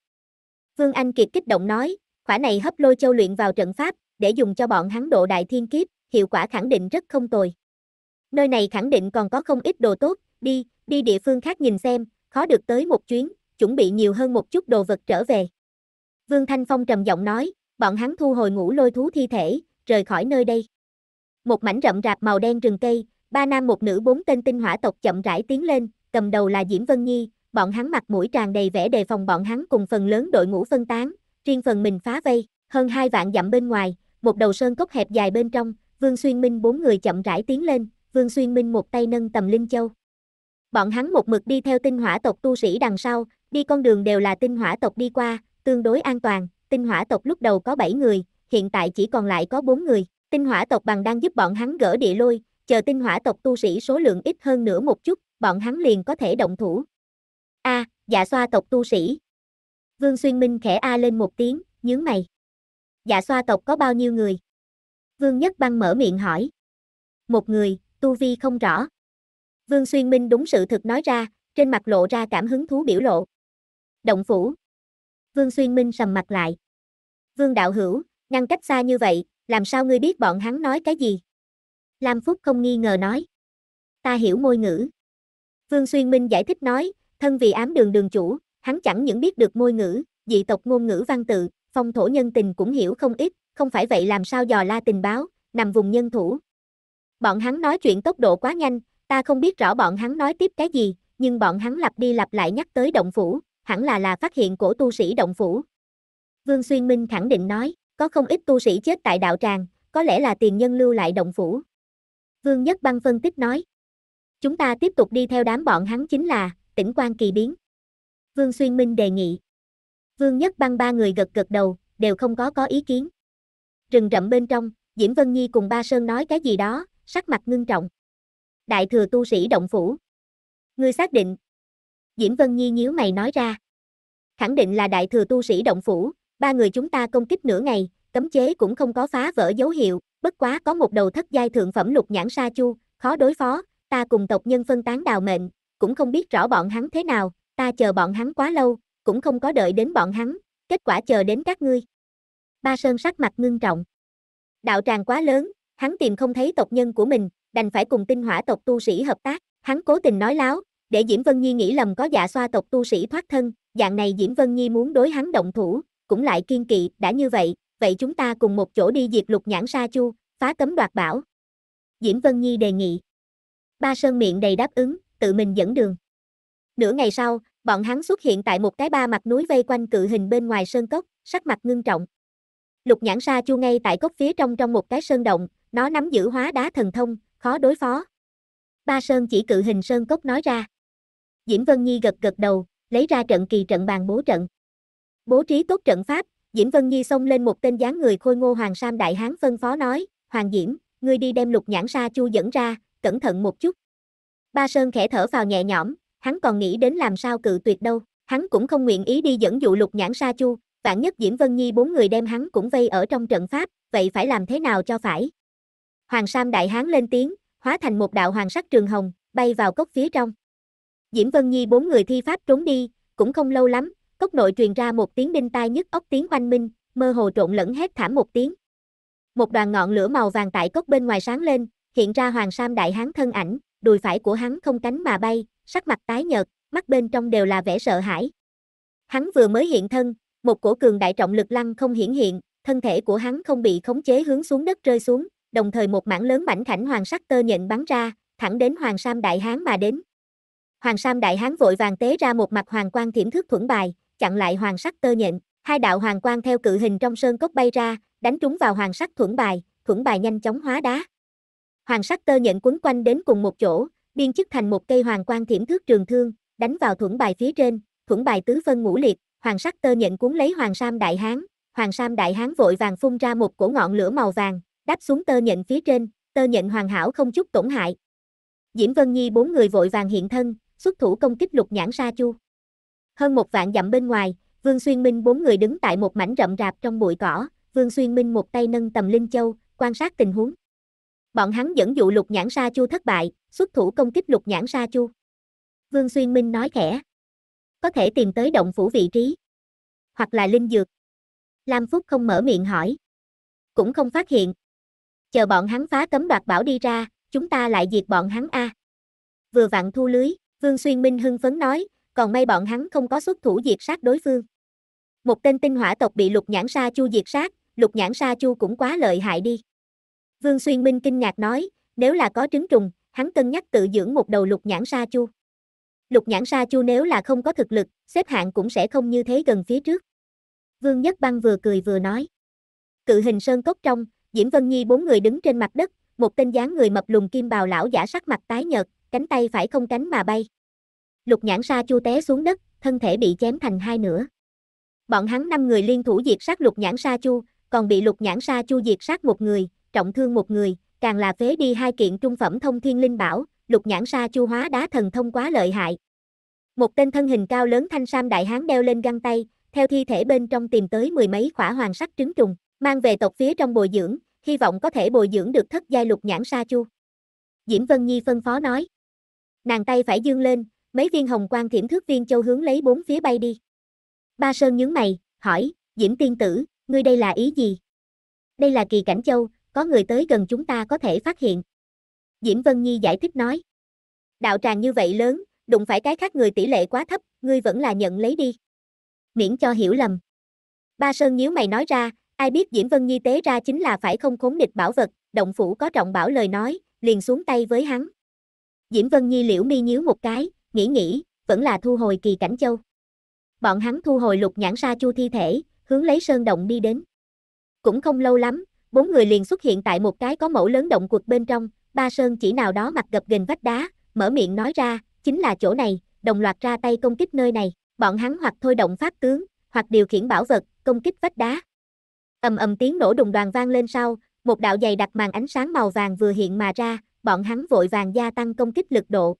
Vương Anh Kiệt kích động nói, khỏa này hấp lôi châu luyện vào trận pháp, để dùng cho bọn hắn độ đại thiên kiếp, hiệu quả khẳng định rất không tồi. Nơi này khẳng định còn có không ít đồ tốt, đi, đi địa phương khác nhìn xem, khó được tới một chuyến, chuẩn bị nhiều hơn một chút đồ vật trở về. Vương Thanh Phong trầm giọng nói, bọn hắn thu hồi ngũ lôi thú thi thể, rời khỏi nơi đây. Một mảnh rậm rạp màu đen rừng cây, ba nam một nữ bốn tên tinh hỏa tộc chậm rãi tiến lên, cầm đầu là Diễm Vân Nhi, bọn hắn mặt mũi tràn đầy vẻ đề phòng bọn hắn cùng phần lớn đội ngũ phân tán, riêng phần mình phá vây, hơn hai vạn dặm bên ngoài, một đầu sơn cốc hẹp dài bên trong, Vương Xuyên Minh bốn người chậm rãi tiến lên, Vương Xuyên Minh một tay nâng tầm Linh Châu. Bọn hắn một mực đi theo tinh hỏa tộc tu sĩ đằng sau, đi con đường đều là tinh hỏa tộc đi qua, tương đối an toàn, tinh hỏa tộc lúc đầu có 7 người, hiện tại chỉ còn lại có 4 người, tinh hỏa tộc bằng đang giúp bọn hắn gỡ địa lôi, chờ tinh hỏa tộc tu sĩ số lượng ít hơn nữa một chút, bọn hắn liền có thể động thủ. A, à, dạ xoa tộc tu sĩ. Vương Xuyên Minh khẽ A lên một tiếng, nhướng mày. Dạ xoa tộc có bao nhiêu người? Vương Nhất Băng mở miệng hỏi. Một người, tu vi không rõ. Vương Xuyên Minh đúng sự thực nói ra, trên mặt lộ ra cảm hứng thú biểu lộ. Động phủ. Vương Xuyên Minh sầm mặt lại. Vương Đạo Hữu, ngăn cách xa như vậy, làm sao ngươi biết bọn hắn nói cái gì? Lam Phúc không nghi ngờ nói. Ta hiểu môi ngữ. Vương Xuyên Minh giải thích nói, thân vì ám đường đường chủ, hắn chẳng những biết được môi ngữ, dị tộc ngôn ngữ văn tự, phong thổ nhân tình cũng hiểu không ít, không phải vậy làm sao dò la tình báo, nằm vùng nhân thủ. Bọn hắn nói chuyện tốc độ quá nhanh, Ta không biết rõ bọn hắn nói tiếp cái gì, nhưng bọn hắn lặp đi lặp lại nhắc tới động phủ, hẳn là là phát hiện của tu sĩ động phủ. Vương Xuyên Minh khẳng định nói, có không ít tu sĩ chết tại đạo tràng, có lẽ là tiền nhân lưu lại động phủ. Vương Nhất Băng phân tích nói, chúng ta tiếp tục đi theo đám bọn hắn chính là, tỉnh quan kỳ biến. Vương Xuyên Minh đề nghị. Vương Nhất Băng ba người gật gật đầu, đều không có có ý kiến. Rừng rậm bên trong, Diễm Vân Nhi cùng Ba Sơn nói cái gì đó, sắc mặt ngưng trọng đại thừa tu sĩ động phủ. Ngươi xác định. Diễm Vân Nhi nhíu mày nói ra. Khẳng định là đại thừa tu sĩ động phủ, ba người chúng ta công kích nửa ngày, cấm chế cũng không có phá vỡ dấu hiệu, bất quá có một đầu thất giai thượng phẩm lục nhãn sa chu, khó đối phó, ta cùng tộc nhân phân tán đào mệnh, cũng không biết rõ bọn hắn thế nào, ta chờ bọn hắn quá lâu, cũng không có đợi đến bọn hắn, kết quả chờ đến các ngươi. Ba Sơn sắc mặt ngưng trọng. Đạo tràng quá lớn, hắn tìm không thấy tộc nhân của mình, đành phải cùng tinh hỏa tộc tu sĩ hợp tác, hắn cố tình nói láo, để Diễm Vân Nhi nghĩ lầm có dạ xoa tộc tu sĩ thoát thân, dạng này Diễm Vân Nhi muốn đối hắn động thủ, cũng lại kiên kỵ, đã như vậy, vậy chúng ta cùng một chỗ đi diệt lục nhãn sa chu, phá cấm đoạt bảo. Diễm Vân Nhi đề nghị. Ba Sơn miệng đầy đáp ứng, tự mình dẫn đường. Nửa ngày sau, bọn hắn xuất hiện tại một cái ba mặt núi vây quanh cự hình bên ngoài sơn cốc, sắc mặt ngưng trọng. Lục nhãn sa chu ngay tại cốc phía trong trong một cái sơn động, nó nắm giữ hóa đá thần thông, khó đối phó. Ba Sơn chỉ cự hình Sơn Cốc nói ra. Diễm Vân Nhi gật gật đầu, lấy ra trận kỳ trận bàn bố trận. Bố trí tốt trận pháp, Diễm Vân Nhi xông lên một tên dáng người khôi ngô Hoàng Sam Đại Hán phân phó nói, Hoàng Diễm, ngươi đi đem lục nhãn sa chu dẫn ra, cẩn thận một chút. Ba Sơn khẽ thở vào nhẹ nhõm, hắn còn nghĩ đến làm sao cự tuyệt đâu, hắn cũng không nguyện ý đi dẫn dụ lục nhãn sa chu, vạn nhất Diễm Vân Nhi bốn người đem hắn cũng vây ở trong trận pháp, vậy phải làm thế nào cho phải. Hoàng Sam đại hán lên tiếng, hóa thành một đạo hoàng sắc trường hồng, bay vào cốc phía trong. Diễm Vân Nhi bốn người thi pháp trốn đi, cũng không lâu lắm, cốc nội truyền ra một tiếng đinh tai nhức ốc tiếng quanh minh, mơ hồ trộn lẫn hết thảm một tiếng. Một đoàn ngọn lửa màu vàng tại cốc bên ngoài sáng lên, hiện ra Hoàng Sam đại hán thân ảnh, đùi phải của hắn không cánh mà bay, sắc mặt tái nhợt, mắt bên trong đều là vẻ sợ hãi. Hắn vừa mới hiện thân, một cổ cường đại trọng lực lăng không hiển hiện, thân thể của hắn không bị khống chế hướng xuống đất rơi xuống, đồng thời một mảng lớn mảnh khảnh hoàng sắc tơ nhện bắn ra, thẳng đến Hoàng Sam Đại Hán mà đến. Hoàng Sam Đại Hán vội vàng tế ra một mặt hoàng quang thiểm thước thuẫn bài, chặn lại hoàng sắc tơ nhện, hai đạo hoàng quang theo cự hình trong sơn cốc bay ra, đánh trúng vào hoàng sắc thuẫn bài, thuẫn bài nhanh chóng hóa đá. Hoàng sắc tơ nhện quấn quanh đến cùng một chỗ, biên chức thành một cây hoàng quang thiểm thước trường thương, đánh vào thuẫn bài phía trên, thuẫn bài tứ phân ngũ liệt, hoàng sắc tơ nhện cuốn lấy hoàng sam đại hán, hoàng sam đại hán vội vàng phun ra một cổ ngọn lửa màu vàng, đáp xuống tơ nhện phía trên, tơ nhện hoàn hảo không chút tổn hại. Diễm Vân Nhi bốn người vội vàng hiện thân, xuất thủ công kích lục nhãn sa chu. Hơn một vạn dặm bên ngoài, Vương Xuyên Minh bốn người đứng tại một mảnh rậm rạp trong bụi cỏ, Vương Xuyên Minh một tay nâng tầm linh châu, quan sát tình huống. Bọn hắn dẫn dụ lục nhãn sa chu thất bại, xuất thủ công kích lục nhãn sa chu. Vương Xuyên Minh nói khẽ. Có thể tìm tới động phủ vị trí. Hoặc là linh dược. Lam Phúc không mở miệng hỏi. Cũng không phát hiện, chờ bọn hắn phá cấm đoạt bảo đi ra, chúng ta lại diệt bọn hắn a. Vừa vặn thu lưới, Vương Xuyên Minh hưng phấn nói, còn may bọn hắn không có xuất thủ diệt sát đối phương. Một tên tinh hỏa tộc bị Lục Nhãn Sa Chu diệt sát, Lục Nhãn Sa Chu cũng quá lợi hại đi. Vương Xuyên Minh kinh ngạc nói, nếu là có trứng trùng, hắn cân nhắc tự dưỡng một đầu Lục Nhãn Sa Chu. Lục Nhãn Sa Chu nếu là không có thực lực, xếp hạng cũng sẽ không như thế gần phía trước. Vương Nhất Băng vừa cười vừa nói. Cự hình sơn cốc trong, Diễm Vân Nhi bốn người đứng trên mặt đất, một tên dáng người mập lùn kim bào lão giả sắc mặt tái nhợt, cánh tay phải không cánh mà bay. Lục nhãn sa chu té xuống đất, thân thể bị chém thành hai nửa. Bọn hắn năm người liên thủ diệt sát lục nhãn sa chu, còn bị lục nhãn sa chu diệt sát một người, trọng thương một người, càng là phế đi hai kiện trung phẩm thông thiên linh bảo, lục nhãn sa chu hóa đá thần thông quá lợi hại. Một tên thân hình cao lớn thanh sam đại hán đeo lên găng tay, theo thi thể bên trong tìm tới mười mấy khỏa hoàng sắc trứng trùng mang về tộc phía trong bồi dưỡng, hy vọng có thể bồi dưỡng được thất giai lục nhãn sa chu. Diễm Vân Nhi phân phó nói. Nàng tay phải dương lên, mấy viên hồng quang thiểm thước viên châu hướng lấy bốn phía bay đi. Ba Sơn nhướng mày, hỏi, Diễm Tiên Tử, ngươi đây là ý gì? Đây là kỳ cảnh châu, có người tới gần chúng ta có thể phát hiện. Diễm Vân Nhi giải thích nói. Đạo tràng như vậy lớn, đụng phải cái khác người tỷ lệ quá thấp, ngươi vẫn là nhận lấy đi. Miễn cho hiểu lầm. Ba Sơn nhíu mày nói ra, Ai biết Diễm Vân Nhi tế ra chính là phải không khốn địch bảo vật, động phủ có trọng bảo lời nói, liền xuống tay với hắn. Diễm Vân Nhi liễu mi nhíu một cái, nghĩ nghĩ, vẫn là thu hồi kỳ cảnh châu. Bọn hắn thu hồi lục nhãn sa chu thi thể, hướng lấy sơn động đi đến. Cũng không lâu lắm, bốn người liền xuất hiện tại một cái có mẫu lớn động quật bên trong, ba sơn chỉ nào đó mặt gập ghềnh vách đá, mở miệng nói ra, chính là chỗ này, đồng loạt ra tay công kích nơi này, bọn hắn hoặc thôi động phát tướng, hoặc điều khiển bảo vật, công kích vách đá. Ầm ầm tiếng nổ đùng đoàn vang lên sau, một đạo dày đặc màn ánh sáng màu vàng vừa hiện mà ra, bọn hắn vội vàng gia tăng công kích lực độ.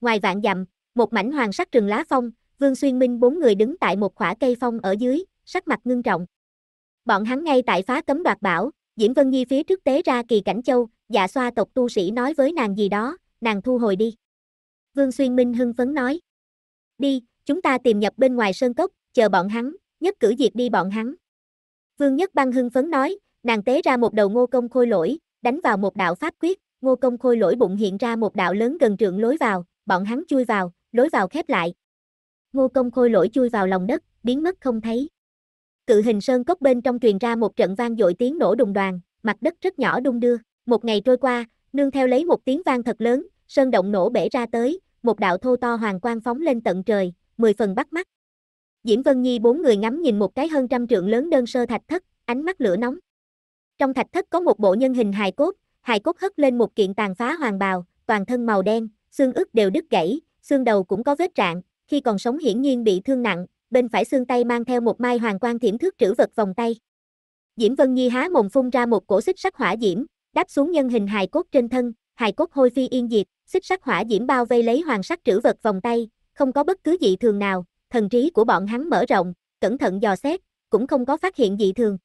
Ngoài vạn dặm, một mảnh hoàng sắc rừng lá phong, Vương Xuyên Minh bốn người đứng tại một khỏa cây phong ở dưới, sắc mặt ngưng trọng. Bọn hắn ngay tại phá cấm đoạt bảo, Diễm Vân Nhi phía trước tế ra kỳ cảnh châu, dạ xoa tộc tu sĩ nói với nàng gì đó, nàng thu hồi đi. Vương Xuyên Minh hưng phấn nói. Đi, chúng ta tìm nhập bên ngoài sơn cốc, chờ bọn hắn, nhất cử diệt đi bọn hắn. Vương Nhất Băng hưng phấn nói, nàng tế ra một đầu ngô công khôi lỗi, đánh vào một đạo pháp quyết, ngô công khôi lỗi bụng hiện ra một đạo lớn gần trượng lối vào, bọn hắn chui vào, lối vào khép lại. Ngô công khôi lỗi chui vào lòng đất, biến mất không thấy. Cự hình sơn cốc bên trong truyền ra một trận vang dội tiếng nổ đùng đoàn, mặt đất rất nhỏ đung đưa. Một ngày trôi qua, nương theo lấy một tiếng vang thật lớn, sơn động nổ bể ra tới, một đạo thô to hoàng quang phóng lên tận trời, mười phần bắt mắt. Diễm Vân Nhi bốn người ngắm nhìn một cái hơn trăm trượng lớn đơn sơ thạch thất, ánh mắt lửa nóng. Trong thạch thất có một bộ nhân hình hài cốt, hài cốt hất lên một kiện tàn phá hoàng bào, toàn thân màu đen, xương ức đều đứt gãy, xương đầu cũng có vết rạn, khi còn sống hiển nhiên bị thương nặng, bên phải xương tay mang theo một mai hoàng quan thiểm thước trữ vật vòng tay. Diễm Vân Nhi há mồm phun ra một cổ xích sắc hỏa diễm, đáp xuống nhân hình hài cốt trên thân, hài cốt hôi phi yên diệt, xích sắc hỏa diễm bao vây lấy hoàng sắc trữ vật vòng tay, không có bất cứ dị thường nào, thần trí của bọn hắn mở rộng, cẩn thận dò xét, cũng không có phát hiện dị thường.